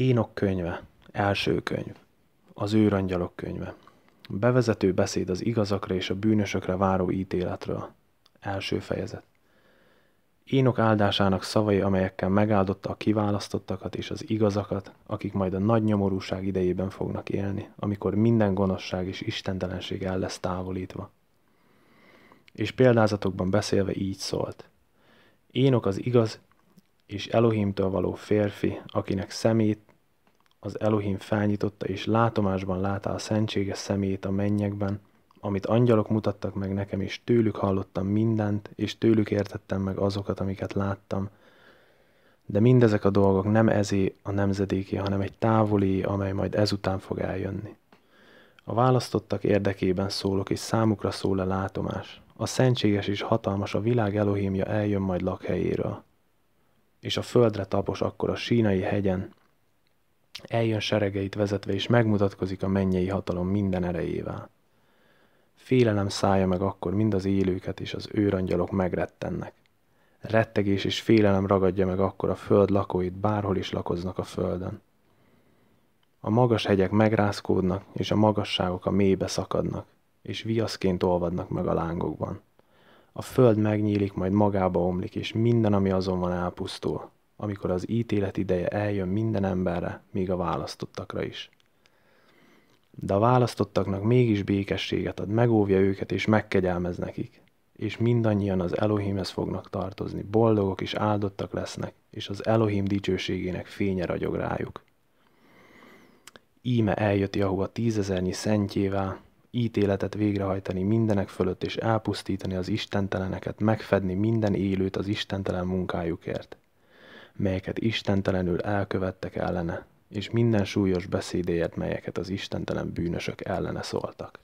Énok könyve, első könyv, az őrangyalok könyve. Bevezető beszéd az igazakra és a bűnösökre váró ítéletről. Első fejezet. Énok áldásának szavai, amelyekkel megáldotta a kiválasztottakat és az igazakat, akik majd a nagy nyomorúság idejében fognak élni, amikor minden gonoszság és istentelenség el lesz távolítva. És példázatokban beszélve így szólt. Énok az igaz és Elohimtől való férfi, akinek szemét az Elohim felnyitotta, és látomásban látta a szentséges szemét a mennyekben, amit angyalok mutattak meg nekem, és tőlük hallottam mindent, és tőlük értettem meg azokat, amiket láttam. De mindezek a dolgok nem ezé a nemzedéki, hanem egy távoli, amely majd ezután fog eljönni. A választottak érdekében szólok, és számukra szól a látomás. A szentséges és hatalmas a világ Elohimja eljön majd lakhelyéről. És a földre tapos akkor a sínai hegyen, Eljön seregeit vezetve, és megmutatkozik a mennyei hatalom minden erejével. Félelem szállja meg akkor mind az élőket, és az őrangyalok megrettennek. Rettegés és félelem ragadja meg akkor a föld lakóit, bárhol is lakoznak a földön. A magas hegyek megrázkódnak, és a magasságok a mélybe szakadnak, és viaszként olvadnak meg a lángokban. A föld megnyílik, majd magába omlik, és minden, ami azon van, elpusztul amikor az ítélet ideje eljön minden emberre, még a választottakra is. De a választottaknak mégis békességet ad, megóvja őket és megkegyelmez nekik. És mindannyian az Elohimhez fognak tartozni, boldogok és áldottak lesznek, és az Elohim dicsőségének fénye ragyog rájuk. Íme eljött Jahova tízezernyi szentjével, ítéletet végrehajtani mindenek fölött és elpusztítani az istenteleneket, megfedni minden élőt az istentelen munkájukért melyeket istentelenül elkövettek ellene, és minden súlyos beszédéért, melyeket az istentelen bűnösök ellene szóltak.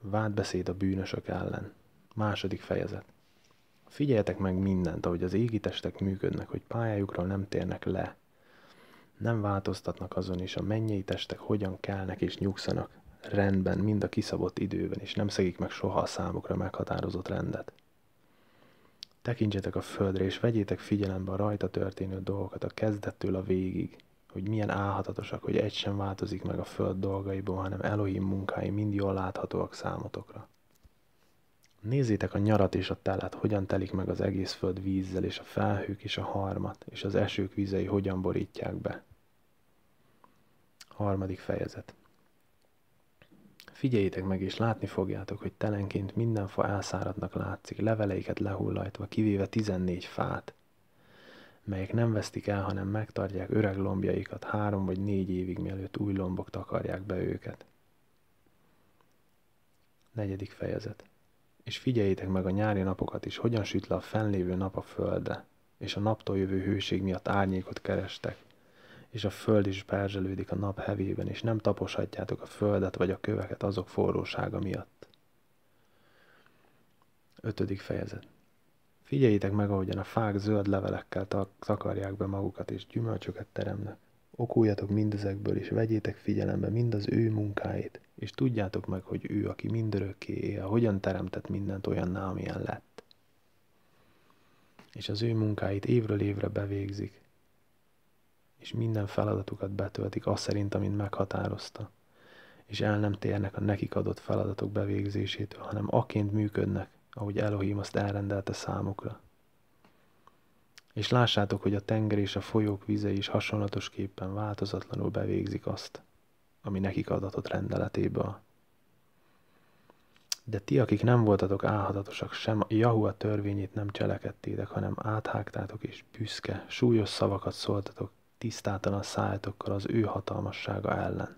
Vádbeszéd a bűnösök ellen. Második fejezet. Figyeljetek meg mindent, ahogy az égitestek működnek, hogy pályájukról nem térnek le. Nem változtatnak azon is, a mennyei testek hogyan kelnek és nyugszanak, rendben, mind a kiszabott időben, és nem szegik meg soha a számukra meghatározott rendet. Tekintsetek a földre, és vegyétek figyelembe a rajta történő dolgokat a kezdettől a végig, hogy milyen álhatatosak, hogy egy sem változik meg a föld dolgaiból, hanem Elohim munkái mind jól láthatóak számotokra. Nézzétek a nyarat és a telet, hogyan telik meg az egész föld vízzel, és a felhők és a harmat, és az esők vizei hogyan borítják be. Harmadik fejezet. Figyeljétek meg, és látni fogjátok, hogy telenként minden fa elszáradnak látszik, leveleiket lehullajtva, kivéve 14 fát, melyek nem vesztik el, hanem megtartják öreg lombjaikat három vagy négy évig, mielőtt új lombok takarják be őket. Negyedik fejezet. És figyeljétek meg a nyári napokat is, hogyan süt le a fennlévő nap a földre, és a naptól jövő hőség miatt árnyékot kerestek, és a föld is perzselődik a nap hevében, és nem taposhatjátok a földet vagy a köveket azok forrósága miatt. Ötödik fejezet. Figyeljétek meg, ahogyan a fák zöld levelekkel takarják be magukat, és gyümölcsöket teremnek. Okuljatok mindezekből, és vegyétek figyelembe mind az ő munkáit, és tudjátok meg, hogy ő, aki mindörökké él, hogyan teremtett mindent olyanná, amilyen lett. És az ő munkáit évről évre bevégzik, és minden feladatukat betöltik az szerint, amint meghatározta, és el nem térnek a nekik adott feladatok bevégzésétől, hanem aként működnek, ahogy Elohim azt elrendelte számukra. És lássátok, hogy a tenger és a folyók vize is hasonlatosképpen változatlanul bevégzik azt, ami nekik adatot rendeletéből. De ti, akik nem voltatok álhatatosak, sem a Jahua törvényét nem cselekedtétek, hanem áthágtátok és büszke, súlyos szavakat szóltatok, tisztátalan szájtokkal az ő hatalmassága ellen.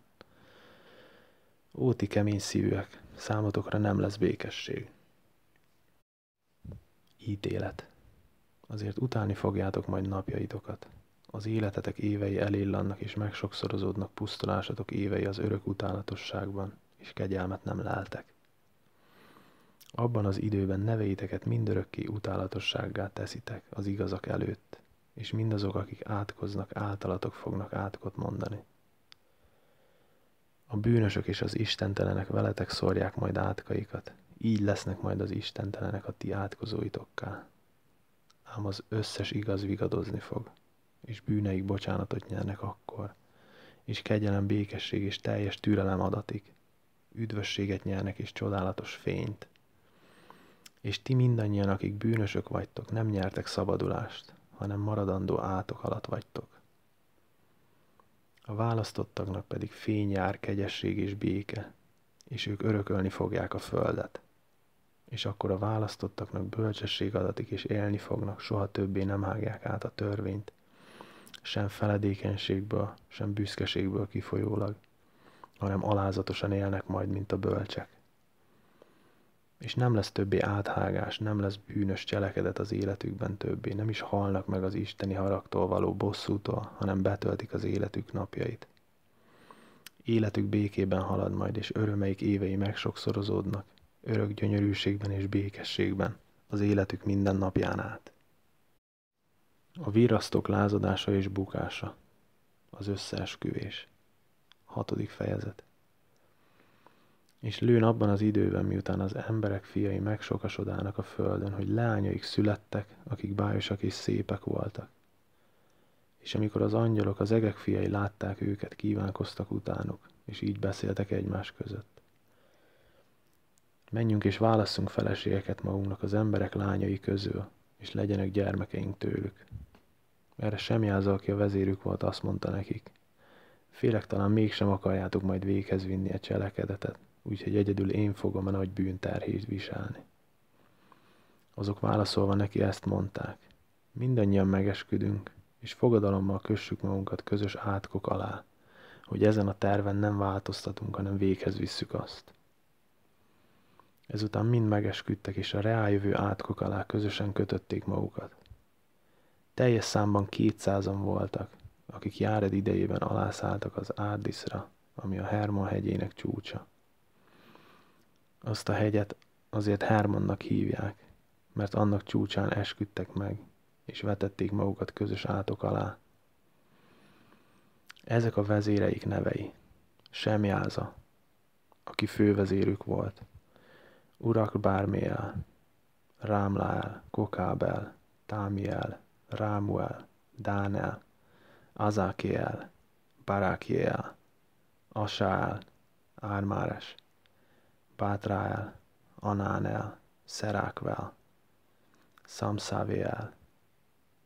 Óti kemény szívűek, számotokra nem lesz békesség. Ítélet. Azért utálni fogjátok majd napjaitokat. Az életetek évei elillannak és megsokszorozódnak pusztulásatok évei az örök utálatosságban, és kegyelmet nem leltek. Abban az időben neveiteket mindörökké utálatossággá teszitek az igazak előtt, és mindazok, akik átkoznak, általatok fognak átkot mondani. A bűnösök és az istentelenek veletek szórják majd átkaikat, így lesznek majd az istentelenek a ti átkozóitokká. Ám az összes igaz vigadozni fog, és bűneik bocsánatot nyernek akkor, és kegyelem, békesség és teljes türelem adatik, üdvösséget nyernek és csodálatos fényt. És ti mindannyian, akik bűnösök vagytok, nem nyertek szabadulást, hanem maradandó átok alatt vagytok. A választottaknak pedig fény jár, kegyesség és béke, és ők örökölni fogják a földet. És akkor a választottaknak bölcsesség adatik, és élni fognak, soha többé nem hágják át a törvényt, sem feledékenységből, sem büszkeségből kifolyólag, hanem alázatosan élnek majd, mint a bölcsek. És nem lesz többé áthágás, nem lesz bűnös cselekedet az életükben többé, nem is halnak meg az isteni haragtól való bosszútól, hanem betöltik az életük napjait. Életük békében halad majd, és örömeik évei megsokszorozódnak, örök gyönyörűségben és békességben, az életük minden napján át. A virasztok lázadása és bukása, az összeesküvés. Hatodik fejezet és lőn abban az időben, miután az emberek fiai megsokasodának a földön, hogy lányaik születtek, akik bájosak és szépek voltak. És amikor az angyalok, az egek fiai látták őket, kívánkoztak utánuk, és így beszéltek egymás között. Menjünk és válasszunk feleségeket magunknak az emberek lányai közül, és legyenek gyermekeink tőlük. Erre Semjáza, aki a vezérük volt, azt mondta nekik, félek talán mégsem akarjátok majd véghez vinni a cselekedetet, úgyhogy egyedül én fogom a nagy bűntárhét viselni. Azok válaszolva neki ezt mondták. Mindannyian megesküdünk, és fogadalommal kössük magunkat közös átkok alá, hogy ezen a terven nem változtatunk, hanem véghez visszük azt. Ezután mind megesküdtek, és a reájövő átkok alá közösen kötötték magukat. Teljes számban kétszázan voltak, akik járed idejében alászálltak az Árdiszra, ami a Hermon hegyének csúcsa. Azt a hegyet azért Hermannak hívják, mert annak csúcsán esküdtek meg, és vetették magukat közös átok alá. Ezek a vezéreik nevei. Semjáza, aki fővezérük volt. Urak Bármél, Rámlál, Kokábel, Támiel, Rámuel, Dánel, Azákiel, Barákiel, Asáel, Ármáres. Pátrael, Anánel, Szerákvel, Szamszávéel,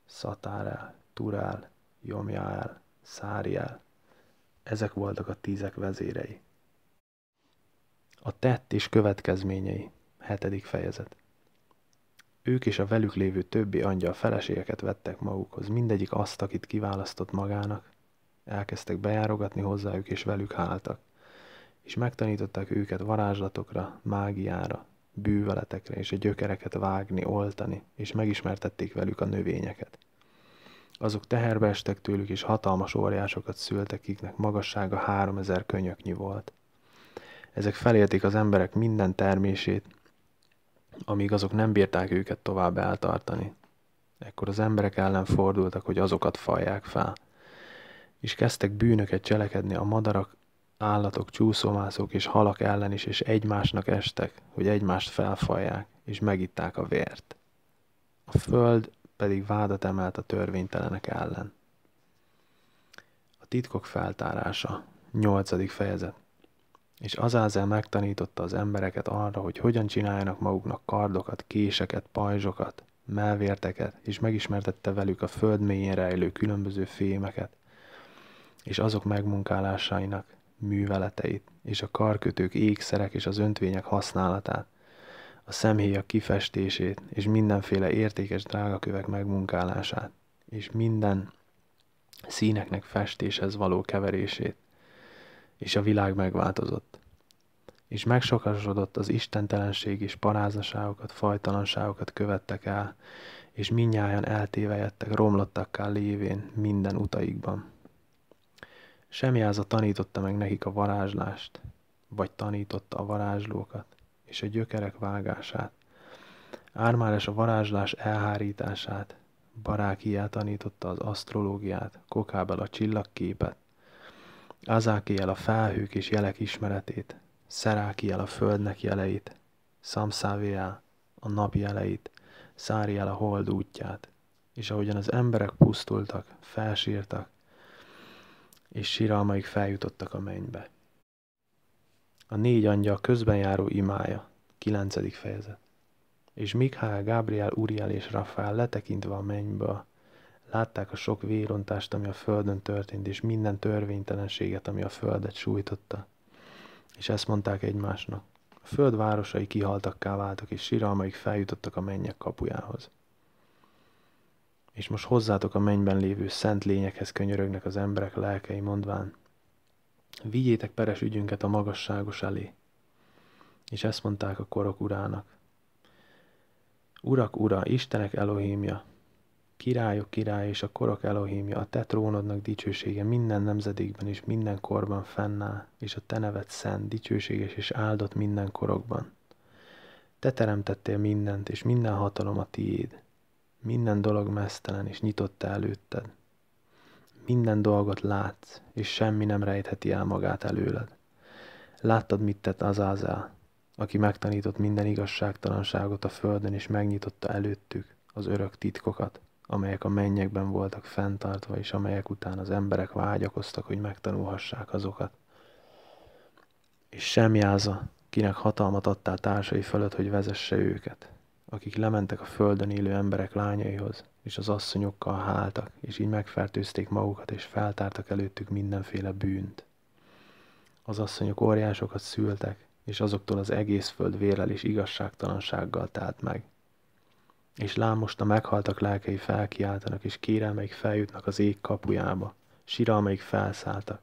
Szatárel, Turál, Jomjáel, Száriel. Ezek voltak a tízek vezérei. A tett és következményei. Hetedik fejezet. Ők és a velük lévő többi angyal feleségeket vettek magukhoz, mindegyik azt, akit kiválasztott magának, elkezdtek bejárogatni hozzájuk, és velük háltak és megtanították őket varázslatokra, mágiára, bűveletekre és a gyökereket vágni, oltani, és megismertették velük a növényeket. Azok teherbe estek tőlük, és hatalmas óriásokat szültek, kiknek magassága háromezer könyöknyi volt. Ezek felélték az emberek minden termését, amíg azok nem bírták őket tovább eltartani. Ekkor az emberek ellen fordultak, hogy azokat falják fel, és kezdtek bűnöket cselekedni a madarak állatok, csúszomászok és halak ellen is, és egymásnak estek, hogy egymást felfalják, és megitták a vért. A föld pedig vádat emelt a törvénytelenek ellen. A titkok feltárása. 8. fejezet. És Azázel megtanította az embereket arra, hogy hogyan csináljanak maguknak kardokat, késeket, pajzsokat, melvérteket, és megismertette velük a föld mélyén rejlő különböző fémeket, és azok megmunkálásainak műveleteit, és a karkötők, ékszerek és az öntvények használatát, a szemhéjak kifestését és mindenféle értékes drágakövek megmunkálását, és minden színeknek festéshez való keverését, és a világ megváltozott. És megsokasodott az istentelenség és parázaságokat, fajtalanságokat követtek el, és minnyáján eltévejettek, romlottakká lévén minden utaikban. Semjáza tanította meg nekik a varázslást, vagy tanította a varázslókat, és a gyökerek vágását. Ármáres a varázslás elhárítását, Barákiá tanította az asztrológiát, Kokábel a csillagképet, Azákiel a felhők és jelek ismeretét, Szerákiel a földnek jeleit, Szamszávéá a nap jeleit, Száriel a hold útját, és ahogyan az emberek pusztultak, felsírtak, és síralmaik feljutottak a mennybe. A négy angyal közben járó imája, 9. fejezet. És Mikhail, Gábriel, Uriel és Rafael letekintve a mennybe, látták a sok vérontást, ami a földön történt, és minden törvénytelenséget, ami a földet sújtotta. És ezt mondták egymásnak. A föld városai kihaltakká váltak, és síralmaik feljutottak a mennyek kapujához és most hozzátok a mennyben lévő szent lényekhez könyörögnek az emberek lelkei mondván, vigyétek peres ügyünket a magasságos elé. És ezt mondták a korok urának. Urak, ura, Istenek Elohimja, királyok király és a korok Elohimja, a te trónodnak dicsősége minden nemzedékben és minden korban fennáll, és a te neved szent, dicsőséges és áldott minden korokban. Te teremtettél mindent, és minden hatalom a tiéd minden dolog mesztelen és nyitotta előtted. Minden dolgot látsz, és semmi nem rejtheti el magát előled. Láttad, mit tett Azázel, aki megtanított minden igazságtalanságot a földön, és megnyitotta előttük az örök titkokat, amelyek a mennyekben voltak fenntartva, és amelyek után az emberek vágyakoztak, hogy megtanulhassák azokat. És sem jáza, kinek hatalmat adtál társai fölött, hogy vezesse őket akik lementek a földön élő emberek lányaihoz, és az asszonyokkal háltak, és így megfertőzték magukat, és feltártak előttük mindenféle bűnt. Az asszonyok óriásokat szültek, és azoktól az egész föld vérrel és igazságtalansággal tált meg. És lám most a meghaltak lelkei felkiáltanak, és kérelmeik feljutnak az ég kapujába, siralmaik felszálltak,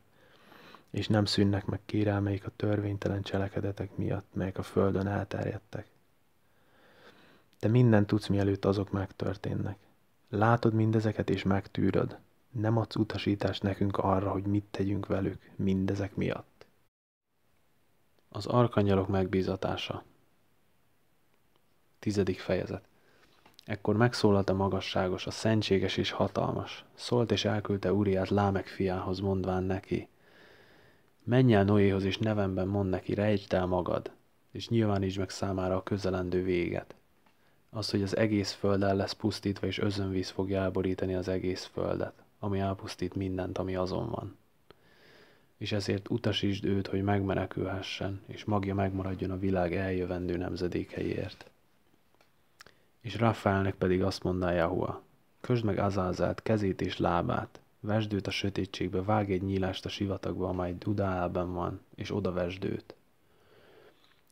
és nem szűnnek meg kérelmeik a törvénytelen cselekedetek miatt, melyek a földön elterjedtek. Te minden tudsz, mielőtt azok megtörténnek. Látod mindezeket és megtűröd. Nem adsz utasítást nekünk arra, hogy mit tegyünk velük, mindezek miatt. Az arkangyalok megbízatása Tizedik fejezet Ekkor megszólalt a magasságos, a szentséges és hatalmas. Szólt és elküldte Uriát Lámek fiához, mondván neki. Menj el Noéhoz és nevemben mond neki, rejtsd el magad, és nyilvánítsd meg számára a közelendő véget az, hogy az egész föld el lesz pusztítva, és özönvíz fogja elborítani az egész földet, ami elpusztít mindent, ami azon van. És ezért utasítsd őt, hogy megmenekülhessen, és magja megmaradjon a világ eljövendő nemzedékeiért. És Rafaelnek pedig azt mondná Jahua, kösd meg Azázát, kezét és lábát, vesd őt a sötétségbe, vágj egy nyílást a sivatagba, amely Dudaában van, és oda vesd őt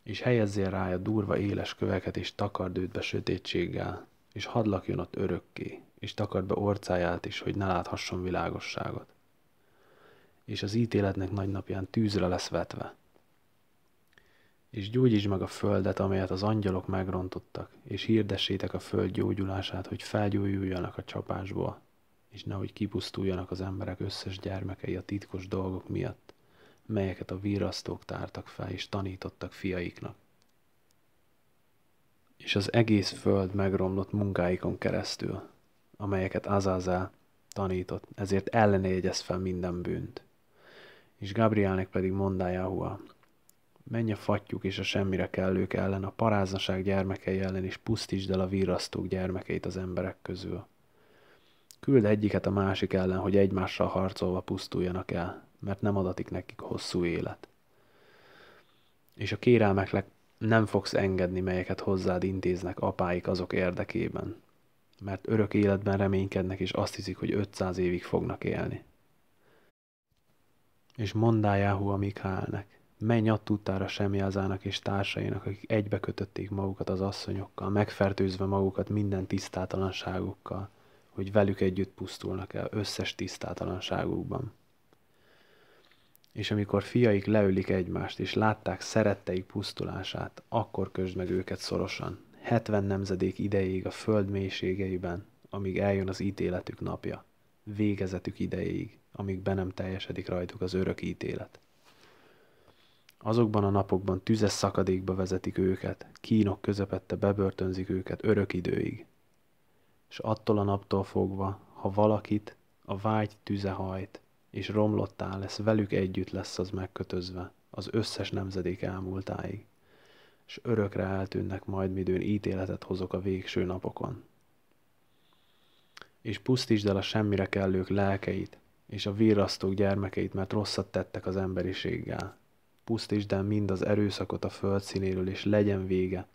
és helyezzél a durva éles köveket, és takard őt be sötétséggel, és hadd lakjon ott örökké, és takard be orcáját is, hogy ne láthasson világosságot. És az ítéletnek nagy napján tűzre lesz vetve. És gyógyítsd meg a földet, amelyet az angyalok megrontottak, és hirdessétek a föld gyógyulását, hogy felgyógyuljanak a csapásból, és nehogy kipusztuljanak az emberek összes gyermekei a titkos dolgok miatt melyeket a virasztók tártak fel és tanítottak fiaiknak. És az egész föld megromlott munkáikon keresztül, amelyeket Azazel tanított, ezért ellene jegyez fel minden bűnt. És Gabrielnek pedig mondá Jahua, menj a fattyuk és a semmire kellők ellen, a paráznaság gyermekei ellen, és pusztítsd el a virasztók gyermekeit az emberek közül. Küld egyiket a másik ellen, hogy egymással harcolva pusztuljanak el, mert nem adatik nekik hosszú élet. És a kérelmeknek nem fogsz engedni, melyeket hozzád intéznek apáik azok érdekében, mert örök életben reménykednek, és azt hiszik, hogy 500 évig fognak élni. És mondá Jáhu a Mikálnek, menj add tudtára Semjázának és társainak, akik egybekötötték magukat az asszonyokkal, megfertőzve magukat minden tisztátalanságukkal, hogy velük együtt pusztulnak el összes tisztátalanságukban és amikor fiaik leülik egymást, és látták szeretteik pusztulását, akkor közd meg őket szorosan, hetven nemzedék idejéig a föld mélységeiben, amíg eljön az ítéletük napja, végezetük idejéig, amíg be nem teljesedik rajtuk az örök ítélet. Azokban a napokban tüzes szakadékba vezetik őket, kínok közepette bebörtönzik őket örök időig. És attól a naptól fogva, ha valakit a vágy tüze hajt, és romlottá lesz, velük együtt lesz az megkötözve, az összes nemzedék elmúltáig, és örökre eltűnnek majd, midőn ítéletet hozok a végső napokon. És pusztítsd el a semmire kellők lelkeit, és a virrasztók gyermekeit, mert rosszat tettek az emberiséggel. Pusztítsd el mind az erőszakot a föld színéről, és legyen vége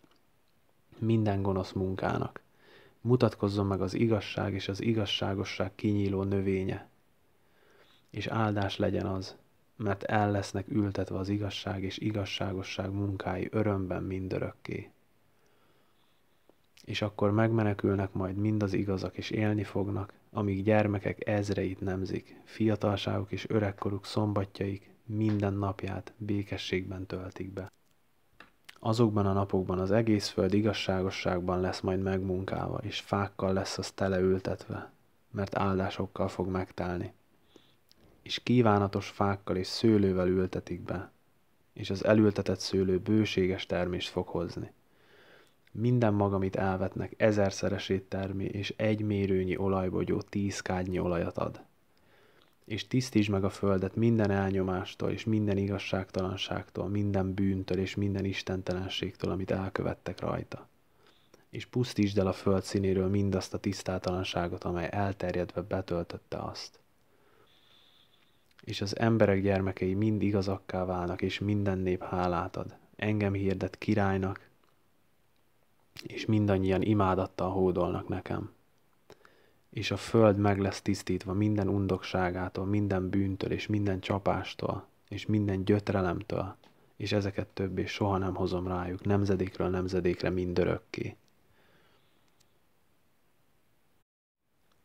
minden gonosz munkának. Mutatkozzon meg az igazság és az igazságosság kinyíló növénye, és áldás legyen az, mert el lesznek ültetve az igazság és igazságosság munkái örömben mindörökké. És akkor megmenekülnek majd mind az igazak, és élni fognak, amíg gyermekek ezreit nemzik, fiatalságuk és öregkoruk szombatjaik minden napját békességben töltik be. Azokban a napokban az egész föld igazságosságban lesz majd megmunkálva, és fákkal lesz az teleültetve, mert áldásokkal fog megtelni és kívánatos fákkal és szőlővel ültetik be, és az elültetett szőlő bőséges termést fog hozni. Minden magamit elvetnek ezerszeresét termi, és egy mérőnyi olajbogyó tíz kádnyi olajat ad. És tisztítsd meg a földet minden elnyomástól, és minden igazságtalanságtól, minden bűntől, és minden istentelenségtől, amit elkövettek rajta. És pusztítsd el a föld színéről mindazt a tisztátalanságot, amely elterjedve betöltötte azt és az emberek gyermekei mind igazakká válnak, és minden nép hálát ad. Engem hirdet királynak, és mindannyian imádattal hódolnak nekem. És a föld meg lesz tisztítva minden undokságától, minden bűntől, és minden csapástól, és minden gyötrelemtől, és ezeket többé soha nem hozom rájuk, nemzedékről nemzedékre mindörökké.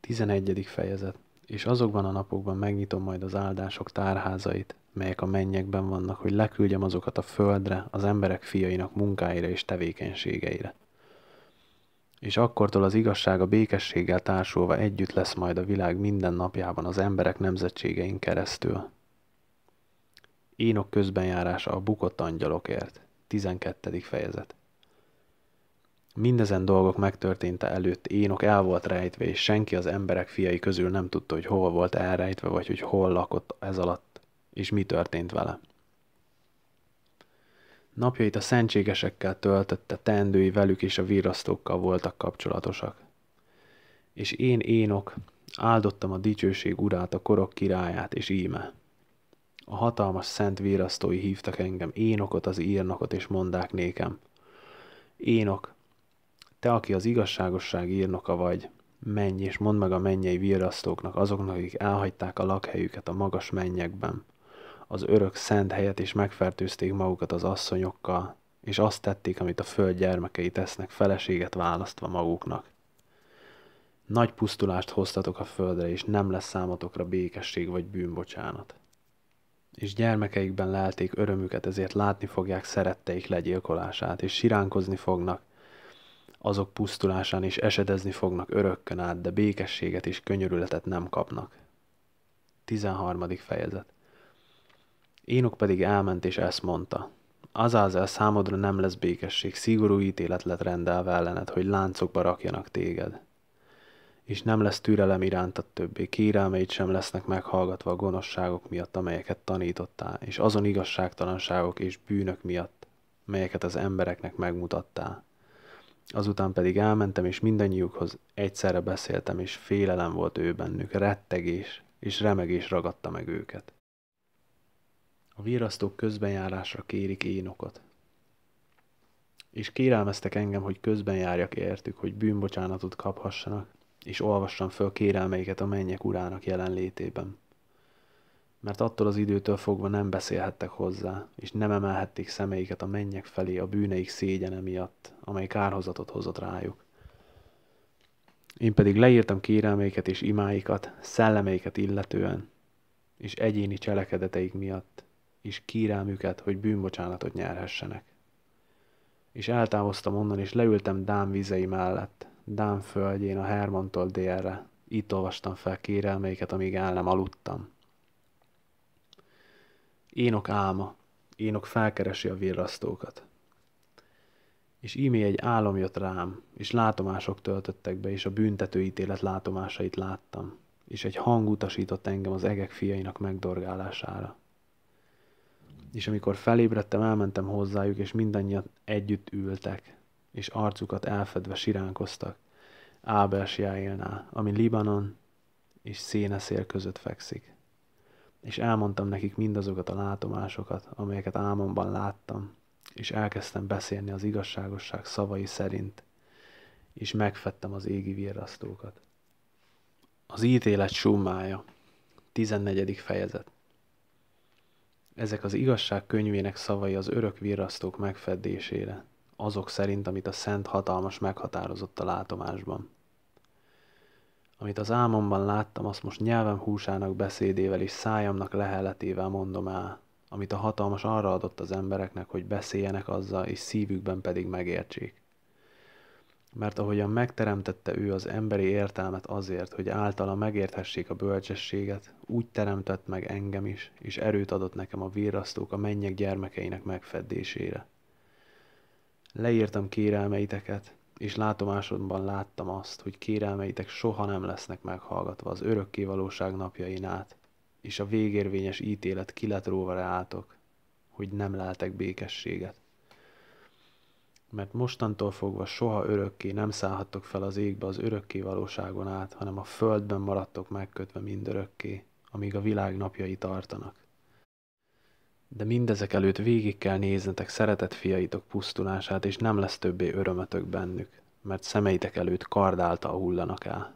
11. fejezet és azokban a napokban megnyitom majd az áldások tárházait, melyek a mennyekben vannak, hogy leküldjem azokat a földre, az emberek fiainak munkáira és tevékenységeire. És akkortól az igazság a békességgel társulva együtt lesz majd a világ minden napjában az emberek nemzetségein keresztül. Énok közbenjárása a bukott angyalokért. 12. fejezet. Mindezen dolgok megtörténte előtt Énok el volt rejtve, és senki az emberek fiai közül nem tudta, hogy hol volt elrejtve, vagy hogy hol lakott ez alatt, és mi történt vele. Napjait a szentségesekkel töltötte, teendői velük és a virasztókkal voltak kapcsolatosak. És én, Énok, áldottam a dicsőség urát, a korok királyát, és íme. A hatalmas szent virasztói hívtak engem, Énokot, az írnokot, és mondák nékem. Énok, te, aki az igazságosság írnoka vagy, menj és mondd meg a mennyei virasztóknak, azoknak, akik elhagyták a lakhelyüket a magas mennyekben, az örök szent helyet és megfertőzték magukat az asszonyokkal, és azt tették, amit a föld gyermekei tesznek, feleséget választva maguknak. Nagy pusztulást hoztatok a földre, és nem lesz számotokra békesség vagy bűnbocsánat. És gyermekeikben lelték örömüket, ezért látni fogják szeretteik legyilkolását, és siránkozni fognak, azok pusztulásán is esedezni fognak örökkön át, de békességet és könyörületet nem kapnak. 13. fejezet Énok pedig elment és ezt mondta. Azázel számodra nem lesz békesség, szigorú ítélet lett rendelve ellened, hogy láncokba rakjanak téged. És nem lesz türelem irántad többé, kérelmeid sem lesznek meghallgatva a gonoszságok miatt, amelyeket tanítottál, és azon igazságtalanságok és bűnök miatt, melyeket az embereknek megmutattál. Azután pedig elmentem, és mindannyiukhoz egyszerre beszéltem, és félelem volt ő bennük, rettegés és remegés ragadta meg őket. A vírasztók közbenjárásra kérik énokot. És kérelmeztek engem, hogy közbenjárjak értük, hogy bűnbocsánatot kaphassanak, és olvassam föl kérelmeiket a mennyek urának jelenlétében mert attól az időtől fogva nem beszélhettek hozzá, és nem emelhették szemeiket a mennyek felé a bűneik szégyene miatt, amely kárhozatot hozott rájuk. Én pedig leírtam kérelmeiket és imáikat, szellemeiket illetően, és egyéni cselekedeteik miatt, és kérelmüket, hogy bűnbocsánatot nyerhessenek. És eltávoztam onnan, és leültem Dán vizei mellett, Dán földjén a Hermantól délre, itt olvastam fel kérelmeiket, amíg el nem aludtam. Énok álma. Énok felkeresi a virrasztókat. És ímé egy álom jött rám, és látomások töltöttek be, és a büntető ítélet látomásait láttam, és egy hang utasított engem az egek fiainak megdorgálására. És amikor felébredtem, elmentem hozzájuk, és mindannyian együtt ültek, és arcukat elfedve siránkoztak, Ábel Siáélnál, ami Libanon és széneszél között fekszik és elmondtam nekik mindazokat a látomásokat, amelyeket álmomban láttam, és elkezdtem beszélni az igazságosság szavai szerint, és megfettem az égi virrasztókat. Az ítélet summája, 14. fejezet. Ezek az igazság könyvének szavai az örök virrasztók megfedésére, azok szerint, amit a Szent hatalmas meghatározott a látomásban. Amit az álmomban láttam, azt most nyelvem húsának beszédével és szájamnak leheletével mondom el, amit a hatalmas arra adott az embereknek, hogy beszéljenek azzal, és szívükben pedig megértsék. Mert ahogyan megteremtette ő az emberi értelmet azért, hogy általa megérthessék a bölcsességet, úgy teremtett meg engem is, és erőt adott nekem a virrasztók a mennyek gyermekeinek megfedésére. Leírtam kérelmeiteket, és látomásodban láttam azt, hogy kérelmeitek soha nem lesznek meghallgatva az örökké valóság napjain át, és a végérvényes ítélet kiletróva róva hogy nem leltek békességet. Mert mostantól fogva soha örökké nem szállhattok fel az égbe az örökké valóságon át, hanem a földben maradtok megkötve mindörökké, amíg a világ napjai tartanak. De mindezek előtt végig kell néznetek szeretett fiaitok pusztulását, és nem lesz többé örömötök bennük, mert szemeitek előtt kardálta hullanak el.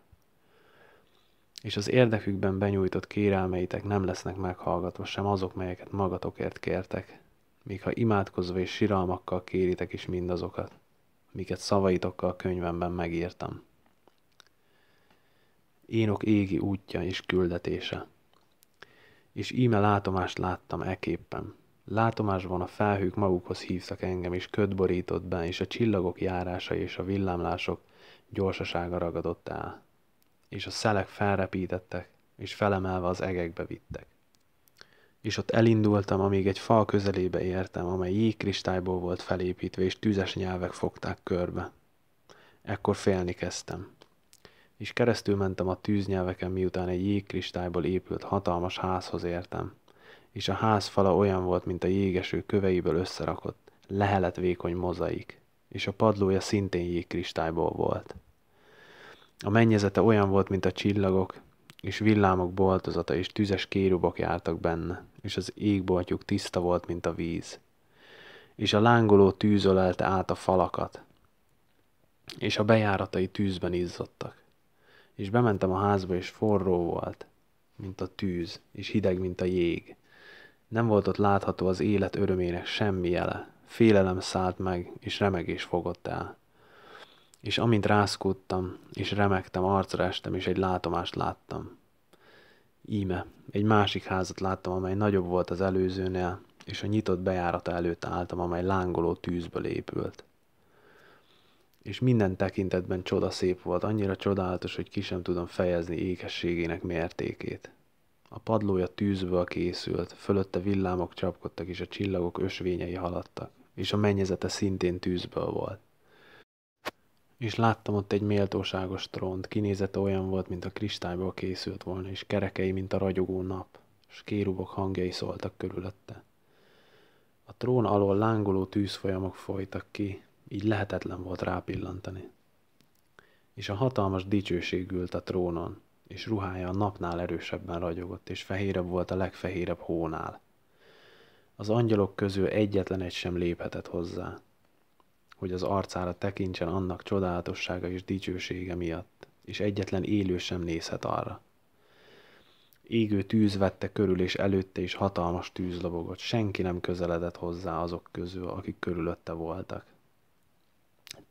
És az érdekükben benyújtott kérelmeitek nem lesznek meghallgatva, sem azok, melyeket magatokért kértek, míg ha imádkozva és siralmakkal kéritek is mindazokat, miket szavaitokkal könyvemben megírtam. Énok égi útja és küldetése és íme látomást láttam eképpen. Látomásban a felhők magukhoz hívtak engem, és köd borított be, és a csillagok járása és a villámlások gyorsasága ragadott el. És a szelek felrepítettek, és felemelve az egekbe vittek. És ott elindultam, amíg egy fal közelébe értem, amely jégkristályból volt felépítve, és tüzes nyelvek fogták körbe. Ekkor félni kezdtem és keresztül mentem a tűznyelveken, miután egy jégkristályból épült hatalmas házhoz értem. És a ház fala olyan volt, mint a jégeső köveiből összerakott, lehelet vékony mozaik, és a padlója szintén jégkristályból volt. A mennyezete olyan volt, mint a csillagok, és villámok boltozata és tüzes kérubok jártak benne, és az égboltjuk tiszta volt, mint a víz. És a lángoló tűz ölelte át a falakat, és a bejáratai tűzben izzottak és bementem a házba, és forró volt, mint a tűz, és hideg, mint a jég. Nem volt ott látható az élet örömének semmi jele. Félelem szállt meg, és remegés fogott el. És amint rászkódtam, és remegtem, arcra estem, és egy látomást láttam. Íme, egy másik házat láttam, amely nagyobb volt az előzőnél, és a nyitott bejárata előtt álltam, amely lángoló tűzből épült és minden tekintetben csoda szép volt, annyira csodálatos, hogy ki sem tudom fejezni ékességének mértékét. A padlója tűzből készült, fölötte villámok csapkodtak, és a csillagok ösvényei haladtak, és a mennyezete szintén tűzből volt. És láttam ott egy méltóságos trónt, kinézete olyan volt, mint a kristályból készült volna, és kerekei, mint a ragyogó nap, és kérubok hangjai szóltak körülötte. A trón alól lángoló tűzfolyamok folytak ki, így lehetetlen volt rápillantani. És a hatalmas dicsőség ült a trónon, és ruhája a napnál erősebben ragyogott, és fehérebb volt a legfehérebb hónál. Az angyalok közül egyetlen egy sem léphetett hozzá, hogy az arcára tekintsen annak csodálatossága és dicsősége miatt, és egyetlen élő sem nézhet arra. Égő tűz vette körül, és előtte is hatalmas tűz lobogott, senki nem közeledett hozzá azok közül, akik körülötte voltak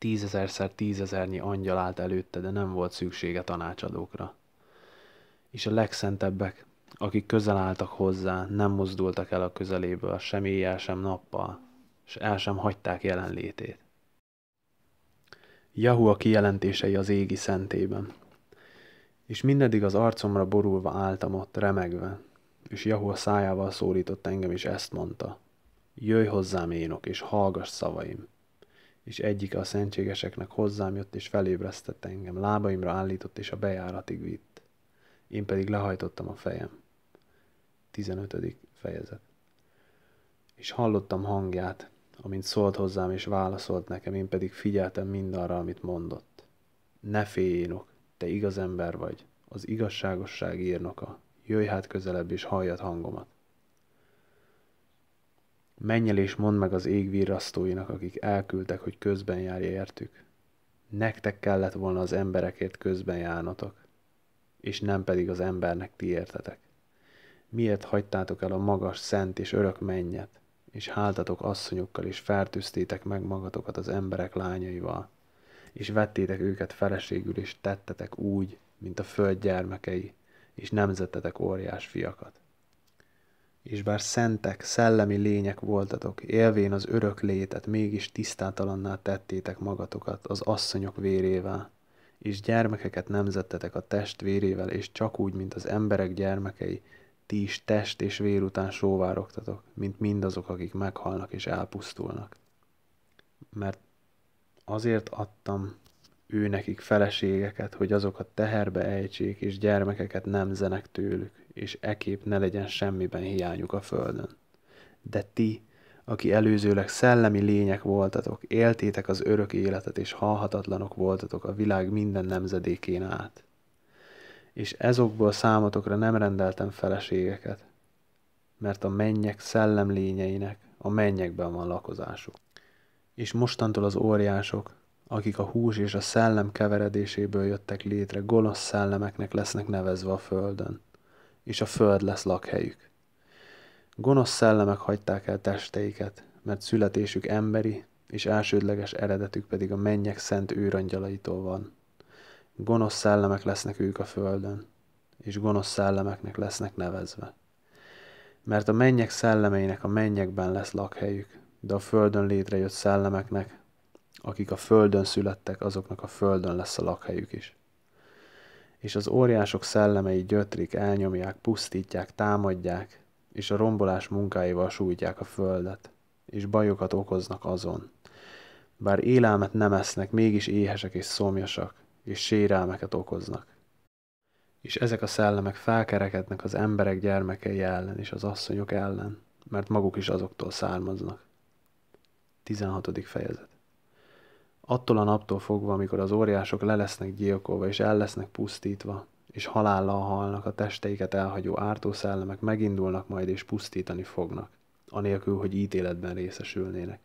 tízezerszer tízezernyi angyal állt előtte, de nem volt szüksége tanácsadókra. És a legszentebbek, akik közel álltak hozzá, nem mozdultak el a közeléből, sem éjjel, sem nappal, és el sem hagyták jelenlétét. a kijelentései az égi szentében. És mindedig az arcomra borulva álltam ott, remegve, és a szájával szólított engem, és ezt mondta. Jöjj hozzám, Énok, és hallgass szavaim! és egyik a szentségeseknek hozzám jött és felébresztette engem, lábaimra állított és a bejáratig vitt. Én pedig lehajtottam a fejem. 15. fejezet. És hallottam hangját, amint szólt hozzám és válaszolt nekem, én pedig figyeltem mindarra, amit mondott. Ne félj, Énok, te igaz ember vagy, az igazságosság írnoka, jöjj hát közelebb és halljad hangomat. Menj el és mondd meg az ég virrasztóinak, akik elküldtek, hogy közben járja értük. Nektek kellett volna az emberekért közben járnotok, és nem pedig az embernek ti értetek. Miért hagytátok el a magas, szent és örök mennyet, és háltatok asszonyokkal, és fertőztétek meg magatokat az emberek lányaival, és vettétek őket feleségül, és tettetek úgy, mint a föld gyermekei, és nemzettetek óriás fiakat és bár szentek, szellemi lények voltatok, élvén az örök létet, mégis tisztátalanná tettétek magatokat az asszonyok vérével, és gyermekeket nemzettetek a test vérével, és csak úgy, mint az emberek gyermekei, ti is test és vér után sóvárogtatok, mint mindazok, akik meghalnak és elpusztulnak. Mert azért adtam ő nekik feleségeket, hogy azokat teherbe ejtsék, és gyermekeket nemzenek tőlük és ekép ne legyen semmiben hiányuk a földön. De ti, aki előzőleg szellemi lények voltatok, éltétek az örök életet, és halhatatlanok voltatok a világ minden nemzedékén át. És ezokból számotokra nem rendeltem feleségeket, mert a mennyek szellemlényeinek a mennyekben van lakozásuk. És mostantól az óriások, akik a hús és a szellem keveredéséből jöttek létre, gonosz szellemeknek lesznek nevezve a földön és a föld lesz lakhelyük. Gonosz szellemek hagyták el testeiket, mert születésük emberi, és elsődleges eredetük pedig a mennyek szent őrangyalaitól van. Gonosz szellemek lesznek ők a földön, és gonosz szellemeknek lesznek nevezve. Mert a mennyek szellemeinek a mennyekben lesz lakhelyük, de a földön létrejött szellemeknek, akik a földön születtek, azoknak a földön lesz a lakhelyük is és az óriások szellemei gyötrik, elnyomják, pusztítják, támadják, és a rombolás munkáival sújtják a földet, és bajokat okoznak azon. Bár élelmet nem esznek, mégis éhesek és szomjasak, és sérelmeket okoznak. És ezek a szellemek felkerekednek az emberek gyermekei ellen és az asszonyok ellen, mert maguk is azoktól származnak. 16. fejezet attól a naptól fogva, amikor az óriások le lesznek gyilkolva és el lesznek pusztítva, és halállal halnak, a testeiket elhagyó ártó szellemek megindulnak majd és pusztítani fognak, anélkül, hogy ítéletben részesülnének.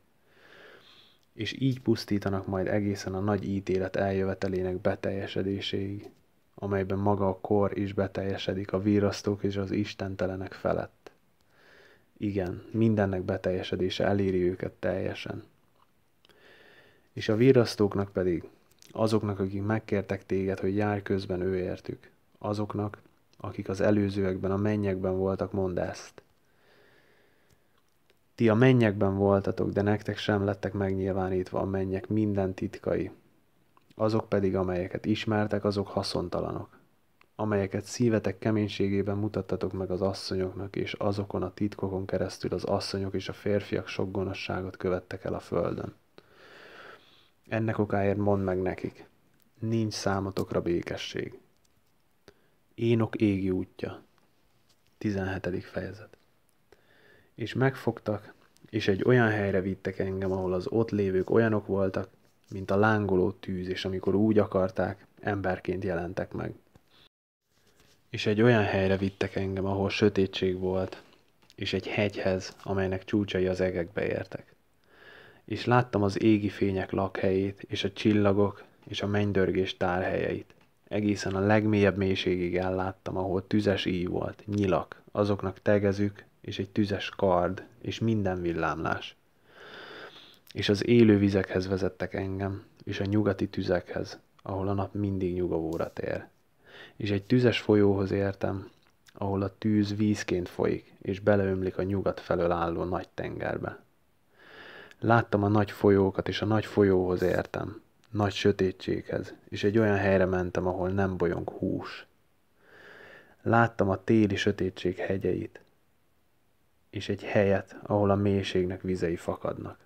És így pusztítanak majd egészen a nagy ítélet eljövetelének beteljesedéséig, amelyben maga a kor is beteljesedik a vírasztók és az istentelenek felett. Igen, mindennek beteljesedése eléri őket teljesen és a virasztóknak pedig, azoknak, akik megkértek téged, hogy járj közben ő értük, azoknak, akik az előzőekben a mennyekben voltak, mondd ezt. Ti a mennyekben voltatok, de nektek sem lettek megnyilvánítva a mennyek minden titkai. Azok pedig, amelyeket ismertek, azok haszontalanok. Amelyeket szívetek keménységében mutattatok meg az asszonyoknak, és azokon a titkokon keresztül az asszonyok és a férfiak sok gonoszságot követtek el a földön. Ennek okáért mondd meg nekik. Nincs számotokra békesség. Énok égi útja. 17. fejezet. És megfogtak, és egy olyan helyre vittek engem, ahol az ott lévők olyanok voltak, mint a lángoló tűz, és amikor úgy akarták, emberként jelentek meg. És egy olyan helyre vittek engem, ahol sötétség volt, és egy hegyhez, amelynek csúcsai az egekbe értek és láttam az égi fények lakhelyét, és a csillagok, és a mennydörgés tárhelyeit. Egészen a legmélyebb mélységig elláttam, ahol tüzes íj volt, nyilak, azoknak tegezük, és egy tüzes kard, és minden villámlás. És az élő vizekhez vezettek engem, és a nyugati tüzekhez, ahol a nap mindig nyugovóra tér. És egy tüzes folyóhoz értem, ahol a tűz vízként folyik, és beleömlik a nyugat felől álló nagy tengerbe. Láttam a nagy folyókat, és a nagy folyóhoz értem, nagy sötétséghez, és egy olyan helyre mentem, ahol nem bolyong hús. Láttam a téli sötétség hegyeit, és egy helyet, ahol a mélységnek vizei fakadnak.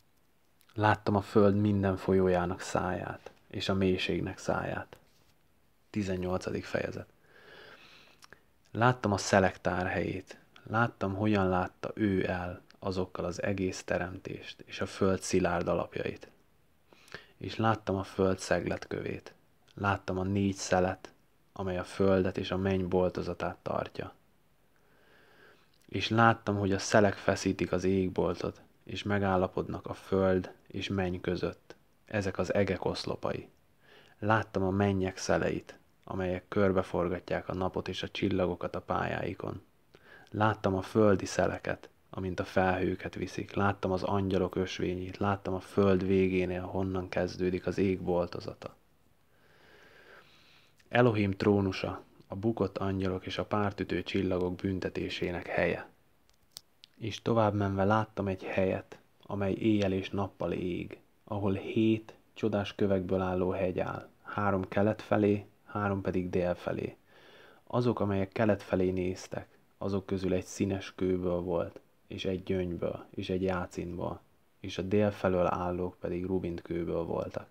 Láttam a föld minden folyójának száját, és a mélységnek száját. 18. fejezet. Láttam a szelektár helyét, láttam, hogyan látta ő el, azokkal az egész teremtést és a föld szilárd alapjait. És láttam a föld szegletkövét. Láttam a négy szelet, amely a földet és a menny boltozatát tartja. És láttam, hogy a szelek feszítik az égboltot, és megállapodnak a föld és menny között. Ezek az egek oszlopai. Láttam a mennyek szeleit, amelyek körbeforgatják a napot és a csillagokat a pályáikon. Láttam a földi szeleket, amint a felhőket viszik. Láttam az angyalok ösvényét, láttam a föld végénél, honnan kezdődik az ég boltozata. Elohim trónusa, a bukott angyalok és a pártütő csillagok büntetésének helye. És tovább menve láttam egy helyet, amely éjjel és nappal ég, ahol hét csodás kövekből álló hegy áll, három kelet felé, három pedig dél felé. Azok, amelyek kelet felé néztek, azok közül egy színes kőből volt, és egy gyöngyből, és egy játszínból, és a dél felől állók pedig Rubint kőből voltak.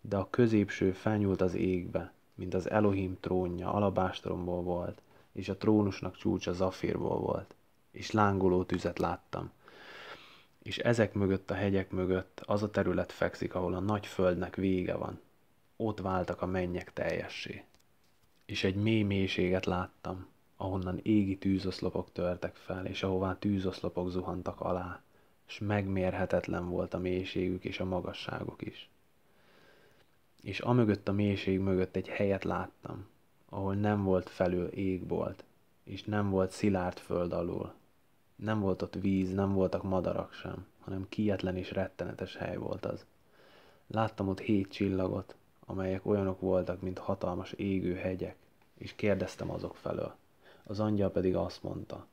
De a középső felnyúlt az égbe, mint az Elohim trónja alabástromból volt, és a trónusnak csúcsa zafírból volt, és lángoló tüzet láttam. És ezek mögött, a hegyek mögött az a terület fekszik, ahol a nagy földnek vége van. Ott váltak a mennyek teljessé. És egy mély mélységet láttam, ahonnan égi tűzoszlopok törtek fel, és ahová tűzoszlopok zuhantak alá, és megmérhetetlen volt a mélységük és a magasságok is. És amögött a mélység mögött egy helyet láttam, ahol nem volt felül égbolt, és nem volt szilárd föld alul. Nem volt ott víz, nem voltak madarak sem, hanem kietlen és rettenetes hely volt az. Láttam ott hét csillagot, amelyek olyanok voltak, mint hatalmas égő hegyek, és kérdeztem azok felől. Az angyal pedig azt mondta,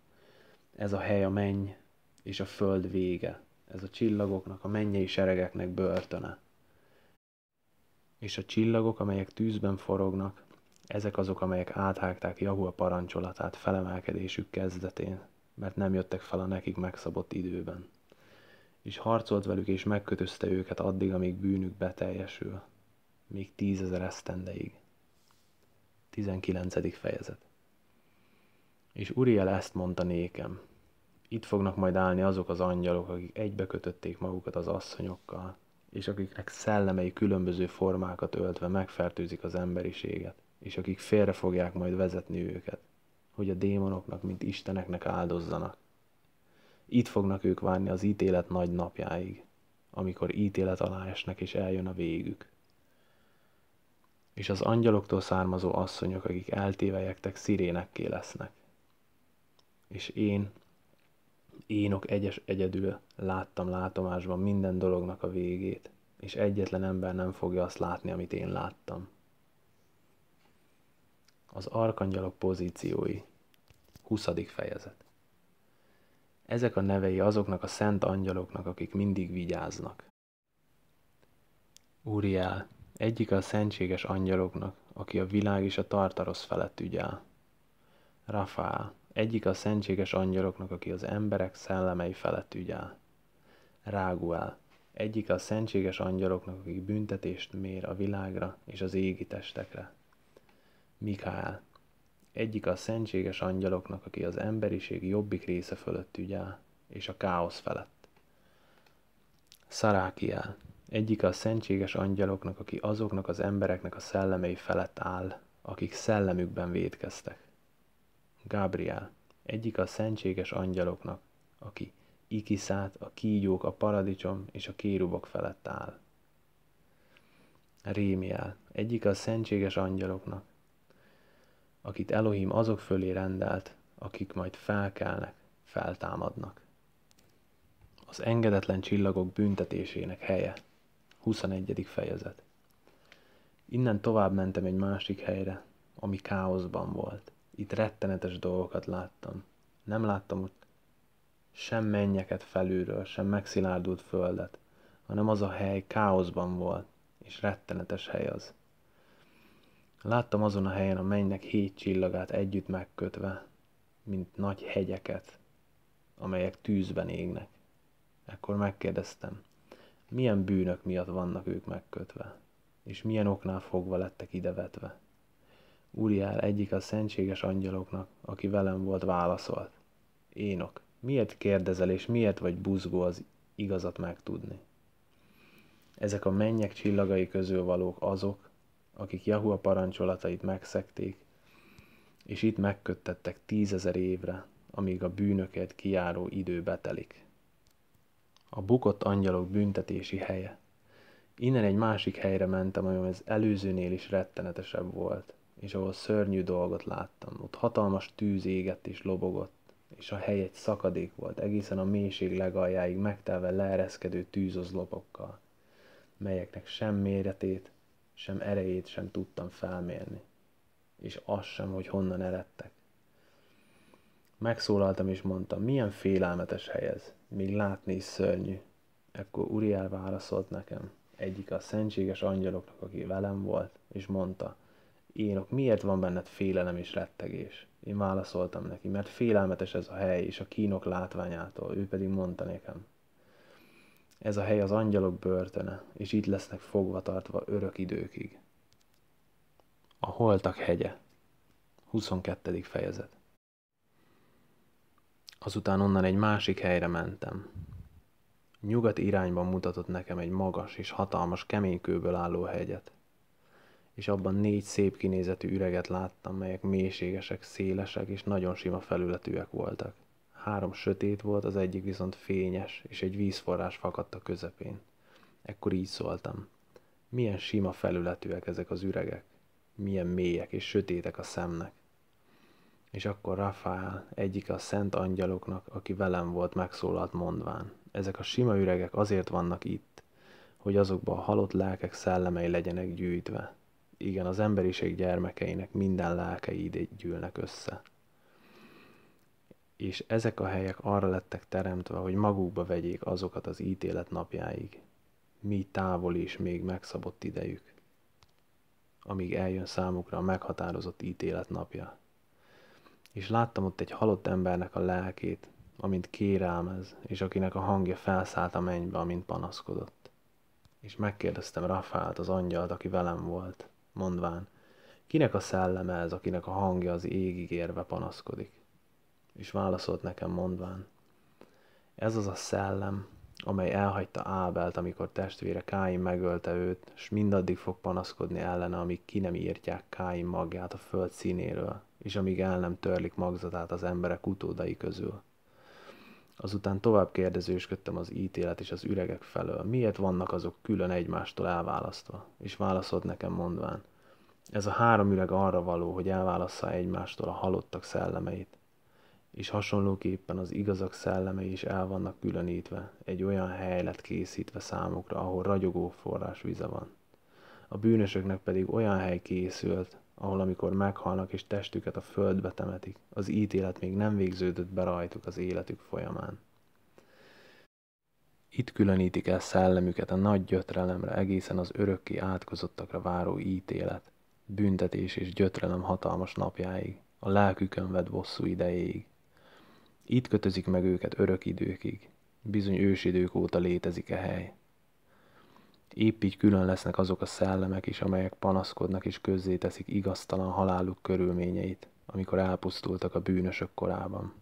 ez a hely a menny és a föld vége, ez a csillagoknak, a mennyei seregeknek börtöne. És a csillagok, amelyek tűzben forognak, ezek azok, amelyek áthágták Jahua parancsolatát felemelkedésük kezdetén, mert nem jöttek fel a nekik megszabott időben. És harcolt velük és megkötözte őket addig, amíg bűnük beteljesül, még tízezer esztendeig. 19. fejezet és Uriel ezt mondta nékem. Itt fognak majd állni azok az angyalok, akik egybekötötték magukat az asszonyokkal, és akiknek szellemei különböző formákat öltve megfertőzik az emberiséget, és akik félre fogják majd vezetni őket, hogy a démonoknak, mint isteneknek áldozzanak. Itt fognak ők várni az ítélet nagy napjáig, amikor ítélet alá esnek és eljön a végük. És az angyaloktól származó asszonyok, akik eltévejektek, szirénekké lesznek és én, énok egyes egyedül láttam látomásban minden dolognak a végét, és egyetlen ember nem fogja azt látni, amit én láttam. Az arkangyalok pozíciói 20. fejezet Ezek a nevei azoknak a szent angyaloknak, akik mindig vigyáznak. Úriel, egyik a szentséges angyaloknak, aki a világ és a tartarosz felett ügyel. Rafael, egyik a szentséges angyaloknak, aki az emberek szellemei felett ügyel. Ráguel. Egyik a szentséges angyaloknak, aki büntetést mér a világra és az égi testekre. Mikael. Egyik a szentséges angyaloknak, aki az emberiség jobbik része fölött ügyel, és a káosz felett. Szarákiel. Egyik a szentséges angyaloknak, aki azoknak az embereknek a szellemei felett áll, akik szellemükben védkeztek. Gabriel, egyik a szentséges angyaloknak, aki ikiszát, a kígyók, a paradicsom és a kérubok felett áll. Rémiel, egyik a szentséges angyaloknak, akit Elohim azok fölé rendelt, akik majd felkelnek, feltámadnak. Az engedetlen csillagok büntetésének helye. 21. fejezet. Innen tovább mentem egy másik helyre, ami káoszban volt – itt rettenetes dolgokat láttam. Nem láttam ott sem mennyeket felülről, sem megszilárdult földet, hanem az a hely káoszban volt, és rettenetes hely az. Láttam azon a helyen a mennynek hét csillagát együtt megkötve, mint nagy hegyeket, amelyek tűzben égnek. Ekkor megkérdeztem, milyen bűnök miatt vannak ők megkötve, és milyen oknál fogva lettek idevetve. Uriel egyik a szentséges angyaloknak, aki velem volt, válaszolt. Énok, miért kérdezel és miért vagy buzgó az igazat megtudni? Ezek a mennyek csillagai közül valók azok, akik Jahua parancsolatait megszekték, és itt megköttettek tízezer évre, amíg a bűnöket kiáró idő betelik. A bukott angyalok büntetési helye. Innen egy másik helyre mentem, amely az előzőnél is rettenetesebb volt és ahol szörnyű dolgot láttam. Ott hatalmas tűz égett és lobogott, és a hely egy szakadék volt, egészen a mélység legaljáig megtelve leereszkedő tűzozlopokkal, melyeknek sem méretét, sem erejét sem tudtam felmérni, és azt sem, hogy honnan eredtek. Megszólaltam és mondtam, milyen félelmetes hely ez, még látni is szörnyű. Ekkor Uriel válaszolt nekem, egyik a szentséges angyaloknak, aki velem volt, és mondta, írok, miért van benned félelem és rettegés? Én válaszoltam neki, mert félelmetes ez a hely, és a kínok látványától, ő pedig mondta nekem. Ez a hely az angyalok börtöne, és itt lesznek fogva tartva örök időkig. A holtak hegye. 22. fejezet. Azután onnan egy másik helyre mentem. Nyugat irányban mutatott nekem egy magas és hatalmas keménykőből álló hegyet és abban négy szép kinézetű üreget láttam, melyek mélységesek, szélesek és nagyon sima felületűek voltak. Három sötét volt, az egyik viszont fényes, és egy vízforrás fakadt a közepén. Ekkor így szóltam. Milyen sima felületűek ezek az üregek, milyen mélyek és sötétek a szemnek. És akkor Rafael, egyik a szent angyaloknak, aki velem volt, megszólalt mondván. Ezek a sima üregek azért vannak itt, hogy azokba a halott lelkek szellemei legyenek gyűjtve, igen, az emberiség gyermekeinek minden lelkei ide gyűlnek össze. És ezek a helyek arra lettek teremtve, hogy magukba vegyék azokat az ítélet napjáig, mi távol és még megszabott idejük, amíg eljön számukra a meghatározott ítélet napja. És láttam ott egy halott embernek a lelkét, amint kérelmez, és akinek a hangja felszállt a mennybe, amint panaszkodott. És megkérdeztem Rafaelt, az angyalt, aki velem volt, mondván, kinek a szelleme ez, akinek a hangja az égig érve panaszkodik? És válaszolt nekem mondván, ez az a szellem, amely elhagyta Ábelt, amikor testvére Káin megölte őt, és mindaddig fog panaszkodni ellene, amíg ki nem írtják Káin magját a föld színéről, és amíg el nem törlik magzatát az emberek utódai közül. Azután tovább kérdezősködtem az ítélet és az üregek felől, miért vannak azok külön egymástól elválasztva, és válaszolt nekem mondván, ez a három üreg arra való, hogy elválassza egymástól a halottak szellemeit, és hasonlóképpen az igazak szellemei is el vannak különítve, egy olyan helyet készítve számukra, ahol ragyogó forrás vize van. A bűnösöknek pedig olyan hely készült, ahol amikor meghalnak és testüket a földbe temetik, az ítélet még nem végződött be rajtuk az életük folyamán. Itt különítik el szellemüket a nagy gyötrelemre egészen az örökké átkozottakra váró ítélet, büntetés és gyötrelem hatalmas napjáig, a lelkükön vett bosszú idejéig. Itt kötözik meg őket örök időkig, bizony ősidők óta létezik e hely. Épp így külön lesznek azok a szellemek is, amelyek panaszkodnak és közzéteszik igaztalan haláluk körülményeit, amikor elpusztultak a bűnösök korában.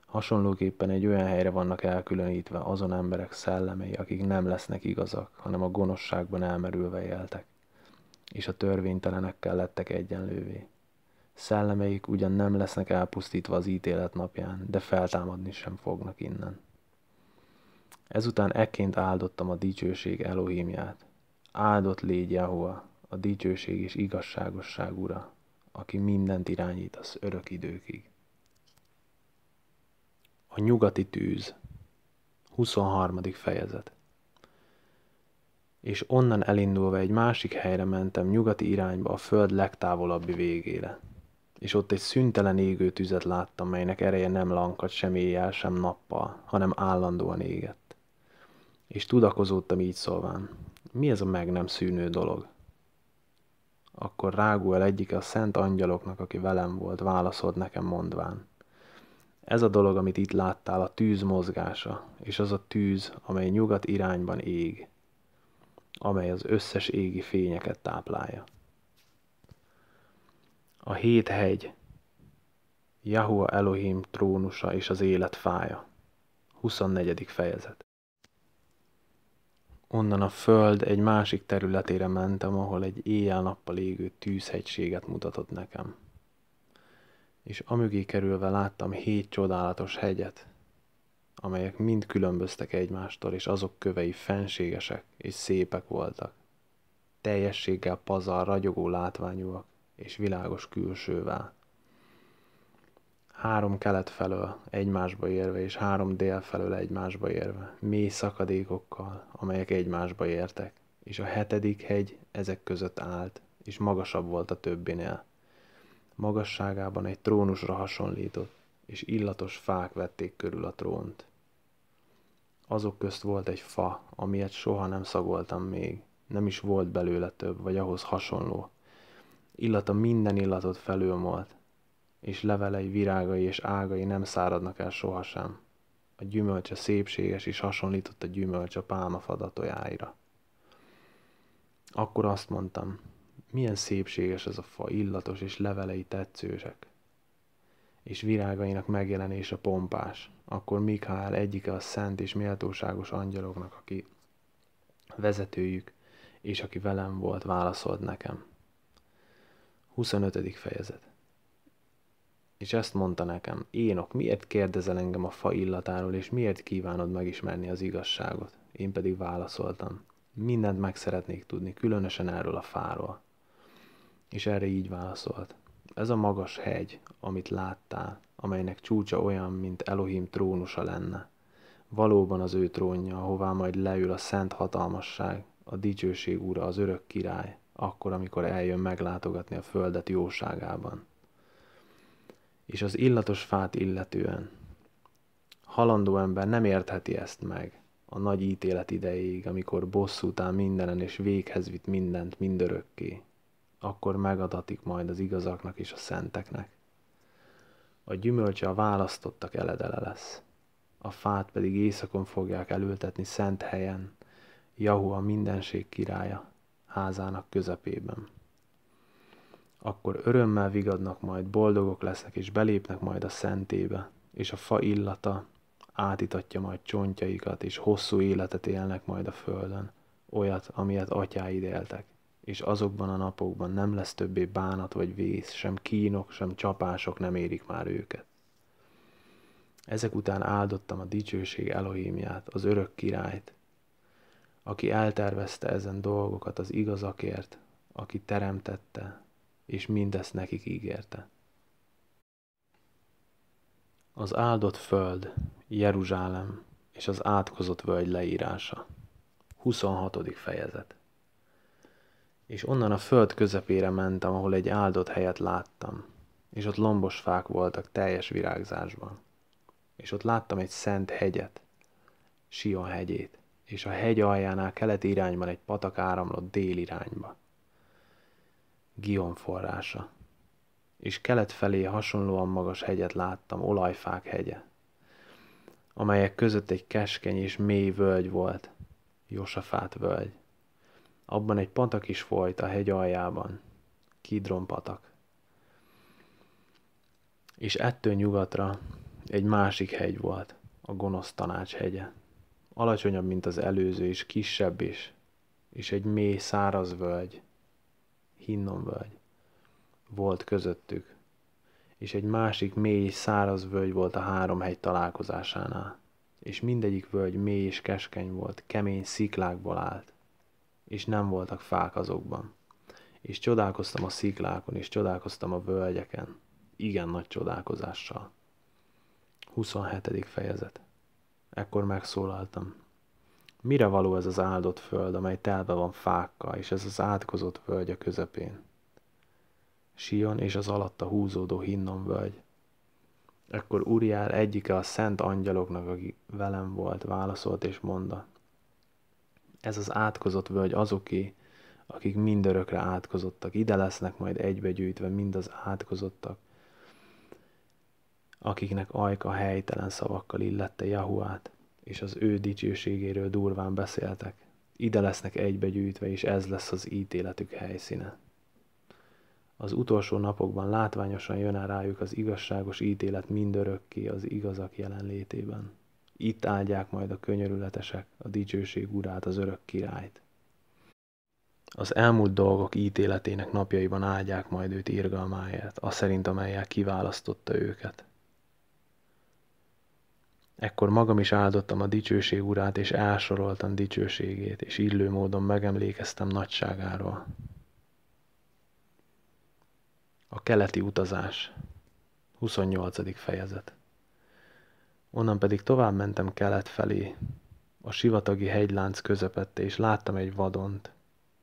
Hasonlóképpen egy olyan helyre vannak elkülönítve azon emberek szellemei, akik nem lesznek igazak, hanem a gonoszságban elmerülve éltek és a törvénytelenekkel lettek egyenlővé. Szellemeik ugyan nem lesznek elpusztítva az ítélet napján, de feltámadni sem fognak innen. Ezután ekként áldottam a dicsőség Elohimját. Áldott légy Jehova, a dicsőség és igazságosság ura, aki mindent irányít az örök időkig. A nyugati tűz 23. fejezet és onnan elindulva egy másik helyre mentem nyugati irányba a föld legtávolabbi végére. És ott egy szüntelen égő tüzet láttam, melynek ereje nem lankadt sem éjjel, sem nappal, hanem állandóan égett. És tudakozódtam így szólván, mi ez a meg nem szűnő dolog? Akkor Ráguel egyik a szent angyaloknak, aki velem volt, válaszolt nekem mondván. Ez a dolog, amit itt láttál, a tűz mozgása, és az a tűz, amely nyugat irányban ég – amely az összes égi fényeket táplálja. A hét hegy, Jahua Elohim trónusa és az élet fája. 24. fejezet. Onnan a föld egy másik területére mentem, ahol egy éjjel-nappal égő tűzhegységet mutatott nekem. És amögé kerülve láttam hét csodálatos hegyet, amelyek mind különböztek egymástól, és azok kövei fenségesek és szépek voltak. Teljességgel pazar ragyogó látványúak és világos külsővel. Három kelet felől egymásba érve, és három dél felől egymásba érve, mély szakadékokkal, amelyek egymásba értek, és a hetedik hegy ezek között állt, és magasabb volt a többinél. Magasságában egy trónusra hasonlított, és illatos fák vették körül a trónt. Azok közt volt egy fa, amilyet soha nem szagoltam még, nem is volt belőle több, vagy ahhoz hasonló. Illata minden illatot felülmolt, és levelei, virágai és ágai nem száradnak el sohasem. A gyümölcse szépséges és hasonlított a gyümölcs a pálmafada Akkor azt mondtam, milyen szépséges ez a fa, illatos és levelei tetszősek és virágainak megjelenése pompás, akkor Mikhail egyike a szent és méltóságos angyaloknak, aki vezetőjük, és aki velem volt, válaszolt nekem. 25. fejezet És ezt mondta nekem, Énok, miért kérdezel engem a fa illatáról, és miért kívánod megismerni az igazságot? Én pedig válaszoltam, mindent meg szeretnék tudni, különösen erről a fáról. És erre így válaszolt ez a magas hegy, amit láttál, amelynek csúcsa olyan, mint Elohim trónusa lenne. Valóban az ő trónja, ahová majd leül a szent hatalmasság, a dicsőség úra, az örök király, akkor, amikor eljön meglátogatni a földet jóságában. És az illatos fát illetően. Halandó ember nem értheti ezt meg a nagy ítélet idejéig, amikor bosszú után mindenen és véghez vitt mindent mindörökké akkor megadatik majd az igazaknak és a szenteknek. A gyümölcse a választottak eledele lesz, a fát pedig éjszakon fogják elültetni szent helyen, Jahu a mindenség királya, házának közepében. Akkor örömmel vigadnak majd, boldogok lesznek, és belépnek majd a szentébe, és a fa illata átitatja majd csontjaikat, és hosszú életet élnek majd a földön, olyat, amilyet atyáid éltek és azokban a napokban nem lesz többé bánat vagy vész, sem kínok, sem csapások nem érik már őket. Ezek után áldottam a dicsőség Elohimját, az örök királyt, aki eltervezte ezen dolgokat az igazakért, aki teremtette, és mindezt nekik ígérte. Az áldott föld, Jeruzsálem és az átkozott völgy leírása. 26. fejezet és onnan a föld közepére mentem, ahol egy áldott helyet láttam, és ott lombos fák voltak teljes virágzásban. És ott láttam egy szent hegyet, Sion hegyét, és a hegy aljánál keleti irányban egy patak áramlott irányba, Gion forrása. És kelet felé hasonlóan magas hegyet láttam, olajfák hegye, amelyek között egy keskeny és mély völgy volt, Josafát völgy abban egy patak is folyt a hegy aljában. Kidron patak. És ettől nyugatra egy másik hegy volt, a gonosz tanács hegye. Alacsonyabb, mint az előző, és kisebb is, és egy mély száraz völgy, hinnom völgy volt közöttük, és egy másik mély száraz völgy volt a három hegy találkozásánál, és mindegyik völgy mély és keskeny volt, kemény sziklákból állt és nem voltak fák azokban. És csodálkoztam a sziklákon, és csodálkoztam a völgyeken. Igen nagy csodálkozással. 27. fejezet. Ekkor megszólaltam. Mire való ez az áldott föld, amely telve van fákkal, és ez az átkozott völgy a közepén? Sion és az alatta húzódó hinnom völgy. Ekkor Uriál egyike a szent angyaloknak, aki velem volt, válaszolt és mondta ez az átkozott völgy azoké, akik mindörökre átkozottak. Ide lesznek majd egybegyűjtve mind az átkozottak, akiknek ajka helytelen szavakkal illette Jahuát, és az ő dicsőségéről durván beszéltek. Ide lesznek egybegyűjtve, és ez lesz az ítéletük helyszíne. Az utolsó napokban látványosan jön el rájuk az igazságos ítélet mindörökké az igazak jelenlétében. Itt áldják majd a könyörületesek a dicsőség urát, az örök királyt. Az elmúlt dolgok ítéletének napjaiban áldják majd őt irgalmáért, az szerint, amelyel kiválasztotta őket. Ekkor magam is áldottam a dicsőség urát, és elsoroltam dicsőségét, és illő módon megemlékeztem nagyságáról. A keleti utazás 28. fejezet Onnan pedig tovább mentem kelet felé, a sivatagi hegylánc közepette, és láttam egy vadont,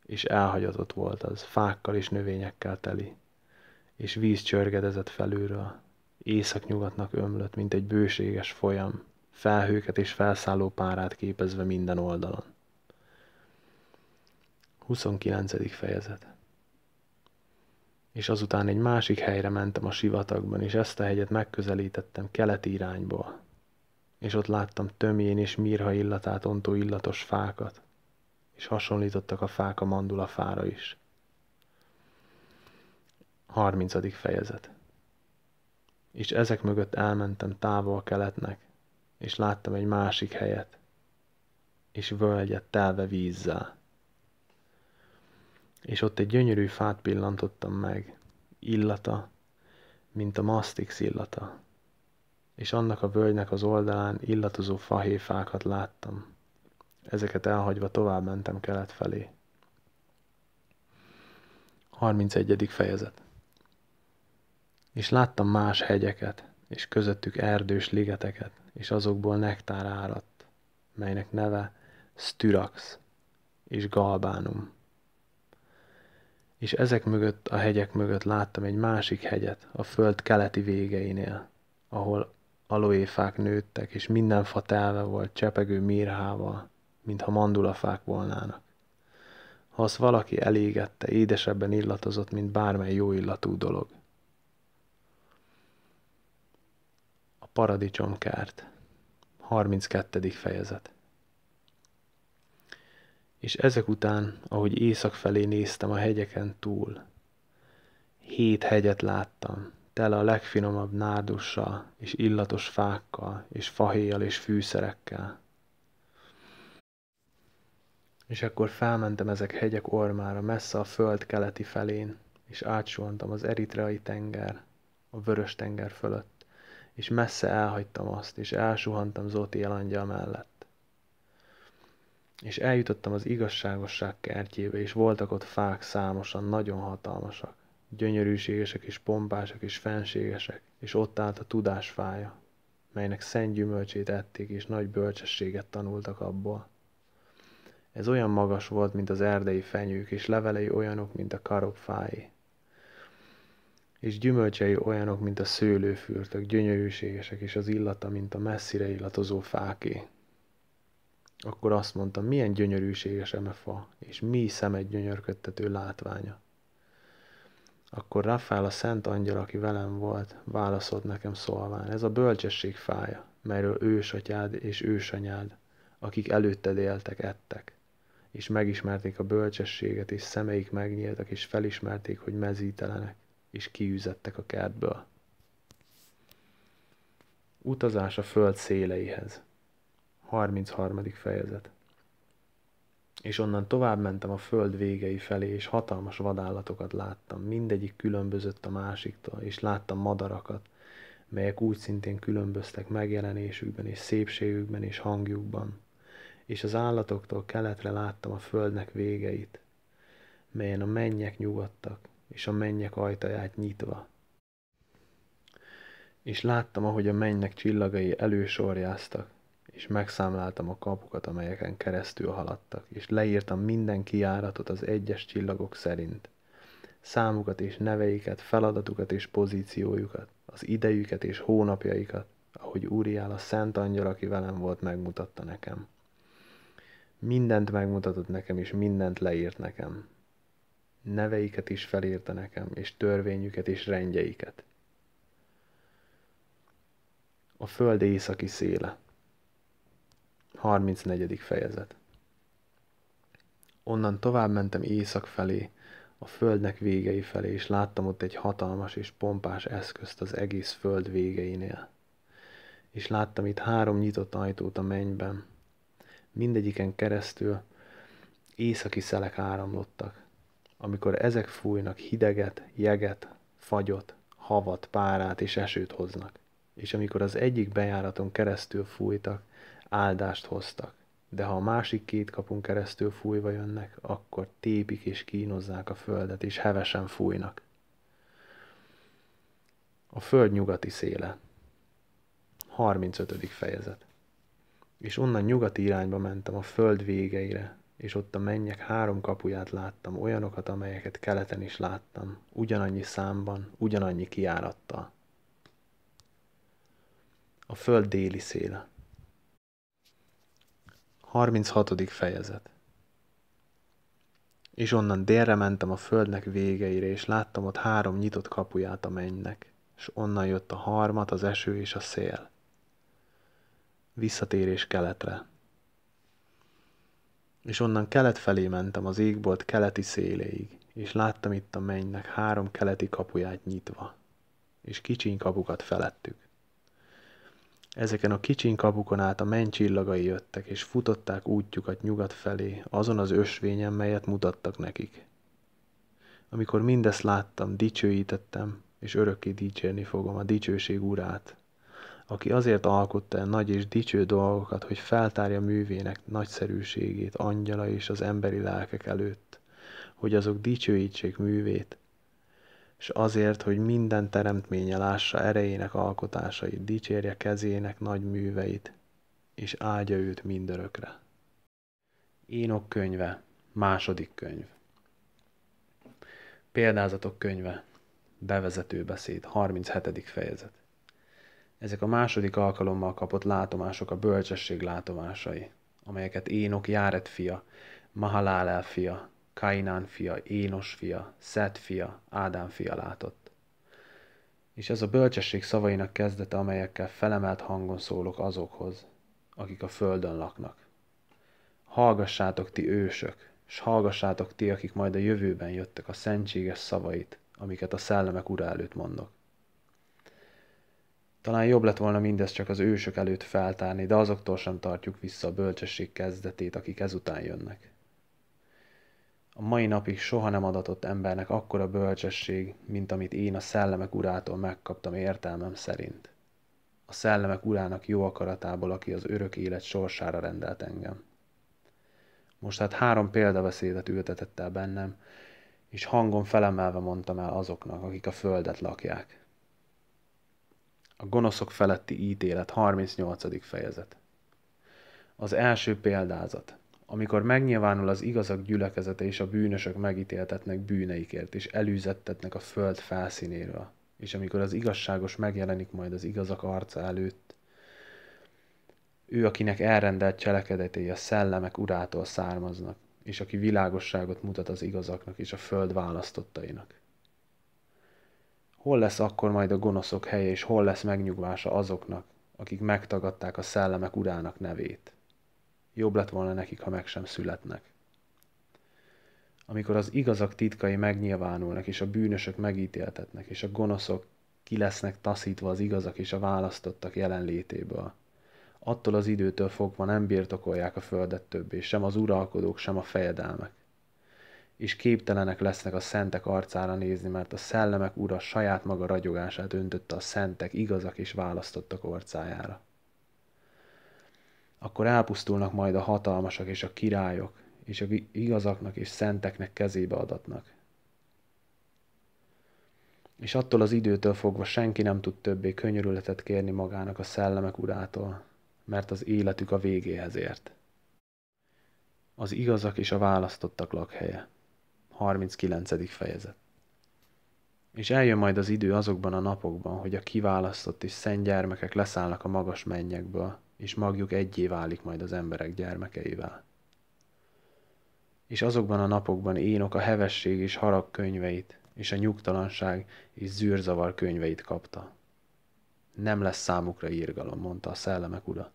és elhagyatott volt az, fákkal és növényekkel teli, és víz csörgedezett felülről, északnyugatnak ömlött, mint egy bőséges folyam, felhőket és felszálló párát képezve minden oldalon. 29. fejezet És azután egy másik helyre mentem a sivatagban, és ezt a hegyet megközelítettem keleti irányból, és ott láttam tömjén és mirha illatát ontó illatos fákat, és hasonlítottak a fák a mandula fára is. 30. fejezet És ezek mögött elmentem távol keletnek, és láttam egy másik helyet, és völgyet telve vízzel. És ott egy gyönyörű fát pillantottam meg, illata, mint a masztix illata, és annak a völgynek az oldalán illatozó fahéfákat láttam. Ezeket elhagyva tovább mentem kelet felé. 31. fejezet És láttam más hegyeket, és közöttük erdős ligeteket, és azokból nektár áradt, melynek neve Styrax és Galbánum. És ezek mögött, a hegyek mögött láttam egy másik hegyet, a föld keleti végeinél, ahol aloéfák nőttek, és minden fa telve volt csepegő mirhával, mintha mandulafák volnának. Ha azt valaki elégette, édesebben illatozott, mint bármely jó illatú dolog. A paradicsomkárt 32. fejezet És ezek után, ahogy észak felé néztem a hegyeken túl, hét hegyet láttam, tele a legfinomabb nárdussal és illatos fákkal és fahéjjal és fűszerekkel. És akkor felmentem ezek hegyek ormára, messze a föld keleti felén, és átsuhantam az eritreai tenger, a vörös tenger fölött, és messze elhagytam azt, és elsuhantam Zóti elangyal mellett. És eljutottam az igazságosság kertjébe, és voltak ott fák számosan, nagyon hatalmasak gyönyörűségesek és pompásak és fenségesek, és ott állt a tudás fája, melynek szent gyümölcsét ették, és nagy bölcsességet tanultak abból. Ez olyan magas volt, mint az erdei fenyők, és levelei olyanok, mint a karokfáé. És gyümölcsei olyanok, mint a szőlőfürtök, gyönyörűségesek, és az illata, mint a messzire illatozó fáké. Akkor azt mondta, milyen gyönyörűséges eme fa, és mi szemed gyönyörködtető látványa. Akkor Rafael a szent angyal, aki velem volt, válaszolt nekem szólván, ez a bölcsesség fája, melyről ősatyád és ősanyád, akik előtted éltek, ettek. És megismerték a bölcsességet, és szemeik megnyíltak, és felismerték, hogy mezítelenek, és kiűzettek a kertből. Utazás a föld széleihez. 33. fejezet és onnan tovább mentem a föld végei felé, és hatalmas vadállatokat láttam. Mindegyik különbözött a másiktól, és láttam madarakat, melyek úgy szintén különböztek megjelenésükben, és szépségükben, és hangjukban. És az állatoktól keletre láttam a földnek végeit, melyen a mennyek nyugodtak, és a mennyek ajtaját nyitva. És láttam, ahogy a mennynek csillagai elősorjáztak, és megszámláltam a kapukat, amelyeken keresztül haladtak, és leírtam minden kiáratot az egyes csillagok szerint. Számukat és neveiket, feladatukat és pozíciójukat, az idejüket és hónapjaikat, ahogy Úriál a szent angyal, aki velem volt, megmutatta nekem. Mindent megmutatott nekem, és mindent leírt nekem. Neveiket is felírta nekem, és törvényüket és rendjeiket. A föld északi széle. 34. fejezet Onnan tovább mentem észak felé, a földnek végei felé, és láttam ott egy hatalmas és pompás eszközt az egész föld végeinél. És láttam itt három nyitott ajtót a mennyben. Mindegyiken keresztül északi szelek áramlottak. Amikor ezek fújnak, hideget, jeget, fagyot, havat, párát és esőt hoznak. És amikor az egyik bejáraton keresztül fújtak, áldást hoztak. De ha a másik két kapun keresztül fújva jönnek, akkor tépik és kínozzák a földet, és hevesen fújnak. A föld nyugati széle. 35. fejezet. És onnan nyugati irányba mentem a föld végeire, és ott a mennyek három kapuját láttam, olyanokat, amelyeket keleten is láttam, ugyanannyi számban, ugyanannyi kiárattal. A föld déli széle. 36. fejezet És onnan délre mentem a földnek végeire, és láttam ott három nyitott kapuját a mennynek, és onnan jött a harmat, az eső és a szél. Visszatérés keletre. És onnan kelet felé mentem az égbolt keleti széléig, és láttam itt a mennynek három keleti kapuját nyitva, és kicsiny kapukat felettük Ezeken a kicsin kapukon át a menny csillagai jöttek, és futották útjukat nyugat felé, azon az ösvényen, melyet mutattak nekik. Amikor mindezt láttam, dicsőítettem, és örökké dicsérni fogom a dicsőség urát, aki azért alkotta el nagy és dicső dolgokat, hogy feltárja művének nagyszerűségét angyala és az emberi lelkek előtt, hogy azok dicsőítsék művét, és azért, hogy minden teremtménye lássa erejének alkotásait, dicsérje kezének nagy műveit, és áldja őt mindörökre. Énok könyve, második könyv. Példázatok könyve, bevezetőbeszéd, 37. fejezet. Ezek a második alkalommal kapott látomások a bölcsesség látomásai, amelyeket Énok Járet fia, Mahalálel fia, Kainán fia, Énos fia, Szed fia, Ádám fia látott. És ez a bölcsesség szavainak kezdete, amelyekkel felemelt hangon szólok azokhoz, akik a földön laknak. Hallgassátok ti ősök, s hallgassátok ti, akik majd a jövőben jöttek a szentséges szavait, amiket a szellemek ura előtt mondok. Talán jobb lett volna mindez csak az ősök előtt feltárni, de azoktól sem tartjuk vissza a bölcsesség kezdetét, akik ezután jönnek a mai napig soha nem adatott embernek akkora bölcsesség, mint amit én a szellemek urától megkaptam értelmem szerint. A szellemek urának jó akaratából, aki az örök élet sorsára rendelt engem. Most hát három példabeszédet ültetett el bennem, és hangon felemelve mondtam el azoknak, akik a földet lakják. A gonoszok feletti ítélet 38. fejezet. Az első példázat amikor megnyilvánul az igazak gyülekezete és a bűnösök megítéltetnek bűneikért, és elűzettetnek a föld felszínéről, és amikor az igazságos megjelenik majd az igazak arca előtt, ő, akinek elrendelt cselekedetei a szellemek urától származnak, és aki világosságot mutat az igazaknak és a föld választottainak. Hol lesz akkor majd a gonoszok helye, és hol lesz megnyugvása azoknak, akik megtagadták a szellemek urának nevét? jobb lett volna nekik, ha meg sem születnek. Amikor az igazak titkai megnyilvánulnak, és a bűnösök megítéltetnek, és a gonoszok ki lesznek taszítva az igazak és a választottak jelenlétéből. Attól az időtől fogva nem birtokolják a földet többé, sem az uralkodók, sem a fejedelmek. És képtelenek lesznek a szentek arcára nézni, mert a szellemek ura saját maga ragyogását öntötte a szentek, igazak és választottak orcájára akkor elpusztulnak majd a hatalmasak és a királyok, és a igazaknak és szenteknek kezébe adatnak. És attól az időtől fogva senki nem tud többé könyörületet kérni magának a szellemek urától, mert az életük a végéhez ért. Az igazak és a választottak lakhelye. 39. fejezet. És eljön majd az idő azokban a napokban, hogy a kiválasztott és szent gyermekek leszállnak a magas mennyekből, és magjuk egyé válik majd az emberek gyermekeivel. És azokban a napokban Énok a hevesség és harag könyveit, és a nyugtalanság és zűrzavar könyveit kapta. Nem lesz számukra írgalom, mondta a szellemek ura.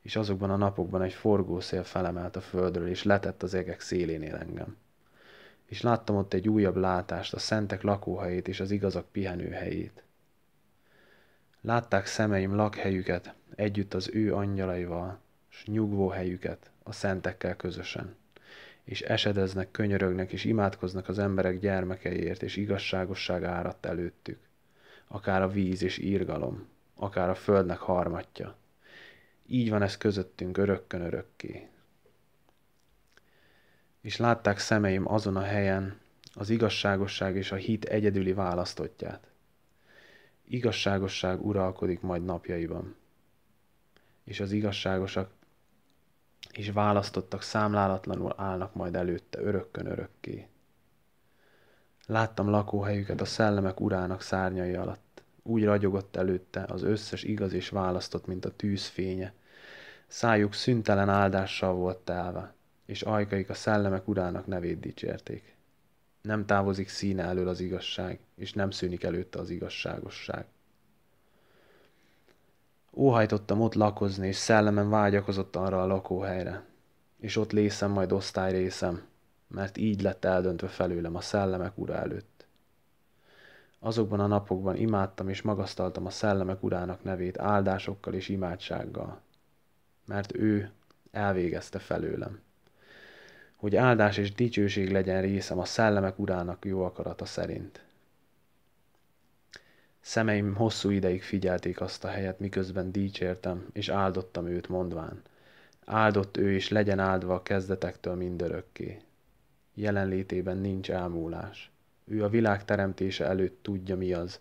És azokban a napokban egy forgószél felemelt a földről, és letett az égek szélénél engem. És láttam ott egy újabb látást, a szentek lakóhelyét és az igazak pihenőhelyét. Látták szemeim lakhelyüket, együtt az ő angyalaival, s nyugvó helyüket, a szentekkel közösen. És esedeznek, könyörögnek és imádkoznak az emberek gyermekeiért, és igazságosság áradt előttük. Akár a víz és írgalom, akár a földnek harmatja. Így van ez közöttünk örökkön örökké. És látták szemeim azon a helyen az igazságosság és a hit egyedüli választottját. Igazságosság uralkodik majd napjaiban és az igazságosak, és választottak számlálatlanul állnak majd előtte örökkön örökké. Láttam lakóhelyüket a szellemek urának szárnyai alatt. Úgy ragyogott előtte az összes igaz és választott, mint a tűzfénye. Szájuk szüntelen áldással volt telve, és ajkaik a szellemek urának nevét dicsérték. Nem távozik színe elől az igazság, és nem szűnik előtte az igazságosság. Óhajtottam ott lakozni, és szellemem vágyakozott arra a lakóhelyre. És ott lészem, majd osztályrészem, mert így lett eldöntve felőlem a szellemek ura előtt. Azokban a napokban imádtam és magasztaltam a szellemek urának nevét áldásokkal és imádsággal, mert ő elvégezte felőlem. Hogy áldás és dicsőség legyen részem a szellemek urának jó akarata szerint. Szemeim hosszú ideig figyelték azt a helyet, miközben dicsértem, és áldottam őt mondván. Áldott ő is legyen áldva a kezdetektől mindörökké. Jelenlétében nincs elmúlás. Ő a világ teremtése előtt tudja mi az,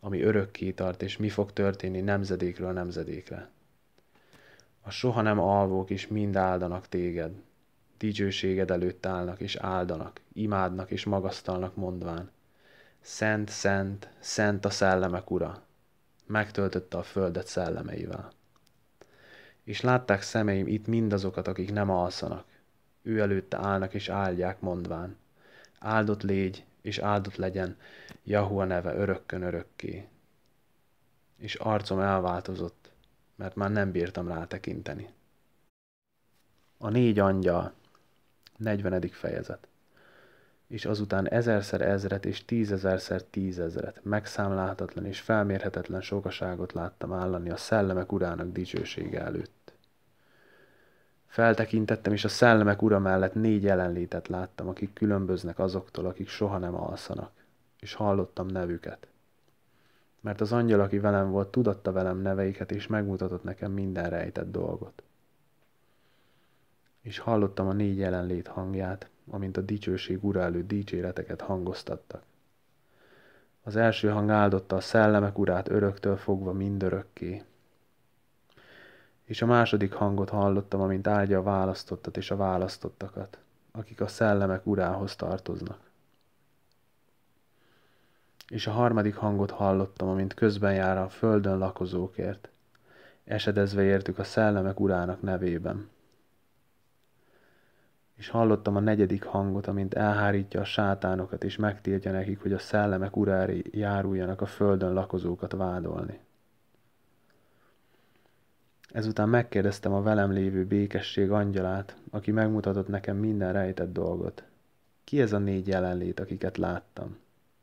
ami örökké tart, és mi fog történni nemzedékről nemzedékre. A soha nem alvók is mind áldanak téged. Dicsőséged előtt állnak és áldanak, imádnak és magasztalnak mondván. Szent, szent, szent a szellemek ura, megtöltötte a földet szellemeivel. És látták szemeim itt mindazokat, akik nem alszanak. Ő előtte állnak és áldják, mondván. Áldott légy, és áldott legyen Jahua neve örökkön örökké. És arcom elváltozott, mert már nem bírtam rá tekinteni. A négy angyal, 40. fejezet és azután ezerszer ezret és tízezerszer tízezret, megszámláhatatlan és felmérhetetlen sokaságot láttam állani a szellemek urának dicsősége előtt. Feltekintettem, és a szellemek ura mellett négy jelenlétet láttam, akik különböznek azoktól, akik soha nem alszanak, és hallottam nevüket. Mert az angyal, aki velem volt, tudatta velem neveiket, és megmutatott nekem minden rejtett dolgot. És hallottam a négy jelenlét hangját, amint a dicsőség urálő dicséreteket hangoztattak. Az első hang áldotta a szellemek urát öröktől fogva mindörökké. És a második hangot hallottam, amint áldja a választottat és a választottakat, akik a szellemek urához tartoznak. És a harmadik hangot hallottam, amint közben jár a földön lakozókért. Esedezve értük a szellemek urának nevében és hallottam a negyedik hangot, amint elhárítja a sátánokat, és megtiltja nekik, hogy a szellemek urári járuljanak a földön lakozókat vádolni. Ezután megkérdeztem a velem lévő békesség angyalát, aki megmutatott nekem minden rejtett dolgot. Ki ez a négy jelenlét, akiket láttam,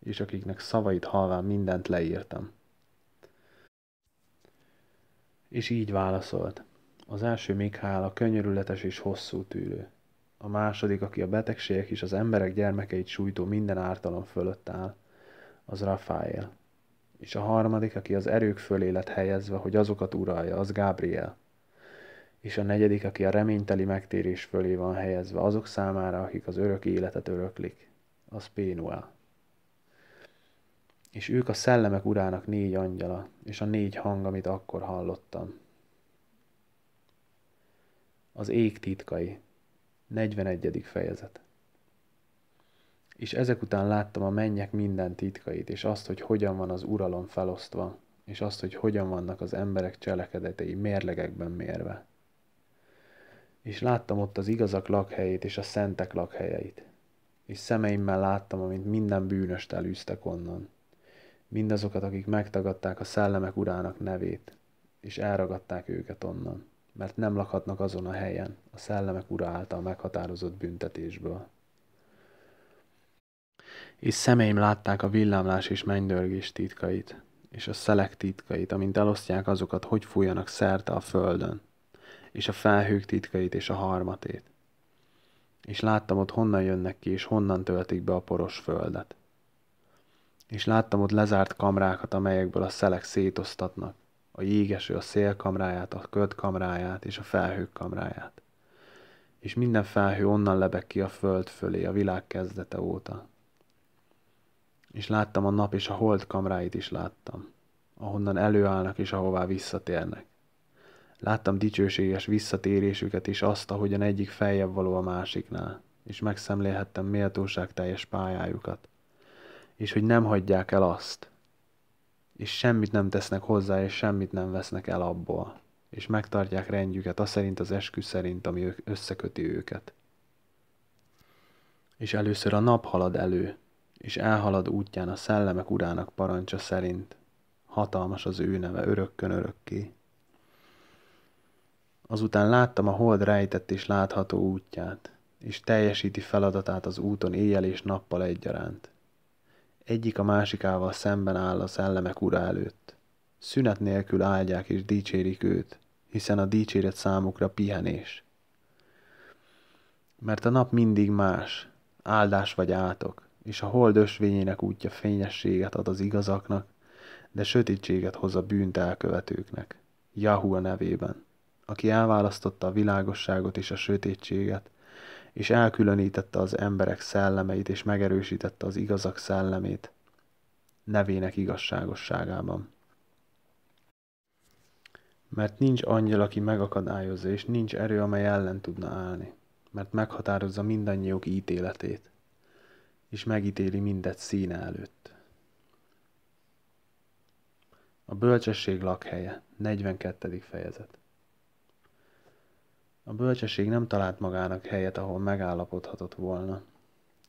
és akiknek szavait halván mindent leírtam? És így válaszolt. Az első mikhál a könyörületes és hosszú tűrő a második, aki a betegségek és az emberek gyermekeit sújtó minden ártalom fölött áll, az Rafael. És a harmadik, aki az erők fölé lett helyezve, hogy azokat uralja, az Gábriel. És a negyedik, aki a reményteli megtérés fölé van helyezve, azok számára, akik az örök életet öröklik, az Pénuel. És ők a szellemek urának négy angyala, és a négy hang, amit akkor hallottam. Az ég titkai, 41. fejezet És ezek után láttam a mennyek minden titkait, és azt, hogy hogyan van az uralom felosztva, és azt, hogy hogyan vannak az emberek cselekedetei mérlegekben mérve. És láttam ott az igazak lakhelyét és a szentek lakhelyeit. És szemeimmel láttam, amint minden bűnöst elűztek onnan. Mindazokat, akik megtagadták a szellemek urának nevét, és elragadták őket onnan mert nem lakhatnak azon a helyen, a szellemek ura által meghatározott büntetésből. És szemeim látták a villámlás és mennydörgés titkait, és a szelek titkait, amint elosztják azokat, hogy fújjanak szerte a földön, és a felhők titkait és a harmatét. És láttam ott honnan jönnek ki, és honnan töltik be a poros földet. És láttam ott lezárt kamrákat, amelyekből a szelek szétoztatnak, a jégeső a szélkamráját, a ködkamráját és a felhők kamráját. És minden felhő onnan lebeg ki a föld fölé a világ kezdete óta. És láttam a nap és a hold kamráit is láttam, ahonnan előállnak és ahová visszatérnek. Láttam dicsőséges visszatérésüket is azt, ahogyan egyik feljebb való a másiknál, és megszemlélhettem méltóság teljes pályájukat, és hogy nem hagyják el azt, és semmit nem tesznek hozzá, és semmit nem vesznek el abból, és megtartják rendjüket, az szerint az eskü szerint, ami összeköti őket. És először a nap halad elő, és elhalad útján a szellemek urának parancsa szerint. Hatalmas az ő neve örökkön örökké. Azután láttam a hold rejtett és látható útját, és teljesíti feladatát az úton éjjel és nappal egyaránt. Egyik a másikával szemben áll a szellemek ura előtt. Szünet nélkül áldják és dicsérik őt, hiszen a dicséret számukra pihenés. Mert a nap mindig más, áldás vagy átok, és a hold ösvényének útja fényességet ad az igazaknak, de sötétséget hoz a bűnt elkövetőknek. Jahua nevében, aki elválasztotta a világosságot és a sötétséget, és elkülönítette az emberek szellemeit, és megerősítette az igazak szellemét nevének igazságosságában. Mert nincs angyal, aki megakadályozza, és nincs erő, amely ellen tudna állni, mert meghatározza mindannyiuk ítéletét, és megítéli mindet színe előtt. A bölcsesség lakhelye, 42. fejezet. A bölcsesség nem talált magának helyet, ahol megállapodhatott volna,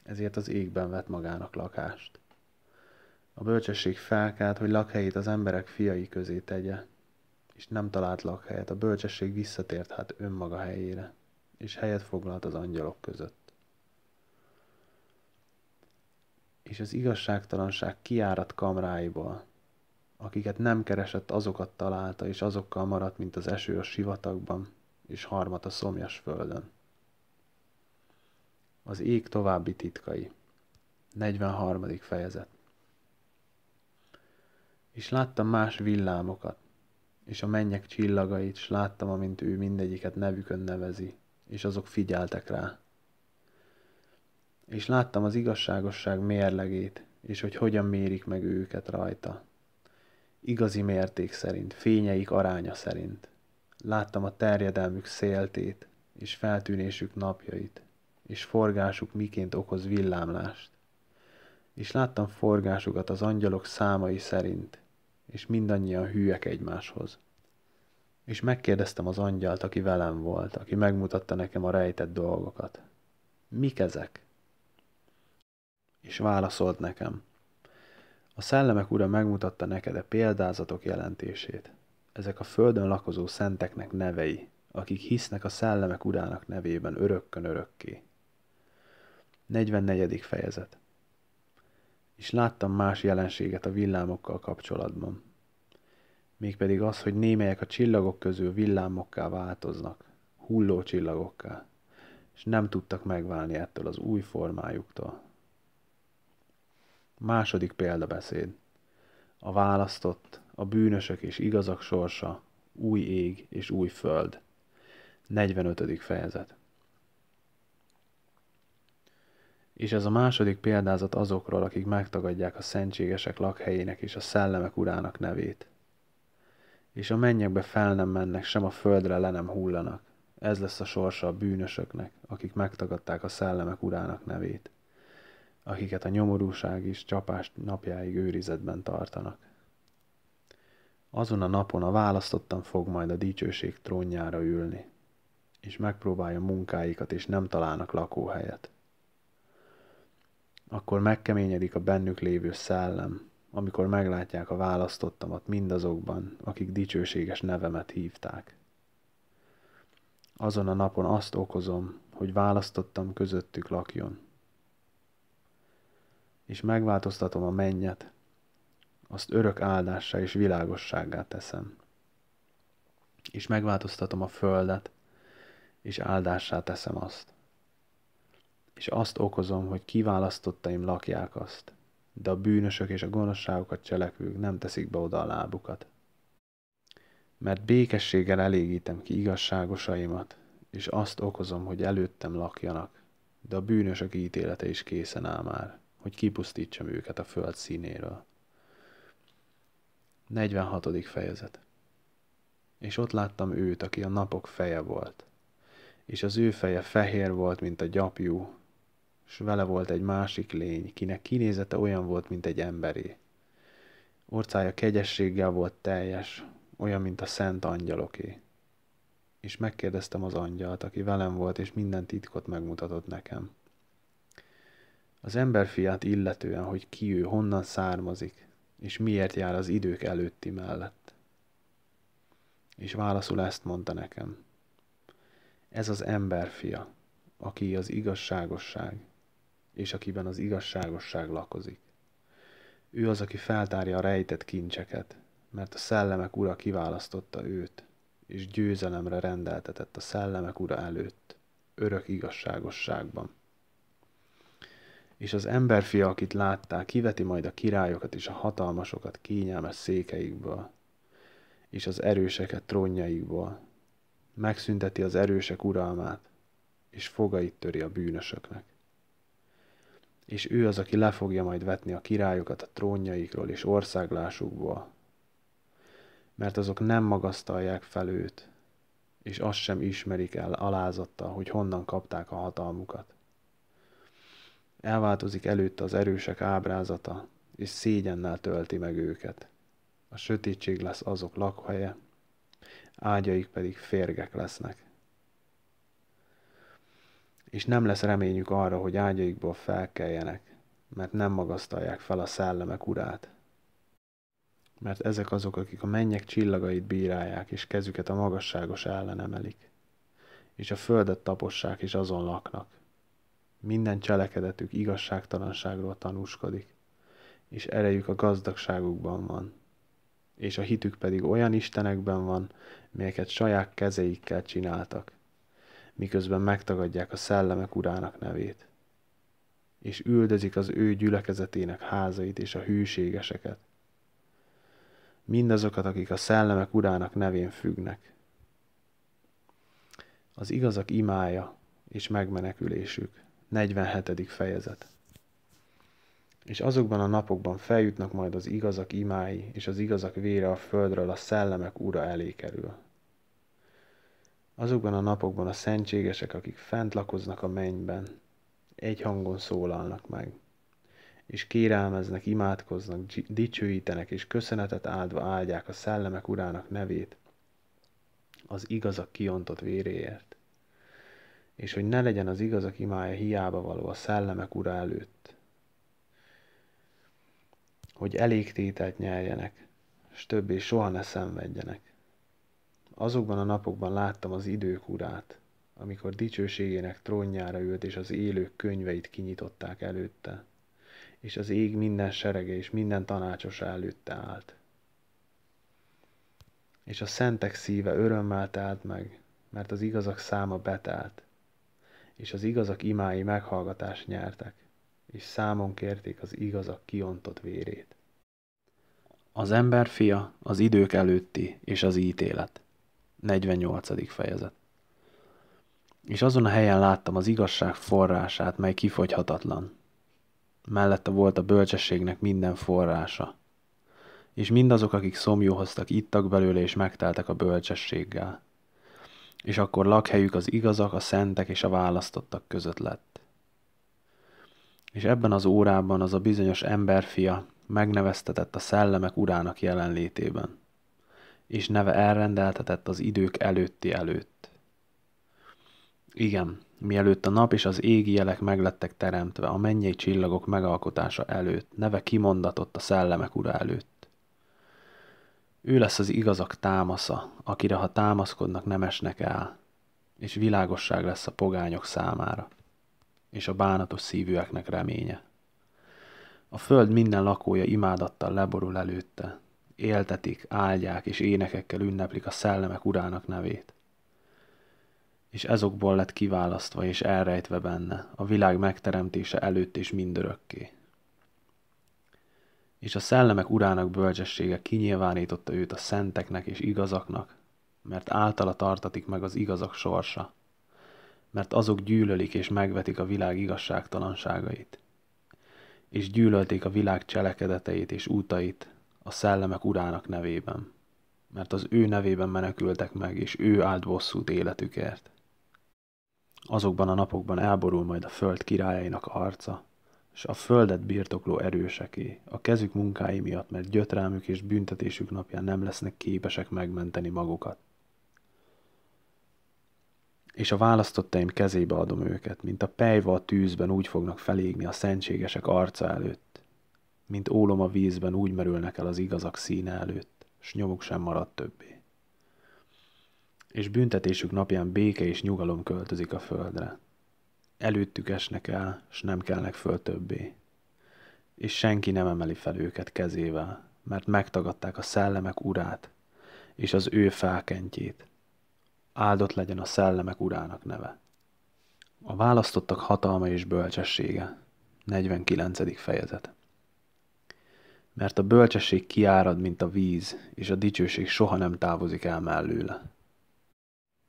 ezért az égben vett magának lakást. A bölcsesség felkelt, hogy lakhelyét az emberek fiai közé tegye, és nem talált lakhelyet, a bölcsesség visszatért hát önmaga helyére, és helyet foglalt az angyalok között. És az igazságtalanság kiárat kamráiból, akiket nem keresett, azokat találta, és azokkal maradt, mint az eső a sivatagban, és harmat a szomjas földön. Az ég további titkai. 43. fejezet. És láttam más villámokat, és a mennyek csillagait, és láttam, amint ő mindegyiket nevükön nevezi, és azok figyeltek rá. És láttam az igazságosság mérlegét, és hogy hogyan mérik meg őket rajta. Igazi mérték szerint, fényeik aránya szerint. Láttam a terjedelmük széltét, és feltűnésük napjait, és forgásuk miként okoz villámlást. És láttam forgásukat az angyalok számai szerint, és mindannyian hűek egymáshoz. És megkérdeztem az angyalt, aki velem volt, aki megmutatta nekem a rejtett dolgokat. Mik ezek? És válaszolt nekem. A szellemek ura megmutatta neked a példázatok jelentését ezek a földön lakozó szenteknek nevei, akik hisznek a szellemek urának nevében örökkön örökké. 44. fejezet És láttam más jelenséget a villámokkal kapcsolatban. Mégpedig az, hogy némelyek a csillagok közül villámokká változnak, hulló csillagokká, és nem tudtak megválni ettől az új formájuktól. Második példabeszéd. A választott, a bűnösök és igazak sorsa, új ég és új föld. 45. fejezet. És ez a második példázat azokról, akik megtagadják a szentségesek lakhelyének és a szellemek urának nevét. És a mennyekbe fel nem mennek, sem a földre le nem hullanak. Ez lesz a sorsa a bűnösöknek, akik megtagadták a szellemek urának nevét, akiket a nyomorúság és csapást napjáig őrizetben tartanak. Azon a napon a választottan fog majd a dicsőség trónjára ülni, és megpróbálja munkáikat, és nem találnak lakóhelyet. Akkor megkeményedik a bennük lévő szellem, amikor meglátják a választottamat mindazokban, akik dicsőséges nevemet hívták. Azon a napon azt okozom, hogy választottam közöttük lakjon. És megváltoztatom a mennyet, azt örök áldássá és világossággá teszem. És megváltoztatom a földet, és áldássá teszem azt. És azt okozom, hogy kiválasztottaim lakják azt, de a bűnösök és a gonoszságokat cselekvők nem teszik be oda a lábukat. Mert békességgel elégítem ki igazságosaimat, és azt okozom, hogy előttem lakjanak, de a bűnösök ítélete is készen áll már, hogy kipusztítsam őket a föld színéről. 46. fejezet. És ott láttam őt, aki a napok feje volt. És az ő feje fehér volt, mint a gyapjú, s vele volt egy másik lény, kinek kinézete olyan volt, mint egy emberi. Orcája kegyességgel volt teljes, olyan, mint a szent angyaloké. És megkérdeztem az angyalt, aki velem volt, és minden titkot megmutatott nekem. Az emberfiát illetően, hogy ki ő, honnan származik, és miért jár az idők előtti mellett. És válaszul ezt mondta nekem. Ez az ember fia, aki az igazságosság, és akiben az igazságosság lakozik. Ő az, aki feltárja a rejtett kincseket, mert a szellemek ura kiválasztotta őt, és győzelemre rendeltetett a szellemek ura előtt, örök igazságosságban és az emberfia, akit látták, kiveti majd a királyokat és a hatalmasokat kényelmes székeikből, és az erőseket trónjaikból. Megszünteti az erősek uralmát, és fogait töri a bűnösöknek. És ő az, aki le fogja majd vetni a királyokat a trónjaikról és országlásukból, mert azok nem magasztalják fel őt, és azt sem ismerik el alázattal, hogy honnan kapták a hatalmukat Elváltozik előtt az erősek ábrázata, és szégyennel tölti meg őket. A sötétség lesz azok lakhelye, ágyaik pedig férgek lesznek. És nem lesz reményük arra, hogy ágyaikból felkeljenek, mert nem magasztalják fel a szellemek urát. Mert ezek azok, akik a mennyek csillagait bírálják, és kezüket a magasságos ellen emelik, és a földet tapossák, és azon laknak minden cselekedetük igazságtalanságról tanúskodik, és erejük a gazdagságukban van, és a hitük pedig olyan istenekben van, melyeket saját kezeikkel csináltak, miközben megtagadják a szellemek urának nevét, és üldözik az ő gyülekezetének házait és a hűségeseket, mindazokat, akik a szellemek urának nevén függnek. Az igazak imája és megmenekülésük 47. fejezet És azokban a napokban feljutnak majd az igazak imái, és az igazak vére a földről a szellemek ura elé kerül. Azokban a napokban a szentségesek, akik fent lakoznak a mennyben, egy hangon szólalnak meg, és kérelmeznek, imádkoznak, dicsőítenek, és köszönetet áldva áldják a szellemek urának nevét, az igazak kiontott véréért és hogy ne legyen az igazak imája hiába való a szellemek ura előtt. Hogy elég tételt nyerjenek, s többé soha ne szenvedjenek. Azokban a napokban láttam az idők urát, amikor dicsőségének trónjára ült, és az élők könyveit kinyitották előtte, és az ég minden serege és minden tanácsosa előtte állt. És a szentek szíve örömmel telt meg, mert az igazak száma betelt, és az igazak imái meghallgatást nyertek, és számon kérték az igazak kiontott vérét. Az ember fia, az idők előtti és az ítélet. 48. fejezet. És azon a helyen láttam az igazság forrását, mely kifogyhatatlan. Mellette volt a bölcsességnek minden forrása. És mindazok, akik szomjúhoztak, ittak belőle és megteltek a bölcsességgel és akkor lakhelyük az igazak, a szentek és a választottak között lett. És ebben az órában az a bizonyos emberfia megneveztetett a szellemek urának jelenlétében, és neve elrendeltetett az idők előtti előtt. Igen, mielőtt a nap és az égi jelek meglettek teremtve, a mennyei csillagok megalkotása előtt, neve kimondatott a szellemek ura előtt. Ő lesz az igazak támasza, akire ha támaszkodnak, nem esnek el, és világosság lesz a pogányok számára, és a bánatos szívűeknek reménye. A föld minden lakója imádattal leborul előtte, éltetik, áldják és énekekkel ünneplik a szellemek urának nevét. És ezokból lett kiválasztva és elrejtve benne, a világ megteremtése előtt és mindörökké és a szellemek urának bölcsessége kinyilvánította őt a szenteknek és igazaknak, mert általa tartatik meg az igazak sorsa, mert azok gyűlölik és megvetik a világ igazságtalanságait, és gyűlölték a világ cselekedeteit és útait a szellemek urának nevében, mert az ő nevében menekültek meg, és ő állt bosszút életükért. Azokban a napokban elborul majd a föld királyainak arca, és a földet birtokló erőseké, a kezük munkái miatt, mert gyötrámük és büntetésük napján nem lesznek képesek megmenteni magukat. És a választottaim kezébe adom őket, mint a pejva a tűzben úgy fognak felégni a szentségesek arca előtt, mint ólom a vízben úgy merülnek el az igazak színe előtt, s nyomuk sem marad többé. És büntetésük napján béke és nyugalom költözik a földre, előttük esnek el, s nem kelnek föl többé. És senki nem emeli fel őket kezével, mert megtagadták a szellemek urát és az ő felkentjét. Áldott legyen a szellemek urának neve. A választottak hatalma és bölcsessége. 49. fejezet. Mert a bölcsesség kiárad, mint a víz, és a dicsőség soha nem távozik el mellőle.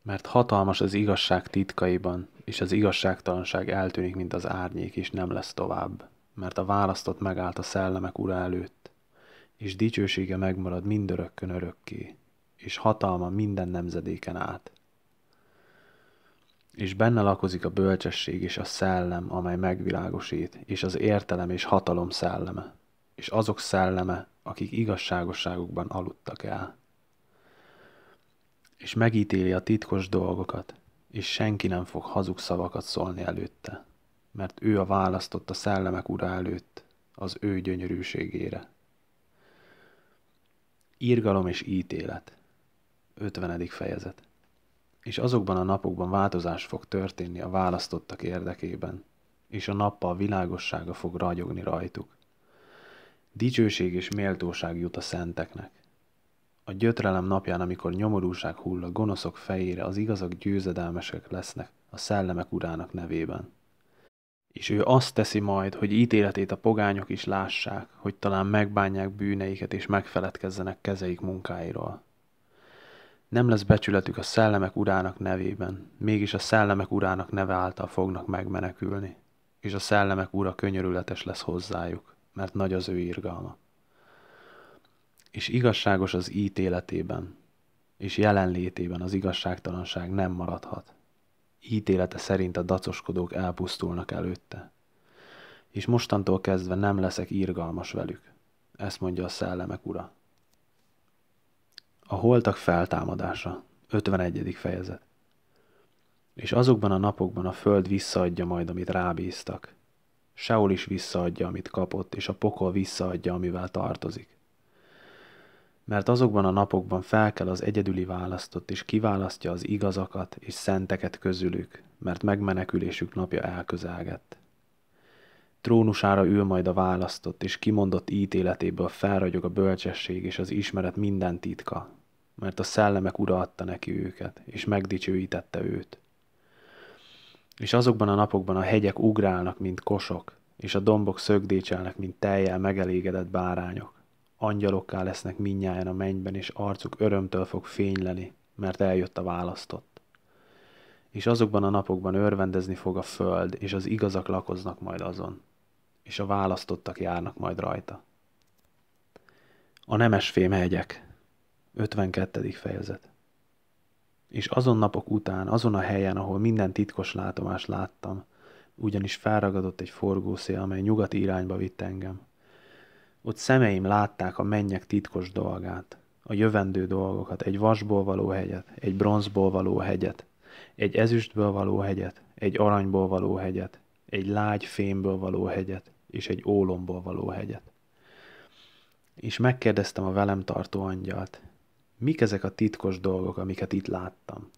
Mert hatalmas az igazság titkaiban, és az igazságtalanság eltűnik, mint az árnyék, és nem lesz tovább, mert a választott megállt a szellemek ura előtt, és dicsősége megmarad mindörökkön örökké, és hatalma minden nemzedéken át. És benne lakozik a bölcsesség és a szellem, amely megvilágosít, és az értelem és hatalom szelleme, és azok szelleme, akik igazságosságukban aludtak el. És megítéli a titkos dolgokat, és senki nem fog hazug szavakat szólni előtte, mert ő a választott a szellemek ura előtt, az ő gyönyörűségére. Írgalom és ítélet. 50. fejezet. És azokban a napokban változás fog történni a választottak érdekében, és a nappal világossága fog ragyogni rajtuk. Dicsőség és méltóság jut a szenteknek, a gyötrelem napján, amikor nyomorúság hull a gonoszok fejére, az igazak győzedelmesek lesznek a szellemek urának nevében. És ő azt teszi majd, hogy ítéletét a pogányok is lássák, hogy talán megbánják bűneiket és megfeledkezzenek kezeik munkáiról. Nem lesz becsületük a szellemek urának nevében, mégis a szellemek urának neve által fognak megmenekülni, és a szellemek ura könyörületes lesz hozzájuk, mert nagy az ő irgalma és igazságos az ítéletében, és jelenlétében az igazságtalanság nem maradhat. Ítélete szerint a dacoskodók elpusztulnak előtte. És mostantól kezdve nem leszek irgalmas velük. Ezt mondja a szellemek ura. A holtak feltámadása. 51. fejezet. És azokban a napokban a föld visszaadja majd, amit rábíztak. Seol is visszaadja, amit kapott, és a pokol visszaadja, amivel tartozik mert azokban a napokban fel kell az egyedüli választott, és kiválasztja az igazakat és szenteket közülük, mert megmenekülésük napja elközelgett. Trónusára ül majd a választott, és kimondott ítéletéből felragyog a bölcsesség és az ismeret minden titka, mert a szellemek ura adta neki őket, és megdicsőítette őt. És azokban a napokban a hegyek ugrálnak, mint kosok, és a dombok szögdécselnek, mint tejjel megelégedett bárányok angyalokká lesznek minnyáján a mennyben, és arcuk örömtől fog fényleni, mert eljött a választott. És azokban a napokban örvendezni fog a föld, és az igazak lakoznak majd azon, és a választottak járnak majd rajta. A fém hegyek 52. fejezet És azon napok után, azon a helyen, ahol minden titkos látomást láttam, ugyanis felragadott egy forgószél, amely nyugati irányba vitt engem. Ott szemeim látták a mennyek titkos dolgát, a jövendő dolgokat, egy vasból való hegyet, egy bronzból való hegyet, egy ezüstből való hegyet, egy aranyból való hegyet, egy lágy fémből való hegyet, és egy ólomból való hegyet. És megkérdeztem a velem tartó angyalt, mik ezek a titkos dolgok, amiket itt láttam.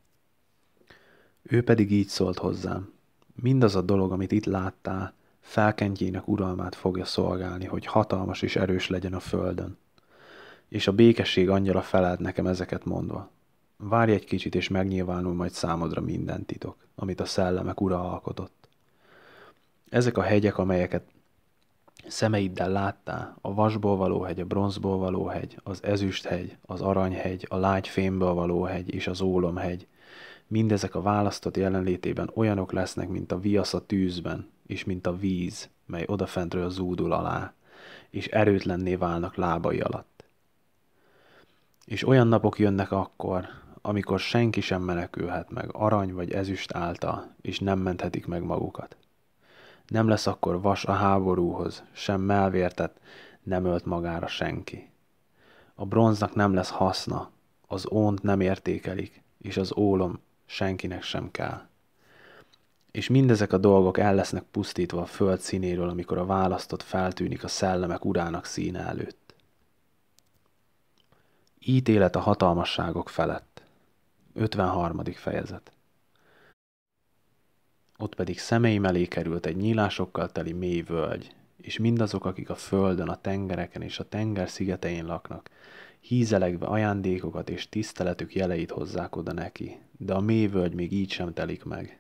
Ő pedig így szólt hozzám, mindaz a dolog, amit itt láttál, felkentjének uralmát fogja szolgálni, hogy hatalmas és erős legyen a földön. És a békesség angyala feled nekem ezeket mondva. Várj egy kicsit, és megnyilvánul majd számodra minden titok, amit a szellemek ura alkotott. Ezek a hegyek, amelyeket szemeiddel láttál, a vasból való hegy, a bronzból való hegy, az ezüsthegy, az aranyhegy, a lágy fémből való hegy és az ólomhegy, mindezek a választott jelenlétében olyanok lesznek, mint a viasz a tűzben, és mint a víz, mely odafentről zúdul alá, és erőtlenné válnak lábai alatt. És olyan napok jönnek akkor, amikor senki sem menekülhet meg arany vagy ezüst által, és nem menthetik meg magukat. Nem lesz akkor vas a háborúhoz, sem melvértet nem ölt magára senki. A bronznak nem lesz haszna, az ónt nem értékelik, és az ólom senkinek sem kell. És mindezek a dolgok el lesznek pusztítva a föld színéről, amikor a választott feltűnik a szellemek urának színe előtt. Ítélet a hatalmasságok felett. 53. fejezet. Ott pedig szemeim elé került egy nyílásokkal teli mély völgy, és mindazok, akik a földön, a tengereken és a tenger szigetein laknak, hízelegve ajándékokat és tiszteletük jeleit hozzák oda neki, de a völgy még így sem telik meg.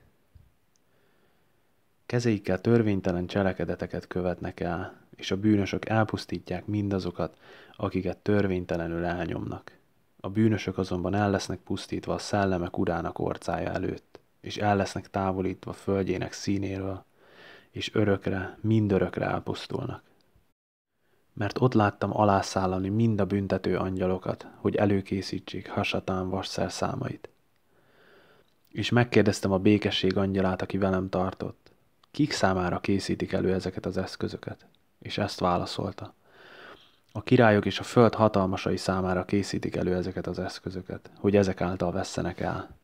Kezeikkel törvénytelen cselekedeteket követnek el, és a bűnösök elpusztítják mindazokat, akiket törvénytelenül elnyomnak. A bűnösök azonban el lesznek pusztítva a szellemek urának orcája előtt, és el lesznek távolítva földjének színéről, és örökre, mindörökre elpusztulnak mert ott láttam alászállani mind a büntető angyalokat, hogy előkészítsék Hasatán vasszer számait. És megkérdeztem a békesség angyalát, aki velem tartott, kik számára készítik elő ezeket az eszközöket, és ezt válaszolta. A királyok és a föld hatalmasai számára készítik elő ezeket az eszközöket, hogy ezek által vesszenek el.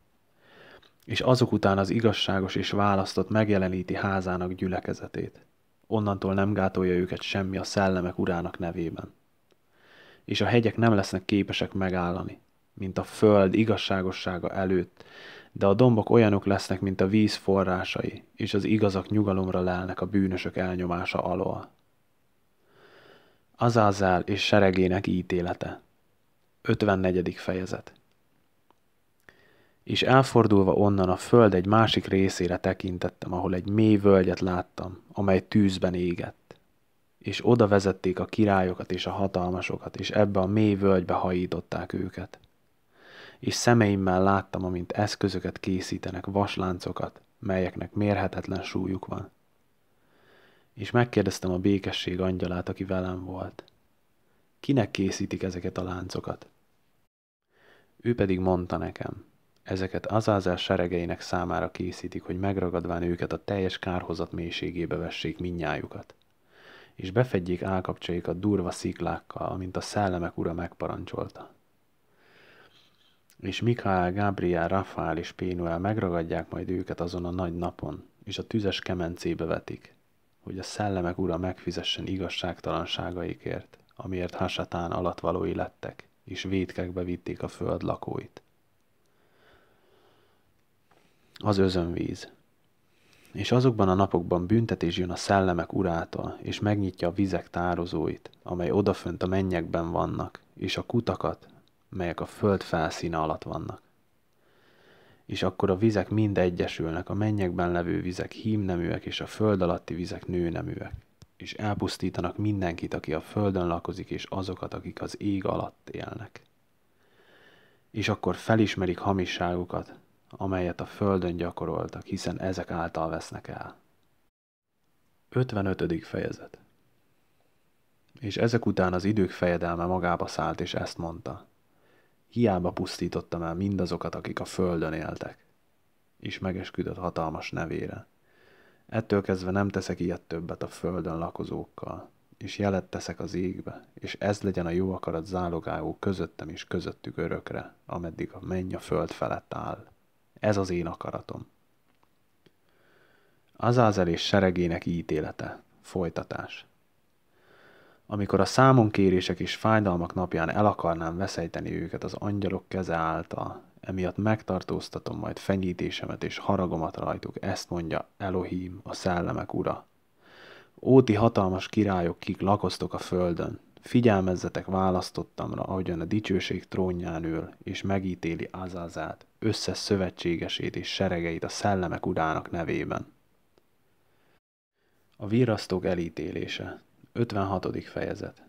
És azok után az igazságos és választott megjeleníti házának gyülekezetét onnantól nem gátolja őket semmi a szellemek urának nevében. És a hegyek nem lesznek képesek megállani, mint a föld igazságossága előtt, de a dombok olyanok lesznek, mint a víz forrásai, és az igazak nyugalomra lelnek a bűnösök elnyomása alól. Azázel és seregének ítélete 54. fejezet és elfordulva onnan a föld egy másik részére tekintettem, ahol egy mély völgyet láttam, amely tűzben égett. És oda vezették a királyokat és a hatalmasokat, és ebbe a mély völgybe hajították őket. És szemeimmel láttam, amint eszközöket készítenek, vasláncokat, melyeknek mérhetetlen súlyuk van. És megkérdeztem a békesség angyalát, aki velem volt. Kinek készítik ezeket a láncokat? Ő pedig mondta nekem – Ezeket Azázás seregeinek számára készítik, hogy megragadván őket a teljes kárhozat mélységébe vessék minnyájukat, és befedjék állkapcsaikat durva sziklákkal, amint a szellemek ura megparancsolta. És Mikael, Gábriel, Rafael és Pénuel megragadják majd őket azon a nagy napon, és a tüzes kemencébe vetik, hogy a szellemek ura megfizessen igazságtalanságaikért, amiért Hasatán valói lettek, és védkekbe vitték a föld lakóit az özönvíz. És azokban a napokban büntetés jön a szellemek urától, és megnyitja a vizek tározóit, amely odafönt a mennyekben vannak, és a kutakat, melyek a föld felszíne alatt vannak. És akkor a vizek mind egyesülnek, a mennyekben levő vizek hímneműek, és a föld alatti vizek nőneműek, és elpusztítanak mindenkit, aki a földön lakozik, és azokat, akik az ég alatt élnek. És akkor felismerik hamisságukat, amelyet a földön gyakoroltak, hiszen ezek által vesznek el. 55. fejezet És ezek után az idők fejedelme magába szállt, és ezt mondta. Hiába pusztítottam el mindazokat, akik a földön éltek. És megesküdött hatalmas nevére. Ettől kezdve nem teszek ilyet többet a földön lakozókkal, és jelet teszek az égbe, és ez legyen a jó akarat zálogául közöttem és közöttük örökre, ameddig a menny a föld felett áll ez az én akaratom. Azázel és seregének ítélete, folytatás. Amikor a kérések és fájdalmak napján el akarnám veszejteni őket az angyalok keze által, emiatt megtartóztatom majd fenyítésemet és haragomat rajtuk, ezt mondja Elohim, a szellemek ura. Óti hatalmas királyok, kik lakoztok a földön, Figyelmezzetek választottamra, ahogyan a dicsőség trónján ül, és megítéli Azazát, összes szövetségesét és seregeit a szellemek urának nevében. A virasztók elítélése 56. fejezet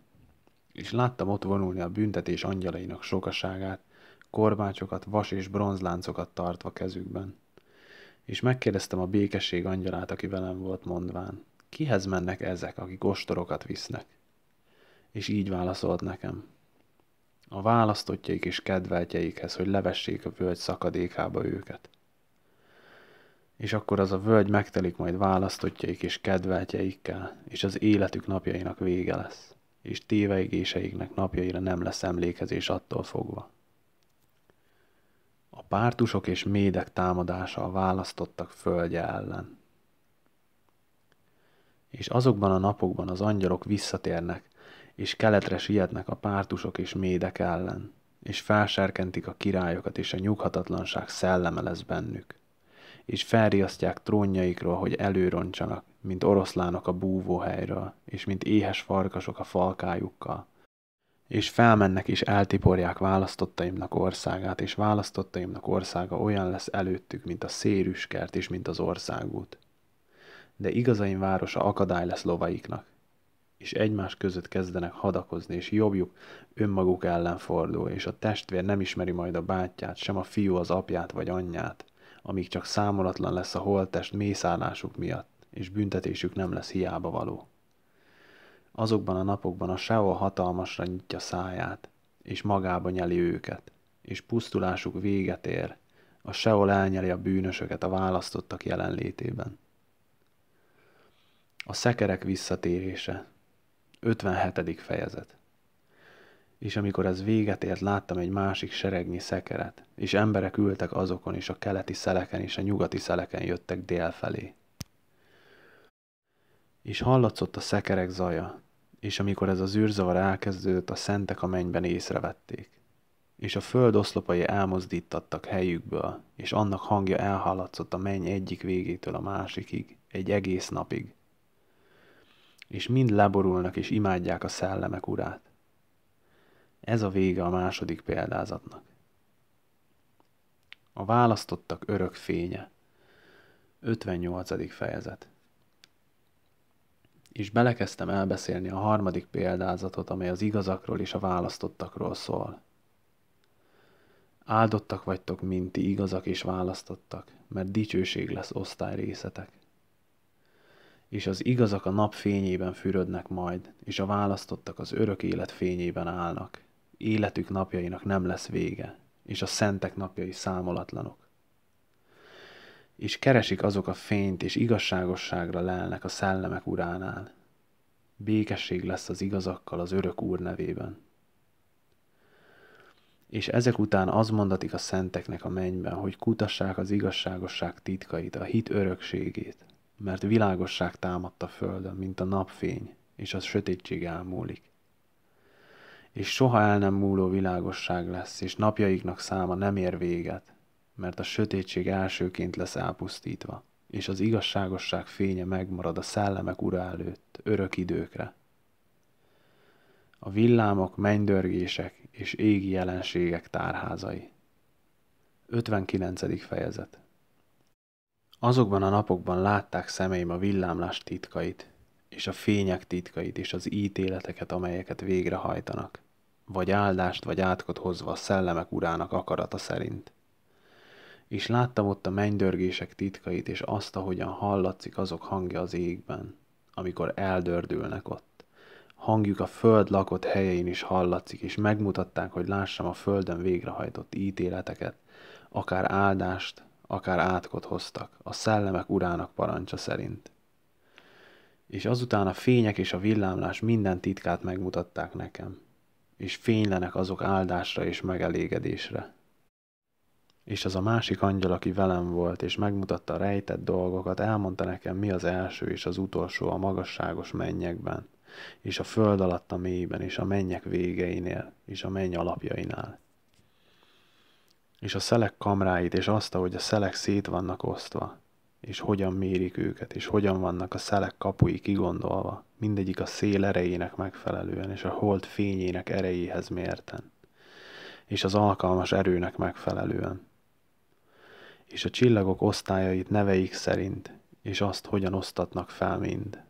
És láttam ott vonulni a büntetés angyalainak sokaságát, korbácsokat, vas és bronzláncokat tartva kezükben. És megkérdeztem a békesség angyalát, aki velem volt mondván, kihez mennek ezek, akik ostorokat visznek? és így válaszolt nekem. A választottjaik és kedveltjeikhez, hogy levessék a völgy szakadékába őket. És akkor az a völgy megtelik majd választottjaik és kedveltjeikkel, és az életük napjainak vége lesz, és téveigéseiknek napjaira nem lesz emlékezés attól fogva. A pártusok és médek támadása a választottak földje ellen. És azokban a napokban az angyalok visszatérnek, és keletre sietnek a pártusok és médek ellen, és felserkentik a királyokat, és a nyughatatlanság szelleme lesz bennük, és felriasztják trónjaikról, hogy előroncsanak, mint oroszlánok a búvóhelyről, és mint éhes farkasok a falkájukkal. És felmennek és eltiporják választottaimnak országát, és választottaimnak országa olyan lesz előttük, mint a szérüskert és mint az országút. De igazain városa akadály lesz lovaiknak, és egymás között kezdenek hadakozni, és jobbjuk önmaguk ellen fordul, és a testvér nem ismeri majd a bátyját, sem a fiú az apját vagy anyját, amíg csak számolatlan lesz a holttest mészállásuk miatt, és büntetésük nem lesz hiába való. Azokban a napokban a Seol hatalmasra nyitja száját, és magába nyeli őket, és pusztulásuk véget ér, a Seol elnyeli a bűnösöket a választottak jelenlétében. A szekerek visszatérése 57. fejezet. És amikor ez véget ért, láttam egy másik seregnyi szekeret, és emberek ültek azokon, és a keleti szeleken és a nyugati szeleken jöttek dél felé. És hallatszott a szekerek zaja, és amikor ez az űrzavar elkezdődött, a szentek a mennyben észrevették. És a föld oszlopai elmozdítattak helyükből, és annak hangja elhallatszott a menny egyik végétől a másikig, egy egész napig, és mind leborulnak és imádják a szellemek urát. Ez a vége a második példázatnak. A választottak örök fénye. 58. fejezet. És belekezdtem elbeszélni a harmadik példázatot, amely az igazakról és a választottakról szól. Áldottak vagytok, mint ti igazak és választottak, mert dicsőség lesz osztály részetek és az igazak a nap fényében fürödnek majd, és a választottak az örök élet fényében állnak. Életük napjainak nem lesz vége, és a szentek napjai számolatlanok. És keresik azok a fényt, és igazságosságra lelnek a szellemek uránál. Békesség lesz az igazakkal az örök úr nevében. És ezek után az mondatik a szenteknek a mennyben, hogy kutassák az igazságosság titkait, a hit örökségét, mert világosság támadt a földön, mint a napfény, és az sötétség elmúlik. És soha el nem múló világosság lesz, és napjaiknak száma nem ér véget, mert a sötétség elsőként lesz elpusztítva, és az igazságosság fénye megmarad a szellemek ura előtt örök időkre. A villámok, mennydörgések és égi jelenségek tárházai. 59. fejezet Azokban a napokban látták szemeim a villámlás titkait, és a fények titkait, és az ítéleteket, amelyeket végrehajtanak, vagy áldást, vagy átkot hozva a szellemek urának akarata szerint. És láttam ott a mennydörgések titkait, és azt, ahogyan hallatszik azok hangja az égben, amikor eldördülnek ott. Hangjuk a föld lakott helyein is hallatszik, és megmutatták, hogy lássam a földön végrehajtott ítéleteket, akár áldást, akár átkot hoztak, a szellemek urának parancsa szerint. És azután a fények és a villámlás minden titkát megmutatták nekem, és fénylenek azok áldásra és megelégedésre. És az a másik angyal, aki velem volt, és megmutatta a rejtett dolgokat, elmondta nekem, mi az első és az utolsó a magasságos mennyekben, és a föld alatt a mélyben, és a mennyek végeinél, és a menny alapjainál és a szelek kamráit, és azt, hogy a szelek szét vannak osztva, és hogyan mérik őket, és hogyan vannak a szelek kapui kigondolva, mindegyik a szél erejének megfelelően, és a hold fényének erejéhez mérten, és az alkalmas erőnek megfelelően. És a csillagok osztályait neveik szerint, és azt, hogyan osztatnak fel mind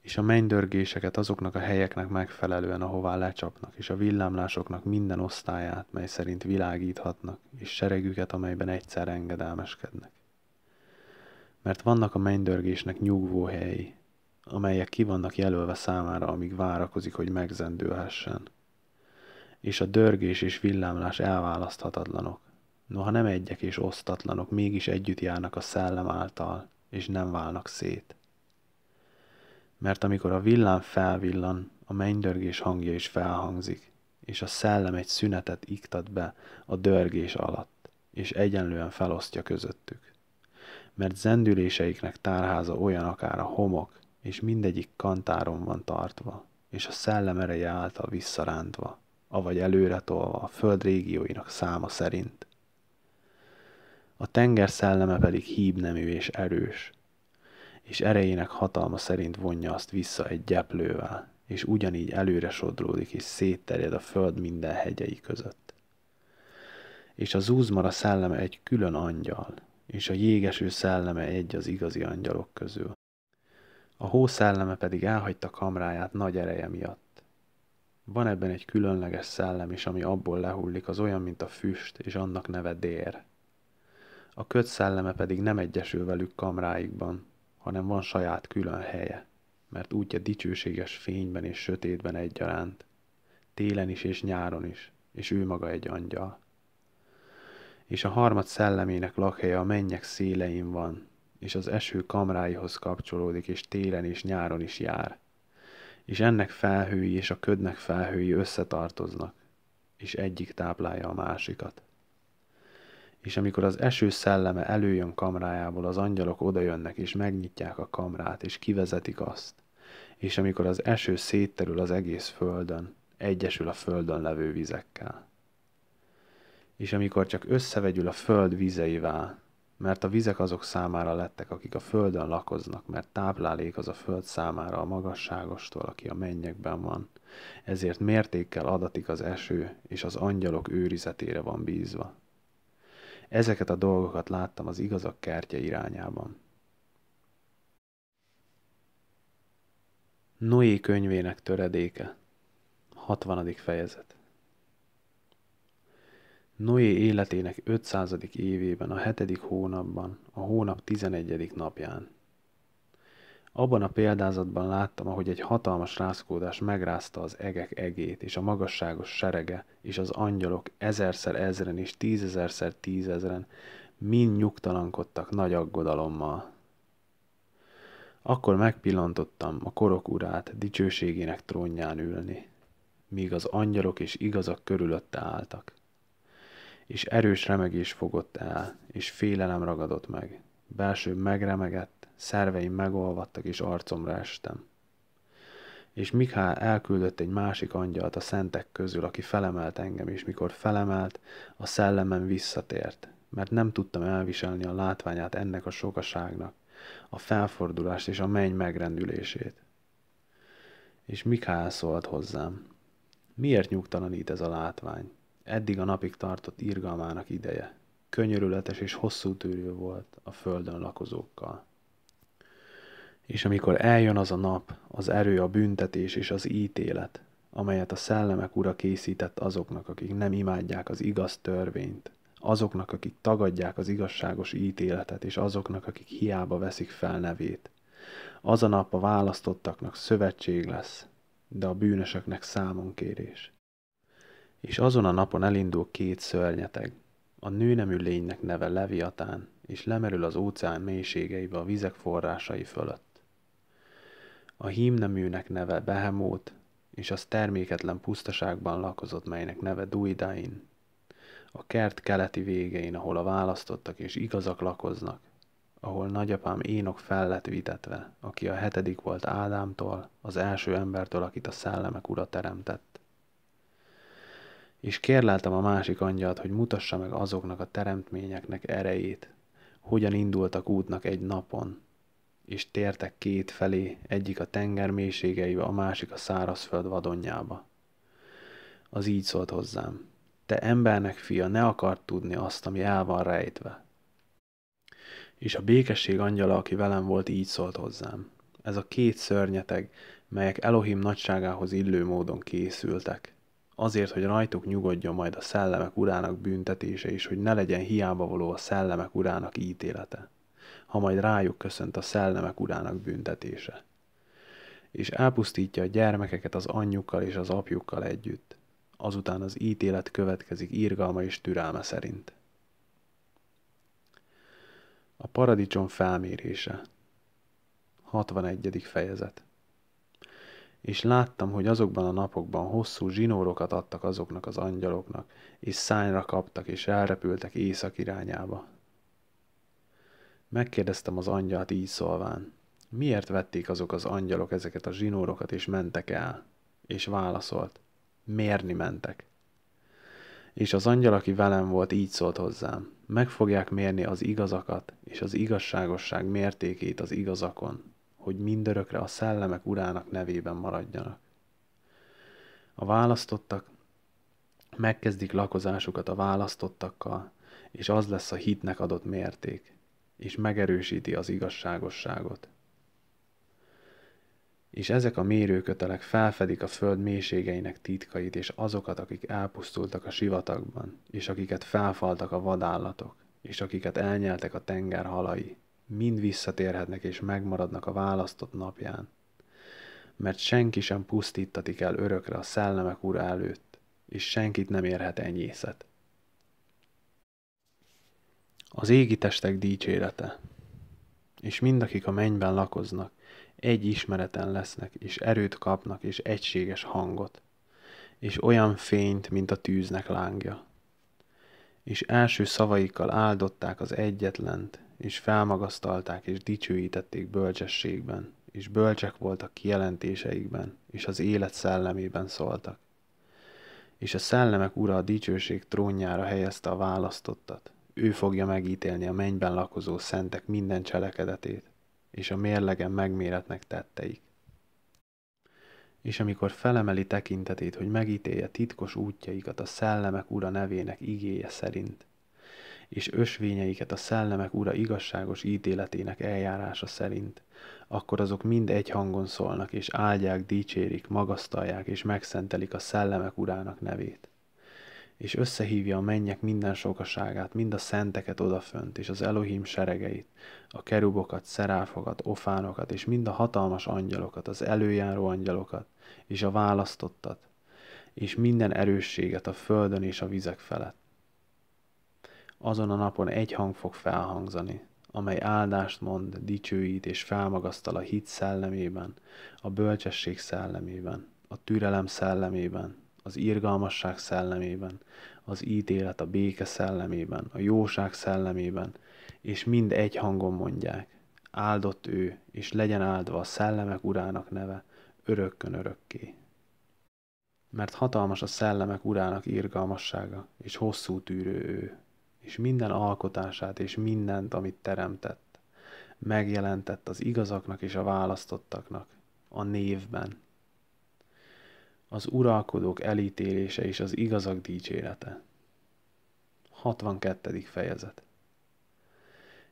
és a mennydörgéseket azoknak a helyeknek megfelelően, ahová lecsapnak, és a villámlásoknak minden osztályát, mely szerint világíthatnak, és seregüket, amelyben egyszer engedelmeskednek. Mert vannak a mennydörgésnek nyugvó helyi, amelyek ki vannak jelölve számára, amíg várakozik, hogy megzendülhessen. És a dörgés és villámlás elválaszthatatlanok. Noha nem egyek és osztatlanok, mégis együtt járnak a szellem által, és nem válnak szét mert amikor a villám felvillan, a mennydörgés hangja is felhangzik, és a szellem egy szünetet iktat be a dörgés alatt, és egyenlően felosztja közöttük. Mert zendüléseiknek tárháza olyan akár a homok, és mindegyik kantáron van tartva, és a szellem ereje által visszarántva, avagy tolva a föld régióinak száma szerint. A tenger szelleme pedig híbnemű és erős, és erejének hatalma szerint vonja azt vissza egy gyeplővel, és ugyanígy előre sodródik és szétterjed a föld minden hegyei között. És a Zúzmara szelleme egy külön angyal, és a jégeső szelleme egy az igazi angyalok közül. A hó szelleme pedig elhagyta kamráját nagy ereje miatt. Van ebben egy különleges szellem is, ami abból lehullik, az olyan, mint a füst, és annak neve dér. A köt szelleme pedig nem egyesül velük kamráikban, hanem van saját külön helye, mert útja dicsőséges fényben és sötétben egyaránt, télen is és nyáron is, és ő maga egy angyal. És a harmad szellemének lakhelye a mennyek szélein van, és az eső kamráihoz kapcsolódik, és télen és nyáron is jár. És ennek felhői és a ködnek felhői összetartoznak, és egyik táplálja a másikat és amikor az eső szelleme előjön kamrájából, az angyalok odajönnek, és megnyitják a kamrát, és kivezetik azt. És amikor az eső szétterül az egész földön, egyesül a földön levő vizekkel. És amikor csak összevegyül a föld vizeivel, mert a vizek azok számára lettek, akik a földön lakoznak, mert táplálék az a föld számára a magasságostól, aki a mennyekben van. Ezért mértékkel adatik az eső, és az angyalok őrizetére van bízva. Ezeket a dolgokat láttam az igazak kertje irányában. Noé könyvének töredéke 60. fejezet Noé életének 500. évében, a 7. hónapban, a hónap 11. napján abban a példázatban láttam, ahogy egy hatalmas rázkódás megrázta az egek egét, és a magasságos serege, és az angyalok ezerszer ezren és tízezerszer tízezren mind nyugtalankodtak nagy aggodalommal. Akkor megpillantottam a korok urát dicsőségének trónján ülni, míg az angyalok és igazak körülötte álltak. És erős remegés fogott el, és félelem ragadott meg, Belső megremegett, szerveim megolvadtak és arcomra estem. És Mikhál elküldött egy másik angyalt a szentek közül, aki felemelt engem, és mikor felemelt, a szellemem visszatért, mert nem tudtam elviselni a látványát ennek a sokaságnak, a felfordulást és a menny megrendülését. És Mikhál szólt hozzám. Miért nyugtalanít ez a látvány? Eddig a napig tartott irgalmának ideje könyörületes és hosszú tűrő volt a földön lakozókkal. És amikor eljön az a nap, az erő, a büntetés és az ítélet, amelyet a szellemek ura készített azoknak, akik nem imádják az igaz törvényt, azoknak, akik tagadják az igazságos ítéletet, és azoknak, akik hiába veszik fel nevét. Az a nap a választottaknak szövetség lesz, de a bűnösöknek számonkérés. És azon a napon elindul két szörnyeteg, a nőnemű lénynek neve Leviatán, és lemerül az óceán mélységeibe a vizek forrásai fölött. A hímneműnek neve Behemót, és az terméketlen pusztaságban lakozott, melynek neve Duidain. A kert keleti végein, ahol a választottak és igazak lakoznak, ahol nagyapám Énok fel lett vitetve, aki a hetedik volt Ádámtól, az első embertől, akit a szellemek ura teremtett és kérleltem a másik angyalt, hogy mutassa meg azoknak a teremtményeknek erejét, hogyan indultak útnak egy napon, és tértek két felé, egyik a tenger mélységeibe, a másik a szárazföld vadonjába. Az így szólt hozzám. Te embernek fia, ne akart tudni azt, ami el van rejtve. És a békesség angyala, aki velem volt, így szólt hozzám. Ez a két szörnyeteg, melyek Elohim nagyságához illő módon készültek – azért, hogy rajtuk nyugodjon majd a szellemek urának büntetése, is, hogy ne legyen hiába való a szellemek urának ítélete, ha majd rájuk köszönt a szellemek urának büntetése. És elpusztítja a gyermekeket az anyjukkal és az apjukkal együtt. Azután az ítélet következik írgalma és türelme szerint. A paradicsom felmérése 61. fejezet és láttam, hogy azokban a napokban hosszú zsinórokat adtak azoknak az angyaloknak, és szányra kaptak, és elrepültek észak irányába. Megkérdeztem az angyalt így szólván, miért vették azok az angyalok ezeket a zsinórokat, és mentek el? És válaszolt, mérni mentek. És az angyal, aki velem volt, így szólt hozzám, meg fogják mérni az igazakat, és az igazságosság mértékét az igazakon, hogy mindörökre a szellemek urának nevében maradjanak. A választottak megkezdik lakozásukat a választottakkal, és az lesz a hitnek adott mérték, és megerősíti az igazságosságot. És ezek a mérőkötelek felfedik a föld mélységeinek titkait, és azokat, akik elpusztultak a sivatagban, és akiket felfaltak a vadállatok, és akiket elnyeltek a tenger halai, mind visszatérhetnek és megmaradnak a választott napján. Mert senki sem pusztítatik el örökre a szellemek ura előtt, és senkit nem érhet enyészet. Az égi testek dicsérete és akik a mennyben lakoznak, egy ismereten lesznek, és erőt kapnak, és egységes hangot, és olyan fényt, mint a tűznek lángja. És első szavaikkal áldották az egyetlent, és felmagasztalták és dicsőítették bölcsességben, és bölcsek voltak kijelentéseikben, és az élet szellemében szóltak. És a szellemek ura a dicsőség trónjára helyezte a választottat. Ő fogja megítélni a mennyben lakozó szentek minden cselekedetét, és a mérlegen megméretnek tetteik. És amikor felemeli tekintetét, hogy megítélje titkos útjaikat a szellemek ura nevének igéje szerint, és ösvényeiket a szellemek ura igazságos ítéletének eljárása szerint, akkor azok mind egy hangon szólnak, és áldják, dicsérik, magasztalják, és megszentelik a szellemek urának nevét. És összehívja a mennyek minden sokaságát, mind a szenteket odafönt, és az Elohim seregeit, a kerubokat, szeráfokat, ofánokat, és mind a hatalmas angyalokat, az előjáró angyalokat, és a választottat, és minden erősséget a földön és a vizek felett azon a napon egy hang fog felhangzani, amely áldást mond, dicsőít és felmagasztal a hit szellemében, a bölcsesség szellemében, a türelem szellemében, az irgalmasság szellemében, az ítélet a béke szellemében, a jóság szellemében, és mind egy hangon mondják, áldott ő, és legyen áldva a szellemek urának neve, örökkön örökké. Mert hatalmas a szellemek urának irgalmassága, és hosszú tűrő ő és minden alkotását és mindent, amit teremtett. Megjelentett az igazaknak és a választottaknak, a névben. Az uralkodók elítélése és az igazak dicsérete. 62. fejezet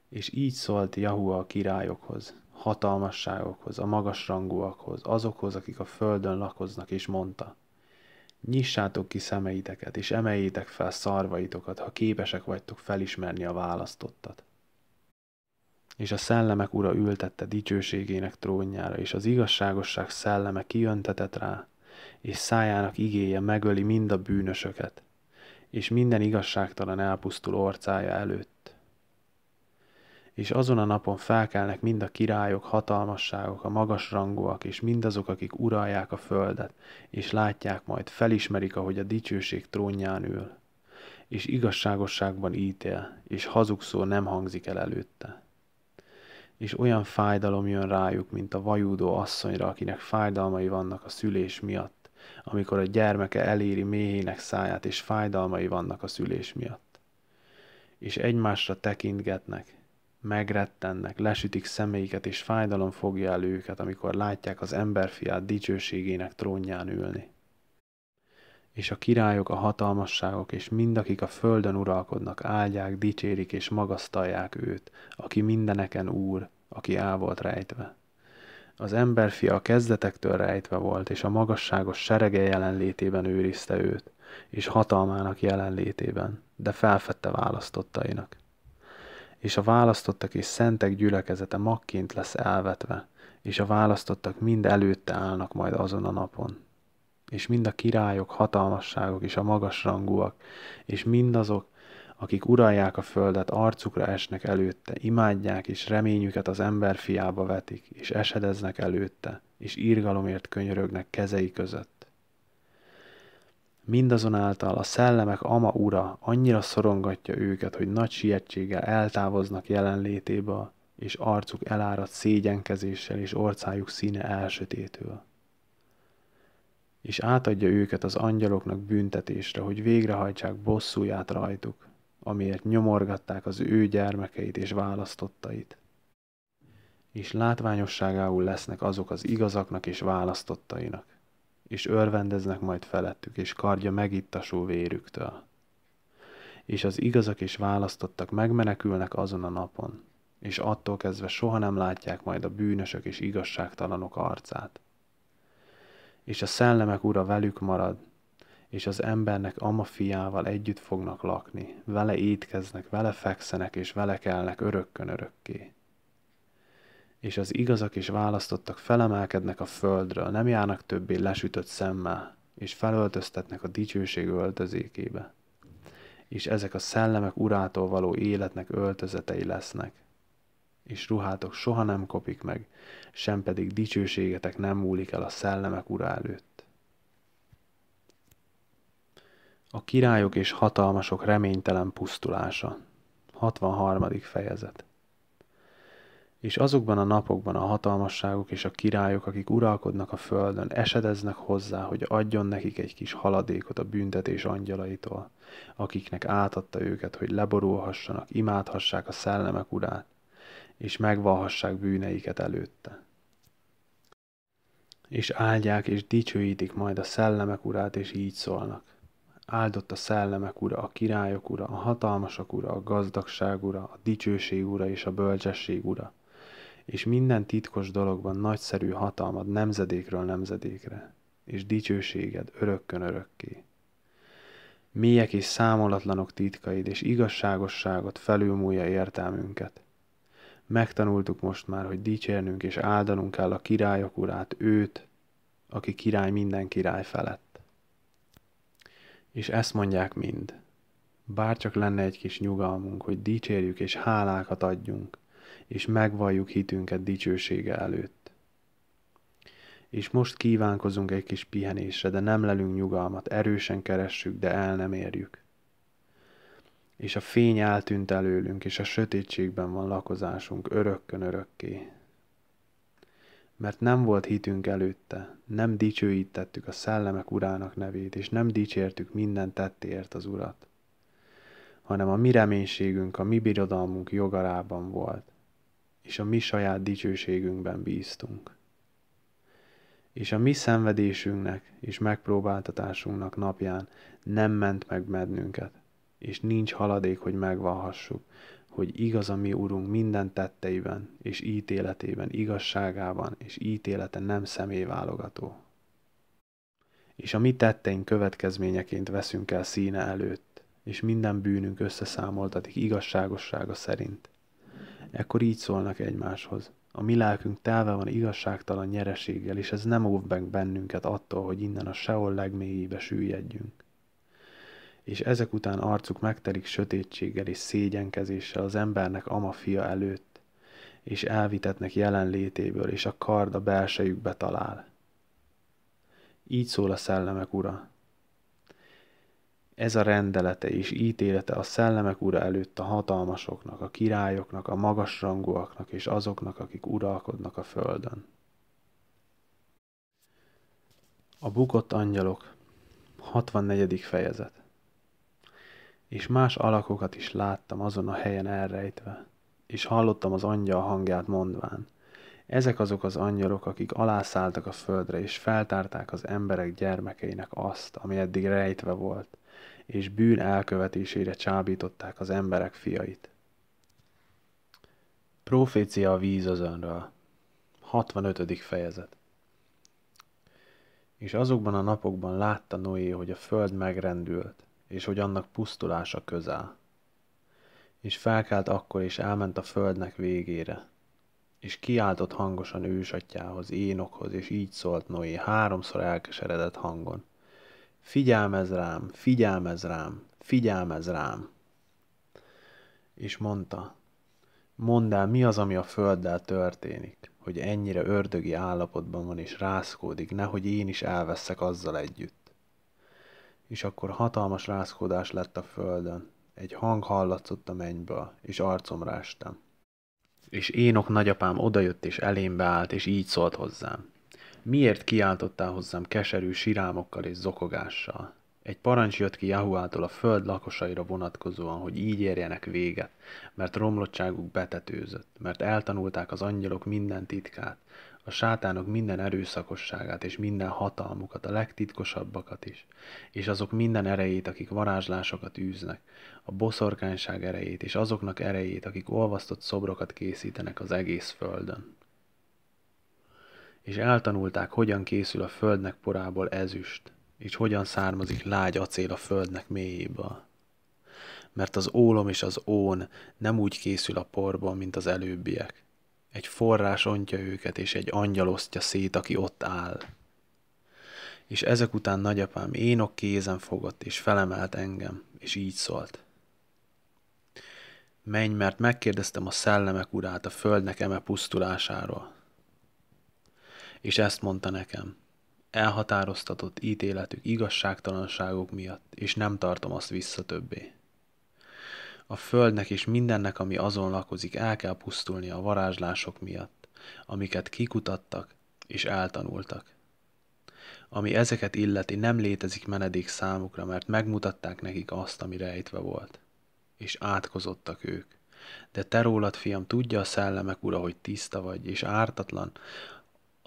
És így szólt Jahua a királyokhoz, hatalmasságokhoz, a magasrangúakhoz, azokhoz, akik a földön lakoznak, és mondta – Nyissátok ki szemeiteket, és emeljétek fel szarvaitokat, ha képesek vagytok felismerni a választottat. És a szellemek ura ültette dicsőségének trónjára, és az igazságosság szelleme kijöntetett rá, és szájának igéje megöli mind a bűnösöket, és minden igazságtalan elpusztul orcája előtt és azon a napon felkelnek mind a királyok, hatalmasságok, a magasrangúak, és mindazok, akik uralják a földet, és látják majd, felismerik, ahogy a dicsőség trónján ül, és igazságosságban ítél, és hazug szó nem hangzik el előtte. És olyan fájdalom jön rájuk, mint a vajúdó asszonyra, akinek fájdalmai vannak a szülés miatt, amikor a gyermeke eléri méhének száját, és fájdalmai vannak a szülés miatt. És egymásra tekintgetnek, megrettennek, lesütik szemeiket, és fájdalom fogja el őket, amikor látják az emberfiát dicsőségének trónján ülni. És a királyok, a hatalmasságok, és akik a földön uralkodnak, áldják, dicsérik és magasztalják őt, aki mindeneken úr, aki el volt rejtve. Az emberfia a kezdetektől rejtve volt, és a magasságos serege jelenlétében őrizte őt, és hatalmának jelenlétében, de felfedte választottainak és a választottak és szentek gyülekezete magként lesz elvetve, és a választottak mind előtte állnak majd azon a napon. És mind a királyok, hatalmasságok és a magasrangúak, és mindazok, akik uralják a földet, arcukra esnek előtte, imádják és reményüket az ember fiába vetik, és esedeznek előtte, és írgalomért könyörögnek kezei között. Mindazonáltal a szellemek ama ura annyira szorongatja őket, hogy nagy sietséggel eltávoznak jelenlétéből, és arcuk elárad szégyenkezéssel és orcájuk színe elsötétül. És átadja őket az angyaloknak büntetésre, hogy végrehajtsák bosszúját rajtuk, amiért nyomorgatták az ő gyermekeit és választottait. És látványosságául lesznek azok az igazaknak és választottainak és örvendeznek majd felettük, és kardja megittasó vérüktől. És az igazak és választottak megmenekülnek azon a napon, és attól kezdve soha nem látják majd a bűnösök és igazságtalanok arcát. És a szellemek ura velük marad, és az embernek ama fiával együtt fognak lakni, vele étkeznek, vele fekszenek, és vele kelnek örökkön örökké és az igazak és választottak felemelkednek a földről, nem járnak többé lesütött szemmel, és felöltöztetnek a dicsőség öltözékébe. És ezek a szellemek urától való életnek öltözetei lesznek. És ruhátok soha nem kopik meg, sem pedig dicsőségetek nem múlik el a szellemek ura előtt. A királyok és hatalmasok reménytelen pusztulása. 63. fejezet és azokban a napokban a hatalmasságok és a királyok, akik uralkodnak a földön, esedeznek hozzá, hogy adjon nekik egy kis haladékot a büntetés angyalaitól, akiknek átadta őket, hogy leborulhassanak, imádhassák a szellemek urát, és megvalhassák bűneiket előtte. És áldják és dicsőítik majd a szellemek urát, és így szólnak. Áldott a szellemek ura, a királyok ura, a hatalmasak ura, a gazdagság ura, a dicsőség ura és a bölcsesség ura és minden titkos dologban nagyszerű hatalmad nemzedékről nemzedékre, és dicsőséged örökkön örökké. Mélyek és számolatlanok titkaid, és igazságosságot felülmúlja értelmünket. Megtanultuk most már, hogy dicsérnünk és áldanunk kell a királyok urát, őt, aki király minden király felett. És ezt mondják mind. Bár csak lenne egy kis nyugalmunk, hogy dicsérjük és hálákat adjunk – és megvalljuk hitünket dicsősége előtt. És most kívánkozunk egy kis pihenésre, de nem lelünk nyugalmat, erősen keressük, de el nem érjük. És a fény eltűnt előlünk, és a sötétségben van lakozásunk örökkön örökké mert nem volt hitünk előtte, nem dicsőítettük a szellemek urának nevét, és nem dicsértük minden tettéért az urat, hanem a mi reménységünk, a mi birodalmunk jogarában volt és a mi saját dicsőségünkben bíztunk. És a mi szenvedésünknek és megpróbáltatásunknak napján nem ment meg mednünket, és nincs haladék, hogy megvalhassuk, hogy igaz a mi Urunk minden tetteiben és ítéletében, igazságában és ítélete nem személyválogató. És a mi tetteink következményeként veszünk el színe előtt, és minden bűnünk összeszámoltatik igazságossága szerint – Ekkor így szólnak egymáshoz. A mi lelkünk telve van igazságtalan nyereséggel, és ez nem óv meg bennünket attól, hogy innen a sehol legmélyébe süllyedjünk. És ezek után arcuk megtelik sötétséggel és szégyenkezéssel az embernek ama fia előtt, és elvitetnek jelenlétéből, és a kard a belsejükbe talál. Így szól a szellemek ura, ez a rendelete és ítélete a szellemek ura előtt a hatalmasoknak, a királyoknak, a magasrangúaknak és azoknak, akik uralkodnak a földön. A bukott angyalok 64. fejezet És más alakokat is láttam azon a helyen elrejtve, és hallottam az angyal hangját mondván. Ezek azok az angyalok, akik alászálltak a földre, és feltárták az emberek gyermekeinek azt, ami eddig rejtve volt – és bűn elkövetésére csábították az emberek fiait. Profécia a önről. 65. fejezet. És azokban a napokban látta Noé, hogy a föld megrendült, és hogy annak pusztulása közel. És felkelt akkor, és elment a földnek végére. És kiáltott hangosan ősatjához, Énokhoz, és így szólt Noé háromszor elkeseredett hangon figyelmez rám, figyelmez rám, figyelmez rám. És mondta, mondd el, mi az, ami a földdel történik, hogy ennyire ördögi állapotban van és rászkódik, nehogy én is elveszek azzal együtt. És akkor hatalmas rászkódás lett a földön, egy hang hallatszott a mennyből, és arcomra estem. És Énok nagyapám odajött és elém beállt, és így szólt hozzám. Miért kiáltottál hozzám keserű sirámokkal és zokogással? Egy parancs jött ki Jahuától a föld lakosaira vonatkozóan, hogy így érjenek véget, mert romlottságuk betetőzött, mert eltanulták az angyalok minden titkát, a sátánok minden erőszakosságát és minden hatalmukat, a legtitkosabbakat is, és azok minden erejét, akik varázslásokat űznek, a boszorkányság erejét és azoknak erejét, akik olvasztott szobrokat készítenek az egész földön és eltanulták, hogyan készül a földnek porából ezüst, és hogyan származik lágy acél a földnek mélyéből. Mert az ólom és az ón nem úgy készül a porból, mint az előbbiek. Egy forrás ontja őket, és egy angyal osztja szét, aki ott áll. És ezek után nagyapám énok kézen fogott, és felemelt engem, és így szólt. Menj, mert megkérdeztem a szellemek urát a földnek eme pusztulásáról, és ezt mondta nekem. Elhatároztatott ítéletük igazságtalanságok miatt, és nem tartom azt vissza többé. A földnek és mindennek, ami azon lakozik, el kell pusztulni a varázslások miatt, amiket kikutattak és eltanultak. Ami ezeket illeti, nem létezik menedék számukra, mert megmutatták nekik azt, ami rejtve volt. És átkozottak ők. De te rólad, fiam, tudja a szellemek ura, hogy tiszta vagy, és ártatlan,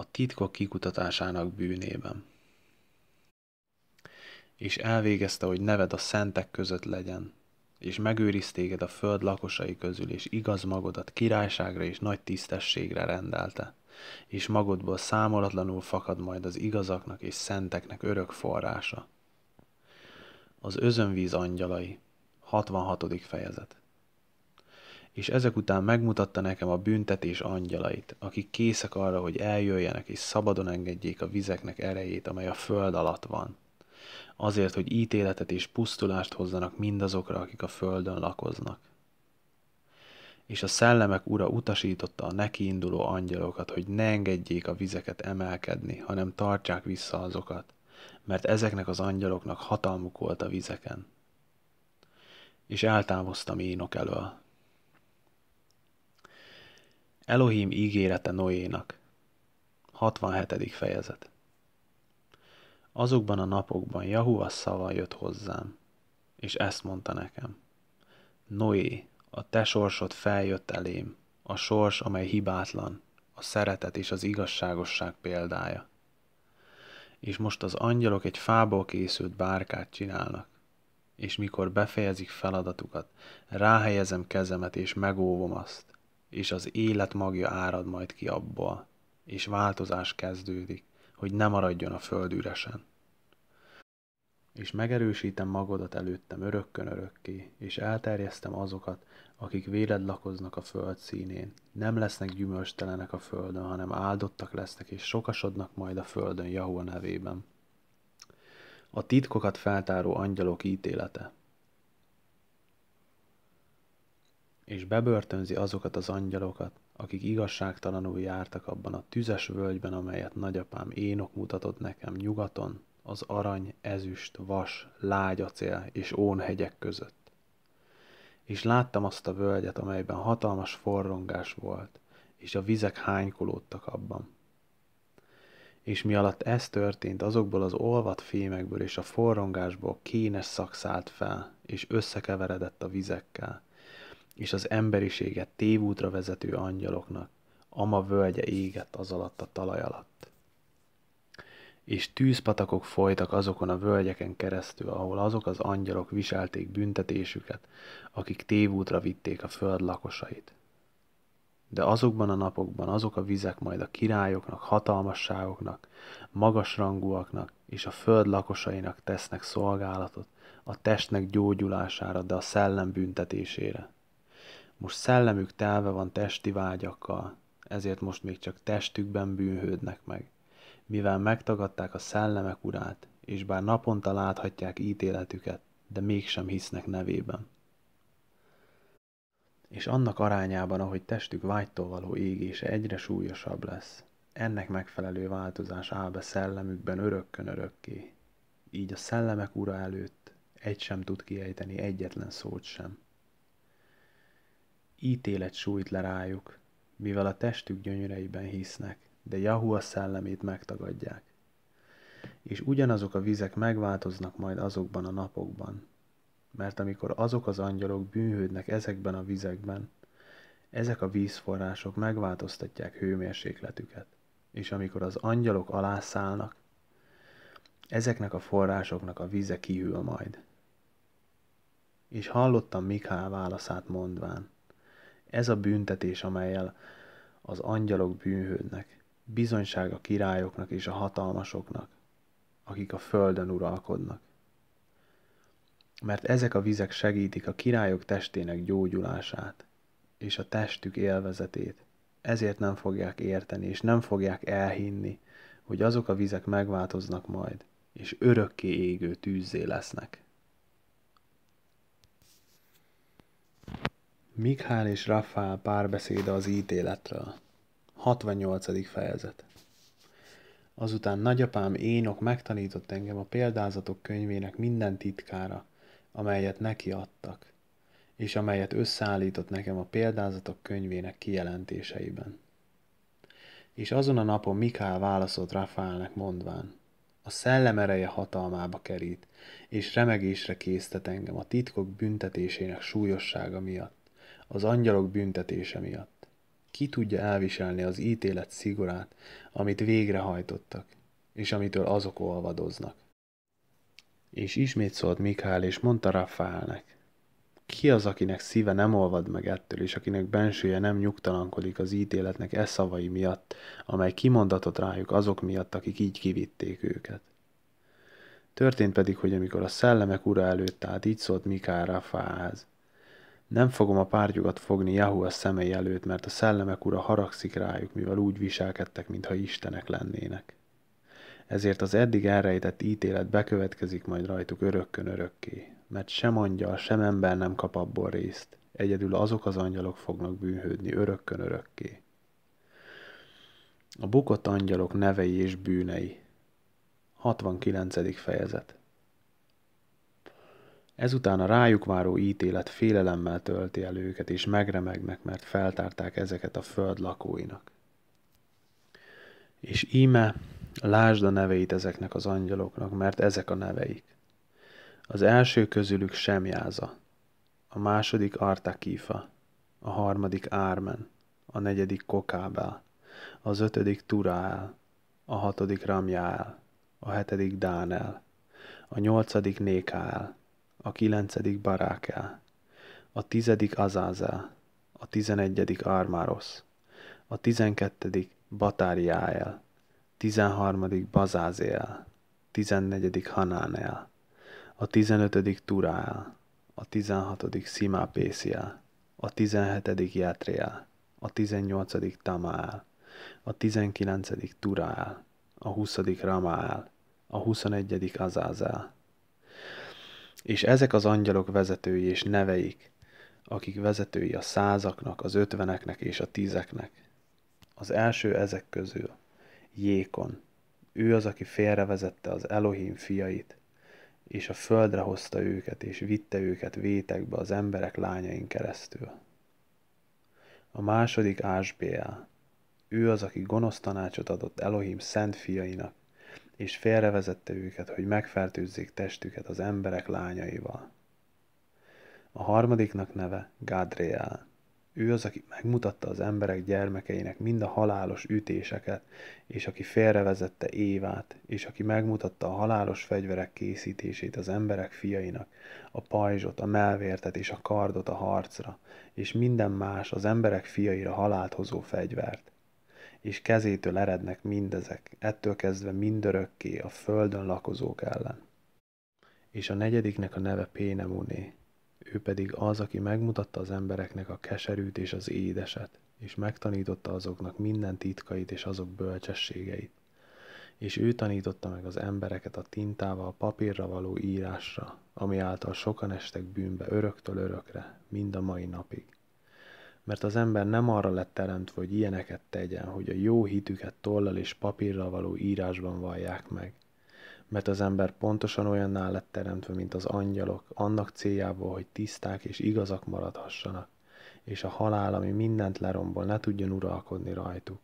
a titkok kikutatásának bűnében. És elvégezte, hogy neved a szentek között legyen, és megőriz téged a föld lakosai közül, és igaz magodat királyságra és nagy tisztességre rendelte, és magodból számolatlanul fakad majd az igazaknak és szenteknek örök forrása. Az özönvíz angyalai, 66. fejezet és ezek után megmutatta nekem a büntetés angyalait, akik készek arra, hogy eljöjjenek és szabadon engedjék a vizeknek erejét, amely a föld alatt van. Azért, hogy ítéletet és pusztulást hozzanak mindazokra, akik a földön lakoznak. És a szellemek ura utasította a neki induló angyalokat, hogy ne engedjék a vizeket emelkedni, hanem tartsák vissza azokat, mert ezeknek az angyaloknak hatalmuk volt a vizeken. És eltávoztam Énok elől. Elohim ígérete Noénak. 67. fejezet Azokban a napokban Jahuva szava jött hozzám, és ezt mondta nekem. Noé, a te sorsod feljött elém, a sors, amely hibátlan, a szeretet és az igazságosság példája. És most az angyalok egy fából készült bárkát csinálnak, és mikor befejezik feladatukat, ráhelyezem kezemet és megóvom azt, és az élet magja árad majd ki abból, és változás kezdődik, hogy ne maradjon a föld üresen. És megerősítem magodat előttem örökkön örökké, és elterjesztem azokat, akik véled lakoznak a föld színén. Nem lesznek gyümölcstelenek a földön, hanem áldottak lesznek, és sokasodnak majd a földön Jahó nevében. A titkokat feltáró angyalok ítélete – és bebörtönzi azokat az angyalokat, akik igazságtalanul jártak abban a tüzes völgyben, amelyet nagyapám Énok mutatott nekem nyugaton, az arany, ezüst, vas, lágyacél és ónhegyek között. És láttam azt a völgyet, amelyben hatalmas forrongás volt, és a vizek hánykolódtak abban. És mi alatt ez történt, azokból az olvat fémekből és a forrongásból kénes szak szállt fel, és összekeveredett a vizekkel, és az emberiséget tévútra vezető angyaloknak, ama völgye égett az alatt a talaj alatt. És tűzpatakok folytak azokon a völgyeken keresztül, ahol azok az angyalok viselték büntetésüket, akik tévútra vitték a föld lakosait. De azokban a napokban azok a vizek majd a királyoknak, hatalmasságoknak, magasrangúaknak és a föld lakosainak tesznek szolgálatot, a testnek gyógyulására, de a szellem büntetésére. Most szellemük telve van testi vágyakkal, ezért most még csak testükben bűnhődnek meg, mivel megtagadták a szellemek urát, és bár naponta láthatják ítéletüket, de mégsem hisznek nevében. És annak arányában, ahogy testük vágytól való égése egyre súlyosabb lesz, ennek megfelelő változás áll be szellemükben örökkön örökké. Így a szellemek ura előtt egy sem tud kiejteni egyetlen szót sem ítélet sújt le rájuk, mivel a testük gyönyöreiben hisznek, de Jahua szellemét megtagadják. És ugyanazok a vizek megváltoznak majd azokban a napokban, mert amikor azok az angyalok bűnhődnek ezekben a vizekben, ezek a vízforrások megváltoztatják hőmérsékletüket, és amikor az angyalok alászállnak, ezeknek a forrásoknak a vize kihűl majd. És hallottam Mikhál válaszát mondván, ez a büntetés, amelyel az angyalok bűnhődnek. Bizonyság a királyoknak és a hatalmasoknak, akik a földön uralkodnak. Mert ezek a vizek segítik a királyok testének gyógyulását, és a testük élvezetét. Ezért nem fogják érteni, és nem fogják elhinni, hogy azok a vizek megváltoznak majd, és örökké égő tűzzé lesznek. Mikhál és Rafál párbeszéde az ítéletről. 68. fejezet Azután nagyapám Énok megtanított engem a példázatok könyvének minden titkára, amelyet neki adtak, és amelyet összeállított nekem a példázatok könyvének kijelentéseiben. És azon a napon Mikál válaszolt Rafálnak mondván, a szellem ereje hatalmába kerít, és remegésre késztet engem a titkok büntetésének súlyossága miatt az angyalok büntetése miatt. Ki tudja elviselni az ítélet szigorát, amit végrehajtottak, és amitől azok olvadoznak. És ismét szólt Mikhail, és mondta Rafaelnek, ki az, akinek szíve nem olvad meg ettől, és akinek bensője nem nyugtalankodik az ítéletnek e szavai miatt, amely kimondatot rájuk azok miatt, akik így kivitték őket. Történt pedig, hogy amikor a szellemek ura előtt állt, így szólt Mikál Rafaelhez, nem fogom a pártjukat fogni a szemei előtt, mert a szellemek ura haragszik rájuk, mivel úgy viselkedtek, mintha istenek lennének. Ezért az eddig elrejtett ítélet bekövetkezik majd rajtuk örökkön örökké, mert sem angyal, sem ember nem kap abból részt, egyedül azok az angyalok fognak bűnhődni örökkön örökké. A bukott angyalok nevei és bűnei 69. fejezet Ezután a rájuk váró ítélet félelemmel tölti el őket, és megremegnek, mert feltárták ezeket a föld lakóinak. És íme, lásd a neveit ezeknek az angyaloknak, mert ezek a neveik. Az első közülük Semjáza, a második Artakífa, a harmadik Ármen, a negyedik Kokábel, az ötödik Turael, a hatodik Ramjáel, a hetedik Dánel, a nyolcadik Nékael, a kilencedik Barákel, a tizedik Azázel, a tizenegyedik Armárosz, a tizenkettedik Batáriáel, tizenharmadik Bazázél, tizennegyedik Hanánel, a tizenötödik Turáel, a tizenhatodik Szimápésziel, a tizenhetedik Játriel, a tizennyolcadik Tamáel, a tizenkilencedik Turáel, a huszadik Ramáel, a huszonegyedik Azázel, és ezek az angyalok vezetői és neveik, akik vezetői a százaknak, az ötveneknek és a tízeknek. Az első ezek közül, Jékon. Ő az, aki félrevezette az Elohim fiait, és a földre hozta őket, és vitte őket vétekbe az emberek lányain keresztül. A második Ásbél, Ő az, aki gonosz tanácsot adott Elohim szent fiainak, és félrevezette őket, hogy megfertőzzék testüket az emberek lányaival. A harmadiknak neve Gadriel. Ő az, aki megmutatta az emberek gyermekeinek mind a halálos ütéseket, és aki félrevezette Évát, és aki megmutatta a halálos fegyverek készítését az emberek fiainak, a pajzsot, a melvértet és a kardot a harcra, és minden más az emberek fiaira halált hozó fegyvert és kezétől erednek mindezek, ettől kezdve mindörökké a földön lakozók ellen. És a negyediknek a neve Pénemuné, ő pedig az, aki megmutatta az embereknek a keserűt és az édeset, és megtanította azoknak minden titkait és azok bölcsességeit. És ő tanította meg az embereket a tintával, papírra való írásra, ami által sokan estek bűnbe öröktől örökre, mind a mai napig mert az ember nem arra lett teremtve, hogy ilyeneket tegyen, hogy a jó hitüket tollal és papírral való írásban vallják meg. Mert az ember pontosan olyanná lett teremtve, mint az angyalok, annak céljából, hogy tiszták és igazak maradhassanak, és a halál, ami mindent lerombol, ne tudjon uralkodni rajtuk.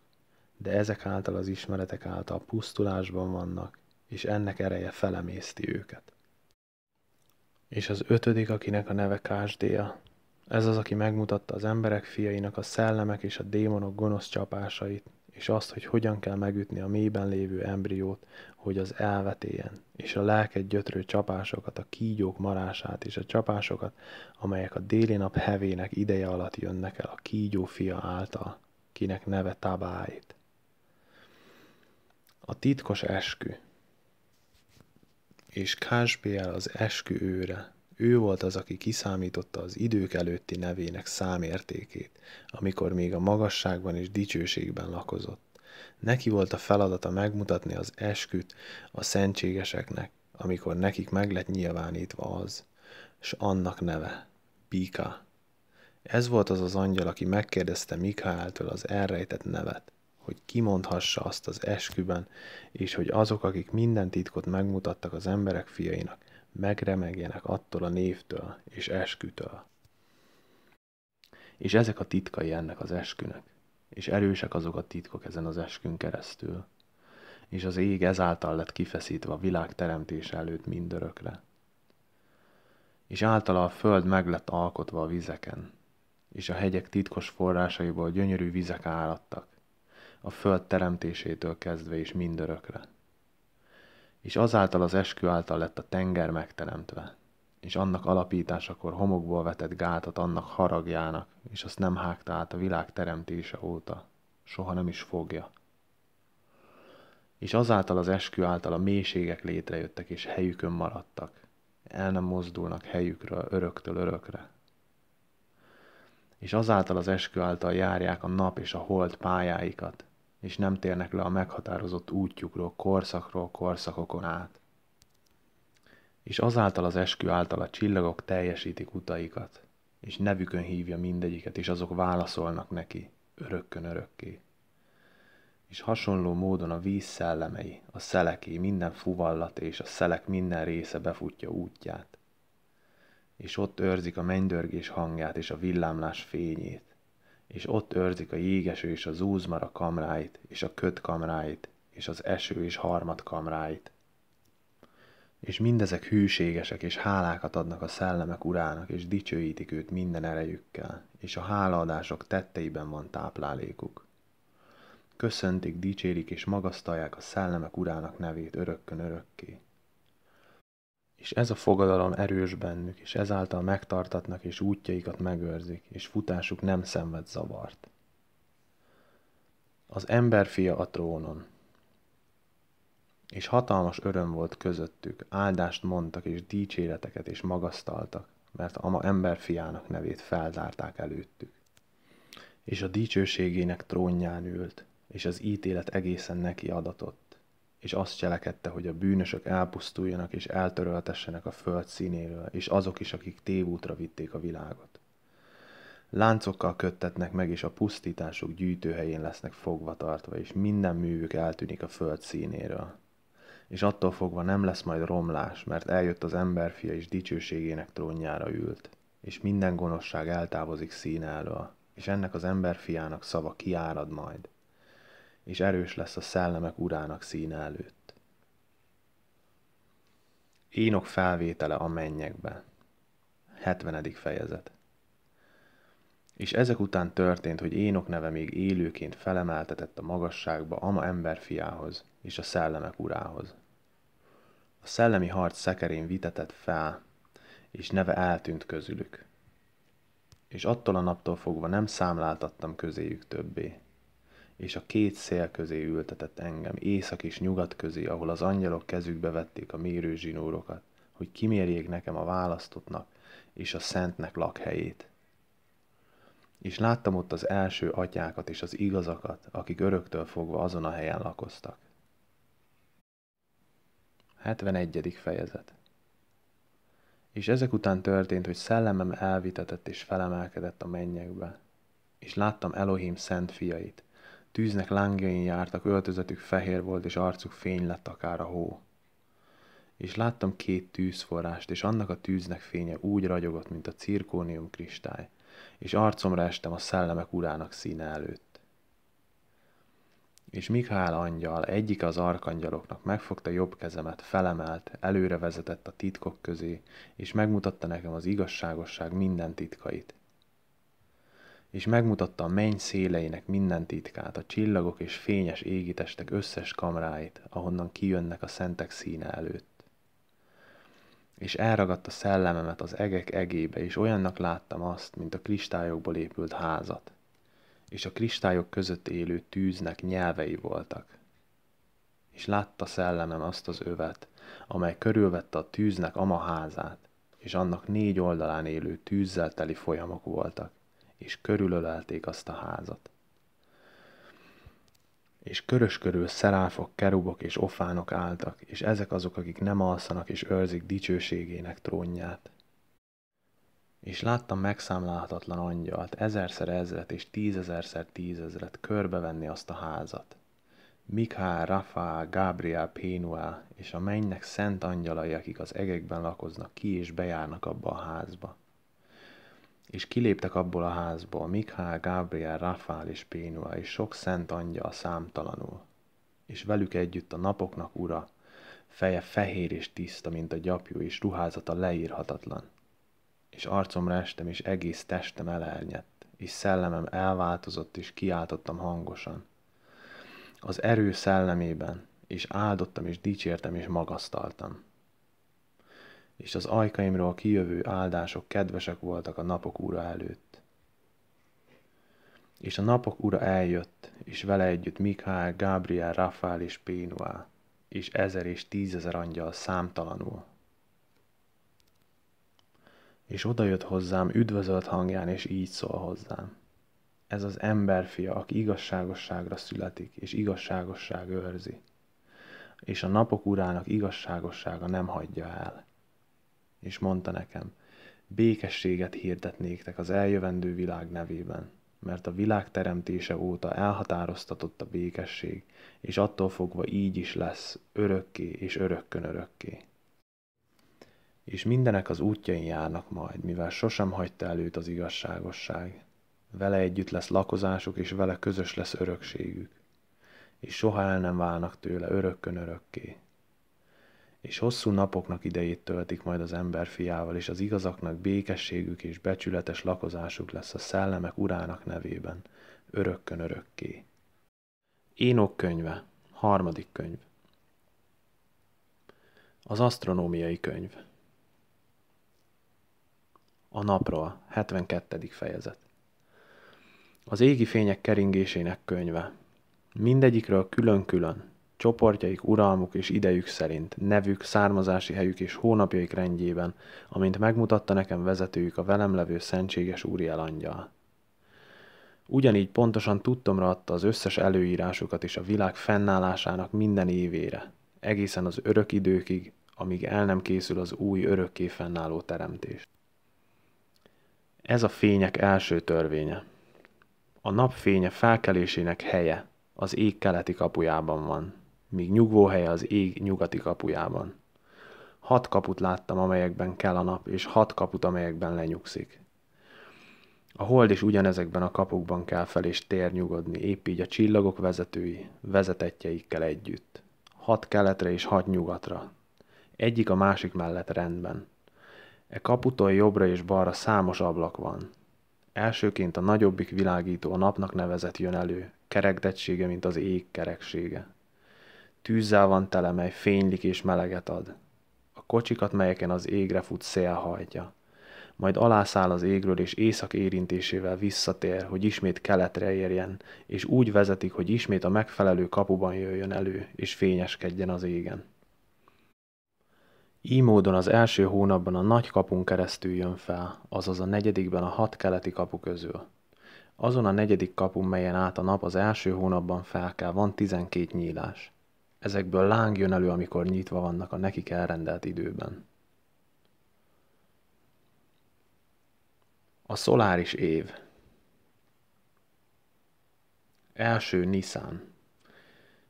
De ezek által az ismeretek által pusztulásban vannak, és ennek ereje felemészti őket. És az ötödik, akinek a neve Kásdéja, ez az, aki megmutatta az emberek fiainak a szellemek és a démonok gonosz csapásait, és azt, hogy hogyan kell megütni a mélyben lévő embriót, hogy az elvetéljen, és a lelket gyötrő csapásokat, a kígyók marását és a csapásokat, amelyek a déli nap hevének ideje alatt jönnek el a kígyó fia által, kinek neve Tabáit. A titkos eskü és KSPL az eskü őre, ő volt az, aki kiszámította az idők előtti nevének számértékét, amikor még a magasságban és dicsőségben lakozott. Neki volt a feladata megmutatni az esküt a szentségeseknek, amikor nekik meg lett nyilvánítva az, s annak neve, Pika. Ez volt az az angyal, aki megkérdezte Mikáeltől az elrejtett nevet, hogy kimondhassa azt az esküben, és hogy azok, akik minden titkot megmutattak az emberek fiainak, megremegjenek attól a névtől és eskütől. És ezek a titkai ennek az eskünek, és erősek azok a titkok ezen az eskün keresztül, és az ég ezáltal lett kifeszítve a világ teremtése előtt mindörökre. És általa a föld meg lett alkotva a vizeken, és a hegyek titkos forrásaiból gyönyörű vizek állattak, a föld teremtésétől kezdve is mindörökre és azáltal az eskü által lett a tenger megteremtve, és annak alapításakor homokból vetett gátat annak haragjának, és azt nem hágta át a világ teremtése óta, soha nem is fogja. És azáltal az eskü által a mélységek létrejöttek és helyükön maradtak, el nem mozdulnak helyükről öröktől örökre. És azáltal az eskü által járják a nap és a hold pályáikat, és nem térnek le a meghatározott útjukról korszakról korszakokon át. És azáltal az eskü által a csillagok teljesítik utaikat, és nevükön hívja mindegyiket, és azok válaszolnak neki, örökkön örökké. És hasonló módon a víz szellemei, a szeleké, minden fuvallat és a szelek minden része befutja útját. És ott őrzik a mennydörgés hangját és a villámlás fényét, és ott őrzik a jégeső és a zúzmara kamráit, és a köt kamráit, és az eső és harmad kamráit. És mindezek hűségesek, és hálákat adnak a szellemek urának, és dicsőítik őt minden erejükkel, és a hálaadások tetteiben van táplálékuk. Köszöntik, dicsérik és magasztalják a szellemek urának nevét örökkön örökké és ez a fogadalom erős bennük, és ezáltal megtartatnak és útjaikat megőrzik, és futásuk nem szenved zavart. Az fia a trónon. És hatalmas öröm volt közöttük, áldást mondtak, és dicséreteket, és magasztaltak, mert ama emberfiának nevét feltárták előttük. És a dicsőségének trónján ült, és az ítélet egészen neki adatott és azt cselekedte, hogy a bűnösök elpusztuljanak és eltöröltessenek a föld színéről, és azok is, akik tévútra vitték a világot. Láncokkal köttetnek meg, és a pusztításuk gyűjtőhelyén lesznek fogva tartva, és minden művük eltűnik a föld színéről. És attól fogva nem lesz majd romlás, mert eljött az emberfia, és dicsőségének trónjára ült, és minden gonoszság eltávozik szín elől, és ennek az emberfiának szava kiárad majd, és erős lesz a szellemek urának színe előtt. Énok felvétele a mennyekbe. 70. fejezet. És ezek után történt, hogy Énok neve még élőként felemeltetett a magasságba Ama emberfiához és a szellemek urához. A szellemi harc szekerén vitetett fel, és neve eltűnt közülük. És attól a naptól fogva nem számláltattam közéjük többé és a két szél közé ültetett engem, észak és nyugat közé, ahol az angyalok kezükbe vették a mérő zsinórokat, hogy kimérjék nekem a választottnak és a szentnek lakhelyét. És láttam ott az első atyákat és az igazakat, akik öröktől fogva azon a helyen lakoztak. 71. fejezet És ezek után történt, hogy szellemem elvitetett és felemelkedett a mennyekbe, és láttam Elohim szent fiait, Tűznek lángjain jártak, öltözetük fehér volt, és arcuk fény lett akár a hó. És láttam két tűzforrást, és annak a tűznek fénye úgy ragyogott, mint a cirkónium kristály, és arcomra estem a szellemek urának színe előtt. És Mikhál angyal, egyik az arkangyaloknak megfogta jobb kezemet, felemelt, előre vezetett a titkok közé, és megmutatta nekem az igazságosság minden titkait, és megmutatta a menny széleinek minden titkát, a csillagok és fényes égitestek összes kamráit, ahonnan kijönnek a szentek színe előtt. És elragadta szellememet az egek egébe, és olyannak láttam azt, mint a kristályokból épült házat. És a kristályok között élő tűznek nyelvei voltak. És látta szellemem azt az övet, amely körülvette a tűznek ama házát, és annak négy oldalán élő tűzzel teli folyamok voltak és körülölelték azt a házat. És körös körül szeráfok, kerubok és ofánok álltak, és ezek azok, akik nem alszanak és őrzik dicsőségének trónját. És láttam megszámlálhatatlan angyalt, ezerszer ezret és tízezerszer tízezret körbevenni azt a házat. Mikál, Rafael, Gabriel, Pénuel és a mennynek szent angyalai, akik az egekben lakoznak, ki és bejárnak abba a házba és kiléptek abból a házból Mikhail, Gábriel, Rafál és Pénua, és sok szent angyal számtalanul. És velük együtt a napoknak ura, feje fehér és tiszta, mint a gyapjú, és ruházata leírhatatlan. És arcomra estem, és egész testem elernyett, és szellemem elváltozott, és kiáltottam hangosan. Az erő szellemében, és áldottam, és dicsértem, és magasztaltam és az ajkaimról kijövő áldások kedvesek voltak a napok ura előtt. És a napok ura eljött, és vele együtt Mikhail, Gábriel, Rafael és Pénuá, és ezer és tízezer angyal számtalanul. És odajött hozzám üdvözölt hangján, és így szól hozzám. Ez az emberfia, aki igazságosságra születik, és igazságosság őrzi. És a napok urának igazságossága nem hagyja el és mondta nekem, békességet hirdetnéktek az eljövendő világ nevében, mert a világ teremtése óta elhatároztatott a békesség, és attól fogva így is lesz, örökké és örökkön örökké. És mindenek az útjain járnak majd, mivel sosem hagyta előt az igazságosság. Vele együtt lesz lakozásuk, és vele közös lesz örökségük, és soha el nem válnak tőle örökkön örökké és hosszú napoknak idejét töltik majd az ember fiával, és az igazaknak békességük és becsületes lakozásuk lesz a szellemek urának nevében, örökkön örökké. Énok könyve, harmadik könyv. Az asztronómiai könyv. A napról, 72. fejezet. Az égi fények keringésének könyve. Mindegyikről külön-külön, csoportjaik, uralmuk és idejük szerint, nevük, származási helyük és hónapjaik rendjében, amint megmutatta nekem vezetőjük a velem levő szentséges úri elangyal. Ugyanígy pontosan tudtomra adta az összes előírásukat is a világ fennállásának minden évére, egészen az örök időkig, amíg el nem készül az új örökké fennálló teremtés. Ez a fények első törvénye. A napfénye felkelésének helye az ég keleti kapujában van míg nyugvó helye az ég nyugati kapujában. Hat kaput láttam, amelyekben kell a nap, és hat kaput, amelyekben lenyugszik. A hold is ugyanezekben a kapukban kell fel és tér nyugodni, épp így a csillagok vezetői, vezetetjeikkel együtt. Hat keletre és hat nyugatra. Egyik a másik mellett rendben. E kaputól jobbra és balra számos ablak van. Elsőként a nagyobbik világító a napnak nevezett jön elő, kerekdettsége, mint az ég kereksége. Tűzzel van tele, mely fénylik és meleget ad. A kocsikat, melyeken az égre fut szél hajtja. Majd alászáll az égről, és éjszak érintésével visszatér, hogy ismét keletre érjen, és úgy vezetik, hogy ismét a megfelelő kapuban jöjjön elő, és fényeskedjen az égen. Így módon az első hónapban a nagy kapun keresztül jön fel, azaz a negyedikben a hat keleti kapu közül. Azon a negyedik kapun, melyen át a nap az első hónapban fel kell, van 12 nyílás ezekből láng jön elő, amikor nyitva vannak a nekik elrendelt időben. A szoláris év. Első Nisan.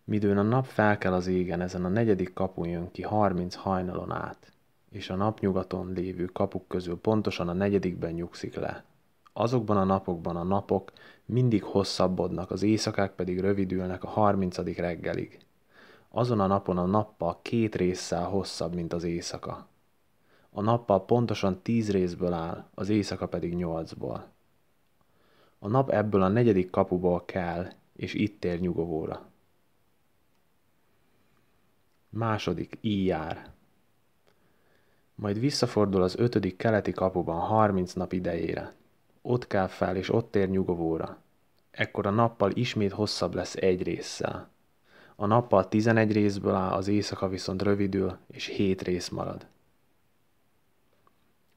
Midőn a nap felkel az égen, ezen a negyedik kapun jön ki 30 hajnalon át, és a napnyugaton lévő kapuk közül pontosan a negyedikben nyugszik le. Azokban a napokban a napok mindig hosszabbodnak, az éjszakák pedig rövidülnek a 30. reggelig. Azon a napon a nappal két résszel hosszabb, mint az éjszaka. A nappal pontosan tíz részből áll, az éjszaka pedig nyolcból. A nap ebből a negyedik kapuból kell, és itt ér nyugovóra. Második, íjár. Majd visszafordul az ötödik keleti kapuban harminc nap idejére. Ott kell fel, és ott tér nyugovóra. Ekkor a nappal ismét hosszabb lesz egy résszel. A nappal 11 részből áll, az éjszaka viszont rövidül, és 7 rész marad.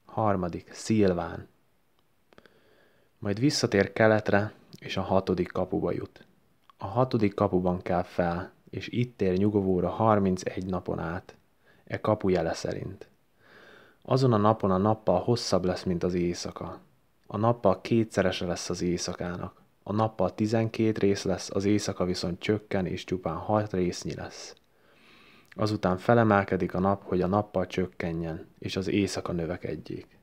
Harmadik, Szilván. Majd visszatér keletre, és a hatodik kapuba jut. A hatodik kapuban kell fel, és itt ér nyugovóra 31 napon át, e kapu jele szerint. Azon a napon a nappal hosszabb lesz, mint az éjszaka. A nappal kétszerese lesz az éjszakának. A nappal 12 rész lesz, az éjszaka viszont csökken, és csupán 6 résznyi lesz. Azután felemelkedik a nap, hogy a nappal csökkenjen, és az éjszaka növekedjék.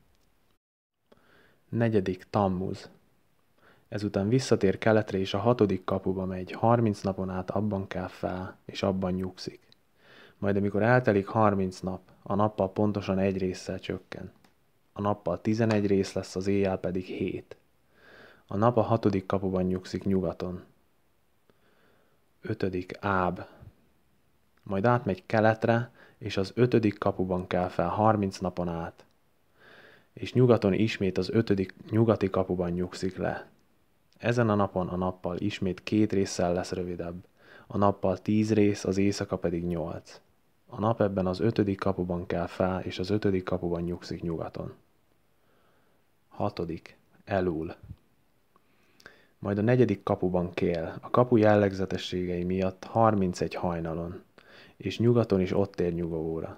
Negyedik Tammuz. Ezután visszatér keletre, és a hatodik kapuba megy, 30 napon át abban kell fel, és abban nyugszik. Majd amikor eltelik 30 nap, a nappal pontosan egy résszel csökken. A nappal 11 rész lesz, az éjjel pedig 7. A nap a hatodik kapuban nyugszik nyugaton. Ötödik Áb. Majd átmegy keletre, és az ötödik kapuban kell fel harminc napon át. És nyugaton ismét az ötödik nyugati kapuban nyugszik le. Ezen a napon a nappal ismét két résszel lesz rövidebb, a nappal tíz rész, az éjszaka pedig nyolc. A nap ebben az ötödik kapuban kell fel, és az ötödik kapuban nyugszik nyugaton. Hatodik. Elul majd a negyedik kapuban Kél, a kapu jellegzetességei miatt 31 hajnalon, és nyugaton is ott ér nyugovóra.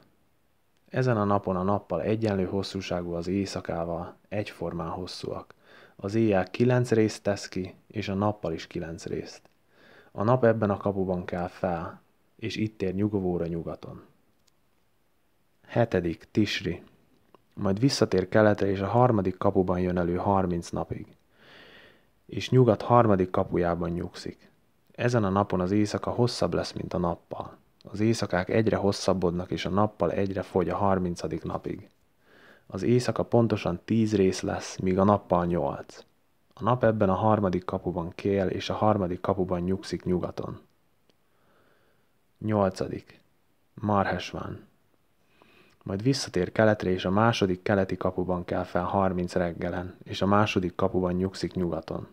Ezen a napon a nappal egyenlő hosszúságú az éjszakával, egyformán hosszúak. Az éjjel kilenc részt tesz ki, és a nappal is kilenc részt. A nap ebben a kapuban kell fel, és itt ér nyugovóra nyugaton. Hetedik, Tisri. Majd visszatér keletre, és a harmadik kapuban jön elő 30 napig és nyugat harmadik kapujában nyugszik. Ezen a napon az éjszaka hosszabb lesz, mint a nappal. Az éjszakák egyre hosszabbodnak, és a nappal egyre fogy a harmincadik napig. Az éjszaka pontosan tíz rész lesz, míg a nappal nyolc. A nap ebben a harmadik kapuban kél, és a harmadik kapuban nyugszik nyugaton. Nyolcadik. Marhesván. Majd visszatér keletre, és a második keleti kapuban kell fel harminc reggelen, és a második kapuban nyugszik nyugaton.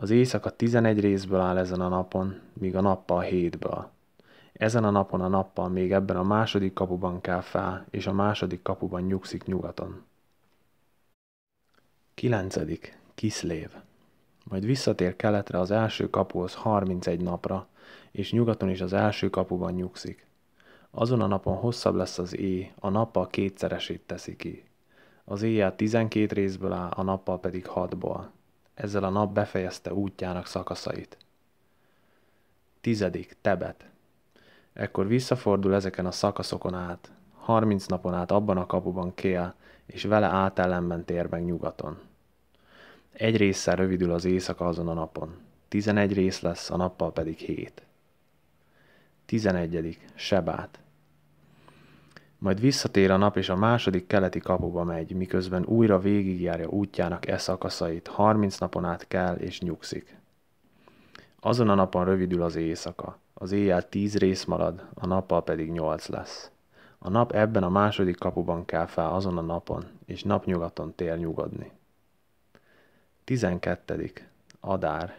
Az éjszaka 11 részből áll ezen a napon, míg a nappal 7-ből. Ezen a napon a nappal még ebben a második kapuban kell fel, és a második kapuban nyugszik nyugaton. 9. Kiszlév Majd visszatér keletre az első kapuhoz 31 napra, és nyugaton is az első kapuban nyugszik. Azon a napon hosszabb lesz az éj, a nappal kétszeresét teszi ki. Az éjjel 12 részből áll, a nappal pedig 6-ból ezzel a nap befejezte útjának szakaszait. Tizedik, Tebet. Ekkor visszafordul ezeken a szakaszokon át, 30 napon át abban a kapuban kél, és vele átellenben tér meg nyugaton. Egy részszer rövidül az éjszaka azon a napon, 11 rész lesz, a nappal pedig 7. 11. Sebát. Majd visszatér a nap, és a második keleti kapuba megy, miközben újra végigjárja útjának e szakaszait, 30 napon át kell és nyugszik. Azon a napon rövidül az éjszaka. Az éjjel tíz rész marad, a nappal pedig nyolc lesz. A nap ebben a második kapuban kell fel azon a napon, és napnyugaton tér nyugodni. 12. Adár.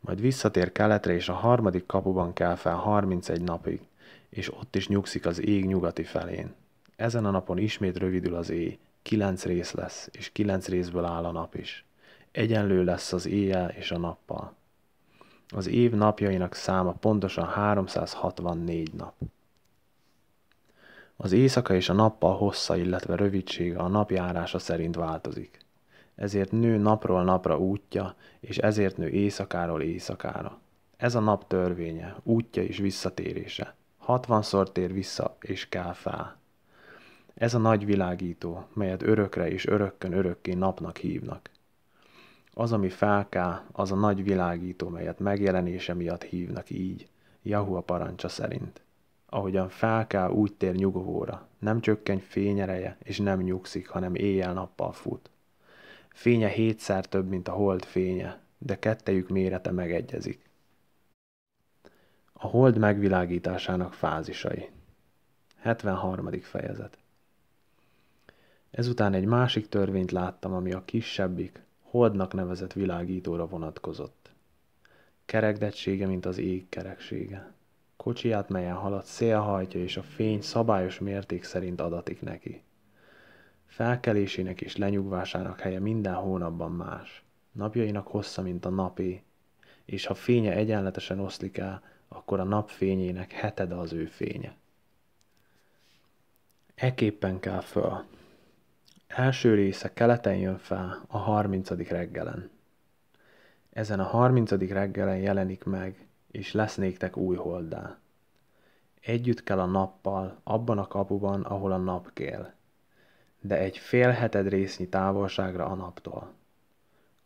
Majd visszatér keletre, és a harmadik kapuban kell fel 31 napig és ott is nyugszik az ég nyugati felén. Ezen a napon ismét rövidül az éj, kilenc rész lesz, és kilenc részből áll a nap is. Egyenlő lesz az éjjel és a nappal. Az év napjainak száma pontosan 364 nap. Az éjszaka és a nappal hossza, illetve rövidsége a napjárása szerint változik. Ezért nő napról napra útja, és ezért nő éjszakáról éjszakára. Ez a nap törvénye, útja és visszatérése hatvanszor tér vissza és kell fel. Ez a nagy világító, melyet örökre és örökkön örökké napnak hívnak. Az, ami felká, az a nagy világító, melyet megjelenése miatt hívnak így, Jahua parancsa szerint. Ahogyan felká, úgy tér nyugovóra, nem csökken fényereje, és nem nyugszik, hanem éjjel-nappal fut. Fénye hétszer több, mint a hold fénye, de kettejük mérete megegyezik. A hold megvilágításának fázisai. 73. fejezet. Ezután egy másik törvényt láttam, ami a kisebbik, holdnak nevezett világítóra vonatkozott. Kerekdettsége, mint az ég kereksége. Kocsiját, melyen halad, szélhajtja, és a fény szabályos mérték szerint adatik neki. Felkelésének és lenyugvásának helye minden hónapban más. Napjainak hossza, mint a napé, és ha fénye egyenletesen oszlik el, akkor a napfényének heted az ő fénye. Eképpen kell föl. Első része keleten jön fel a 30. reggelen. Ezen a 30. reggelen jelenik meg, és lesz néktek új holdá. Együtt kell a nappal, abban a kapuban, ahol a nap kél, de egy fél heted résznyi távolságra a naptól.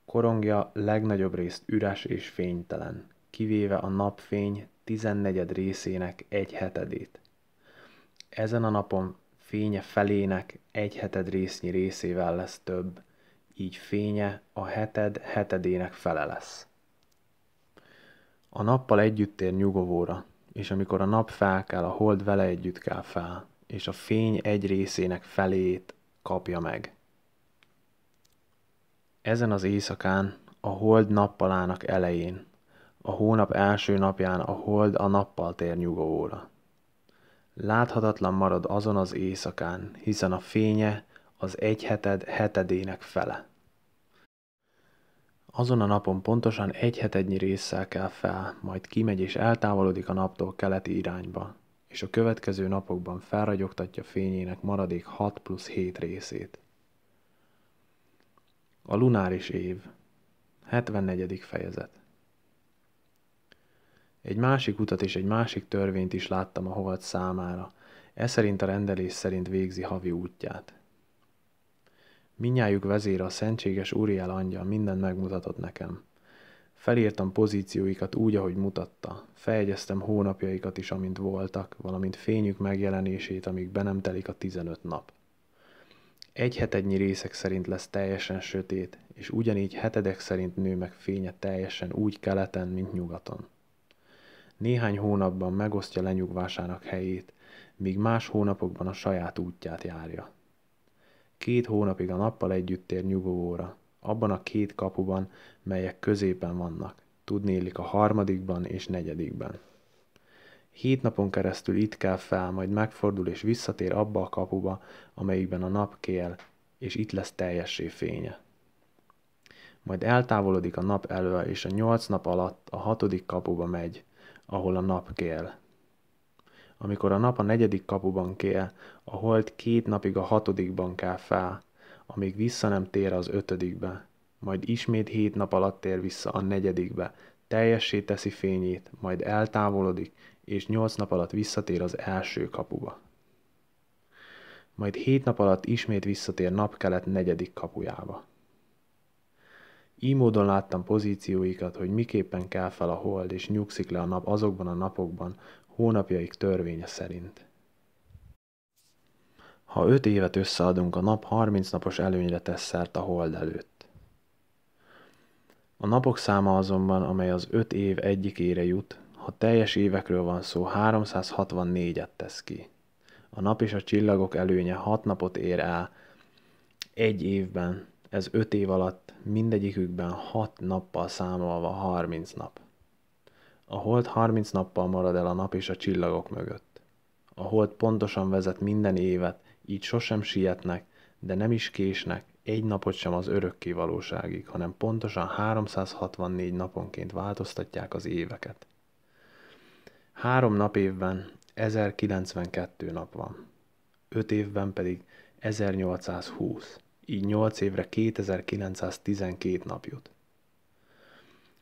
Korongja legnagyobb részt üres és fénytelen, kivéve a napfény tizennegyed részének egy hetedét. Ezen a napon fénye felének egy heted résznyi részével lesz több, így fénye a heted hetedének fele lesz. A nappal együtt ér nyugovóra, és amikor a nap felkel, a hold vele együtt kell fel, és a fény egy részének felét kapja meg. Ezen az éjszakán, a hold nappalának elején, a hónap első napján a hold a nappal tér nyugóra. Láthatatlan marad azon az éjszakán, hiszen a fénye az egy heted hetedének fele. Azon a napon pontosan egy hetednyi résszel kell fel, majd kimegy és eltávolodik a naptól keleti irányba, és a következő napokban felragyogtatja fényének maradék 6 plusz 7 részét. A lunáris év, 74. fejezet. Egy másik utat és egy másik törvényt is láttam a hovat számára. Ez szerint a rendelés szerint végzi havi útját. Minnyájuk vezére a szentséges Uriel angyal mindent megmutatott nekem. Felírtam pozícióikat úgy, ahogy mutatta. Fejegyeztem hónapjaikat is, amint voltak, valamint fényük megjelenését, amíg be nem telik a 15 nap. Egy hetednyi részek szerint lesz teljesen sötét, és ugyanígy hetedek szerint nő meg fénye teljesen úgy keleten, mint nyugaton. Néhány hónapban megosztja lenyugvásának helyét, míg más hónapokban a saját útját járja. Két hónapig a nappal együtt ér nyugovóra, abban a két kapuban, melyek középen vannak. Tudnélik a harmadikban és negyedikben. Hét napon keresztül itt kell fel, majd megfordul és visszatér abba a kapuba, amelyikben a nap kél, és itt lesz teljessé fénye. Majd eltávolodik a nap elől, és a nyolc nap alatt a hatodik kapuba megy, ahol a nap kél. Amikor a nap a negyedik kapuban kél, a hold két napig a hatodikban kell fel, amíg vissza nem tér az ötödikbe, majd ismét hét nap alatt tér vissza a negyedikbe, teljessé teszi fényét, majd eltávolodik, és nyolc nap alatt visszatér az első kapuba. Majd hét nap alatt ismét visszatér napkelet negyedik kapujába. Így módon láttam pozícióikat, hogy miképpen kell fel a hold, és nyugszik le a nap azokban a napokban, hónapjaik törvénye szerint. Ha öt évet összeadunk, a nap 30 napos előnyre tesz szert a hold előtt. A napok száma azonban, amely az öt év egyikére jut, ha teljes évekről van szó, 364-et tesz ki. A nap és a csillagok előnye hat napot ér el egy évben, ez öt év alatt mindegyikükben 6 nappal számolva 30 nap. A hold 30 nappal marad el a nap és a csillagok mögött. A hold pontosan vezet minden évet, így sosem sietnek, de nem is késnek, egy napot sem az örökké valóságig, hanem pontosan 364 naponként változtatják az éveket. Három nap évben 1092 nap van, öt évben pedig 1820 így 8 évre 2912 nap jut.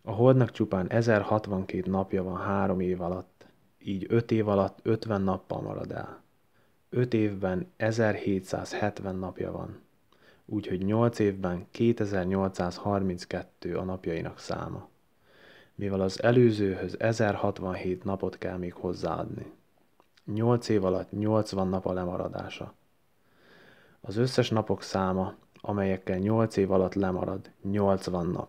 A holdnak csupán 1062 napja van 3 év alatt, így 5 év alatt 50 nappal marad el. 5 évben 1770 napja van, úgyhogy 8 évben 2832 a napjainak száma, mivel az előzőhöz 1067 napot kell még hozzáadni. 8 év alatt 80 nap a lemaradása. Az összes napok száma, amelyekkel 8 év alatt lemarad, 80 nap.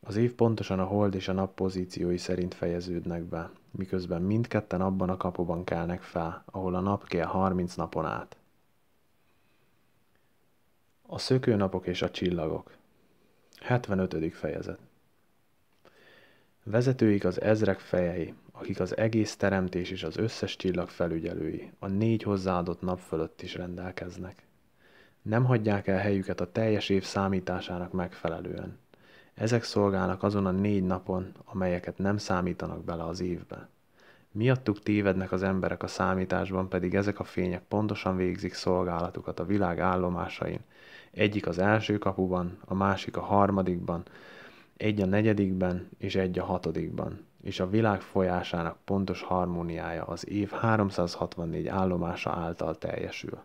Az év pontosan a hold és a nap pozíciói szerint fejeződnek be, miközben mindketten abban a kapuban kelnek fel, ahol a nap kell 30 napon át. A szökőnapok és a csillagok 75. fejezet Vezetőik az ezrek fejei, akik az egész teremtés és az összes csillag felügyelői, a négy hozzáadott nap fölött is rendelkeznek. Nem hagyják el helyüket a teljes év számításának megfelelően. Ezek szolgálnak azon a négy napon, amelyeket nem számítanak bele az évbe. Miattuk tévednek az emberek a számításban, pedig ezek a fények pontosan végzik szolgálatukat a világ állomásain. Egyik az első kapuban, a másik a harmadikban, egy a negyedikben és egy a hatodikban és a világ folyásának pontos harmóniája az év 364 állomása által teljesül.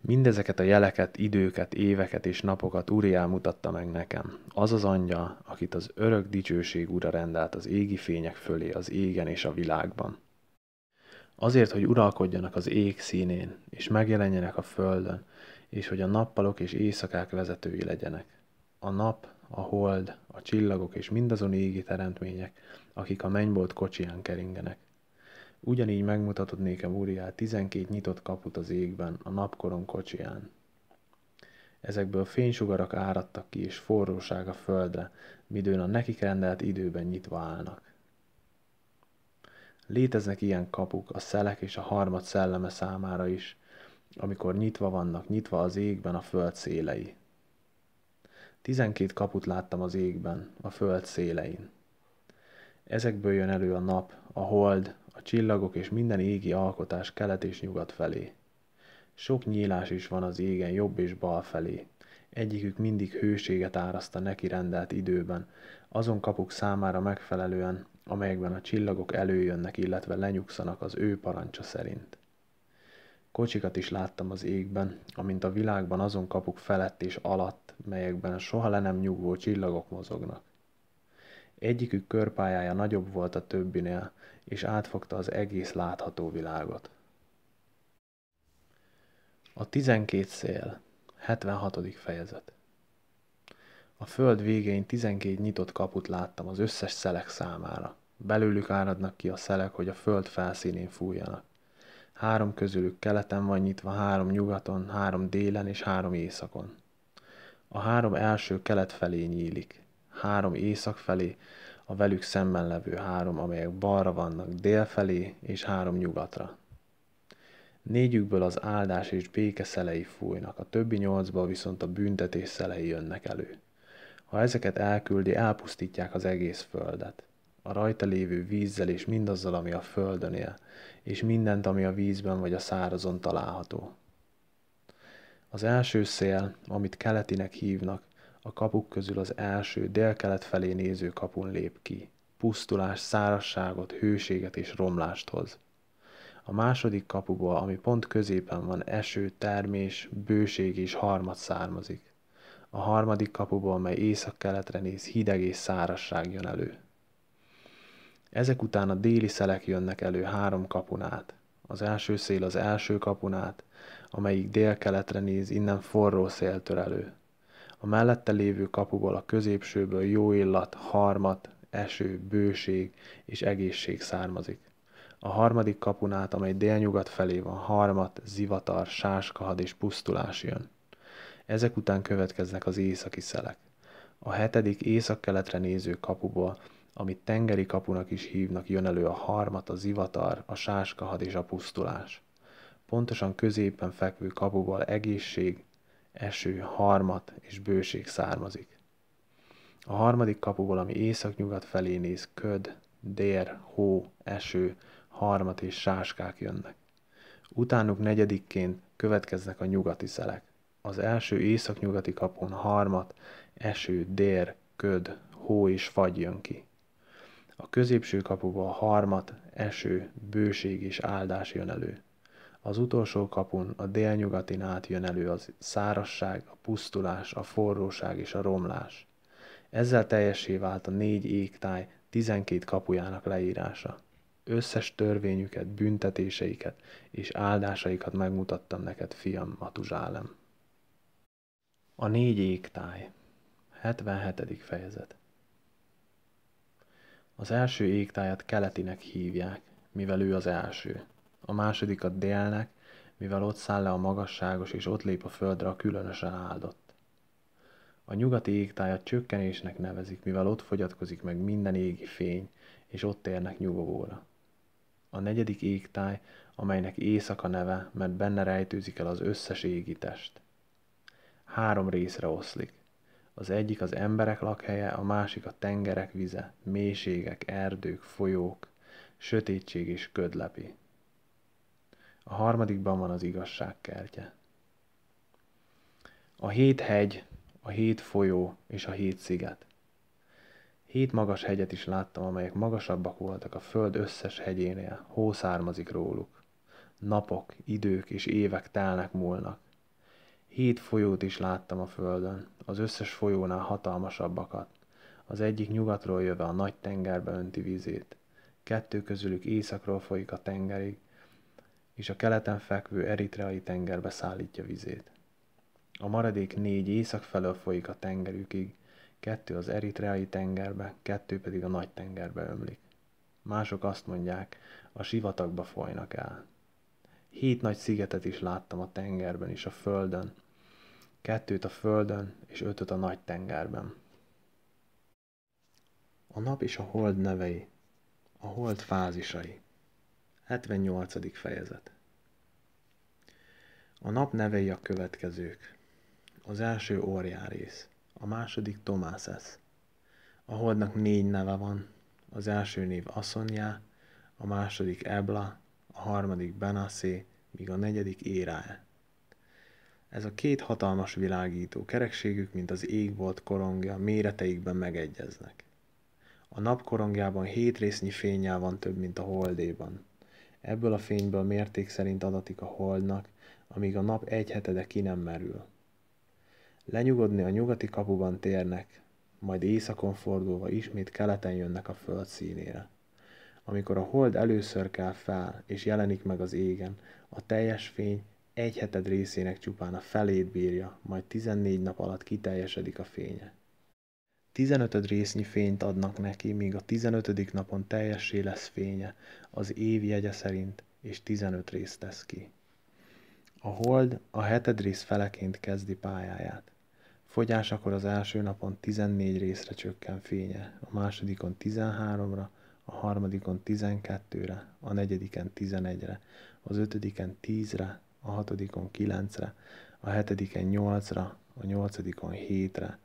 Mindezeket a jeleket, időket, éveket és napokat Uriel mutatta meg nekem. Az az angyal, akit az örök dicsőség ura rendelt az égi fények fölé az égen és a világban. Azért, hogy uralkodjanak az ég színén, és megjelenjenek a földön, és hogy a nappalok és éjszakák vezetői legyenek. A nap a hold, a csillagok és mindazon égi teremtmények, akik a mennybolt kocsiján keringenek. Ugyanígy megmutatod nékem, Úriá, tizenkét nyitott kaput az égben, a napkoron kocsiján. Ezekből fénysugarak áradtak ki, és forróság a földre, midőn a nekik rendelt időben nyitva állnak. Léteznek ilyen kapuk a szelek és a harmad szelleme számára is, amikor nyitva vannak, nyitva az égben a föld szélei. Tizenkét kaput láttam az égben, a föld szélein. Ezekből jön elő a nap, a hold, a csillagok és minden égi alkotás kelet és nyugat felé. Sok nyílás is van az égen jobb és bal felé. Egyikük mindig hőséget áraszt a neki rendelt időben, azon kapuk számára megfelelően, amelyekben a csillagok előjönnek, illetve lenyugszanak az ő parancsa szerint. Kocsikat is láttam az égben, amint a világban azon kapuk felett és alatt melyekben soha le nem nyugvó csillagok mozognak. Egyikük körpályája nagyobb volt a többinél, és átfogta az egész látható világot. A 12. szél, 76. fejezet. A föld végén 12 nyitott kaput láttam az összes szelek számára. Belőlük áradnak ki a szelek, hogy a föld felszínén fújjanak. Három közülük keleten van nyitva, három nyugaton, három délen és három északon. A három első kelet felé nyílik, három észak felé, a velük szemben levő három, amelyek balra vannak dél felé, és három nyugatra. Négyükből az áldás és béke szelei fújnak, a többi nyolcból viszont a büntetés szelei jönnek elő. Ha ezeket elküldi, elpusztítják az egész földet, a rajta lévő vízzel és mindazzal, ami a földön él, és mindent, ami a vízben vagy a szárazon található. Az első szél, amit keletinek hívnak, a kapuk közül az első délkelet felé néző kapun lép ki. Pusztulás, szárasságot, hőséget és romlást hoz. A második kapuból, ami pont középen van, eső, termés, bőség és harmat származik. A harmadik kapuból, mely észak-keletre néz, hideg és szárasság jön elő. Ezek után a déli szelek jönnek elő három kapunát. Az első szél az első kapunát. át, amelyik délkeletre néz, innen forró szél tör elő. A mellette lévő kapuból a középsőből jó illat, harmat, eső, bőség és egészség származik. A harmadik kapunát, amely délnyugat felé van, harmat, zivatar, sáskahad és pusztulás jön. Ezek után következnek az északi szelek. A hetedik északkeletre néző kapuból, amit tengeri kapunak is hívnak, jön elő a harmat, a zivatar, a sáskahad és a pusztulás pontosan középen fekvő kapuból egészség, eső, harmat és bőség származik. A harmadik kapuból, ami északnyugat felé néz, köd, dér, hó, eső, harmat és sáskák jönnek. Utánuk negyedikként következnek a nyugati szelek. Az első északnyugati kapon harmat, eső, dér, köd, hó és fagy jön ki. A középső kapuból harmat, eső, bőség és áldás jön elő. Az utolsó kapun, a délnyugatin át jön elő az szárasság, a pusztulás, a forróság és a romlás. Ezzel teljesé vált a négy égtáj 12 kapujának leírása. Összes törvényüket, büntetéseiket és áldásaikat megmutattam neked, fiam Matuzsálem. A négy égtáj 77. fejezet Az első égtájat keletinek hívják, mivel ő az első a második a délnek, mivel ott száll le a magasságos és ott lép a földre a különösen áldott. A nyugati égtájat csökkenésnek nevezik, mivel ott fogyatkozik meg minden égi fény, és ott érnek nyugovóra. A negyedik égtáj, amelynek éjszaka neve, mert benne rejtőzik el az összes égi test. Három részre oszlik. Az egyik az emberek lakhelye, a másik a tengerek vize, mélységek, erdők, folyók, sötétség és ködlepi a harmadikban van az igazság kertje. A hét hegy, a hét folyó és a hét sziget. Hét magas hegyet is láttam, amelyek magasabbak voltak a föld összes hegyénél, hó származik róluk. Napok, idők és évek telnek múlnak. Hét folyót is láttam a földön, az összes folyónál hatalmasabbakat. Az egyik nyugatról jöve a nagy tengerbe önti vizét. Kettő közülük északról folyik a tengerig, és a keleten fekvő eritreai tengerbe szállítja vizét. A maradék négy észak felől folyik a tengerükig, kettő az eritreai tengerbe, kettő pedig a nagy tengerbe ömlik. Mások azt mondják, a sivatagba folynak el. Hét nagy szigetet is láttam a tengerben és a földön, kettőt a földön és ötöt a nagy tengerben. A nap és a hold nevei, a hold fázisai. 78. fejezet A nap nevei a következők. Az első Orjárész, a második Tomászesz. A holdnak négy neve van, az első név Aszonyá, a második Ebla, a harmadik Benassé, míg a negyedik Éráe. Ez a két hatalmas világító kerekségük, mint az égbolt korongja, méreteikben megegyeznek. A nap korongjában hét résznyi fényjel van több, mint a holdéban Ebből a fényből mérték szerint adatik a holdnak, amíg a nap egy hetede ki nem merül. Lenyugodni a nyugati kapuban térnek, majd éjszakon fordulva ismét keleten jönnek a föld színére. Amikor a hold először kell fel és jelenik meg az égen, a teljes fény egy heted részének csupán a felét bírja, majd 14 nap alatt kiteljesedik a fénye. 15 résznyi fényt adnak neki, míg a 15. napon teljessé lesz fénye, az év jegye szerint, és 15 részt tesz ki. A hold a heted rész feleként kezdi pályáját. Fogyásakor az első napon 14 részre csökken fénye, a másodikon 13-ra, a harmadikon 12-re, a negyediken 11-re, az ötödiken 10-re, a hatodikon 9-re, a hetediken 8-ra, a nyolcadikon 7-re,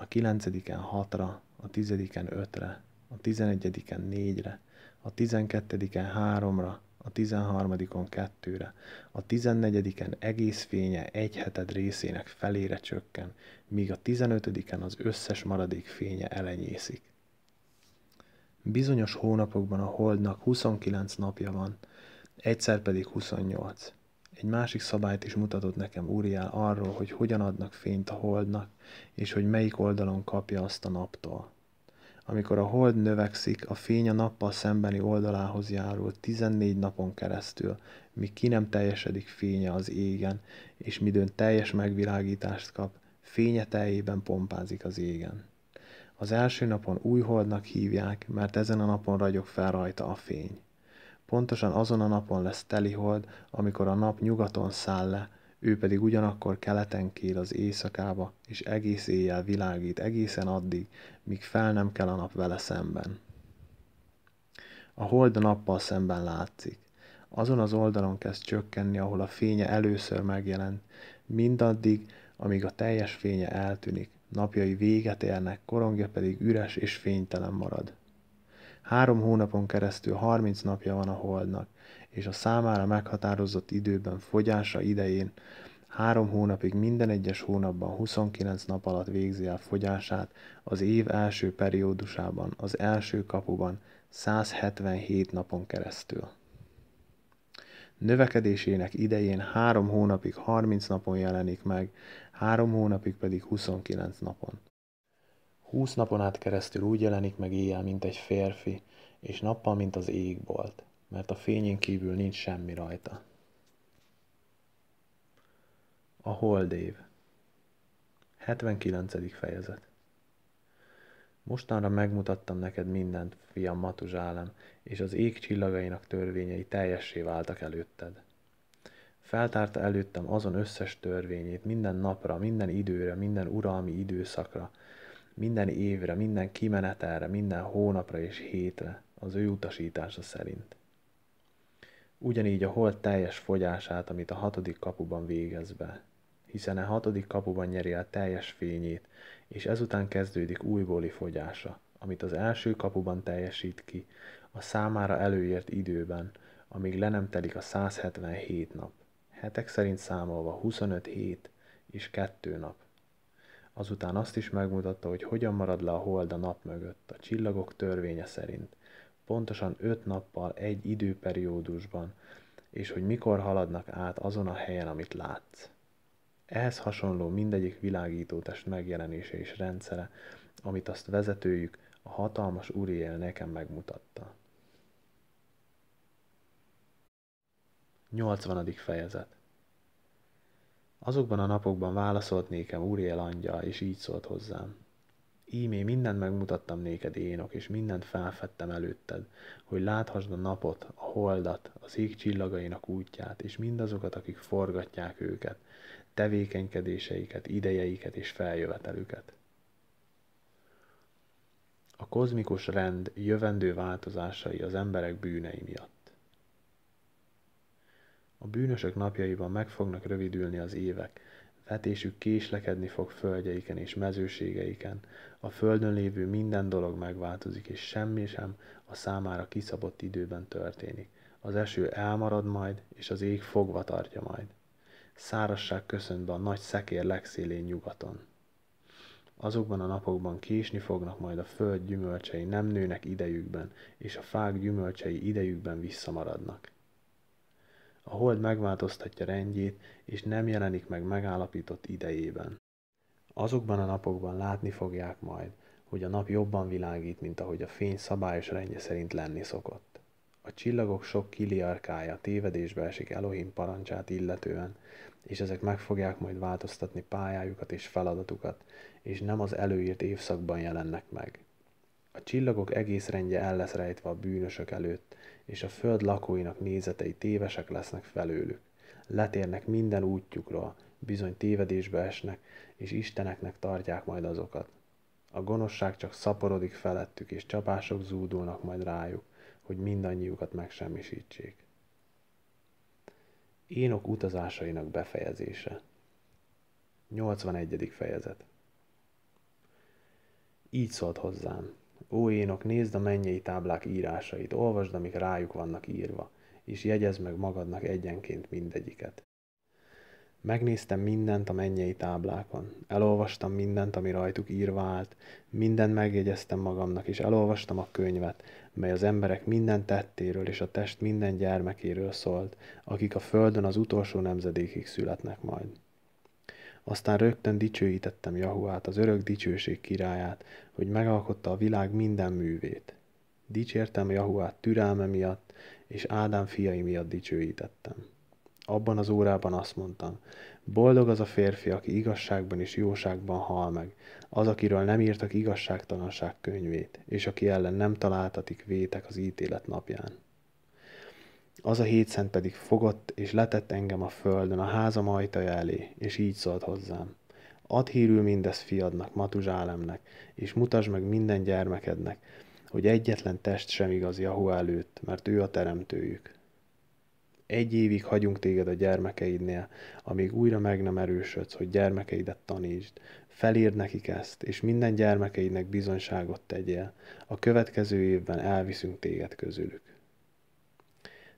a kilencediken hatra, a tizediken ötre, a tizenegyediken négyre, a tizenkettediken háromra, a tizenharmadikon kettőre, a tizennegyediken egész fénye egy heted részének felére csökken, míg a tizenötödiken az összes maradék fénye elenyészik. Bizonyos hónapokban a holdnak 29 napja van, egyszer pedig 28. Egy másik szabályt is mutatott nekem Uriel arról, hogy hogyan adnak fényt a holdnak, és hogy melyik oldalon kapja azt a naptól. Amikor a hold növekszik, a fény a nappal szembeni oldalához járul 14 napon keresztül, míg ki nem teljesedik fénye az égen, és midőn teljes megvilágítást kap, fénye teljében pompázik az égen. Az első napon új holdnak hívják, mert ezen a napon ragyog fel rajta a fény. Pontosan azon a napon lesz telihold, amikor a nap nyugaton száll le, ő pedig ugyanakkor keleten kél az éjszakába, és egész éjjel világít egészen addig, míg fel nem kell a nap vele szemben. A hold a nappal szemben látszik. Azon az oldalon kezd csökkenni, ahol a fénye először megjelent, mindaddig, amíg a teljes fénye eltűnik, napjai véget érnek, korongja pedig üres és fénytelen marad. Három hónapon keresztül 30 napja van a holdnak, és a számára meghatározott időben fogyása idején három hónapig minden egyes hónapban 29 nap alatt végzi el fogyását, az év első periódusában, az első kapuban 177 napon keresztül. Növekedésének idején három hónapig 30 napon jelenik meg, három hónapig pedig 29 napon. Húsz napon át keresztül úgy jelenik meg éjjel, mint egy férfi, és nappal, mint az égbolt, mert a fényén kívül nincs semmi rajta. A holdév 79. fejezet Mostanra megmutattam neked mindent, fiam Matuzsálem, és az ég csillagainak törvényei teljessé váltak előtted. Feltárta előttem azon összes törvényét minden napra, minden időre, minden uralmi időszakra, minden évre, minden kimenetelre, minden hónapra és hétre az ő utasítása szerint. Ugyanígy a hold teljes fogyását, amit a hatodik kapuban végez be, hiszen a e hatodik kapuban nyeri el teljes fényét, és ezután kezdődik újbóli fogyása, amit az első kapuban teljesít ki, a számára előírt időben, amíg le nem telik a 177 nap, hetek szerint számolva 25 hét és 2 nap. Azután azt is megmutatta, hogy hogyan marad le a hold a nap mögött, a csillagok törvénye szerint, pontosan öt nappal egy időperiódusban, és hogy mikor haladnak át azon a helyen, amit látsz. Ehhez hasonló mindegyik világítótest megjelenése és rendszere, amit azt vezetőjük, a hatalmas Uriel nekem megmutatta. 80. fejezet Azokban a napokban válaszolt nékem Úriel angyal, és így szólt hozzám. Ímé mindent megmutattam néked, Énok, és mindent felfedtem előtted, hogy láthasd a napot, a holdat, az ég csillagainak útját, és mindazokat, akik forgatják őket, tevékenykedéseiket, idejeiket és feljövetelüket. A kozmikus rend jövendő változásai az emberek bűnei miatt. A bűnösök napjaiban meg fognak rövidülni az évek, vetésük késlekedni fog földjeiken és mezőségeiken, a földön lévő minden dolog megváltozik, és semmi sem a számára kiszabott időben történik. Az eső elmarad majd, és az ég fogva tartja majd. Szárasság köszönt be a nagy szekér legszélén nyugaton. Azokban a napokban késni fognak majd a föld gyümölcsei, nem nőnek idejükben, és a fák gyümölcsei idejükben visszamaradnak a hold megváltoztatja rendjét, és nem jelenik meg megállapított idejében. Azokban a napokban látni fogják majd, hogy a nap jobban világít, mint ahogy a fény szabályos rendje szerint lenni szokott. A csillagok sok kiliarkája tévedésbe esik Elohim parancsát illetően, és ezek meg fogják majd változtatni pályájukat és feladatukat, és nem az előírt évszakban jelennek meg. A csillagok egész rendje el lesz rejtve a bűnösök előtt, és a föld lakóinak nézetei tévesek lesznek felőlük. Letérnek minden útjukról, bizony tévedésbe esnek, és isteneknek tartják majd azokat. A gonoszság csak szaporodik felettük, és csapások zúdulnak majd rájuk, hogy mindannyiukat megsemmisítsék. Énok utazásainak befejezése 81. fejezet Így szólt hozzám. Ó énok, nézd a mennyei táblák írásait, olvasd, amik rájuk vannak írva, és jegyezd meg magadnak egyenként mindegyiket. Megnéztem mindent a mennyei táblákon, elolvastam mindent, ami rajtuk írva állt, mindent megjegyeztem magamnak, és elolvastam a könyvet, mely az emberek minden tettéről és a test minden gyermekéről szólt, akik a földön az utolsó nemzedékig születnek majd. Aztán rögtön dicsőítettem Jahuát, az örök dicsőség királyát, hogy megalkotta a világ minden művét. Dicsértem Jahuát türelme miatt, és Ádám fiai miatt dicsőítettem. Abban az órában azt mondtam, boldog az a férfi, aki igazságban és jóságban hal meg, az, akiről nem írtak igazságtalanság könyvét, és aki ellen nem találtatik vétek az ítélet napján. Az a hét szent pedig fogott, és letett engem a földön, a házam ajtaja elé, és így szólt hozzám. Ad hírül mindez fiadnak, Matuzsálemnek, és mutasd meg minden gyermekednek, hogy egyetlen test sem igaz Jahó előtt, mert ő a teremtőjük. Egy évig hagyunk téged a gyermekeidnél, amíg újra meg nem erősödsz, hogy gyermekeidet tanítsd. Felírd nekik ezt, és minden gyermekeidnek bizonyságot tegyél. A következő évben elviszünk téged közülük.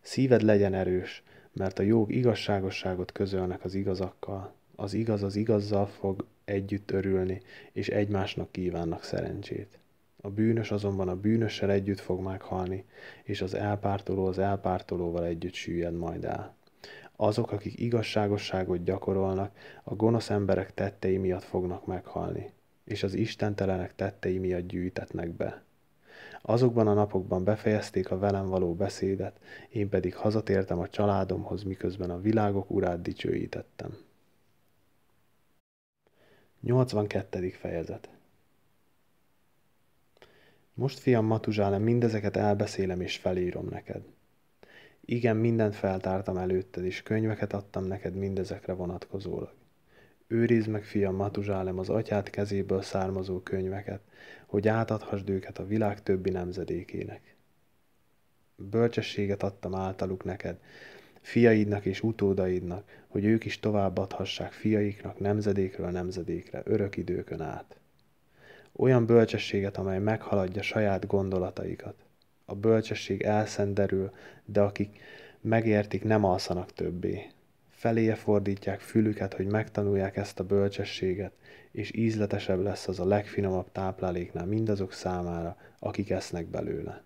Szíved legyen erős, mert a jog igazságosságot közölnek az igazakkal. Az igaz az igazzal fog együtt örülni, és egymásnak kívánnak szerencsét. A bűnös azonban a bűnössel együtt fog meghalni, és az elpártoló az elpártolóval együtt süllyed majd el. Azok, akik igazságosságot gyakorolnak, a gonosz emberek tettei miatt fognak meghalni, és az istentelenek tettei miatt gyűjtetnek be. Azokban a napokban befejezték a velem való beszédet, én pedig hazatértem a családomhoz, miközben a világok urát dicsőítettem. 82. fejezet Most, fiam Matuzsálem, mindezeket elbeszélem és felírom neked. Igen, mindent feltártam előtted, és könyveket adtam neked mindezekre vonatkozólag. Őrizd meg, fiam Matuzsálem, az atyát kezéből származó könyveket, hogy átadhassd őket a világ többi nemzedékének. Bölcsességet adtam általuk neked, fiaidnak és utódaidnak, hogy ők is továbbadhassák fiaiknak nemzedékről nemzedékre, örök időkön át. Olyan bölcsességet, amely meghaladja saját gondolataikat. A bölcsesség elszenderül, de akik megértik, nem alszanak többé. Feléje fordítják fülüket, hogy megtanulják ezt a bölcsességet, és ízletesebb lesz az a legfinomabb tápláléknál mindazok számára, akik esznek belőle.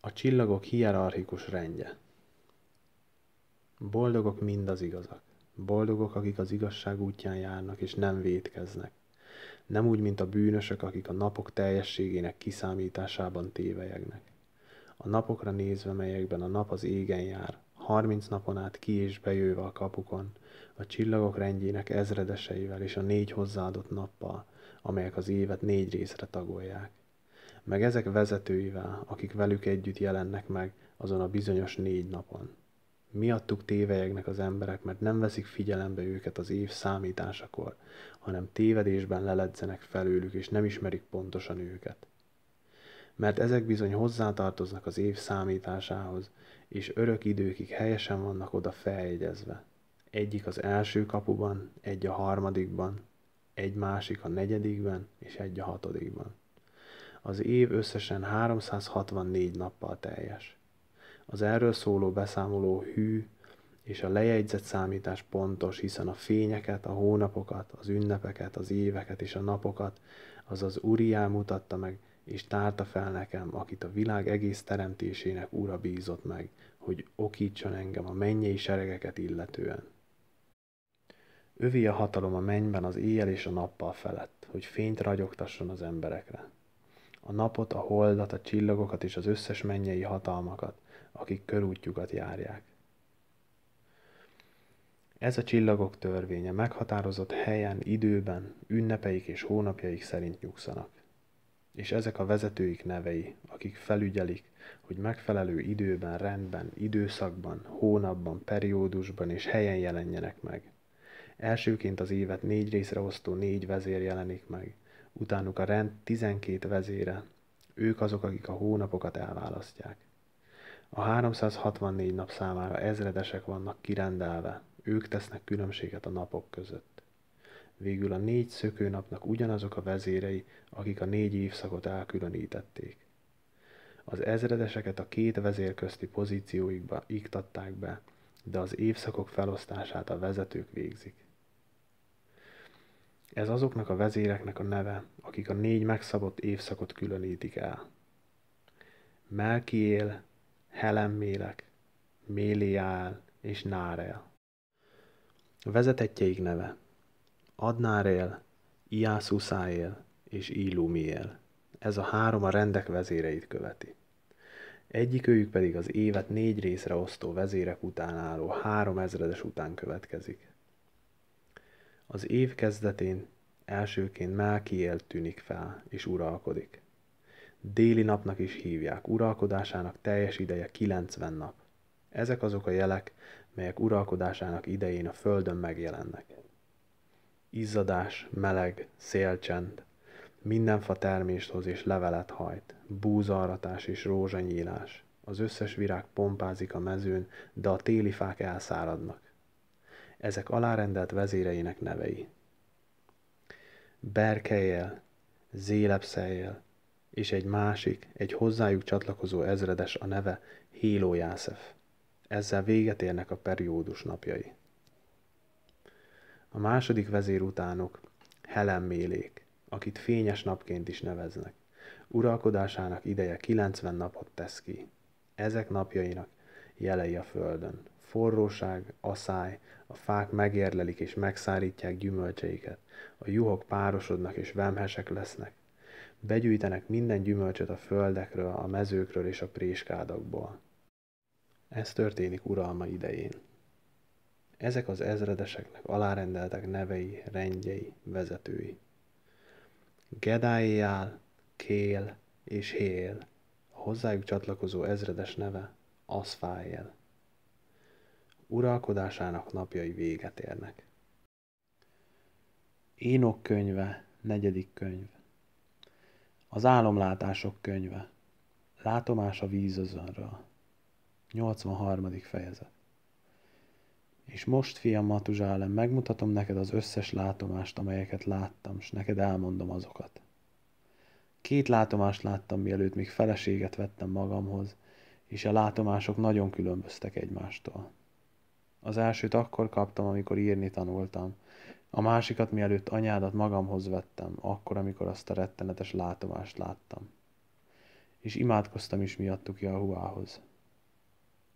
A csillagok hierarchikus rendje. Boldogok mind az igazak. Boldogok, akik az igazság útján járnak és nem vétkeznek. Nem úgy, mint a bűnösök, akik a napok teljességének kiszámításában tévejegnek. A napokra nézve, melyekben a nap az égen jár, harminc napon át ki és bejöve a kapukon, a csillagok rendjének ezredeseivel és a négy hozzáadott nappal, amelyek az évet négy részre tagolják, meg ezek vezetőivel, akik velük együtt jelennek meg azon a bizonyos négy napon. Miattuk tévejegnek az emberek, mert nem veszik figyelembe őket az év számításakor, hanem tévedésben leledzenek felőlük, és nem ismerik pontosan őket. Mert ezek bizony hozzátartoznak az év számításához, és örök időkig helyesen vannak oda feljegyezve egyik az első kapuban, egy a harmadikban, egy másik a negyedikben és egy a hatodikban. Az év összesen 364 nappal teljes. Az erről szóló beszámoló hű, és a lejegyzett számítás pontos, hiszen a fényeket, a hónapokat, az ünnepeket, az éveket és a napokat, az az Uriá mutatta meg, és tárta fel nekem, akit a világ egész teremtésének ura bízott meg, hogy okítson engem a mennyei seregeket illetően. Övi a hatalom a mennyben az éjjel és a nappal felett, hogy fényt ragyogtasson az emberekre. A napot, a holdat, a csillagokat és az összes mennyei hatalmakat, akik körútjukat járják. Ez a csillagok törvénye meghatározott helyen, időben, ünnepeik és hónapjaik szerint nyugszanak. És ezek a vezetőik nevei, akik felügyelik, hogy megfelelő időben, rendben, időszakban, hónapban, periódusban és helyen jelenjenek meg. Elsőként az évet négy részre osztó négy vezér jelenik meg, utánuk a rend 12 vezére. Ők azok, akik a hónapokat elválasztják. A 364 nap számára ezredesek vannak kirendelve, ők tesznek különbséget a napok között. Végül a négy szökőnapnak ugyanazok a vezérei, akik a négy évszakot elkülönítették. Az ezredeseket a két vezér közti pozícióikba iktatták be, de az évszakok felosztását a vezetők végzik. Ez azoknak a vezéreknek a neve, akik a négy megszabott évszakot különítik el. Melkiél, Helemmélek, Méliál és Nárel. A vezetetjeik neve Adnárél, Iászuszáél és Illumiél. Ez a három a rendek vezéreit követi. őjük pedig az évet négy részre osztó vezérek után álló három ezredes után következik. Az év kezdetén elsőként Melkiel tűnik fel és uralkodik. Déli napnak is hívják, uralkodásának teljes ideje 90 nap. Ezek azok a jelek, melyek uralkodásának idején a földön megjelennek. Izzadás, meleg, szélcsend, minden fa termést hoz és levelet hajt, búzaratás és rózsanyílás. Az összes virág pompázik a mezőn, de a téli fák elszáradnak ezek alárendelt vezéreinek nevei. Berkejjel, Zélepszeljel, és egy másik, egy hozzájuk csatlakozó ezredes a neve Héló Jászef. Ezzel véget érnek a periódus napjai. A második vezér utánok Mélék, akit fényes napként is neveznek. Uralkodásának ideje 90 napot tesz ki. Ezek napjainak jelei a Földön forróság, asszály, a fák megérlelik és megszárítják gyümölcseiket, a juhok párosodnak és vemhesek lesznek. Begyűjtenek minden gyümölcsöt a földekről, a mezőkről és a préskádakból. Ez történik uralma idején. Ezek az ezredeseknek alárendeltek nevei, rendjei, vezetői. Gedáéjál, Kél és Hél. A hozzájuk csatlakozó ezredes neve Aszfájel uralkodásának napjai véget érnek. Énok könyve, negyedik könyv. Az álomlátások könyve. Látomás a vízözönről. 83. fejezet. És most, fiam Matuzsálem, megmutatom neked az összes látomást, amelyeket láttam, s neked elmondom azokat. Két látomást láttam, mielőtt még feleséget vettem magamhoz, és a látomások nagyon különböztek egymástól. Az elsőt akkor kaptam, amikor írni tanultam. A másikat mielőtt anyádat magamhoz vettem, akkor, amikor azt a rettenetes látomást láttam. És imádkoztam is miattuk Jahuához.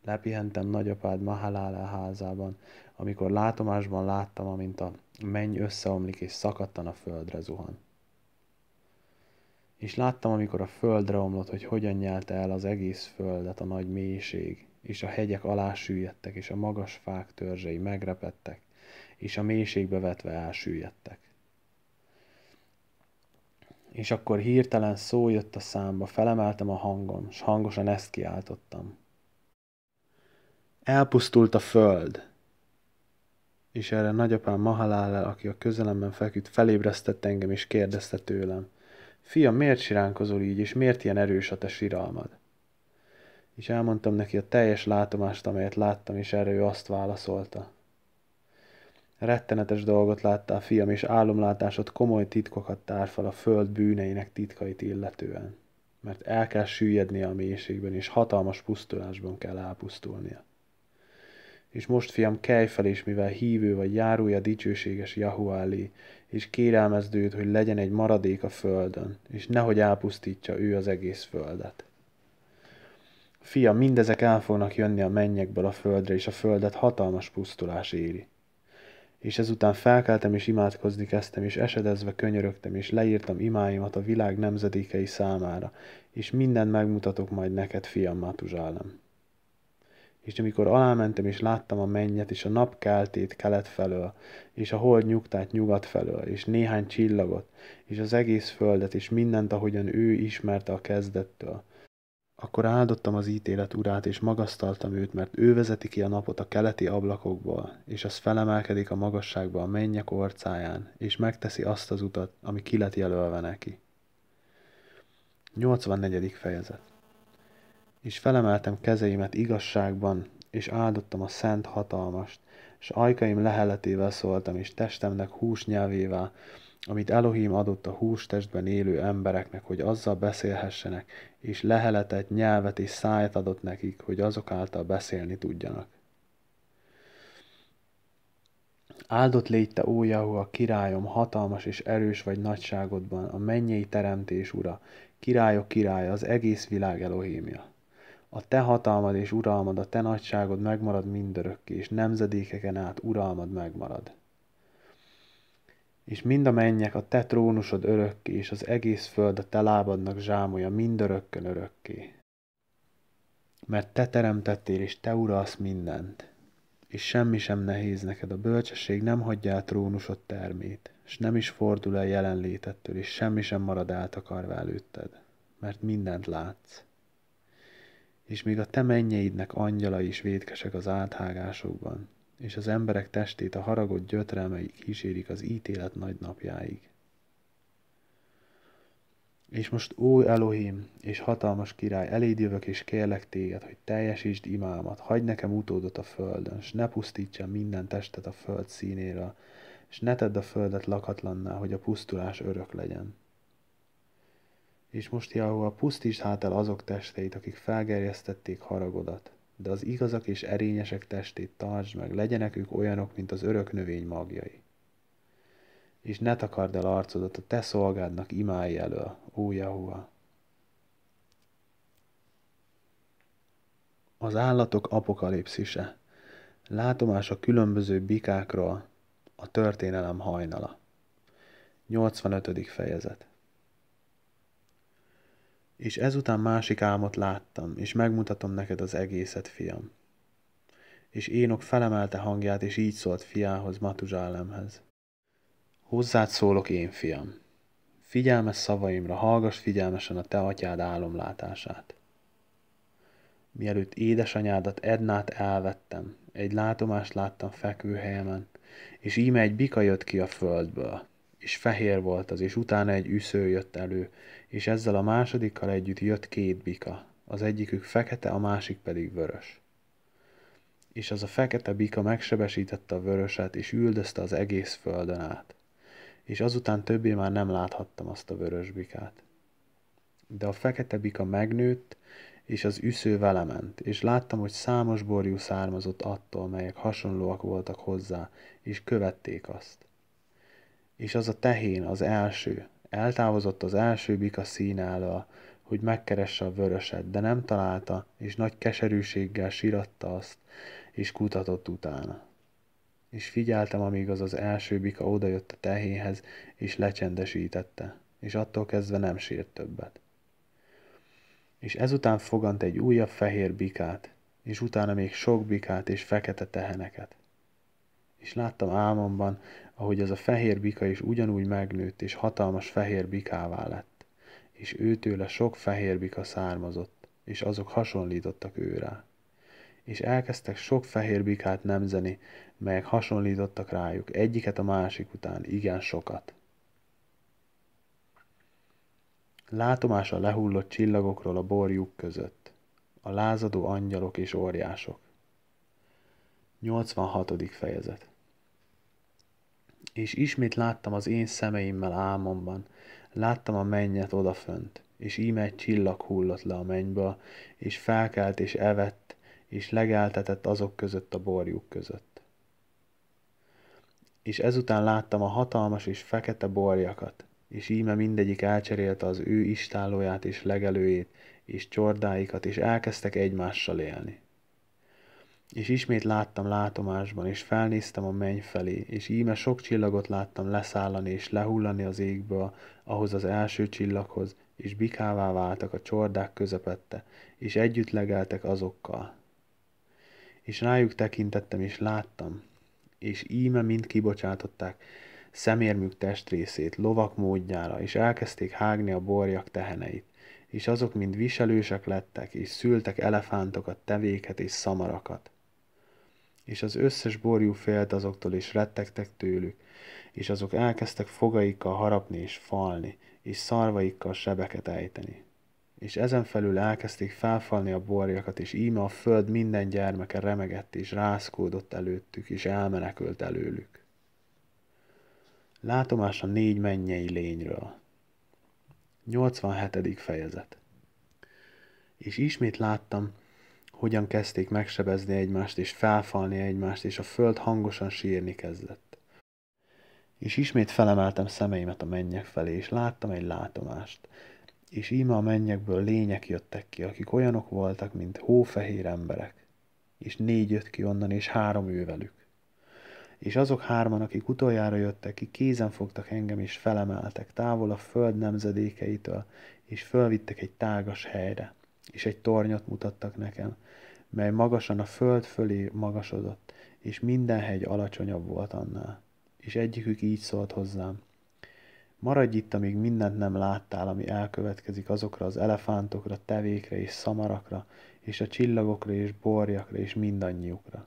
Lepihentem nagyapád Mahalála házában, amikor látomásban láttam, amint a menny összeomlik és szakadtan a földre zuhan. És láttam, amikor a földre omlott, hogy hogyan nyelte el az egész földet a nagy mélység, és a hegyek alá süllyedtek, és a magas fák törzsei megrepettek, és a mélységbe vetve elsüllyedtek. És akkor hirtelen szó jött a számba, felemeltem a hangom, s hangosan ezt kiáltottam. Elpusztult a föld! És erre nagyapám Mahalállal, aki a közelemben feküdt, felébresztett engem, és kérdezte tőlem. Fia, miért siránkozol így, és miért ilyen erős a te siralmad? és elmondtam neki a teljes látomást, amelyet láttam, és erre ő azt válaszolta. Rettenetes dolgot a fiam, és álomlátásod komoly titkokat tár fel a föld bűneinek titkait illetően. Mert el kell süllyednie a mélységben, és hatalmas pusztulásban kell elpusztulnia. És most, fiam, kelj fel is, mivel hívő vagy járója dicsőséges Jahuáli, és kérelmezd őt, hogy legyen egy maradék a földön, és nehogy elpusztítsa ő az egész földet. Fia, mindezek el fognak jönni a mennyekből a földre, és a földet hatalmas pusztulás éri. És ezután felkeltem és imádkozni kezdtem, és esedezve könyörögtem, és leírtam imáimat a világ nemzedékei számára, és mindent megmutatok majd neked, fiam Mátuzsálem. És amikor alámentem, és láttam a mennyet, és a nap keltét kelet felől, és a hold nyugtát nyugat felől, és néhány csillagot, és az egész földet, és mindent, ahogyan ő ismerte a kezdettől, akkor áldottam az ítélet urát, és magasztaltam őt, mert ő vezeti ki a napot a keleti ablakokból, és az felemelkedik a magasságba a mennyek orcáján, és megteszi azt az utat, ami ki lett jelölve neki. 84. fejezet És felemeltem kezeimet igazságban, és áldottam a szent hatalmast, és ajkaim leheletével szóltam, és testemnek hús nyelvével, amit Elohim adott a hústestben élő embereknek, hogy azzal beszélhessenek, és leheletet, nyelvet és szájt adott nekik, hogy azok által beszélni tudjanak. Áldott légy te, ó a királyom, hatalmas és erős vagy nagyságodban, a mennyei teremtés ura, királyok királya, az egész világ Elohimja. A te hatalmad és uralmad, a te nagyságod megmarad mindörökké, és nemzedékeken át uralmad megmarad és mind a mennyek a te trónusod örökké, és az egész föld a te lábadnak zsámolja mindörökkön örökké. Mert te teremtettél, és te uralsz mindent, és semmi sem nehéz neked, a bölcsesség nem hagyja el trónusod termét, és nem is fordul el jelenlétettől, és semmi sem marad eltakarva előtted, mert mindent látsz. És még a te mennyeidnek angyalai is védkesek az áthágásokban, és az emberek testét a haragot gyötrelmei kísérik az ítélet nagy napjáig. És most, ó Elohim és hatalmas király, eléd jövök és kérlek téged, hogy teljesítsd imámat, hagyd nekem utódot a földön, s ne pusztítsa minden testet a föld színéről, és ne tedd a földet lakatlanná, hogy a pusztulás örök legyen. És most, Jahova, pusztítsd hát el azok testeit, akik felgerjesztették haragodat, de az igazak és erényesek testét tartsd meg, legyenek ők olyanok, mint az örök növény magjai. És ne takard el arcodat a te szolgádnak imáj elől, ó Jahua. Az állatok apokalipszise. Látomás a különböző bikákról, a történelem hajnala. 85. fejezet és ezután másik álmot láttam, és megmutatom neked az egészet, fiam. És Énok felemelte hangját, és így szólt fiához, Matuzsálemhez. Hozzád szólok én, fiam. Figyelmes szavaimra, hallgass figyelmesen a te atyád álomlátását. Mielőtt édesanyádat Ednát elvettem, egy látomást láttam fekvőhelyemen, és íme egy bika jött ki a földből, és fehér volt az, és utána egy üsző jött elő, és ezzel a másodikkal együtt jött két bika, az egyikük fekete, a másik pedig vörös. És az a fekete bika megsebesítette a vöröset, és üldözte az egész földön át. És azután többé már nem láthattam azt a vörös bikát. De a fekete bika megnőtt, és az üsző vele ment, és láttam, hogy számos borjú származott attól, melyek hasonlóak voltak hozzá, és követték azt. És az a tehén, az első, Eltávozott az első bika szín elől, hogy megkeresse a vöröset, de nem találta, és nagy keserűséggel siratta azt, és kutatott utána. És figyeltem, amíg az az első bika odajött a tehéhez, és lecsendesítette, és attól kezdve nem sírt többet. És ezután fogant egy újabb fehér bikát, és utána még sok bikát és fekete teheneket. És láttam álmomban, ahogy az a fehér bika is ugyanúgy megnőtt, és hatalmas fehér bikává lett, és őtőle sok fehér bika származott, és azok hasonlítottak őre, És elkezdtek sok fehér bikát nemzeni, melyek hasonlítottak rájuk, egyiket a másik után, igen sokat. Látomása lehullott csillagokról a borjuk között, a lázadó angyalok és óriások. 86. fejezet és ismét láttam az én szemeimmel álmomban, láttam a mennyet odafönt, és íme egy csillag hullott le a mennyből, és felkelt és evett, és legeltetett azok között a borjuk között. És ezután láttam a hatalmas és fekete borjakat, és íme mindegyik elcserélte az ő istálóját és legelőjét, és csordáikat, és elkezdtek egymással élni. És ismét láttam látomásban, és felnéztem a menny felé, és íme sok csillagot láttam leszállani és lehullani az égből ahhoz az első csillaghoz, és bikává váltak a csordák közepette, és együtt legeltek azokkal. És rájuk tekintettem, és láttam, és íme mind kibocsátották szemérmük testrészét lovak módjára, és elkezdték hágni a borjak teheneit, és azok mind viselősek lettek, és szültek elefántokat, tevéket és szamarakat és az összes borjú félt azoktól, és rettegtek tőlük, és azok elkezdtek fogaikkal harapni és falni, és szarvaikkal sebeket ejteni. És ezen felül elkezdték felfalni a borjakat, és íme a föld minden gyermeke remegett, és rászkódott előttük, és elmenekült előlük. Látomás a négy mennyei lényről. 87. fejezet És ismét láttam, hogyan kezdték megsebezni egymást, és felfalni egymást, és a föld hangosan sírni kezdett. És ismét felemeltem szemeimet a mennyek felé, és láttam egy látomást. És íme a mennyekből lények jöttek ki, akik olyanok voltak, mint hófehér emberek. És négy jött ki onnan, és három ő velük. És azok hárman, akik utoljára jöttek ki, kézen fogtak engem, és felemeltek távol a föld nemzedékeitől, és fölvittek egy tágas helyre, és egy tornyot mutattak nekem, mely magasan a föld fölé magasodott, és minden hegy alacsonyabb volt annál. És egyikük így szólt hozzám. Maradj itt, amíg mindent nem láttál, ami elkövetkezik azokra az elefántokra, tevékre és szamarakra, és a csillagokra és borjakra és mindannyiukra.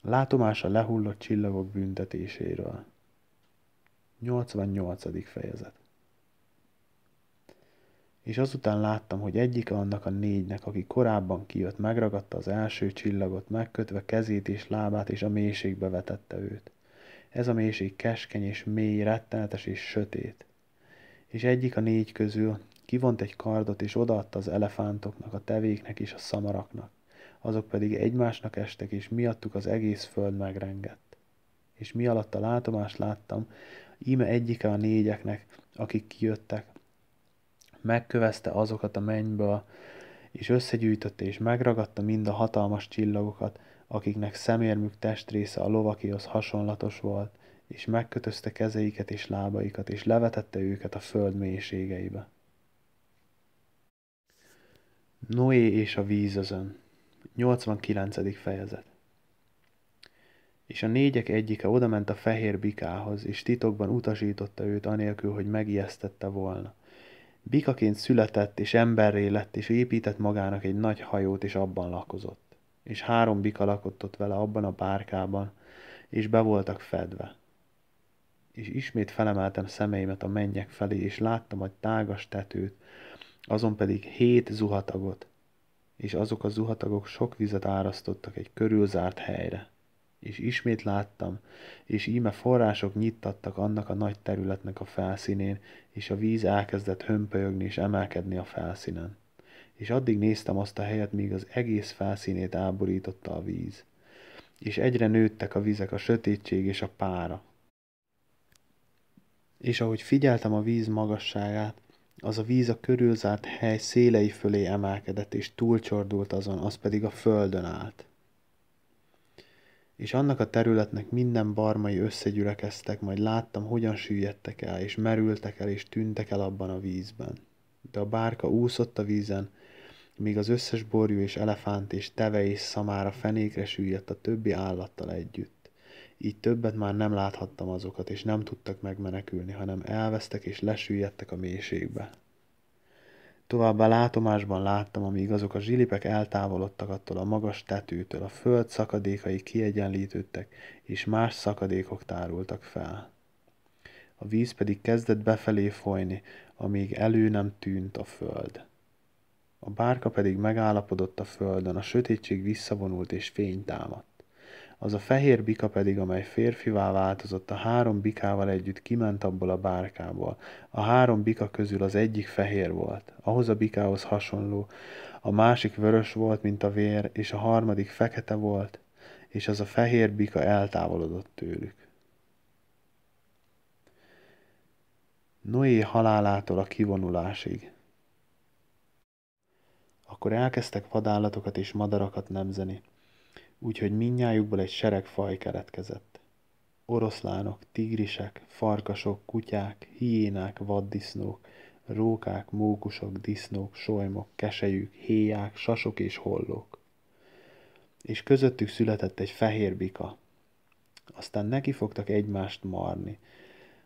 Látomás a lehullott csillagok büntetéséről. 88. fejezet és azután láttam, hogy egyik annak a négynek, aki korábban kijött, megragadta az első csillagot, megkötve kezét és lábát, és a mélységbe vetette őt. Ez a mélység keskeny és mély, rettenetes és sötét. És egyik a négy közül kivont egy kardot, és odaadta az elefántoknak, a tevéknek és a szamaraknak. Azok pedig egymásnak estek, és miattuk az egész föld megrengett. És mi alatt a látomást láttam, íme egyike a négyeknek, akik kijöttek, megkövezte azokat a mennyből, és összegyűjtötte és megragadta mind a hatalmas csillagokat, akiknek szemérmük testrésze a lovakihoz hasonlatos volt, és megkötözte kezeiket és lábaikat, és levetette őket a föld mélységeibe. Noé és a vízözön 89. fejezet És a négyek egyike odament a fehér bikához, és titokban utasította őt anélkül, hogy megijesztette volna. Bikaként született és emberré lett, és épített magának egy nagy hajót, és abban lakozott. És három bika lakott ott vele abban a bárkában, és be voltak fedve. És ismét felemeltem szemeimet a mennyek felé, és láttam egy tágas tetőt, azon pedig hét zuhatagot, és azok a zuhatagok sok vizet árasztottak egy körülzárt helyre és ismét láttam, és íme források nyittattak annak a nagy területnek a felszínén, és a víz elkezdett hömpölyögni és emelkedni a felszínen. És addig néztem azt a helyet, míg az egész felszínét áborította a víz. És egyre nőttek a vizek, a sötétség és a pára. És ahogy figyeltem a víz magasságát, az a víz a körülzárt hely szélei fölé emelkedett, és túlcsordult azon, az pedig a földön állt és annak a területnek minden barmai összegyülekeztek, majd láttam, hogyan süllyedtek el, és merültek el, és tűntek el abban a vízben. De a bárka úszott a vízen, míg az összes borjú és elefánt és teve és szamára fenékre süllyedt a többi állattal együtt. Így többet már nem láthattam azokat, és nem tudtak megmenekülni, hanem elvesztek és lesüllyedtek a mélységbe. Továbbá látomásban láttam, amíg azok a zsilipek eltávolodtak attól a magas tetőtől, a föld szakadékai kiegyenlítődtek, és más szakadékok tárultak fel. A víz pedig kezdett befelé folyni, amíg elő nem tűnt a föld. A bárka pedig megállapodott a földön, a sötétség visszavonult és fény támadt. Az a fehér bika pedig, amely férfivá változott, a három bikával együtt kiment abból a bárkából. A három bika közül az egyik fehér volt, ahhoz a bikához hasonló, a másik vörös volt, mint a vér, és a harmadik fekete volt, és az a fehér bika eltávolodott tőlük. Noé halálától a kivonulásig. Akkor elkezdtek vadállatokat és madarakat nemzeni úgyhogy minnyájukból egy seregfaj keletkezett. Oroszlánok, tigrisek, farkasok, kutyák, hiénák, vaddisznók, rókák, mókusok, disznók, solymok, keselyűk, héják, sasok és hollók. És közöttük született egy fehér bika. Aztán neki fogtak egymást marni.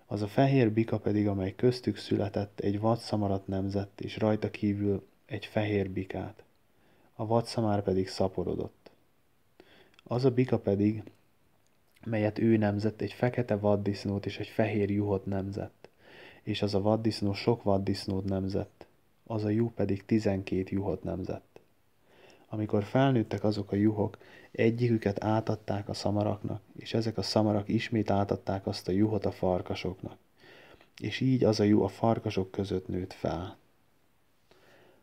Az a fehér bika pedig, amely köztük született, egy vadszamarat nemzett, és rajta kívül egy fehér bikát. A vadszamár pedig szaporodott. Az a bika pedig, melyet ő nemzett, egy fekete vaddisznót és egy fehér juhot nemzett, és az a vaddisznó sok vaddisznót nemzett, az a juh pedig tizenkét juhot nemzett. Amikor felnőttek azok a juhok, egyiküket átadták a szamaraknak, és ezek a szamarak ismét átadták azt a juhot a farkasoknak. És így az a juh a farkasok között nőtt fel.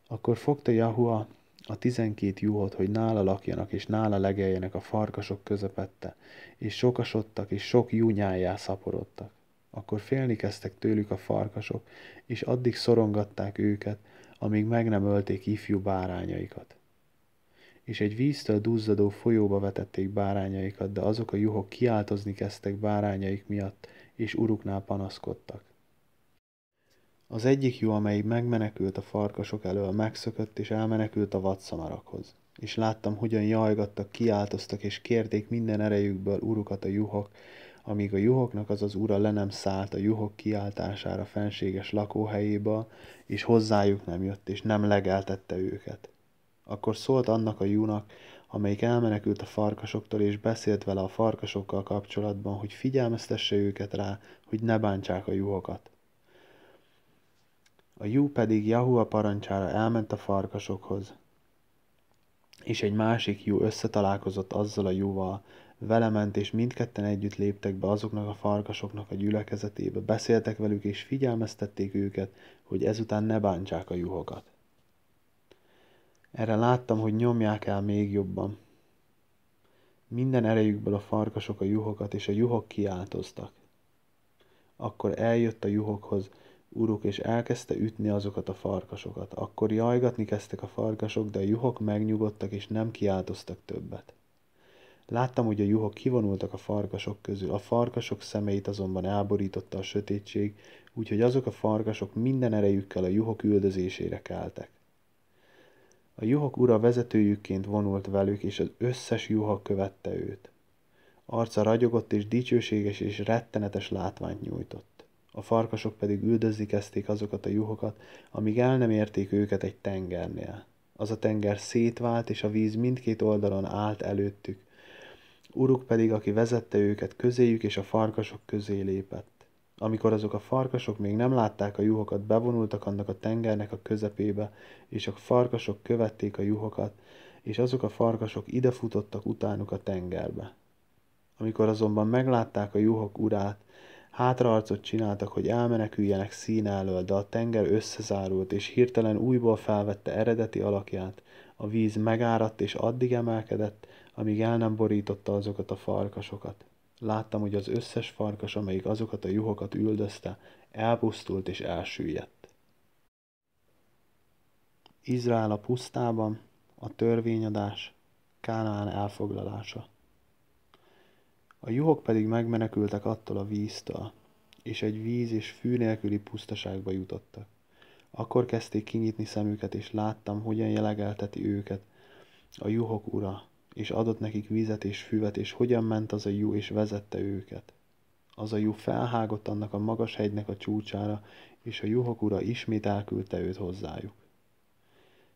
Akkor fogta Jahua a tizenkét juhot, hogy nála lakjanak és nála legeljenek a farkasok közepette, és sokasodtak és sok júnyájá szaporodtak. Akkor félni kezdtek tőlük a farkasok, és addig szorongatták őket, amíg meg nem ölték ifjú bárányaikat. És egy víztől duzzadó folyóba vetették bárányaikat, de azok a juhok kiáltozni kezdtek bárányaik miatt, és uruknál panaszkodtak. Az egyik jó, amely megmenekült a farkasok elől, megszökött és elmenekült a vadszamarakhoz. És láttam, hogyan jajgattak, kiáltoztak és kérték minden erejükből urukat a juhok, amíg a juhoknak az az ura le nem szállt a juhok kiáltására fenséges lakóhelyéből, és hozzájuk nem jött, és nem legeltette őket. Akkor szólt annak a júnak, amelyik elmenekült a farkasoktól, és beszélt vele a farkasokkal kapcsolatban, hogy figyelmeztesse őket rá, hogy ne bántsák a juhokat. A jú pedig Jahua parancsára elment a farkasokhoz. És egy másik jú összetalálkozott azzal a jóval, vele ment, és mindketten együtt léptek be azoknak a farkasoknak a gyülekezetébe, beszéltek velük, és figyelmeztették őket, hogy ezután ne bántsák a juhokat. Erre láttam, hogy nyomják el még jobban. Minden erejükből a farkasok a juhokat, és a juhok kiáltoztak. Akkor eljött a juhokhoz, uruk, és elkezdte ütni azokat a farkasokat. Akkor jajgatni kezdtek a farkasok, de a juhok megnyugodtak, és nem kiáltoztak többet. Láttam, hogy a juhok kivonultak a farkasok közül, a farkasok szemeit azonban elborította a sötétség, úgyhogy azok a farkasok minden erejükkel a juhok üldözésére keltek. A juhok ura vezetőjükként vonult velük, és az összes juha követte őt. Arca ragyogott és dicsőséges és rettenetes látványt nyújtott a farkasok pedig üldözni kezdték azokat a juhokat, amíg el nem érték őket egy tengernél. Az a tenger szétvált, és a víz mindkét oldalon állt előttük. Uruk pedig, aki vezette őket közéjük, és a farkasok közé lépett. Amikor azok a farkasok még nem látták a juhokat, bevonultak annak a tengernek a közepébe, és a farkasok követték a juhokat, és azok a farkasok idefutottak utánuk a tengerbe. Amikor azonban meglátták a juhok urát, Hátraarcot csináltak, hogy elmeneküljenek szín elől, de a tenger összezárult, és hirtelen újból felvette eredeti alakját. A víz megáradt, és addig emelkedett, amíg el nem borította azokat a farkasokat. Láttam, hogy az összes farkas, amelyik azokat a juhokat üldözte, elpusztult és elsüllyedt. Izrael a pusztában, a törvényadás, Kánaán elfoglalása. A juhok pedig megmenekültek attól a víztől, és egy víz és fű nélküli pusztaságba jutottak. Akkor kezdték kinyitni szemüket, és láttam, hogyan jelegelteti őket a juhok ura, és adott nekik vizet és füvet, és hogyan ment az a juh és vezette őket. Az a juh felhágott annak a magas hegynek a csúcsára, és a juhok ura ismét elküldte őt hozzájuk.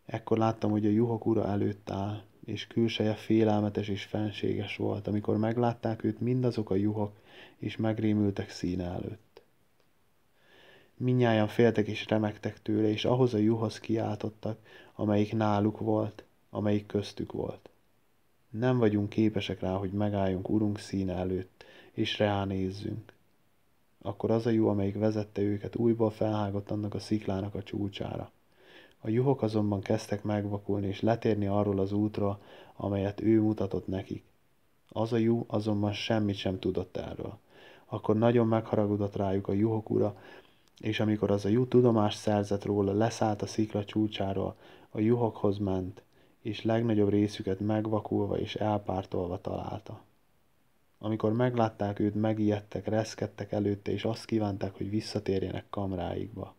Ekkor láttam, hogy a juhok ura előtt áll, és külseje félelmetes és fenséges volt, amikor meglátták őt mindazok a juhok és megrémültek színe előtt. Minnyáján féltek és remegtek tőle, és ahhoz a juhhoz kiáltottak, amelyik náluk volt, amelyik köztük volt. Nem vagyunk képesek rá, hogy megálljunk urunk színe előtt, és ránézzünk. Akkor az a jó, amelyik vezette őket, újból felhágott annak a sziklának a csúcsára. A juhok azonban kezdtek megvakulni és letérni arról az útról, amelyet ő mutatott nekik. Az a juh azonban semmit sem tudott erről. Akkor nagyon megharagudott rájuk a juhok ura, és amikor az a juh tudomást szerzett róla, leszállt a szikla csúcsáról, a juhokhoz ment, és legnagyobb részüket megvakulva és elpártolva találta. Amikor meglátták őt, megijedtek, reszkedtek előtte, és azt kívánták, hogy visszatérjenek kamráikba.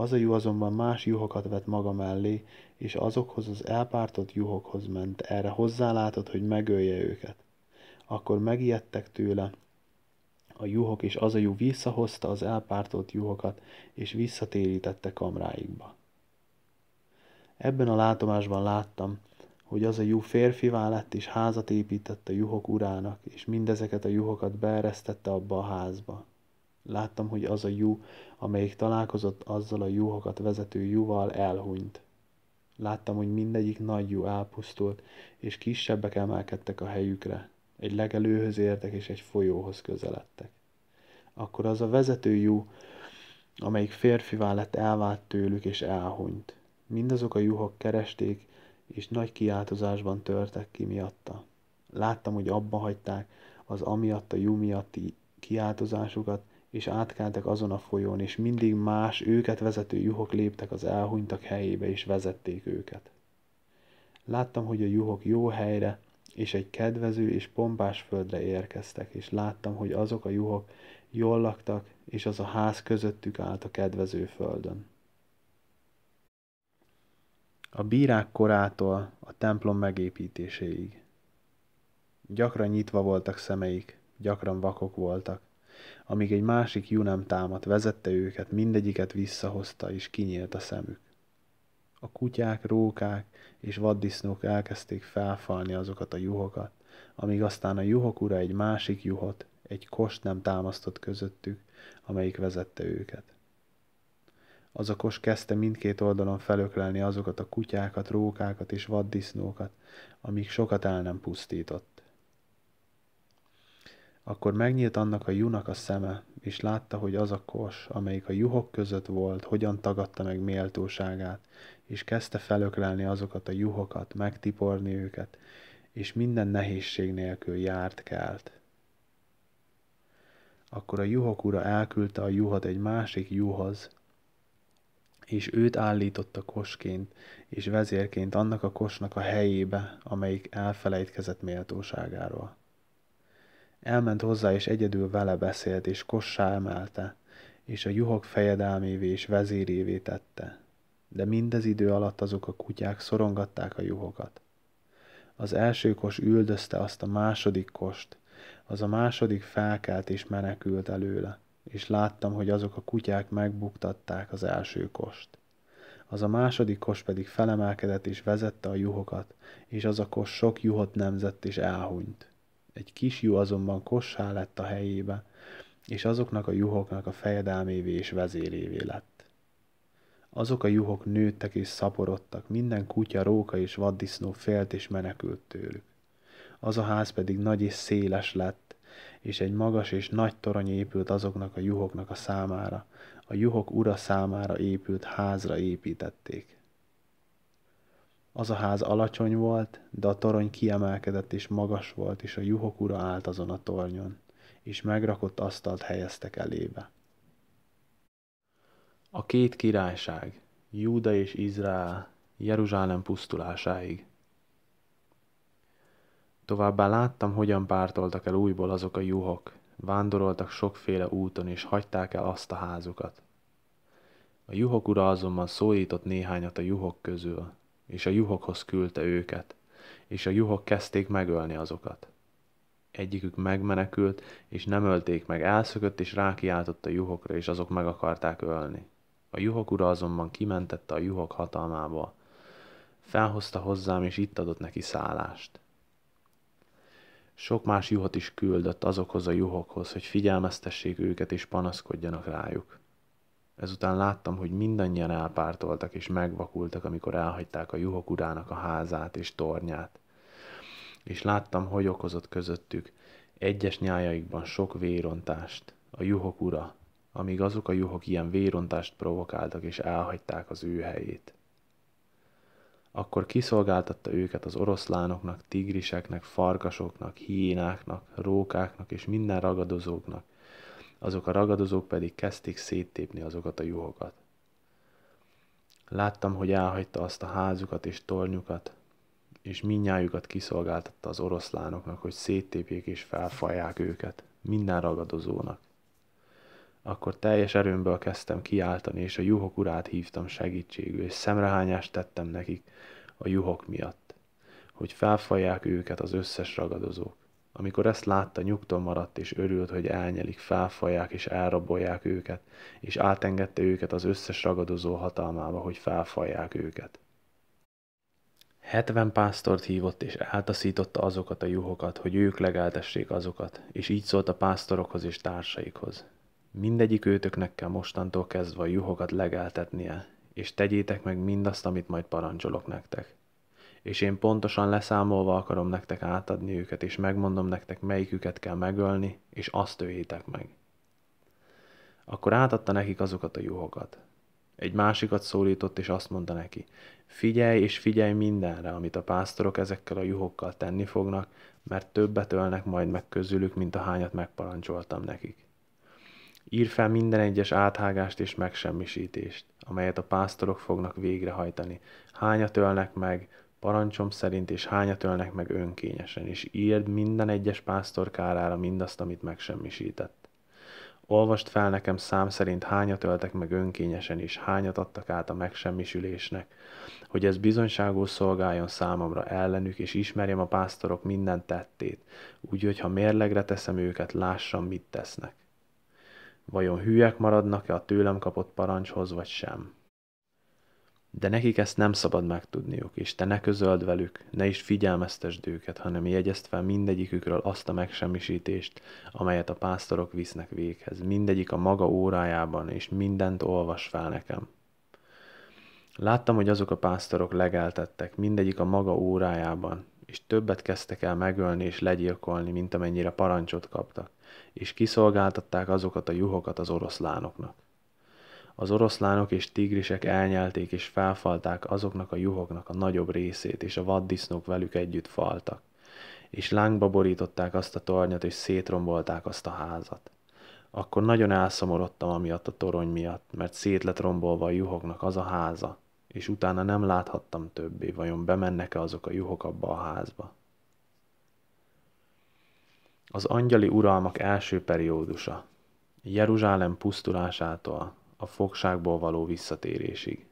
Az a juh azonban más juhokat vett maga mellé, és azokhoz az elpártott juhokhoz ment, erre hozzálátott, hogy megölje őket. Akkor megijedtek tőle a juhok, és az a juh visszahozta az elpártott juhokat, és visszatérítette kamráikba. Ebben a látomásban láttam, hogy az a juh férfivá lett, és házat épített a juhok urának, és mindezeket a juhokat beeresztette abba a házba. Láttam, hogy az a jú, amelyik találkozott azzal a juhokat vezető juval elhunyt. Láttam, hogy mindegyik nagy jú elpusztult, és kisebbek emelkedtek a helyükre. Egy legelőhöz értek, és egy folyóhoz közeledtek. Akkor az a vezető jú, amelyik férfivá lett, elvált tőlük, és elhunyt. Mindazok a juhok keresték, és nagy kiáltozásban törtek ki miatta. Láttam, hogy abba hagyták az amiatt a jú miatti kiáltozásukat, és átkeltek azon a folyón, és mindig más őket vezető juhok léptek az elhunytak helyébe, és vezették őket. Láttam, hogy a juhok jó helyre, és egy kedvező és pompás földre érkeztek, és láttam, hogy azok a juhok jól laktak, és az a ház közöttük állt a kedvező földön. A bírák korától a templom megépítéséig. Gyakran nyitva voltak szemeik, gyakran vakok voltak, amíg egy másik jú nem támadt, vezette őket, mindegyiket visszahozta, és kinyílt a szemük. A kutyák, rókák és vaddisznók elkezdték felfalni azokat a juhokat, amíg aztán a juhok ura egy másik juhot, egy kost nem támasztott közöttük, amelyik vezette őket. Az a kos kezdte mindkét oldalon felöklelni azokat a kutyákat, rókákat és vaddisznókat, amíg sokat el nem pusztított. Akkor megnyílt annak a junak a szeme, és látta, hogy az a kos, amelyik a juhok között volt, hogyan tagadta meg méltóságát, és kezdte felöklelni azokat a juhokat, megtiporni őket, és minden nehézség nélkül járt kelt. Akkor a juhok ura elküldte a juhat egy másik juhoz, és őt állította kosként és vezérként annak a kosnak a helyébe, amelyik elfelejtkezett méltóságáról. Elment hozzá, és egyedül vele beszélt, és kossá emelte, és a juhok fejedelmévé és vezérévé tette. De mindez idő alatt azok a kutyák szorongatták a juhokat. Az első kos üldözte azt a második kost, az a második felkelt és menekült előle, és láttam, hogy azok a kutyák megbuktatták az első kost. Az a második kos pedig felemelkedett és vezette a juhokat, és az a kos sok juhot nemzett és elhunyt. Egy kis juh azonban kossá lett a helyébe, és azoknak a juhoknak a fejedelmévé és vezérévé lett. Azok a juhok nőttek és szaporodtak, minden kutya, róka és vaddisznó félt és menekült tőlük. Az a ház pedig nagy és széles lett, és egy magas és nagy torony épült azoknak a juhoknak a számára, a juhok ura számára épült házra építették. Az a ház alacsony volt, de a torony kiemelkedett és magas volt, és a juhok ura állt azon a tornyon, és megrakott asztalt helyeztek elébe. A két királyság, Júda és Izrael, Jeruzsálem pusztulásáig. Továbbá láttam, hogyan pártoltak el újból azok a juhok, vándoroltak sokféle úton és hagyták el azt a házukat. A juhok ura azonban szólított néhányat a juhok közül, és a juhokhoz küldte őket, és a juhok kezdték megölni azokat. Egyikük megmenekült, és nem ölték meg, elszökött, és rákiáltott a juhokra, és azok meg akarták ölni. A juhok ura azonban kimentette a juhok hatalmába, Felhozta hozzám, és itt adott neki szállást. Sok más juhot is küldött azokhoz a juhokhoz, hogy figyelmeztessék őket és panaszkodjanak rájuk. Ezután láttam, hogy mindannyian elpártoltak és megvakultak, amikor elhagyták a juhok urának a házát és tornyát. És láttam, hogy okozott közöttük egyes nyájaikban sok vérontást, a juhok ura, amíg azok a juhok ilyen vérontást provokáltak és elhagyták az ő helyét. Akkor kiszolgáltatta őket az oroszlánoknak, tigriseknek, farkasoknak, hiénáknak, rókáknak és minden ragadozóknak, azok a ragadozók pedig kezdték széttépni azokat a juhokat. Láttam, hogy elhagyta azt a házukat és tornyukat, és minnyájukat kiszolgáltatta az oroszlánoknak, hogy széttépjék és felfalják őket, minden ragadozónak. Akkor teljes erőmből kezdtem kiáltani, és a juhok urát hívtam segítségül, és szemrehányást tettem nekik a juhok miatt, hogy felfalják őket az összes ragadozók. Amikor ezt látta, nyugton maradt és örült, hogy elnyelik, felfalják és elrabolják őket, és átengedte őket az összes ragadozó hatalmába, hogy felfalják őket. Hetven pásztort hívott, és eltaszította azokat a juhokat, hogy ők legeltessék azokat, és így szólt a pásztorokhoz és társaikhoz. Mindegyik őtöknek kell mostantól kezdve a juhokat legeltetnie, és tegyétek meg mindazt, amit majd parancsolok nektek és én pontosan leszámolva akarom nektek átadni őket, és megmondom nektek, melyiküket kell megölni, és azt öljétek meg. Akkor átadta nekik azokat a juhokat. Egy másikat szólított, és azt mondta neki, figyelj és figyelj mindenre, amit a pásztorok ezekkel a juhokkal tenni fognak, mert többet ölnek majd meg közülük, mint a hányat megparancsoltam nekik. Ír fel minden egyes áthágást és megsemmisítést, amelyet a pásztorok fognak végrehajtani. Hányat ölnek meg, parancsom szerint, és hányat ölnek meg önkényesen, és írd minden egyes pásztor kárára mindazt, amit megsemmisített. Olvast fel nekem szám szerint hányat öltek meg önkényesen, és hányat adtak át a megsemmisülésnek, hogy ez bizonyságú szolgáljon számomra ellenük, és ismerjem a pásztorok minden tettét, úgy, hogy ha mérlegre teszem őket, lássam, mit tesznek. Vajon hűek maradnak-e a tőlem kapott parancshoz, vagy sem? De nekik ezt nem szabad megtudniuk, és te ne közöld velük, ne is figyelmeztesd őket, hanem jegyezd fel mindegyikükről azt a megsemmisítést, amelyet a pásztorok visznek véghez, mindegyik a maga órájában, és mindent olvas fel nekem. Láttam, hogy azok a pásztorok legeltettek, mindegyik a maga órájában, és többet kezdtek el megölni és legyilkolni, mint amennyire parancsot kaptak, és kiszolgáltatták azokat a juhokat az oroszlánoknak. Az oroszlánok és tigrisek elnyelték és felfalták azoknak a juhoknak a nagyobb részét, és a vaddisznók velük együtt faltak. És lángba borították azt a tornyot, és szétrombolták azt a házat. Akkor nagyon elszomorodtam amiatt a torony miatt, mert szét lett rombolva a juhoknak az a háza, és utána nem láthattam többé, vajon bemennek-e azok a juhok abba a házba. Az angyali uralmak első periódusa Jeruzsálem pusztulásától a fogságból való visszatérésig.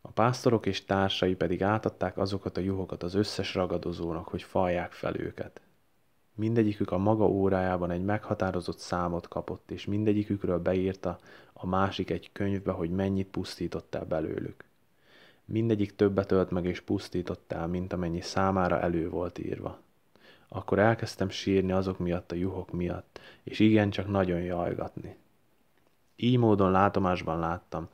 A pásztorok és társai pedig átadták azokat a juhokat az összes ragadozónak, hogy falják fel őket. Mindegyikük a maga órájában egy meghatározott számot kapott, és mindegyikükről beírta a másik egy könyvbe, hogy mennyit pusztított el belőlük. Mindegyik többet ölt meg és pusztított el, mint amennyi számára elő volt írva akkor elkezdtem sírni azok miatt a juhok miatt, és igen, csak nagyon jajgatni. Így módon látomásban láttam,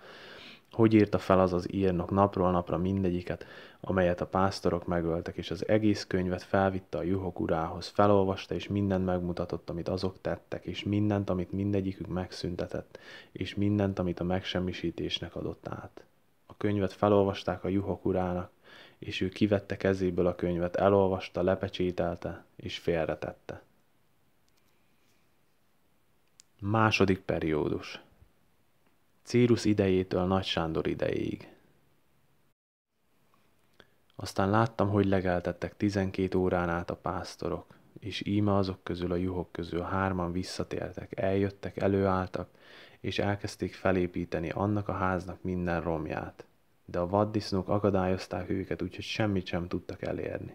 hogy írta fel az az írnok napról napra mindegyiket, amelyet a pásztorok megöltek, és az egész könyvet felvitte a juhok urához, felolvasta, és mindent megmutatott, amit azok tettek, és mindent, amit mindegyikük megszüntetett, és mindent, amit a megsemmisítésnek adott át. A könyvet felolvasták a juhok urának, és ő kivette kezéből a könyvet, elolvasta, lepecsételte és félretette. Második periódus Círus idejétől Nagy Sándor idejéig. Aztán láttam, hogy legeltettek 12 órán át a pásztorok, és íme azok közül a juhok közül hárman visszatértek, eljöttek, előálltak, és elkezdték felépíteni annak a háznak minden romját – de a vaddisznók akadályozták őket, úgyhogy semmit sem tudtak elérni.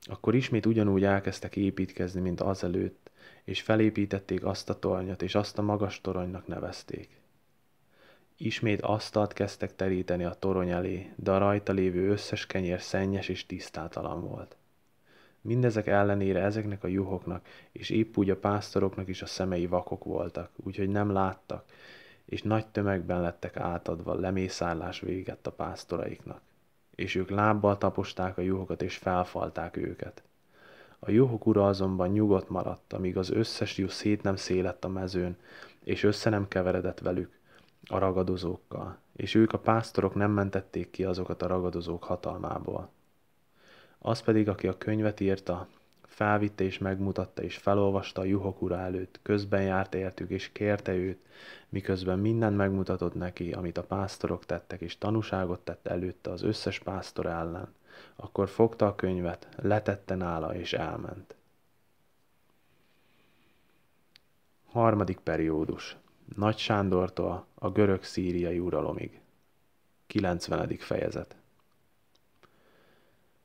Akkor ismét ugyanúgy elkezdtek építkezni, mint azelőtt, és felépítették azt a tornyot, és azt a magas toronynak nevezték. Ismét asztalt kezdtek teríteni a torony elé, de a rajta lévő összes kenyér szennyes és tisztátalan volt. Mindezek ellenére ezeknek a juhoknak, és épp úgy a pásztoroknak is a szemei vakok voltak, úgyhogy nem láttak, és nagy tömegben lettek átadva lemészárlás végett a pásztoraiknak, és ők lábbal taposták a juhokat és felfalták őket. A juhok ura azonban nyugodt maradt, amíg az összes juh szét nem szélett a mezőn, és össze nem keveredett velük, a ragadozókkal, és ők a pásztorok nem mentették ki azokat a ragadozók hatalmából. Az pedig, aki a könyvet írta, Felvitte és megmutatta és felolvasta a juhok ura előtt, közben járt értük és kérte őt, miközben mindent megmutatott neki, amit a pásztorok tettek, és tanúságot tett előtte az összes pásztor ellen. Akkor fogta a könyvet, letette nála és elment. Harmadik periódus. Nagy Sándortól a görög-szíriai uralomig. 90. fejezet.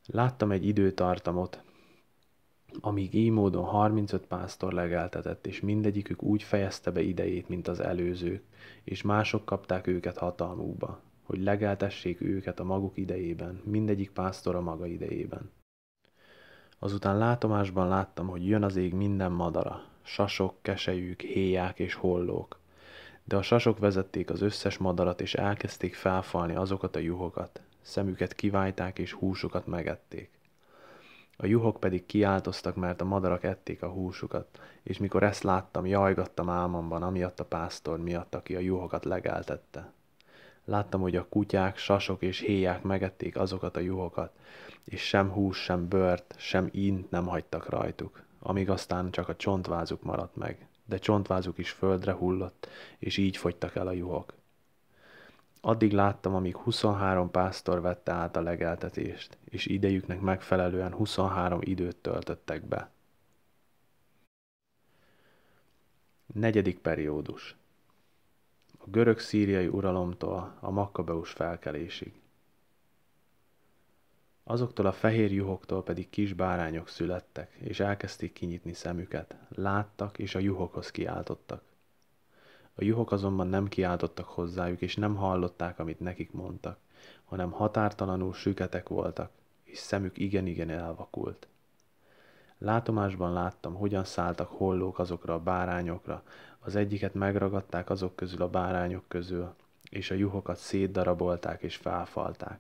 Láttam egy időtartamot, amíg így módon 35 pásztor legeltetett, és mindegyikük úgy fejezte be idejét, mint az előzők, és mások kapták őket hatalmukba, hogy legeltessék őket a maguk idejében, mindegyik pásztor a maga idejében. Azután látomásban láttam, hogy jön az ég minden madara, sasok, keselyűk, héják és hollók. De a sasok vezették az összes madarat, és elkezdték felfalni azokat a juhokat. Szemüket kiválták, és húsukat megették. A juhok pedig kiáltoztak, mert a madarak ették a húsukat, és mikor ezt láttam, jajgattam álmomban, amiatt a pásztor miatt, aki a juhokat legeltette. Láttam, hogy a kutyák, sasok és héják megették azokat a juhokat, és sem hús, sem bört, sem int nem hagytak rajtuk, amíg aztán csak a csontvázuk maradt meg, de csontvázuk is földre hullott, és így fogytak el a juhok. Addig láttam, amíg 23 pásztor vette át a legeltetést, és idejüknek megfelelően 23 időt töltöttek be. Negyedik periódus A görög-szíriai uralomtól a makkabeus felkelésig. Azoktól a fehér juhoktól pedig kis bárányok születtek, és elkezdték kinyitni szemüket, láttak és a juhokhoz kiáltottak. A juhok azonban nem kiáltottak hozzájuk, és nem hallották, amit nekik mondtak, hanem határtalanul süketek voltak, és szemük igen-igen elvakult. Látomásban láttam, hogyan szálltak hollók azokra a bárányokra, az egyiket megragadták azok közül a bárányok közül, és a juhokat szétdarabolták és felfalták.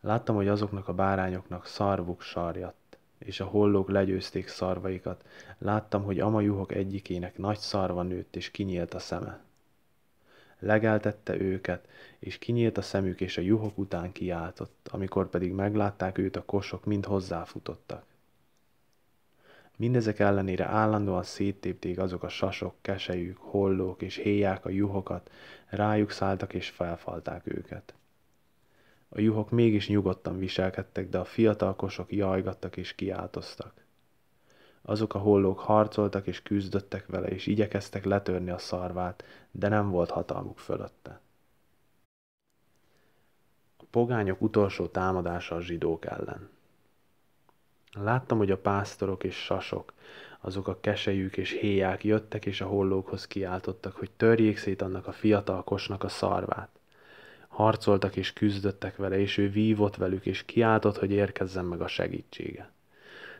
Láttam, hogy azoknak a bárányoknak szarvuk sarjadt, és a hollók legyőzték szarvaikat. Láttam, hogy amajuhok egyikének nagy szarva nőtt, és kinyílt a szeme. Legeltette őket, és kinyílt a szemük, és a juhok után kiáltott, amikor pedig meglátták őt, a kosok mind hozzáfutottak. Mindezek ellenére állandóan széttépték azok a sasok, kesejük, hollók és héják a juhokat, rájuk szálltak és felfalták őket. A juhok mégis nyugodtan viselkedtek, de a fiatalkosok jajgattak és kiáltoztak. Azok a hollók harcoltak és küzdöttek vele, és igyekeztek letörni a szarvát, de nem volt hatalmuk fölötte. A pogányok utolsó támadása a zsidók ellen. Láttam, hogy a pásztorok és sasok, azok a keselyűk és héják jöttek és a hollókhoz kiáltottak, hogy törjék szét annak a fiatal kosnak a szarvát harcoltak és küzdöttek vele, és ő vívott velük, és kiáltott, hogy érkezzen meg a segítsége.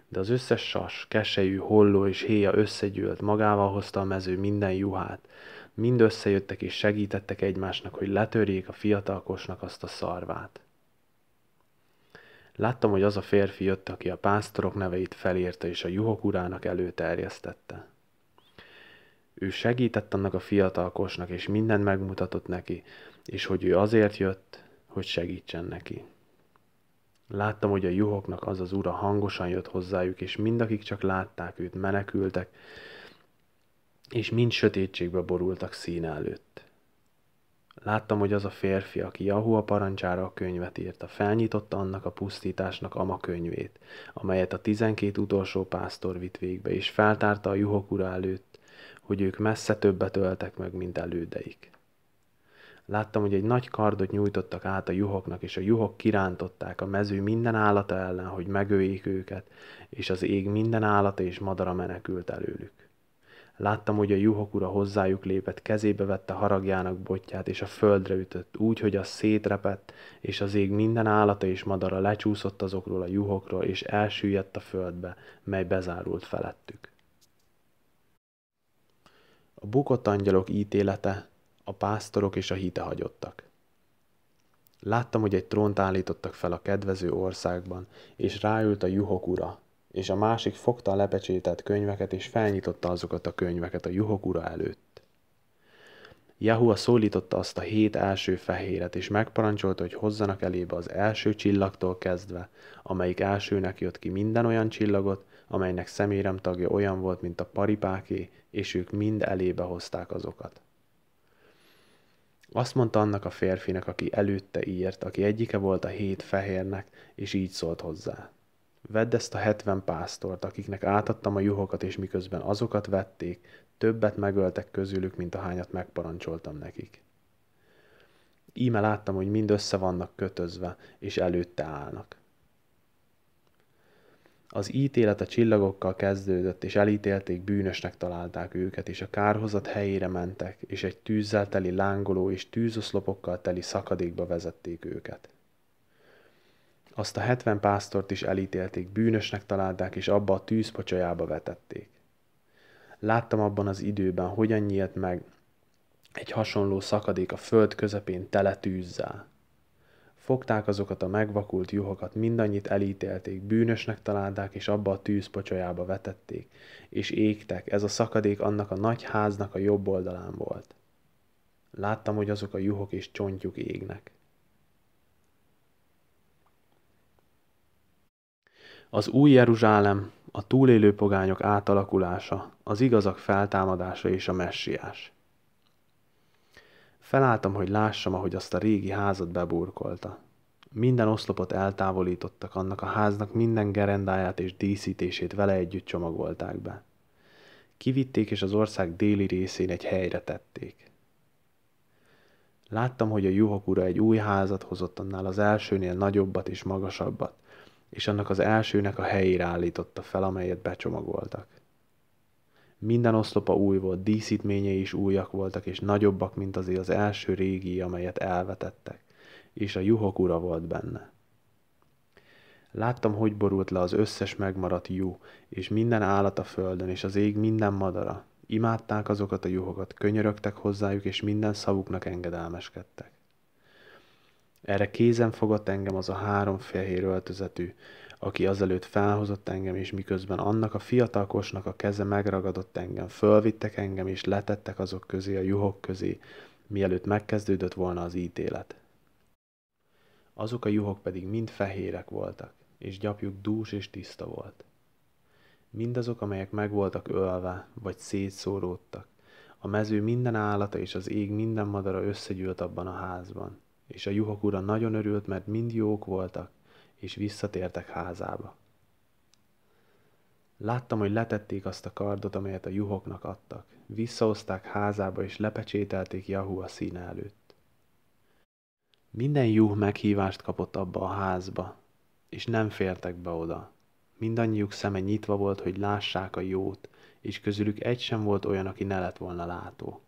De az összes sas, keselyű, holló és héja összegyűlt, magával hozta a mező minden juhát. Mind összejöttek és segítettek egymásnak, hogy letörjék a fiatalkosnak azt a szarvát. Láttam, hogy az a férfi jött, aki a pásztorok neveit felírta és a juhok urának előterjesztette. Ő segített annak a fiatalkosnak, és mindent megmutatott neki, és hogy ő azért jött, hogy segítsen neki. Láttam, hogy a juhoknak az az ura hangosan jött hozzájuk, és mindakik csak látták őt, menekültek, és mind sötétségbe borultak szín előtt. Láttam, hogy az a férfi, aki Jahua parancsára a könyvet írta, felnyitotta annak a pusztításnak ama könyvét, amelyet a tizenkét utolsó pásztor vitt végbe, és feltárta a juhok ura előtt, hogy ők messze többet öltek meg, mint elődeik. Láttam, hogy egy nagy kardot nyújtottak át a juhoknak, és a juhok kirántották a mező minden állata ellen, hogy megöljék őket, és az ég minden állata és madara menekült előlük. Láttam, hogy a juhok ura hozzájuk lépett, kezébe vette haragjának botját, és a földre ütött, úgy, hogy az szétrepett, és az ég minden állata és madara lecsúszott azokról a juhokról, és elsüllyedt a földbe, mely bezárult felettük. A bukott angyalok ítélete a pásztorok és a hagyottak. Láttam, hogy egy trónt állítottak fel a kedvező országban, és ráült a juhok ura, és a másik fogta a lepecsételt könyveket, és felnyitotta azokat a könyveket a juhok ura előtt. Jahua szólította azt a hét első fehéret, és megparancsolta, hogy hozzanak elébe az első csillagtól kezdve, amelyik elsőnek jött ki minden olyan csillagot, amelynek szemérem tagja olyan volt, mint a paripáké, és ők mind elébe hozták azokat. Azt mondta annak a férfinek, aki előtte írt, aki egyike volt a hét fehérnek, és így szólt hozzá. Vedd ezt a hetven pásztort, akiknek átadtam a juhokat, és miközben azokat vették, többet megöltek közülük, mint a hányat megparancsoltam nekik. Íme láttam, hogy mind össze vannak kötözve, és előtte állnak. Az ítélet a csillagokkal kezdődött, és elítélték, bűnösnek találták őket, és a kárhozat helyére mentek, és egy tűzzel teli lángoló és tűzoszlopokkal teli szakadékba vezették őket. Azt a hetven pásztort is elítélték, bűnösnek találták, és abba a tűzpocsajába vetették. Láttam abban az időben, hogyan nyílt meg egy hasonló szakadék a föld közepén tele tűzzel. Fogták azokat a megvakult juhokat, mindannyit elítélték, bűnösnek találták, és abba a tűz vetették, és égtek, ez a szakadék annak a nagy háznak a jobb oldalán volt. Láttam, hogy azok a juhok és csontjuk égnek. Az új Jeruzsálem, a túlélő pogányok átalakulása, az igazak feltámadása és a messiás. Felálltam, hogy lássam, ahogy azt a régi házat beburkolta. Minden oszlopot eltávolítottak, annak a háznak minden gerendáját és díszítését vele együtt csomagolták be. Kivitték és az ország déli részén egy helyre tették. Láttam, hogy a juhok ura egy új házat hozott annál az elsőnél nagyobbat és magasabbat, és annak az elsőnek a helyére állította fel, amelyet becsomagoltak. Minden oszlopa új volt, díszítményei is újak voltak, és nagyobbak, mint azért az első régi, amelyet elvetettek, és a juhok ura volt benne. Láttam, hogy borult le az összes megmaradt juh, és minden állat a földön, és az ég minden madara. Imádták azokat a juhokat, könyörögtek hozzájuk, és minden szavuknak engedelmeskedtek. Erre kézen fogott engem az a három fehér öltözetű, aki azelőtt felhozott engem, és miközben annak a fiatalkosnak a keze megragadott engem, fölvittek engem, és letettek azok közé, a juhok közé, mielőtt megkezdődött volna az ítélet. Azok a juhok pedig mind fehérek voltak, és gyapjuk dús és tiszta volt. Mindazok, amelyek meg voltak ölve, vagy szétszóródtak, a mező minden állata és az ég minden madara összegyűlt abban a házban, és a juhok ura nagyon örült, mert mind jók voltak, és visszatértek házába. Láttam, hogy letették azt a kardot, amelyet a juhoknak adtak. Visszahozták házába, és lepecsételték Jahu a színe előtt. Minden juh meghívást kapott abba a házba, és nem fértek be oda. Mindannyiuk szeme nyitva volt, hogy lássák a jót, és közülük egy sem volt olyan, aki ne lett volna látó.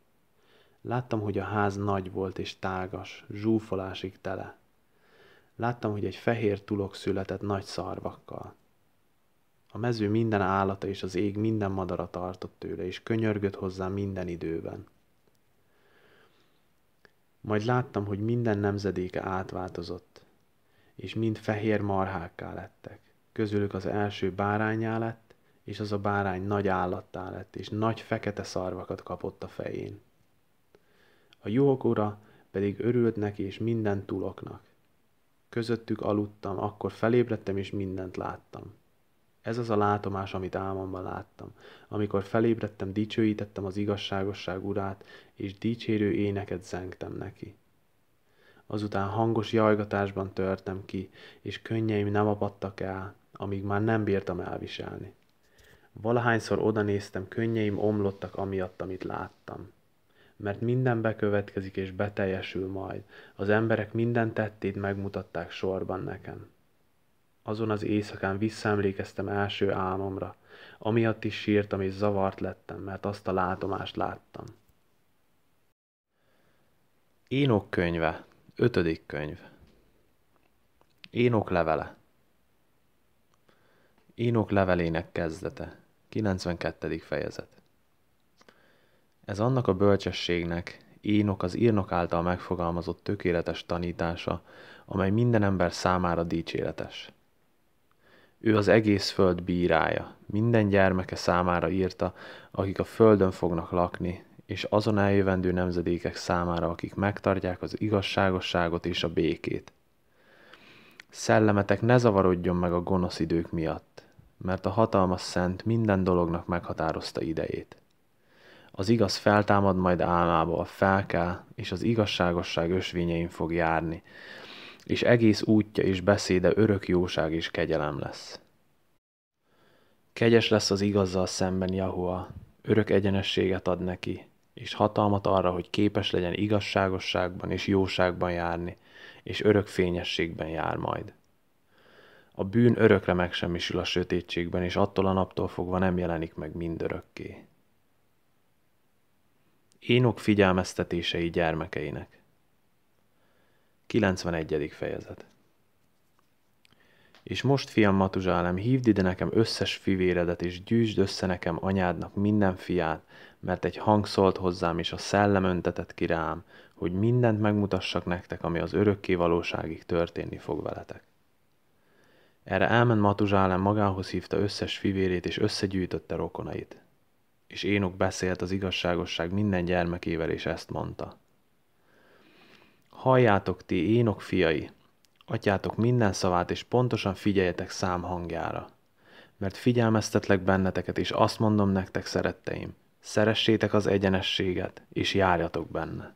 Láttam, hogy a ház nagy volt és tágas, zsúfolásig tele. Láttam, hogy egy fehér tulok született nagy szarvakkal. A mező minden állata és az ég minden madara tartott tőle, és könyörgött hozzá minden időben. Majd láttam, hogy minden nemzedéke átváltozott, és mind fehér marhákká lettek. Közülük az első bárányá lett, és az a bárány nagy állattá lett, és nagy fekete szarvakat kapott a fején. A juhok ura pedig örült neki és minden tuloknak. Közöttük aludtam, akkor felébredtem és mindent láttam. Ez az a látomás, amit álmomban láttam. Amikor felébredtem, dicsőítettem az igazságosság urát, és dicsérő éneket zengtem neki. Azután hangos jajgatásban törtem ki, és könnyeim nem apadtak el, amíg már nem bírtam elviselni. Valahányszor odanéztem, könnyeim omlottak amiatt, amit láttam mert minden bekövetkezik és beteljesül majd. Az emberek minden tettét megmutatták sorban nekem. Azon az éjszakán visszaemlékeztem első álmomra. Amiatt is sírtam és zavart lettem, mert azt a látomást láttam. Énok könyve, ötödik könyv. Énok levele. Énok levelének kezdete, 92. fejezet. Ez annak a bölcsességnek, Énok az írnok által megfogalmazott tökéletes tanítása, amely minden ember számára dicséretes. Ő az egész föld bírája, minden gyermeke számára írta, akik a földön fognak lakni, és azon eljövendő nemzedékek számára, akik megtartják az igazságosságot és a békét. Szellemetek ne zavarodjon meg a gonosz idők miatt, mert a hatalmas szent minden dolognak meghatározta idejét. Az igaz feltámad majd álmából, fel kell, és az igazságosság ösvényein fog járni, és egész útja és beszéde örök jóság és kegyelem lesz. Kegyes lesz az igazzal szemben Jahua, örök egyenességet ad neki, és hatalmat arra, hogy képes legyen igazságosságban és jóságban járni, és örök fényességben jár majd. A bűn örökre megsemmisül a sötétségben, és attól a naptól fogva nem jelenik meg mindörökké. Énok figyelmeztetései gyermekeinek. 91. fejezet És most, fiam Matuzsálem, hívd ide nekem összes fivéredet, és gyűjtsd össze nekem anyádnak minden fiát, mert egy hang szólt hozzám, és a szellem öntetett ki rám, hogy mindent megmutassak nektek, ami az örökké valóságig történni fog veletek. Erre elment Matuzsálem, magához hívta összes fivérét, és összegyűjtötte rokonait – és Énok beszélt az igazságosság minden gyermekével, és ezt mondta. Halljátok ti, Énok fiai, atyátok minden szavát, és pontosan figyeljetek szám hangjára. Mert figyelmeztetlek benneteket, és azt mondom nektek, szeretteim, szeressétek az egyenességet, és járjatok benne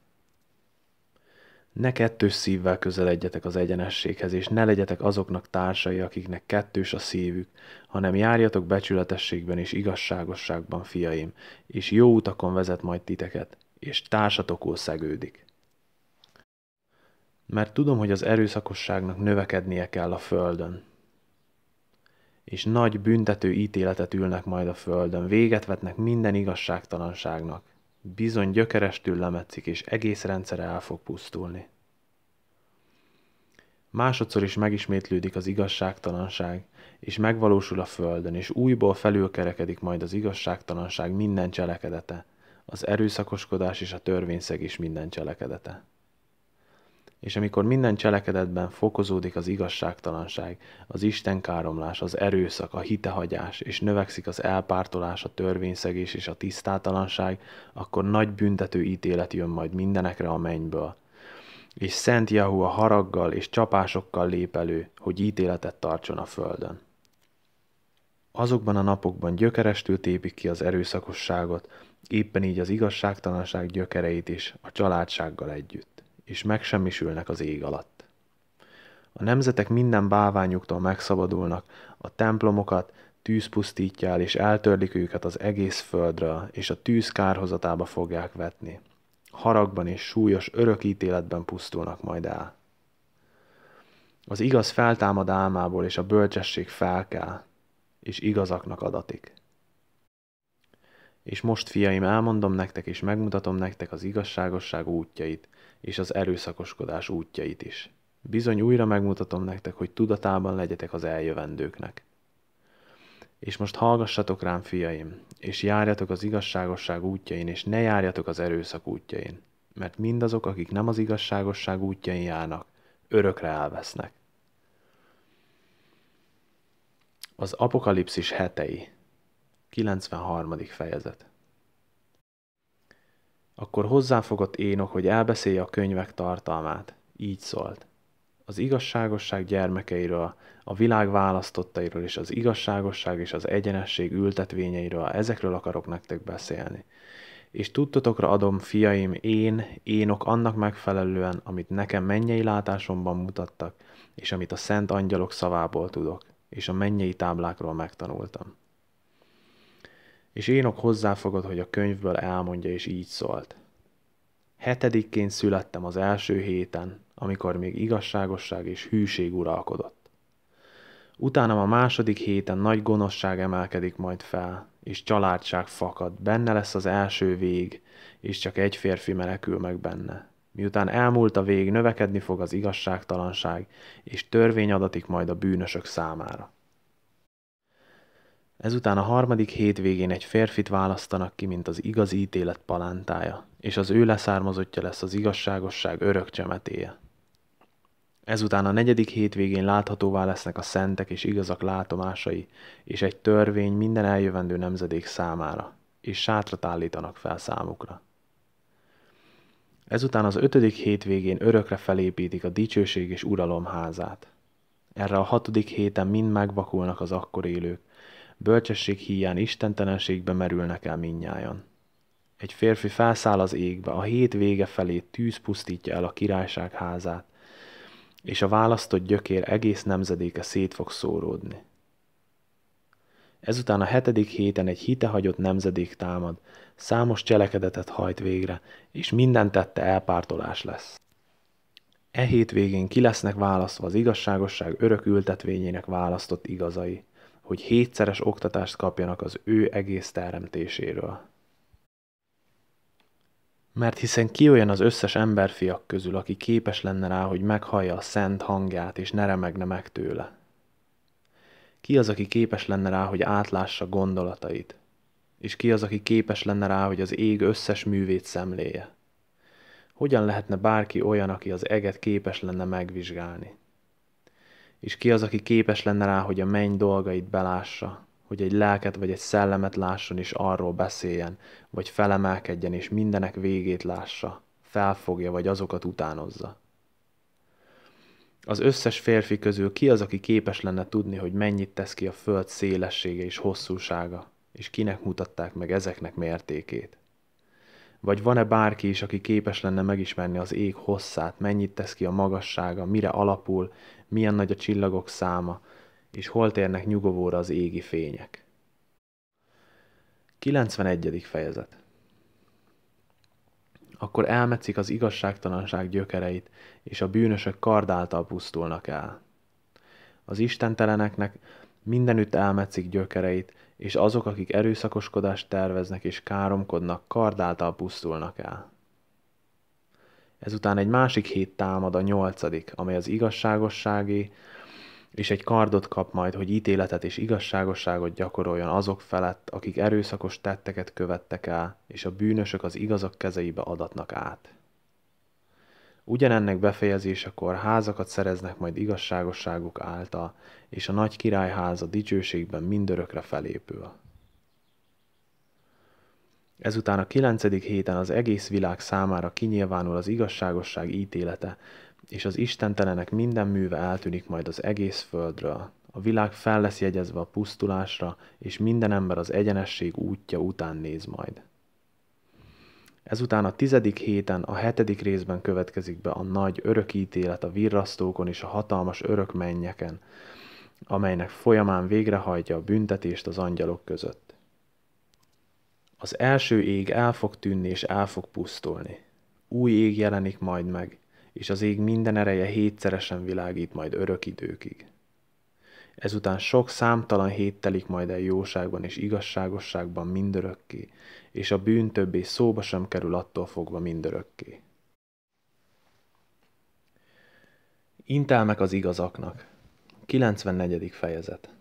ne kettős szívvel közeledjetek az egyenességhez, és ne legyetek azoknak társai, akiknek kettős a szívük, hanem járjatok becsületességben és igazságosságban, fiaim, és jó utakon vezet majd titeket, és társatokul szegődik. Mert tudom, hogy az erőszakosságnak növekednie kell a földön, és nagy büntető ítéletet ülnek majd a földön, véget vetnek minden igazságtalanságnak, bizony gyökerestül lemetszik, és egész rendszere el fog pusztulni. Másodszor is megismétlődik az igazságtalanság, és megvalósul a földön, és újból felülkerekedik majd az igazságtalanság minden cselekedete, az erőszakoskodás és a törvényszeg is minden cselekedete. És amikor minden cselekedetben fokozódik az igazságtalanság, az Isten káromlás, az erőszak, a hitehagyás, és növekszik az elpártolás, a törvényszegés és a tisztátalanság, akkor nagy büntető ítélet jön majd mindenekre a mennyből. És Szent Jahu a haraggal és csapásokkal lép elő, hogy ítéletet tartson a földön. Azokban a napokban gyökerestül tépik ki az erőszakosságot, éppen így az igazságtalanság gyökereit is a családsággal együtt és megsemmisülnek az ég alatt. A nemzetek minden báványuktól megszabadulnak, a templomokat tűz pusztítja el, és eltörlik őket az egész földről, és a tűz kárhozatába fogják vetni. Haragban és súlyos örökítéletben pusztulnak majd el. Az igaz feltámad álmából, és a bölcsesség felkel, és igazaknak adatik. És most, fiaim, elmondom nektek, és megmutatom nektek az igazságosság útjait, és az erőszakoskodás útjait is. Bizony újra megmutatom nektek, hogy tudatában legyetek az eljövendőknek. És most hallgassatok rám, fiaim, és járjatok az igazságosság útjain, és ne járjatok az erőszak útjain. Mert mindazok, akik nem az igazságosság útjain járnak, örökre elvesznek. Az apokalipszis hetei, 93. fejezet. Akkor hozzáfogott Énok, hogy elbeszélje a könyvek tartalmát. Így szólt. Az igazságosság gyermekeiről, a világ választottairól és az igazságosság és az egyenesség ültetvényeiről, ezekről akarok nektek beszélni. És tudtotokra adom, fiaim, én, énok annak megfelelően, amit nekem mennyei látásomban mutattak, és amit a szent angyalok szavából tudok, és a mennyei táblákról megtanultam. És Énok hozzáfogad, hogy a könyvből elmondja, és így szólt. Hetedikként születtem az első héten, amikor még igazságosság és hűség uralkodott. Utána a második héten nagy gonoszság emelkedik majd fel, és családság fakad, benne lesz az első vég, és csak egy férfi menekül meg benne. Miután elmúlt a vég, növekedni fog az igazságtalanság, és törvény adatik majd a bűnösök számára. Ezután a harmadik hétvégén egy férfit választanak ki, mint az igaz ítélet palántája, és az ő leszármazottja lesz az igazságosság örök csemetéje. Ezután a negyedik hétvégén láthatóvá lesznek a szentek és igazak látomásai, és egy törvény minden eljövendő nemzedék számára, és sátrat állítanak fel számukra. Ezután az ötödik hétvégén örökre felépítik a dicsőség és uralom házát. Erre a hatodik héten mind megvakulnak az akkor élők, bölcsesség híján istentelenségbe merülnek el minnyájan. Egy férfi felszáll az égbe, a hét vége felé tűz pusztítja el a királyság házát, és a választott gyökér egész nemzedéke szét fog szóródni. Ezután a hetedik héten egy hitehagyott nemzedék támad, számos cselekedetet hajt végre, és minden tette elpártolás lesz. E hétvégén ki lesznek választva az igazságosság örök ültetvényének választott igazai hogy hétszeres oktatást kapjanak az ő egész teremtéséről. Mert hiszen ki olyan az összes emberfiak közül, aki képes lenne rá, hogy meghallja a szent hangját, és ne remegne meg tőle? Ki az, aki képes lenne rá, hogy átlássa gondolatait? És ki az, aki képes lenne rá, hogy az ég összes művét szemléje? Hogyan lehetne bárki olyan, aki az eget képes lenne megvizsgálni? és ki az, aki képes lenne rá, hogy a menny dolgait belássa, hogy egy lelket vagy egy szellemet lásson és arról beszéljen, vagy felemelkedjen és mindenek végét lássa, felfogja vagy azokat utánozza. Az összes férfi közül ki az, aki képes lenne tudni, hogy mennyit tesz ki a föld szélessége és hosszúsága, és kinek mutatták meg ezeknek mértékét? Vagy van-e bárki is, aki képes lenne megismerni az ég hosszát, mennyit tesz ki a magassága, mire alapul, milyen nagy a csillagok száma, és hol térnek nyugovóra az égi fények? 91. fejezet Akkor elmetszik az igazságtalanság gyökereit, és a bűnösök kardáltal pusztulnak el. Az istenteleneknek mindenütt elmetszik gyökereit, és azok, akik erőszakoskodást terveznek és káromkodnak, kardáltal pusztulnak el. Ezután egy másik hét támad a nyolcadik, amely az igazságosságé, és egy kardot kap majd, hogy ítéletet és igazságosságot gyakoroljon azok felett, akik erőszakos tetteket követtek el, és a bűnösök az igazak kezeibe adatnak át. Ugyanennek befejezésekor házakat szereznek majd igazságosságuk által, és a nagy királyháza dicsőségben mindörökre felépül. Ezután a kilencedik héten az egész világ számára kinyilvánul az igazságosság ítélete, és az istentelenek minden műve eltűnik majd az egész földről. A világ fel lesz jegyezve a pusztulásra, és minden ember az egyenesség útja után néz majd. Ezután a tizedik héten, a hetedik részben következik be a nagy örökítélet a virrasztókon és a hatalmas örök mennyeken, amelynek folyamán végrehajtja a büntetést az angyalok között. Az első ég el fog tűnni és el fog pusztulni. Új ég jelenik majd meg, és az ég minden ereje hétszeresen világít majd örök időkig. Ezután sok számtalan hét telik majd el jóságban és igazságosságban mindörökké, és a bűn többé szóba sem kerül attól fogva mindörökké. Intelmek az igazaknak. 94. fejezet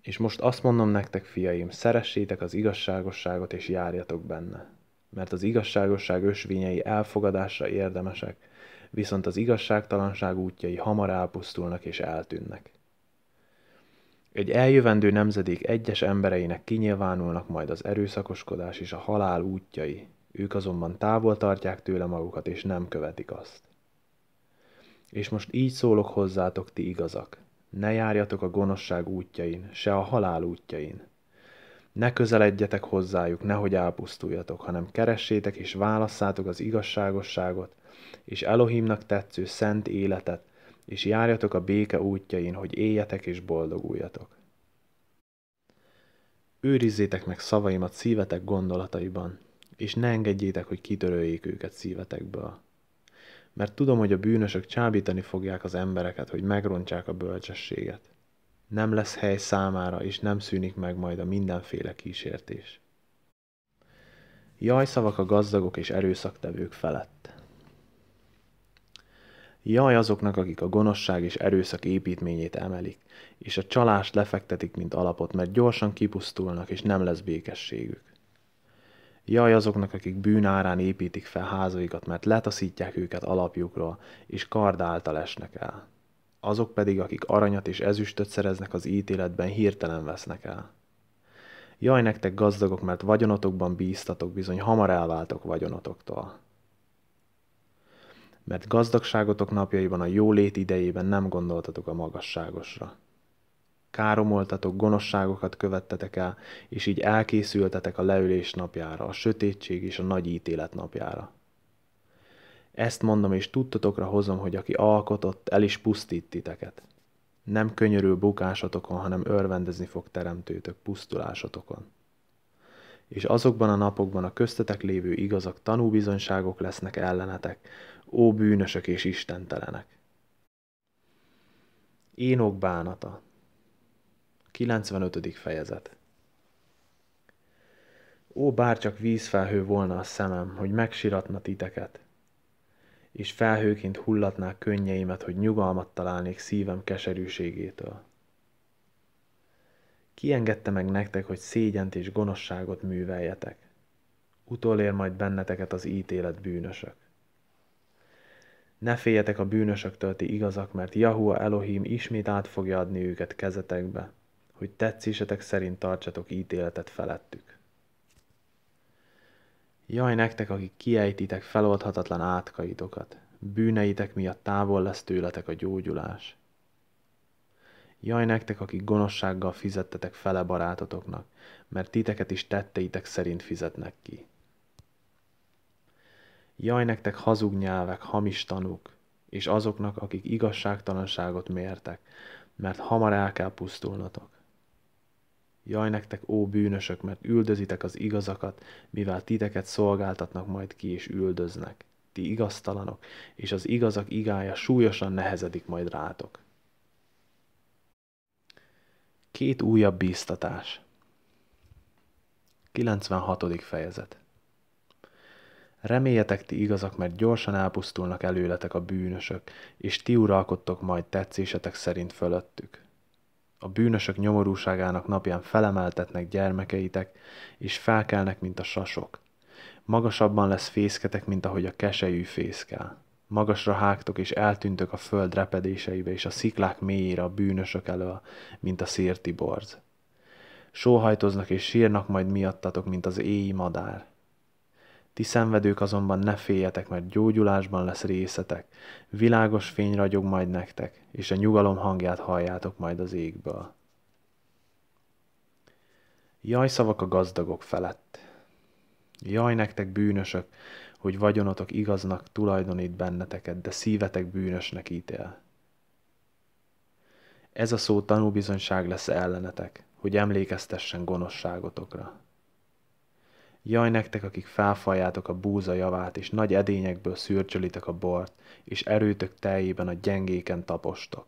És most azt mondom nektek, fiaim, szeressétek az igazságosságot és járjatok benne, mert az igazságosság ösvényei elfogadásra érdemesek, viszont az igazságtalanság útjai hamar elpusztulnak és eltűnnek. Egy eljövendő nemzedék egyes embereinek kinyilvánulnak majd az erőszakoskodás és a halál útjai, ők azonban távol tartják tőle magukat és nem követik azt. És most így szólok hozzátok, ti igazak. Ne járjatok a gonoszság útjain, se a halál útjain. Ne közeledjetek hozzájuk, nehogy elpusztuljatok, hanem keressétek és válasszátok az igazságosságot, és Elohimnak tetsző szent életet, és járjatok a béke útjain, hogy éljetek és boldoguljatok. Őrizzétek meg szavaimat szívetek gondolataiban, és ne engedjétek, hogy kitöröljék őket szívetekből. Mert tudom, hogy a bűnösök csábítani fogják az embereket, hogy megrontsák a bölcsességet. Nem lesz hely számára, és nem szűnik meg majd a mindenféle kísértés. Jaj szavak a gazdagok és erőszaktevők felett. Jaj azoknak, akik a gonoszság és erőszak építményét emelik, és a csalást lefektetik, mint alapot, mert gyorsan kipusztulnak, és nem lesz békességük. Jaj azoknak, akik bűn árán építik fel házaikat, mert letaszítják őket alapjukról, és kard által esnek el. Azok pedig, akik aranyat és ezüstöt szereznek az ítéletben, hirtelen vesznek el. Jaj nektek gazdagok, mert vagyonotokban bíztatok, bizony hamar elváltok vagyonotoktól mert gazdagságotok napjaiban a jólét idejében nem gondoltatok a magasságosra. Káromoltatok, gonoszságokat követtetek el, és így elkészültetek a leülés napjára, a sötétség és a nagy ítélet napjára. Ezt mondom, és tudtatokra hozom, hogy aki alkotott, el is pusztít titeket. Nem könyörül bukásatokon, hanem örvendezni fog teremtőtök pusztulásatokon és azokban a napokban a köztetek lévő igazak tanúbizonyságok lesznek ellenetek, ó bűnösök és istentelenek. Énok bánata 95. fejezet Ó, bárcsak vízfelhő volna a szemem, hogy megsiratna titeket, és felhőként hullatnák könnyeimet, hogy nyugalmat találnék szívem keserűségétől. Ki engedte meg nektek, hogy szégyent és gonoszságot műveljetek? Utolér majd benneteket az ítélet bűnösök. Ne féljetek a bűnösök tölti igazak, mert Jahua Elohim ismét át fogja adni őket kezetekbe, hogy tetszésetek szerint tartsatok ítéletet felettük. Jaj nektek, akik kiejtitek feloldhatatlan átkaitokat, bűneitek miatt távol lesz tőletek a gyógyulás – Jaj nektek, akik gonoszsággal fizettetek fele barátotoknak, mert titeket is tetteitek szerint fizetnek ki. Jaj nektek hazug nyelvek, hamis tanúk, és azoknak, akik igazságtalanságot mértek, mert hamar el kell pusztulnatok. Jaj nektek, ó bűnösök, mert üldözitek az igazakat, mivel titeket szolgáltatnak majd ki és üldöznek. Ti igaztalanok, és az igazak igája súlyosan nehezedik majd rátok. Két újabb bíztatás. 96. fejezet Reméljetek ti igazak, mert gyorsan elpusztulnak előletek a bűnösök, és ti uralkodtok majd tetszésetek szerint fölöttük. A bűnösök nyomorúságának napján felemeltetnek gyermekeitek, és felkelnek, mint a sasok. Magasabban lesz fészketek, mint ahogy a keselyű fészkel. Magasra hágtok és eltűntök a föld repedéseibe és a sziklák mélyére a bűnösök elől, mint a szirti borz. Sóhajtoznak és sírnak majd miattatok, mint az éj madár. Ti szenvedők azonban ne féljetek, mert gyógyulásban lesz részetek. Világos fény ragyog majd nektek, és a nyugalom hangját halljátok majd az égből. Jaj szavak a gazdagok felett. Jaj nektek bűnösök, hogy vagyonotok igaznak tulajdonít benneteket, de szívetek bűnösnek ítél. Ez a szó tanúbizonyság lesz ellenetek, hogy emlékeztessen gonoszságotokra. Jaj nektek, akik felfajátok a búza javát, és nagy edényekből szürcsölitek a bort, és erőtök teljében a gyengéken tapostok.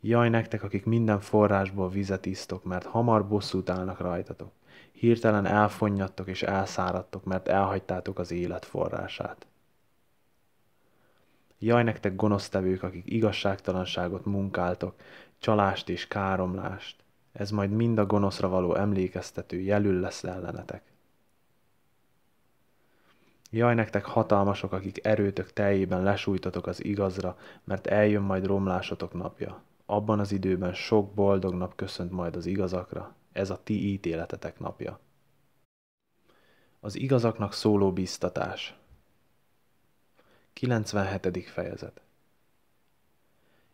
Jaj nektek, akik minden forrásból vizet isztok, mert hamar bosszút állnak rajtatok. Hirtelen elfonnyadtok és elszáradtok, mert elhagytátok az élet forrását. Jaj nektek gonosztevők, akik igazságtalanságot munkáltok, csalást és káromlást. Ez majd mind a gonoszra való emlékeztető jelül lesz ellenetek. Jaj nektek hatalmasok, akik erőtök teljében lesújtatok az igazra, mert eljön majd romlásotok napja. Abban az időben sok boldog nap köszönt majd az igazakra, ez a ti ítéletetek napja. Az igazaknak szóló biztatás. 97. fejezet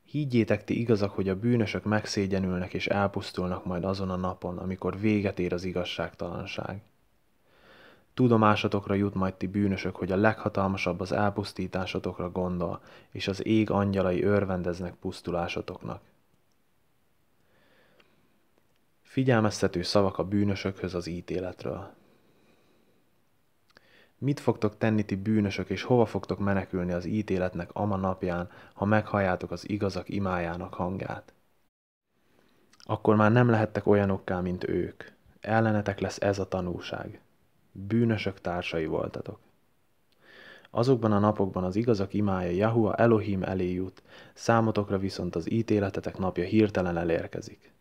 Higgyétek ti igazak, hogy a bűnösök megszégyenülnek és elpusztulnak majd azon a napon, amikor véget ér az igazságtalanság. Tudomásatokra jut majd ti bűnösök, hogy a leghatalmasabb az elpusztításotokra gondol, és az ég angyalai örvendeznek pusztulásotoknak. Figyelmeztető szavak a bűnösökhöz az ítéletről. Mit fogtok tenni ti bűnösök, és hova fogtok menekülni az ítéletnek ama napján, ha meghalljátok az igazak imájának hangját? Akkor már nem lehettek olyanokká, mint ők. Ellenetek lesz ez a tanúság. Bűnösök társai voltatok. Azokban a napokban az igazak imája Jahua Elohim elé jut, számotokra viszont az ítéletetek napja hirtelen elérkezik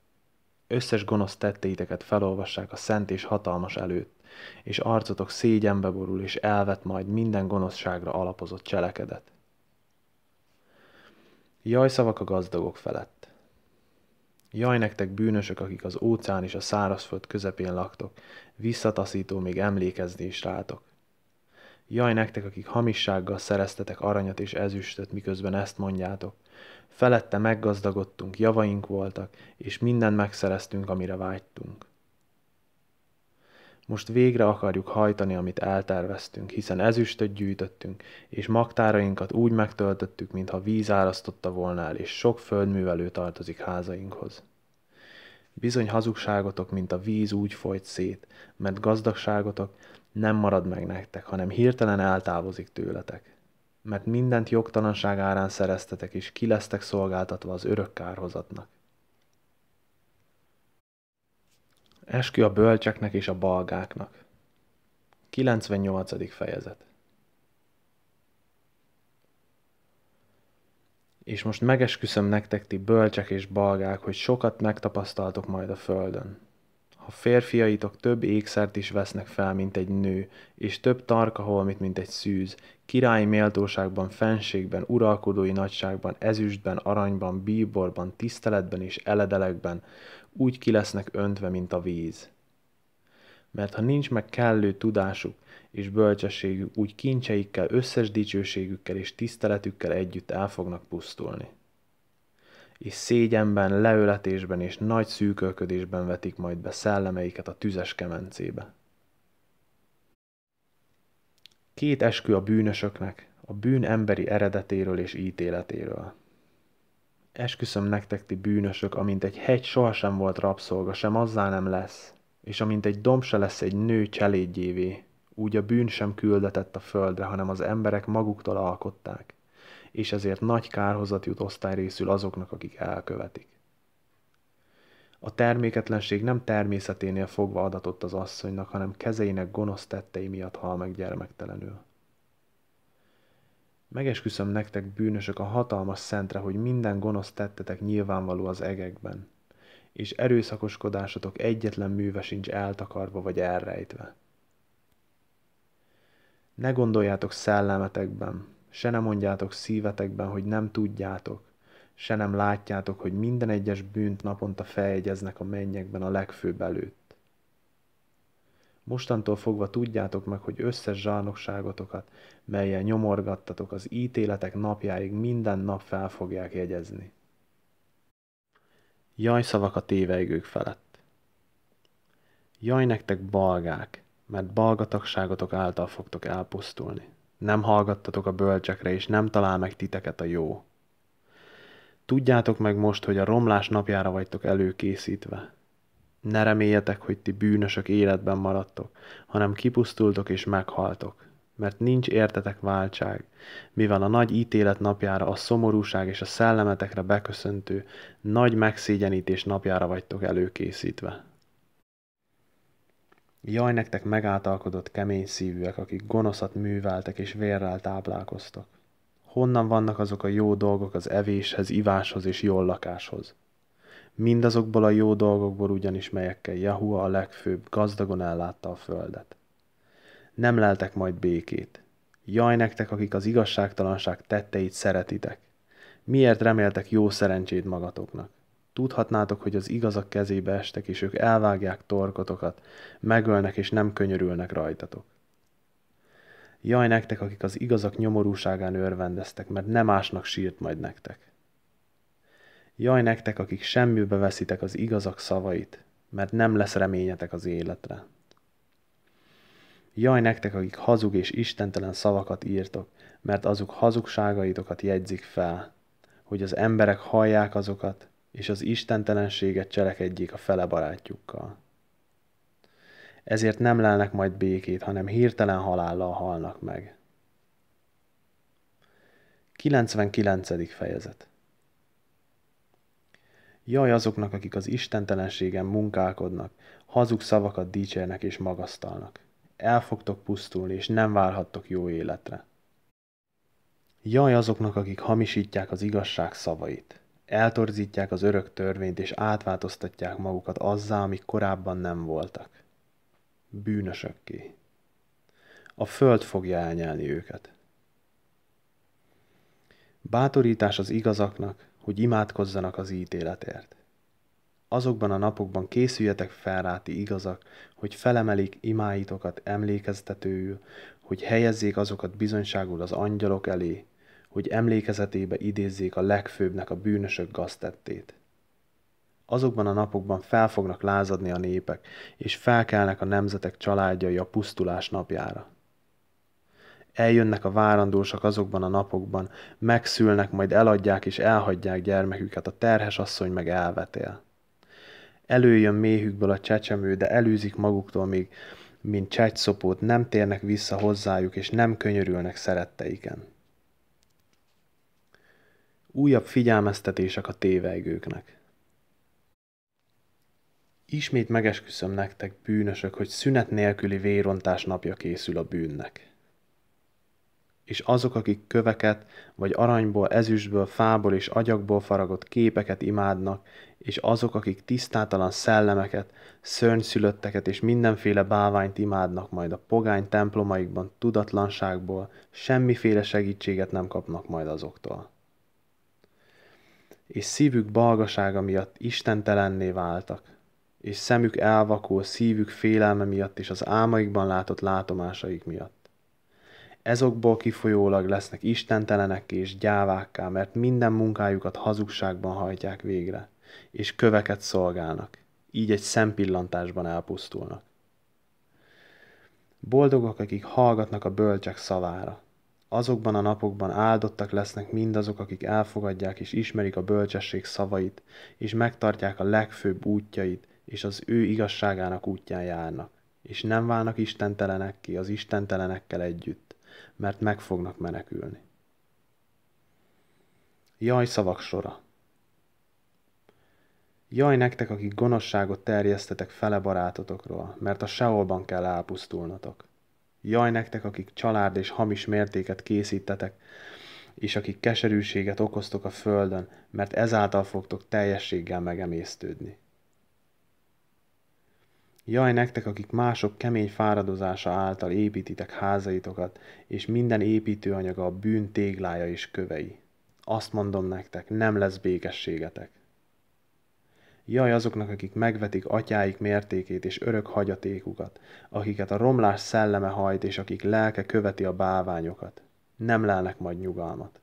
összes gonosz tetteiteket felolvassák a szent és hatalmas előtt, és arcotok szégyenbe borul, és elvet majd minden gonoszságra alapozott cselekedet. Jaj szavak a gazdagok felett. Jaj nektek bűnösök, akik az óceán és a szárazföld közepén laktok, visszataszító még emlékezni is rátok. Jaj nektek, akik hamissággal szereztetek aranyat és ezüstöt, miközben ezt mondjátok, Felette meggazdagodtunk, javaink voltak, és mindent megszereztünk, amire vágytunk. Most végre akarjuk hajtani, amit elterveztünk, hiszen ezüstöt gyűjtöttünk, és magtárainkat úgy megtöltöttük, mintha víz árasztotta volna el, és sok földművelő tartozik házainkhoz. Bizony hazugságotok, mint a víz úgy folyt szét, mert gazdagságotok nem marad meg nektek, hanem hirtelen eltávozik tőletek mert mindent jogtalanság árán szereztetek, és ki lesztek szolgáltatva az örök kárhozatnak. Eskü a bölcseknek és a balgáknak. 98. fejezet És most megesküszöm nektek ti bölcsek és balgák, hogy sokat megtapasztaltok majd a földön, a férfiaitok több ékszert is vesznek fel, mint egy nő, és több tarka holmit, mint egy szűz. Királyi méltóságban, fenségben, uralkodói nagyságban, ezüstben, aranyban, bíborban, tiszteletben és eledelekben, úgy ki lesznek öntve, mint a víz. Mert ha nincs meg kellő tudásuk és bölcsességük, úgy kincseikkel, összes dicsőségükkel és tiszteletükkel együtt el fognak pusztulni és szégyenben, leöletésben és nagy szűkölködésben vetik majd be szellemeiket a tüzes kemencébe. Két eskü a bűnösöknek, a bűn emberi eredetéről és ítéletéről. Esküszöm nektek ti bűnösök, amint egy hegy sohasem volt rabszolga, sem azzá nem lesz, és amint egy domb se lesz egy nő cselédjévé, úgy a bűn sem küldetett a földre, hanem az emberek maguktól alkották és ezért nagy kárhozat jut részül azoknak, akik elkövetik. A terméketlenség nem természeténél fogva adatott az asszonynak, hanem kezeinek gonosz tettei miatt hal meg gyermektelenül. Megesküszöm nektek, bűnösök, a hatalmas szentre, hogy minden gonosz tettetek nyilvánvaló az egekben, és erőszakoskodásatok egyetlen műve sincs eltakarva vagy elrejtve. Ne gondoljátok szellemetekben, se nem mondjátok szívetekben, hogy nem tudjátok, se nem látjátok, hogy minden egyes bűnt naponta feljegyeznek a mennyekben a legfőbb előtt. Mostantól fogva tudjátok meg, hogy összes zsarnokságotokat, melyen nyomorgattatok, az ítéletek napjáig minden nap fel fogják jegyezni. Jaj szavak a téveigők felett. Jaj nektek balgák, mert balgatagságotok által fogtok elpusztulni nem hallgattatok a bölcsekre, és nem talál meg titeket a jó. Tudjátok meg most, hogy a romlás napjára vagytok előkészítve. Ne reméljetek, hogy ti bűnösök életben maradtok, hanem kipusztultok és meghaltok, mert nincs értetek váltság, mivel a nagy ítélet napjára a szomorúság és a szellemetekre beköszöntő, nagy megszégyenítés napjára vagytok előkészítve. Jaj nektek megáltalkodott kemény szívűek, akik gonoszat műveltek és vérrel táplálkoztak. Honnan vannak azok a jó dolgok az evéshez, iváshoz és jól lakáshoz? Mindazokból a jó dolgokból ugyanis, melyekkel Jahua a legfőbb gazdagon ellátta a földet. Nem leltek majd békét. Jaj nektek, akik az igazságtalanság tetteit szeretitek. Miért reméltek jó szerencsét magatoknak? Tudhatnátok, hogy az igazak kezébe estek, és ők elvágják torkotokat, megölnek és nem könyörülnek rajtatok. Jaj nektek, akik az igazak nyomorúságán örvendeztek, mert nem másnak sírt majd nektek. Jaj nektek, akik semmibe veszitek az igazak szavait, mert nem lesz reményetek az életre. Jaj nektek, akik hazug és istentelen szavakat írtok, mert azok hazugságaitokat jegyzik fel, hogy az emberek hallják azokat, és az istentelenséget cselekedjék a fele barátjukkal. Ezért nem lelnek majd békét, hanem hirtelen halállal halnak meg. 99. fejezet Jaj azoknak, akik az istentelenségen munkálkodnak, hazug szavakat dicsérnek és magasztalnak. El fogtok pusztulni, és nem várhattok jó életre. Jaj azoknak, akik hamisítják az igazság szavait eltorzítják az örök törvényt, és átváltoztatják magukat azzá, amik korábban nem voltak. Bűnösökké. A föld fogja elnyelni őket. Bátorítás az igazaknak, hogy imádkozzanak az ítéletért. Azokban a napokban készüljetek fel ráti igazak, hogy felemelik imáitokat emlékeztetőül, hogy helyezzék azokat bizonyságul az angyalok elé, hogy emlékezetébe idézzék a legfőbbnek a bűnösök gaztettét. Azokban a napokban fel fognak lázadni a népek, és felkelnek a nemzetek családjai a pusztulás napjára. Eljönnek a várandósak azokban a napokban, megszülnek, majd eladják és elhagyják gyermeküket, a terhes asszony meg elvetél. Előjön méhükből a csecsemő, de elűzik maguktól még, mint csecsopót nem térnek vissza hozzájuk, és nem könyörülnek szeretteiken. Újabb figyelmeztetések a tévejgőknek. Ismét megesküszöm nektek, bűnösök, hogy szünet nélküli vérontás napja készül a bűnnek. És azok, akik köveket, vagy aranyból, ezüstből, fából és agyagból faragott képeket imádnak, és azok, akik tisztátalan szellemeket, szörnyszülötteket és mindenféle báványt imádnak, majd a pogány templomaikban tudatlanságból semmiféle segítséget nem kapnak majd azoktól és szívük balgasága miatt istentelenné váltak, és szemük elvakul szívük félelme miatt és az álmaikban látott látomásaik miatt. Ezokból kifolyólag lesznek istentelenek és gyávákká, mert minden munkájukat hazugságban hajtják végre, és köveket szolgálnak, így egy szempillantásban elpusztulnak. Boldogok, akik hallgatnak a bölcsek szavára, Azokban a napokban áldottak lesznek mindazok, akik elfogadják és ismerik a bölcsesség szavait, és megtartják a legfőbb útjait, és az ő igazságának útján járnak, és nem válnak istentelenek ki az istentelenekkel együtt, mert meg fognak menekülni. Jaj szavak sora! Jaj nektek, akik gonoszságot terjesztetek fele barátotokról, mert a seolban kell elpusztulnatok. Jaj nektek, akik család és hamis mértéket készítetek, és akik keserűséget okoztok a földön, mert ezáltal fogtok teljességgel megemésztődni. Jaj nektek, akik mások kemény fáradozása által építitek házaitokat, és minden építőanyaga a bűn téglája és kövei. Azt mondom nektek, nem lesz békességetek. Jaj azoknak, akik megvetik atyáik mértékét és örök hagyatékukat, akiket a romlás szelleme hajt, és akik lelke követi a báványokat. Nem lelnek majd nyugalmat.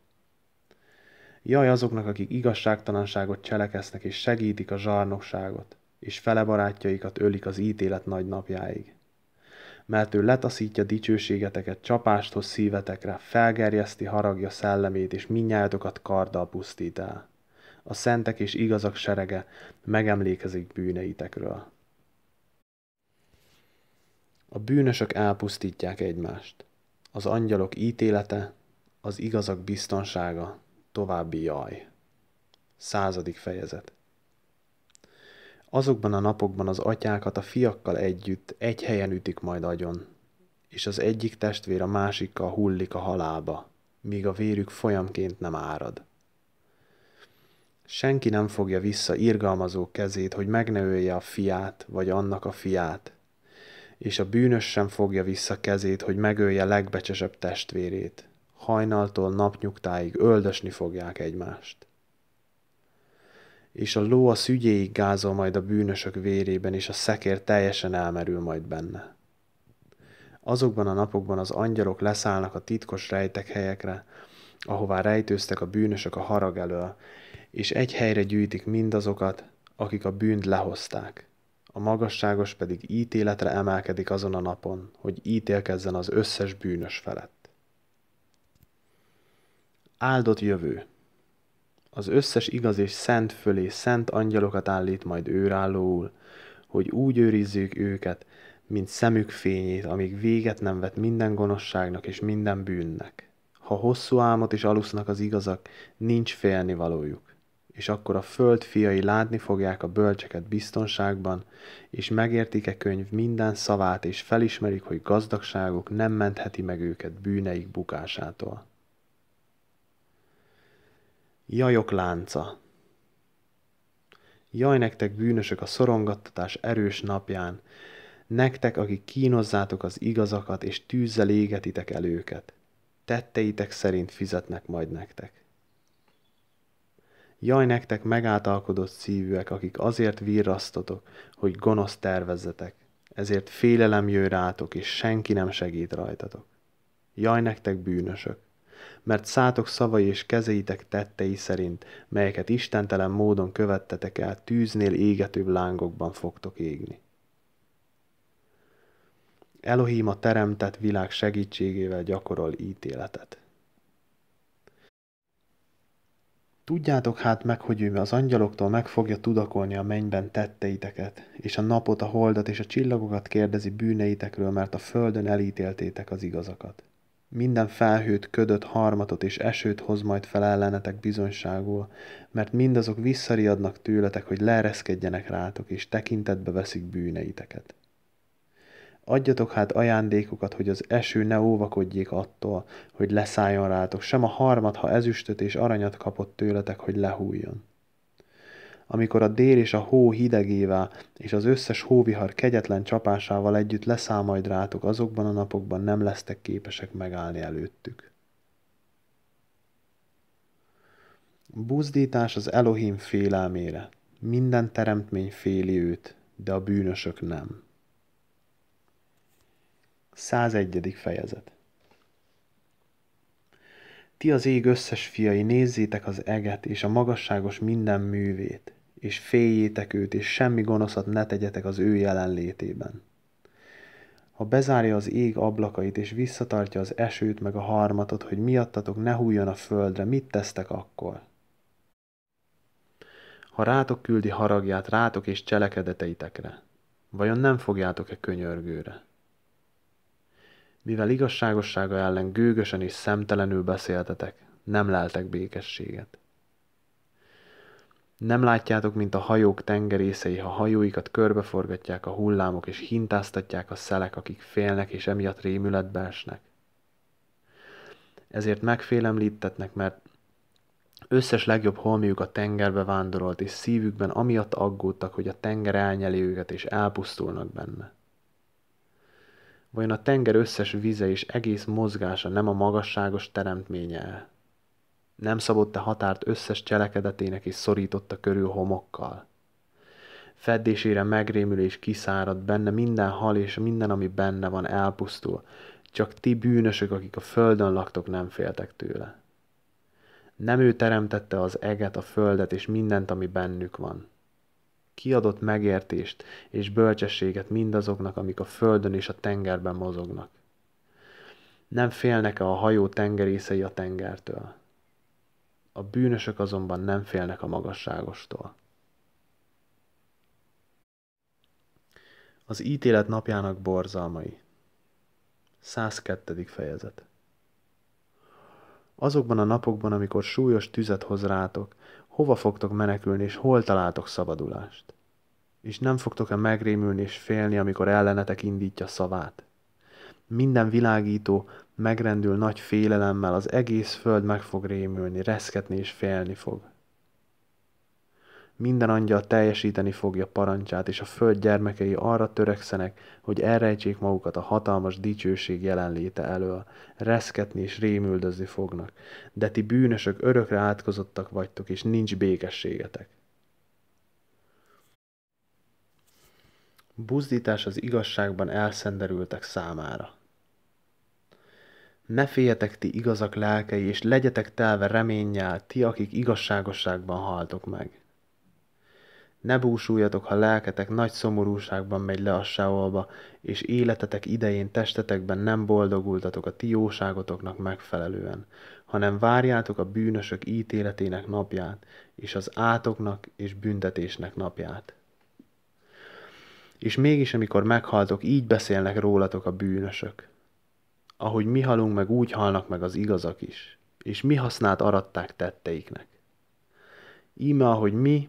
Jaj azoknak, akik igazságtalanságot cselekesznek, és segítik a zsarnokságot, és fele barátjaikat ölik az ítélet nagy napjáig. Mert ő letaszítja dicsőségeteket hoz szívetekre, felgerjeszti haragja szellemét, és minnyájatokat karddal pusztít el a szentek és igazak serege megemlékezik bűneitekről. A bűnösök elpusztítják egymást. Az angyalok ítélete, az igazak biztonsága, további jaj. Századik fejezet. Azokban a napokban az atyákat a fiakkal együtt egy helyen ütik majd agyon, és az egyik testvér a másikkal hullik a halába, míg a vérük folyamként nem árad. Senki nem fogja vissza irgalmazó kezét, hogy meg a fiát, vagy annak a fiát. És a bűnös sem fogja vissza kezét, hogy megölje legbecsesebb testvérét. Hajnaltól napnyugtáig öldösni fogják egymást és a ló a szügyéig gázol majd a bűnösök vérében, és a szekér teljesen elmerül majd benne. Azokban a napokban az angyalok leszállnak a titkos rejtek helyekre, ahová rejtőztek a bűnösök a harag elől, és egy helyre gyűjtik mindazokat, akik a bűnt lehozták. A magasságos pedig ítéletre emelkedik azon a napon, hogy ítélkezzen az összes bűnös felett. Áldott jövő az összes igaz és szent fölé szent angyalokat állít majd őrállóul, hogy úgy őrizzük őket, mint szemük fényét, amíg véget nem vet minden gonoszságnak és minden bűnnek. Ha hosszú álmot is alusznak az igazak, nincs félnivalójuk és akkor a föld fiai látni fogják a bölcseket biztonságban, és megértik-e könyv minden szavát, és felismerik, hogy gazdagságuk nem mentheti meg őket bűneik bukásától. Jajok lánca Jaj nektek bűnösök a szorongattatás erős napján, nektek, akik kínozzátok az igazakat, és tűzzel égetitek el őket. Tetteitek szerint fizetnek majd nektek. Jaj nektek megáltalkodott szívűek, akik azért virrasztotok, hogy gonosz tervezzetek. Ezért félelem jő rátok, és senki nem segít rajtatok. Jaj nektek bűnösök, mert szátok szavai és kezeitek tettei szerint, melyeket istentelen módon követtetek el, tűznél égetőbb lángokban fogtok égni. Elohim a teremtett világ segítségével gyakorol ítéletet. Tudjátok hát meg, hogy ő az angyaloktól meg fogja tudakolni a mennyben tetteiteket, és a napot, a holdat és a csillagokat kérdezi bűneitekről, mert a földön elítéltétek az igazakat. Minden felhőt, ködöt, harmatot és esőt hoz majd fel ellenetek bizonyságul, mert mindazok visszariadnak tőletek, hogy leereszkedjenek rátok, és tekintetbe veszik bűneiteket. Adjatok hát ajándékokat, hogy az eső ne óvakodjék attól, hogy leszálljon rátok, sem a harmad, ha ezüstöt és aranyat kapott tőletek, hogy lehújjon. Amikor a dél és a hó hidegével és az összes hóvihar kegyetlen csapásával együtt leszáll majd rátok, azokban a napokban nem lesztek képesek megállni előttük. Buzdítás az Elohim félelmére. Minden teremtmény féli őt, de a bűnösök nem. 101. fejezet Ti az ég összes fiai, nézzétek az eget és a magasságos minden művét, és féljétek őt, és semmi gonoszat ne tegyetek az ő jelenlétében. Ha bezárja az ég ablakait, és visszatartja az esőt meg a harmatot, hogy miattatok ne hújjon a földre, mit tesztek akkor? Ha rátok küldi haragját, rátok és cselekedeteitekre, vajon nem fogjátok-e könyörgőre? mivel igazságossága ellen gőgösen és szemtelenül beszéltetek, nem leltek békességet. Nem látjátok, mint a hajók tengerészei, ha hajóikat körbeforgatják a hullámok, és hintáztatják a szelek, akik félnek, és emiatt rémületbe esnek. Ezért megfélemlítetnek, mert összes legjobb holmiuk a tengerbe vándorolt, és szívükben amiatt aggódtak, hogy a tenger elnyeli őket, és elpusztulnak benne. Vajon a tenger összes vize és egész mozgása nem a magasságos teremtménye? Nem szabott-e határt összes cselekedetének és szorította körül homokkal? Feddésére megrémülés kiszárad, benne minden hal és minden, ami benne van, elpusztul. Csak ti bűnösök, akik a földön laktok, nem féltek tőle. Nem ő teremtette az eget, a földet és mindent, ami bennük van kiadott megértést és bölcsességet mindazoknak, amik a földön és a tengerben mozognak. Nem félnek-e a hajó tengerészei a tengertől? A bűnösök azonban nem félnek a magasságostól. Az ítélet napjának borzalmai 102. fejezet Azokban a napokban, amikor súlyos tüzet hoz rátok, hova fogtok menekülni, és hol találtok szabadulást? És nem fogtok-e megrémülni és félni, amikor ellenetek indítja szavát? Minden világító megrendül nagy félelemmel, az egész föld meg fog rémülni, reszketni és félni fog. Minden angyal teljesíteni fogja parancsát, és a föld gyermekei arra törekszenek, hogy elrejtsék magukat a hatalmas dicsőség jelenléte elől. Reszketni és rémüldözni fognak. De ti bűnösök örökre átkozottak vagytok, és nincs békességetek. Buzdítás az igazságban elszenderültek számára. Ne féljetek ti igazak lelkei, és legyetek telve reménnyel, ti, akik igazságosságban haltok meg. Ne búsuljatok, ha lelketek nagy szomorúságban megy le a seolba, és életetek idején testetekben nem boldogultatok a ti jóságotoknak megfelelően, hanem várjátok a bűnösök ítéletének napját, és az átoknak és büntetésnek napját. És mégis, amikor meghaltok, így beszélnek rólatok a bűnösök. Ahogy mi halunk meg, úgy halnak meg az igazak is, és mi hasznát aratták tetteiknek. Íme, ahogy mi,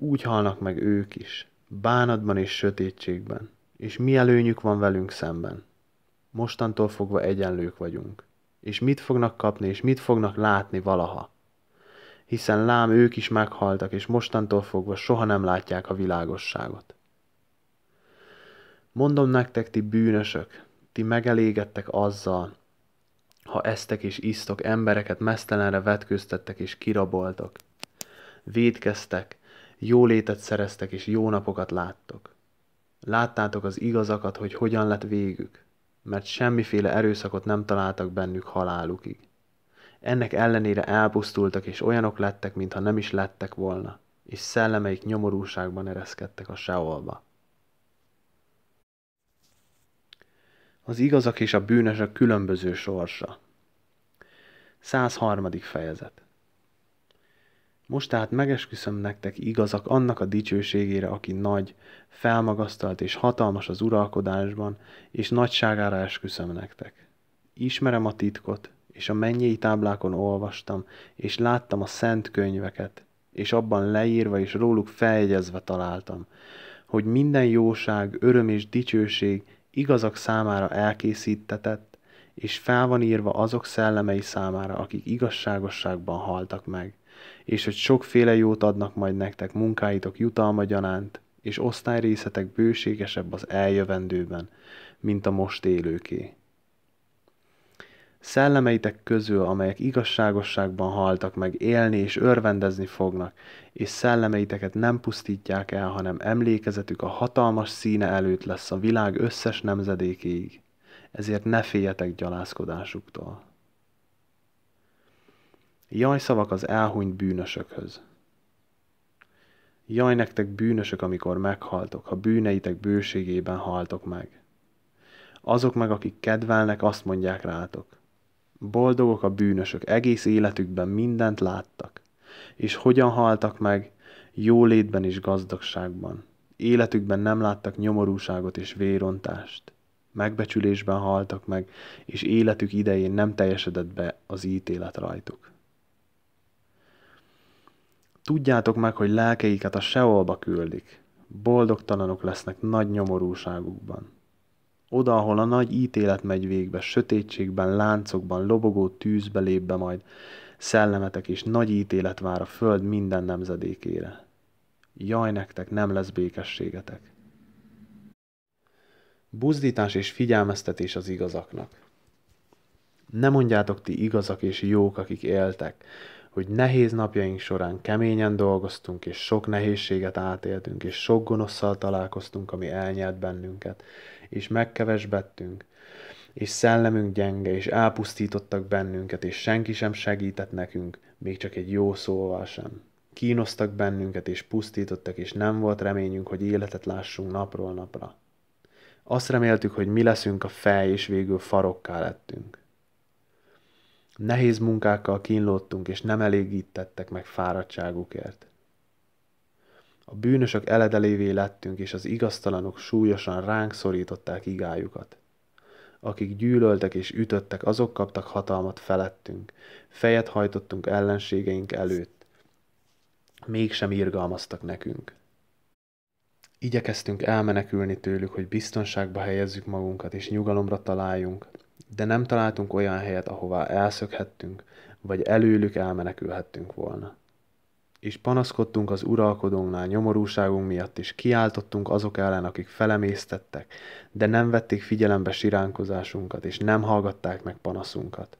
úgy halnak meg ők is, bánatban és sötétségben, és mi előnyük van velünk szemben. Mostantól fogva egyenlők vagyunk. És mit fognak kapni, és mit fognak látni valaha? Hiszen lám ők is meghaltak, és mostantól fogva soha nem látják a világosságot. Mondom nektek, ti bűnösök, ti megelégettek azzal, ha eztek és isztok, embereket mesztelenre vetkőztettek és kiraboltok. Védkeztek, jó létet szereztek és jó napokat láttok. Láttátok az igazakat, hogy hogyan lett végük, mert semmiféle erőszakot nem találtak bennük halálukig. Ennek ellenére elpusztultak, és olyanok lettek, mintha nem is lettek volna, és szellemeik nyomorúságban ereszkedtek a seolba. Az igazak és a bűnösök különböző sorsa. 103. fejezet most tehát megesküszöm nektek igazak annak a dicsőségére, aki nagy, felmagasztalt és hatalmas az uralkodásban, és nagyságára esküszöm nektek. Ismerem a titkot, és a mennyei táblákon olvastam, és láttam a szent könyveket, és abban leírva és róluk feljegyezve találtam, hogy minden jóság, öröm és dicsőség igazak számára elkészítetett, és fel van írva azok szellemei számára, akik igazságosságban haltak meg és hogy sokféle jót adnak majd nektek munkáitok jutalma gyanánt, és osztályrészetek bőségesebb az eljövendőben, mint a most élőké. Szellemeitek közül, amelyek igazságosságban haltak meg, élni és örvendezni fognak, és szellemeiteket nem pusztítják el, hanem emlékezetük a hatalmas színe előtt lesz a világ összes nemzedékéig. Ezért ne féljetek gyalázkodásuktól. Jaj szavak az elhunyt bűnösökhöz. Jaj nektek bűnösök, amikor meghaltok, ha bűneitek bőségében haltok meg. Azok meg, akik kedvelnek, azt mondják rátok. Boldogok a bűnösök, egész életükben mindent láttak. És hogyan haltak meg? Jólétben és gazdagságban. Életükben nem láttak nyomorúságot és vérontást. Megbecsülésben haltak meg, és életük idején nem teljesedett be az ítélet rajtuk. Tudjátok meg, hogy lelkeiket a seolba küldik. Boldogtalanok lesznek nagy nyomorúságukban. Oda, ahol a nagy ítélet megy végbe, sötétségben, láncokban, lobogó tűzbe lép be majd, szellemetek és nagy ítélet vár a föld minden nemzedékére. Jaj nektek, nem lesz békességetek. Buzdítás és figyelmeztetés az igazaknak. Ne mondjátok ti igazak és jók, akik éltek, hogy nehéz napjaink során keményen dolgoztunk, és sok nehézséget átéltünk, és sok gonoszszal találkoztunk, ami elnyelt bennünket, és megkevesbettünk, és szellemünk gyenge, és elpusztítottak bennünket, és senki sem segített nekünk, még csak egy jó szóval sem. Kínoztak bennünket, és pusztítottak, és nem volt reményünk, hogy életet lássunk napról napra. Azt reméltük, hogy mi leszünk a fej, és végül farokká lettünk. Nehéz munkákkal kínlódtunk, és nem elégítettek meg fáradtságukért. A bűnösök eledelévé lettünk, és az igaztalanok súlyosan ránk szorították igájukat. Akik gyűlöltek és ütöttek, azok kaptak hatalmat felettünk. Fejet hajtottunk ellenségeink előtt. Mégsem irgalmaztak nekünk. Igyekeztünk elmenekülni tőlük, hogy biztonságba helyezzük magunkat és nyugalomra találjunk, de nem találtunk olyan helyet, ahová elszökhettünk, vagy előlük elmenekülhettünk volna. És panaszkodtunk az uralkodónknál nyomorúságunk miatt, és kiáltottunk azok ellen, akik felemésztettek, de nem vették figyelembe siránkozásunkat, és nem hallgatták meg panaszunkat.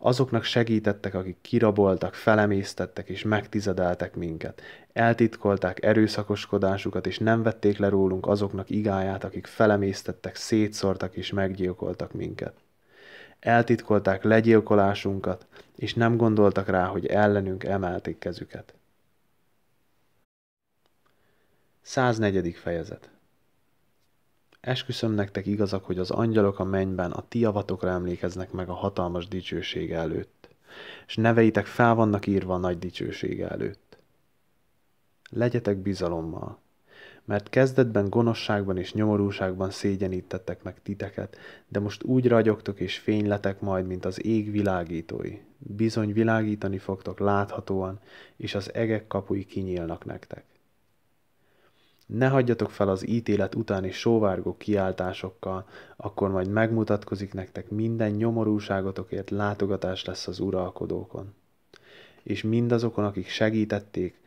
Azoknak segítettek, akik kiraboltak, felemésztettek és megtizedeltek minket. Eltitkolták erőszakoskodásukat, és nem vették le rólunk azoknak igáját, akik felemésztettek, szétszortak és meggyilkoltak minket. Eltitkolták legyilkolásunkat, és nem gondoltak rá, hogy ellenünk emelték kezüket. 104. fejezet Esküszöm nektek igazak, hogy az angyalok a mennyben a ti avatokra emlékeznek meg a hatalmas dicsőség előtt, és neveitek fel vannak írva a nagy dicsőség előtt. Legyetek bizalommal, mert kezdetben gonoszságban és nyomorúságban szégyenítettek meg titeket, de most úgy ragyogtok és fényletek majd, mint az ég világítói. Bizony világítani fogtok láthatóan, és az egek kapui kinyílnak nektek. Ne hagyjatok fel az ítélet utáni sóvárgó kiáltásokkal, akkor majd megmutatkozik nektek minden nyomorúságotokért látogatás lesz az uralkodókon. És mindazokon, akik segítették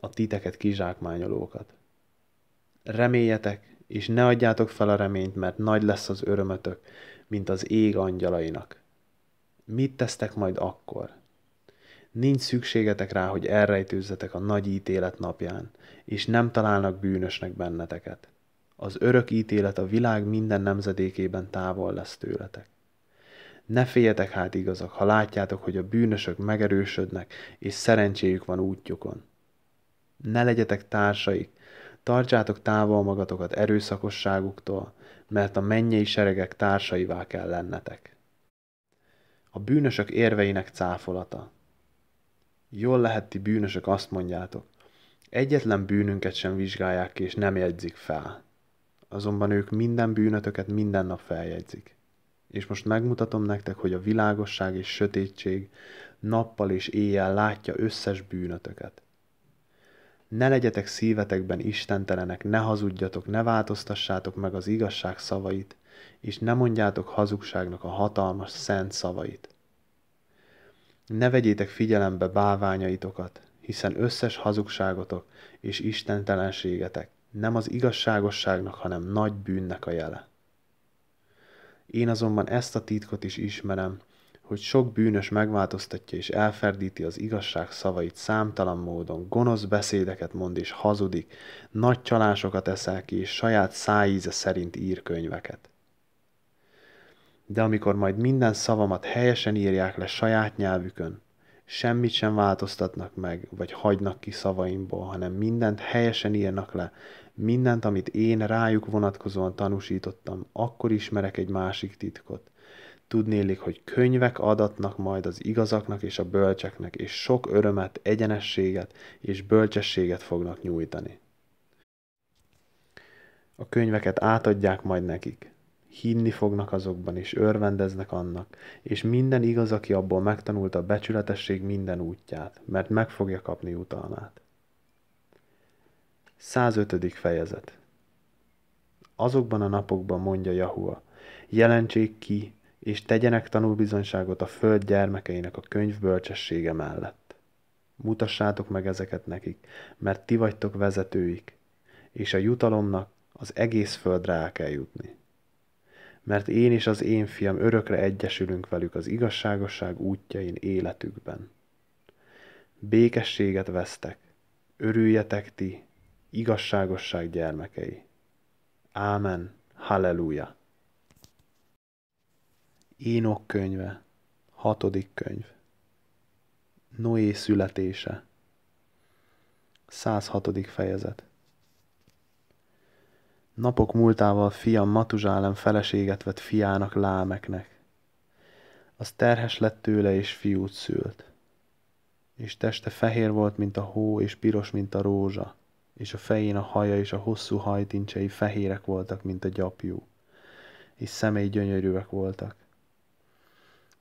a titeket kizsákmányolókat. Reméljetek, és ne adjátok fel a reményt, mert nagy lesz az örömötök, mint az ég angyalainak. Mit tesztek majd akkor? Nincs szükségetek rá, hogy elrejtőzzetek a nagy ítélet napján, és nem találnak bűnösnek benneteket. Az örök ítélet a világ minden nemzedékében távol lesz tőletek. Ne féljetek hát igazak, ha látjátok, hogy a bűnösök megerősödnek, és szerencséjük van útjukon. Ne legyetek társaik, tartsátok távol magatokat erőszakosságuktól, mert a mennyei seregek társaivá kell lennetek. A bűnösök érveinek cáfolata – Jól lehet ti bűnösök azt mondjátok, egyetlen bűnünket sem vizsgálják ki, és nem jegyzik fel. Azonban ők minden bűnötöket minden nap feljegyzik. És most megmutatom nektek, hogy a világosság és sötétség nappal és éjjel látja összes bűnötöket. Ne legyetek szívetekben istentelenek, ne hazudjatok, ne változtassátok meg az igazság szavait, és ne mondjátok hazugságnak a hatalmas szent szavait ne vegyétek figyelembe báványaitokat, hiszen összes hazugságotok és istentelenségetek nem az igazságosságnak, hanem nagy bűnnek a jele. Én azonban ezt a titkot is ismerem, hogy sok bűnös megváltoztatja és elferdíti az igazság szavait számtalan módon, gonosz beszédeket mond és hazudik, nagy csalásokat eszel ki és saját szájíze szerint ír könyveket de amikor majd minden szavamat helyesen írják le saját nyelvükön, semmit sem változtatnak meg, vagy hagynak ki szavaimból, hanem mindent helyesen írnak le, mindent, amit én rájuk vonatkozóan tanúsítottam, akkor ismerek egy másik titkot. Tudnélik, hogy könyvek adatnak majd az igazaknak és a bölcseknek, és sok örömet, egyenességet és bölcsességet fognak nyújtani. A könyveket átadják majd nekik hinni fognak azokban, és örvendeznek annak, és minden igaz, aki abból megtanulta a becsületesség minden útját, mert meg fogja kapni utalmát. 105. fejezet Azokban a napokban mondja Jahua, jelentsék ki, és tegyenek tanulbizonyságot a föld gyermekeinek a könyv bölcsessége mellett. Mutassátok meg ezeket nekik, mert ti vagytok vezetőik, és a jutalomnak az egész földre el kell jutni mert én és az én fiam örökre egyesülünk velük az igazságosság útjain életükben. Békességet vesztek, örüljetek ti, igazságosság gyermekei. Ámen, halleluja! Énok könyve, hatodik könyv. Noé születése, 106. fejezet. Napok múltával fiam Matuzsálem feleséget vett fiának Lámeknek. Az terhes lett tőle, és fiút szült. És teste fehér volt, mint a hó, és piros, mint a rózsa, és a fején a haja és a hosszú hajtincsei fehérek voltak, mint a gyapjú, és szemei gyönyörűek voltak.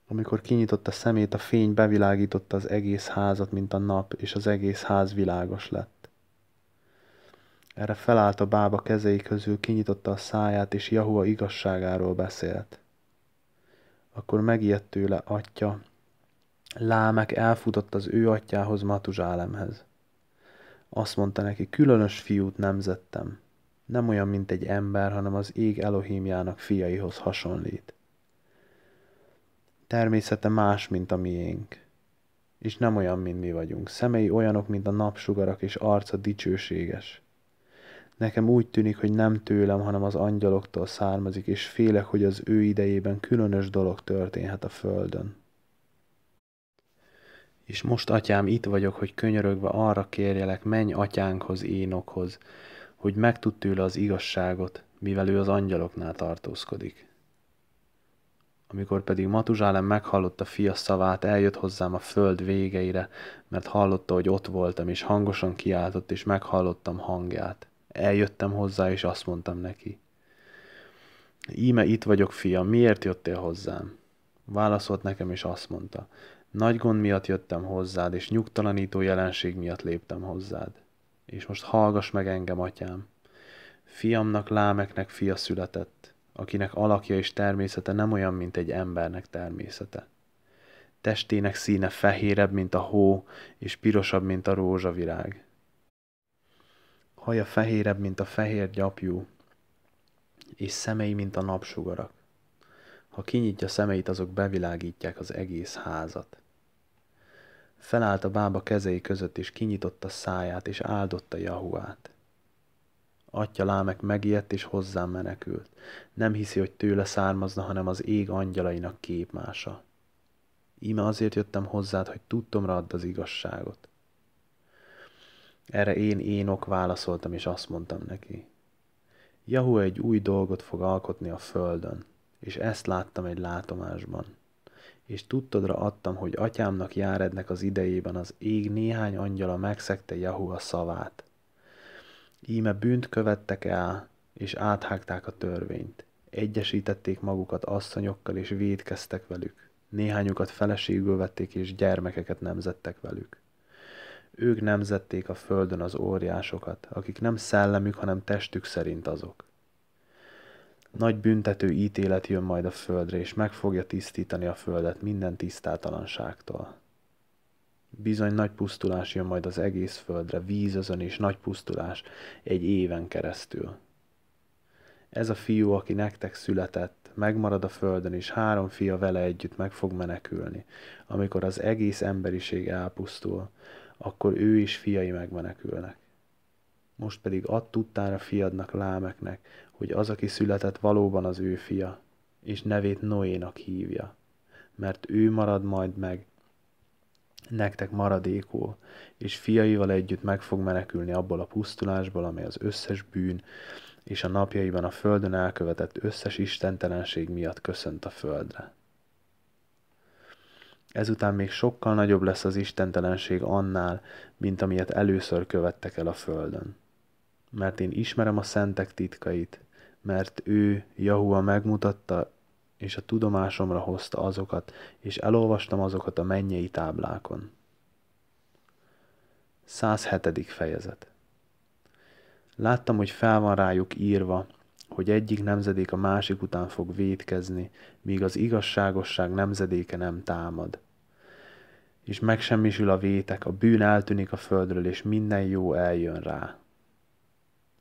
Amikor kinyitotta szemét, a fény bevilágította az egész házat, mint a nap, és az egész ház világos lett. Erre felállt a bába kezei közül, kinyitotta a száját, és Jahua igazságáról beszélt. Akkor megijedt tőle atya. Lámek elfutott az ő atyához, Matuzsálemhez. Azt mondta neki, különös fiút nemzettem. Nem olyan, mint egy ember, hanem az ég Elohimjának fiaihoz hasonlít. Természete más, mint a miénk. És nem olyan, mint mi vagyunk. Szemei olyanok, mint a napsugarak, és arca dicsőséges. Nekem úgy tűnik, hogy nem tőlem, hanem az angyaloktól származik, és félek, hogy az ő idejében különös dolog történhet a földön. És most, atyám, itt vagyok, hogy könyörögve arra kérjelek, menj atyánkhoz, énokhoz, hogy megtud tőle az igazságot, mivel ő az angyaloknál tartózkodik. Amikor pedig Matuzsálem meghallotta fia szavát, eljött hozzám a föld végeire, mert hallotta, hogy ott voltam, és hangosan kiáltott, és meghallottam hangját. Eljöttem hozzá, és azt mondtam neki. Íme itt vagyok, fiam, miért jöttél hozzám? Válaszolt nekem, és azt mondta. Nagy gond miatt jöttem hozzád, és nyugtalanító jelenség miatt léptem hozzád. És most hallgass meg engem, atyám. Fiamnak Lámeknek fia született, akinek alakja és természete nem olyan, mint egy embernek természete. Testének színe fehérebb, mint a hó, és pirosabb, mint a rózsavirág haja fehérebb, mint a fehér gyapjú, és szemei, mint a napsugarak. Ha kinyitja szemeit, azok bevilágítják az egész házat. Felállt a bába kezei között, és kinyitotta száját, és áldotta Jahuát. Atya Lámek megijedt, és hozzám menekült. Nem hiszi, hogy tőle származna, hanem az ég angyalainak képmása. Íme azért jöttem hozzád, hogy tudtomra add az igazságot. Erre én énok válaszoltam, és azt mondtam neki. Jahu egy új dolgot fog alkotni a földön, és ezt láttam egy látomásban. És tudtodra adtam, hogy atyámnak Járednek az idejében az ég néhány angyala megszegte Jahu a szavát. Íme bűnt követtek el, és áthágták a törvényt. Egyesítették magukat asszonyokkal, és védkeztek velük. Néhányukat feleségül vették, és gyermekeket nemzettek velük ők nemzették a földön az óriásokat, akik nem szellemük, hanem testük szerint azok. Nagy büntető ítélet jön majd a földre, és meg fogja tisztítani a földet minden tisztátalanságtól. Bizony nagy pusztulás jön majd az egész földre, vízözön és nagy pusztulás egy éven keresztül. Ez a fiú, aki nektek született, megmarad a földön, és három fia vele együtt meg fog menekülni, amikor az egész emberiség elpusztul, akkor ő és fiai megmenekülnek. Most pedig add tudtára fiadnak Lámeknek, hogy az, aki született valóban az ő fia, és nevét Noénak hívja, mert ő marad majd meg, nektek maradékul, és fiaival együtt meg fog menekülni abból a pusztulásból, amely az összes bűn, és a napjaiban a földön elkövetett összes istentelenség miatt köszönt a földre. Ezután még sokkal nagyobb lesz az istentelenség annál, mint amilyet először követtek el a földön. Mert én ismerem a szentek titkait, mert ő, Jahua megmutatta, és a tudomásomra hozta azokat, és elolvastam azokat a mennyei táblákon. 107. fejezet Láttam, hogy fel van rájuk írva, hogy egyik nemzedék a másik után fog védkezni, míg az igazságosság nemzedéke nem támad. És megsemmisül a vétek, a bűn eltűnik a földről, és minden jó eljön rá.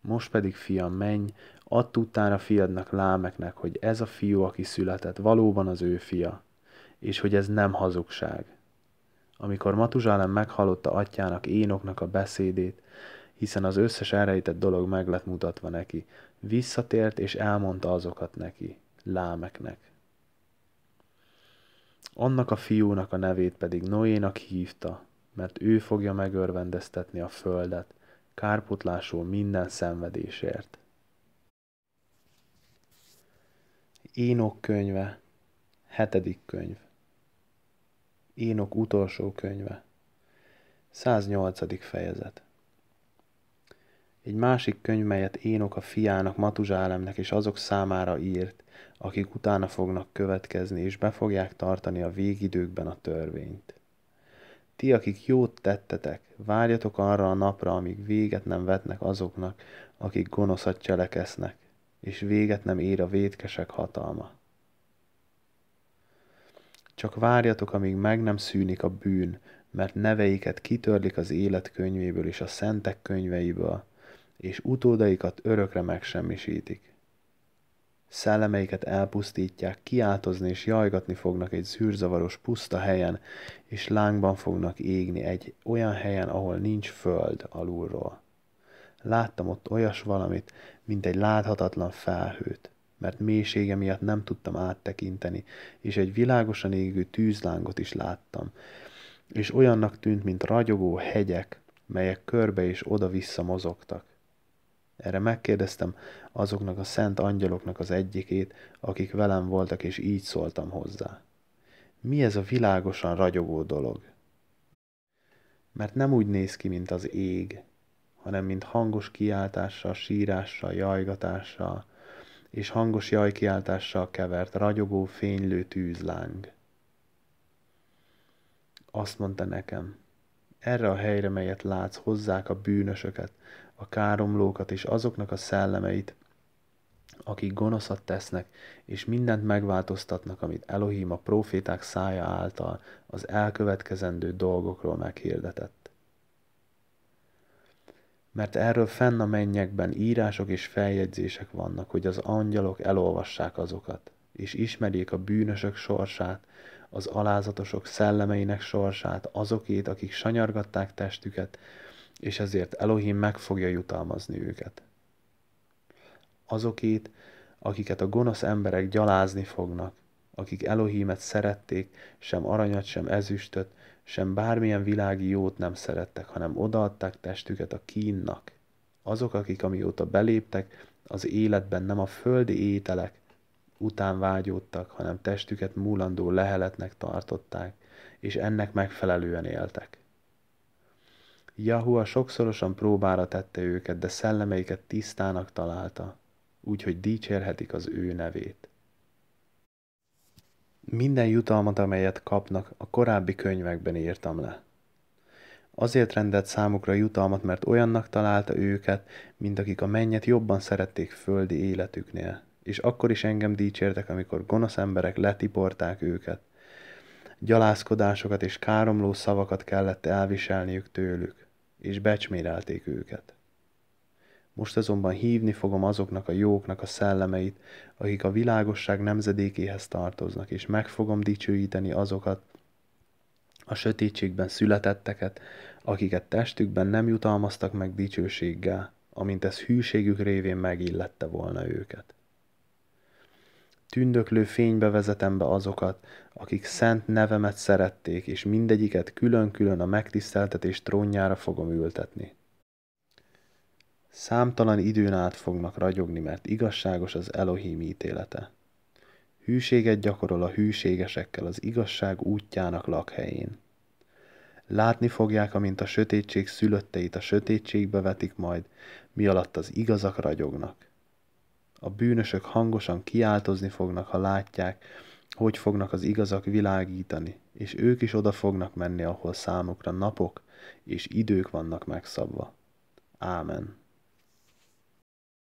Most pedig, fiam, menj, add utána fiadnak lámeknek, hogy ez a fiú, aki született, valóban az ő fia, és hogy ez nem hazugság. Amikor Matuzsálem meghallotta atyának, Énoknak a beszédét, hiszen az összes elrejtett dolog meg lett mutatva neki, Visszatért és elmondta azokat neki, Lámeknek. Annak a fiúnak a nevét pedig Noénak hívta, mert ő fogja megörvendeztetni a földet, kárpotlásul minden szenvedésért. Énok könyve, hetedik könyv. Énok utolsó könyve, 108. fejezet. Egy másik könyv, melyet Énok a fiának, Matuzsálemnek és azok számára írt, akik utána fognak következni és be fogják tartani a végidőkben a törvényt. Ti, akik jót tettetek, várjatok arra a napra, amíg véget nem vetnek azoknak, akik gonoszat cselekesznek, és véget nem ér a védkesek hatalma. Csak várjatok, amíg meg nem szűnik a bűn, mert neveiket kitörlik az élet könyvéből és a szentek könyveiből, és utódaikat örökre megsemmisítik. Szellemeiket elpusztítják, kiáltozni és jajgatni fognak egy zűrzavaros puszta helyen, és lángban fognak égni egy olyan helyen, ahol nincs föld alulról. Láttam ott olyas valamit, mint egy láthatatlan felhőt, mert mélysége miatt nem tudtam áttekinteni, és egy világosan égő tűzlángot is láttam, és olyannak tűnt, mint ragyogó hegyek, melyek körbe és oda-vissza mozogtak. Erre megkérdeztem azoknak a szent angyaloknak az egyikét, akik velem voltak, és így szóltam hozzá. Mi ez a világosan ragyogó dolog? Mert nem úgy néz ki, mint az ég, hanem mint hangos kiáltással, sírással, jajgatással, és hangos jajkiáltással kevert, ragyogó, fénylő tűzláng. Azt mondta nekem, erre a helyre, melyet látsz, hozzák a bűnösöket, a káromlókat és azoknak a szellemeit, akik gonoszat tesznek, és mindent megváltoztatnak, amit Elohim a proféták szája által az elkövetkezendő dolgokról meghirdetett. Mert erről fenn a mennyekben írások és feljegyzések vannak, hogy az angyalok elolvassák azokat, és ismerjék a bűnösök sorsát, az alázatosok szellemeinek sorsát, azokét, akik sanyargatták testüket, és ezért Elohim meg fogja jutalmazni őket. Azokét, akiket a gonosz emberek gyalázni fognak, akik Elohimet szerették, sem aranyat, sem ezüstöt, sem bármilyen világi jót nem szerettek, hanem odaadták testüket a kínnak. Azok, akik amióta beléptek, az életben nem a földi ételek után vágyódtak, hanem testüket múlandó leheletnek tartották, és ennek megfelelően éltek. Jahua sokszorosan próbára tette őket, de szellemeiket tisztának találta, úgyhogy dicsérhetik az ő nevét. Minden jutalmat, amelyet kapnak, a korábbi könyvekben írtam le. Azért rendelt számukra jutalmat, mert olyannak találta őket, mint akik a mennyet jobban szerették földi életüknél, és akkor is engem dicsértek, amikor gonosz emberek letiporták őket. Gyalászkodásokat és káromló szavakat kellett elviselniük tőlük és becsmérelték őket. Most azonban hívni fogom azoknak a jóknak a szellemeit, akik a világosság nemzedékéhez tartoznak, és meg fogom dicsőíteni azokat, a sötétségben születetteket, akiket testükben nem jutalmaztak meg dicsőséggel, amint ez hűségük révén megillette volna őket. Tündöklő fénybe vezetem be azokat, akik szent nevemet szerették, és mindegyiket külön-külön a megtiszteltetés trónjára fogom ültetni. Számtalan időn át fognak ragyogni, mert igazságos az Elohim ítélete. Hűséget gyakorol a hűségesekkel az igazság útjának lakhelyén. Látni fogják, amint a sötétség szülötteit a sötétségbe vetik majd, mi alatt az igazak ragyognak. A bűnösök hangosan kiáltozni fognak, ha látják, hogy fognak az igazak világítani, és ők is oda fognak menni, ahol számukra napok és idők vannak megszabva. Ámen.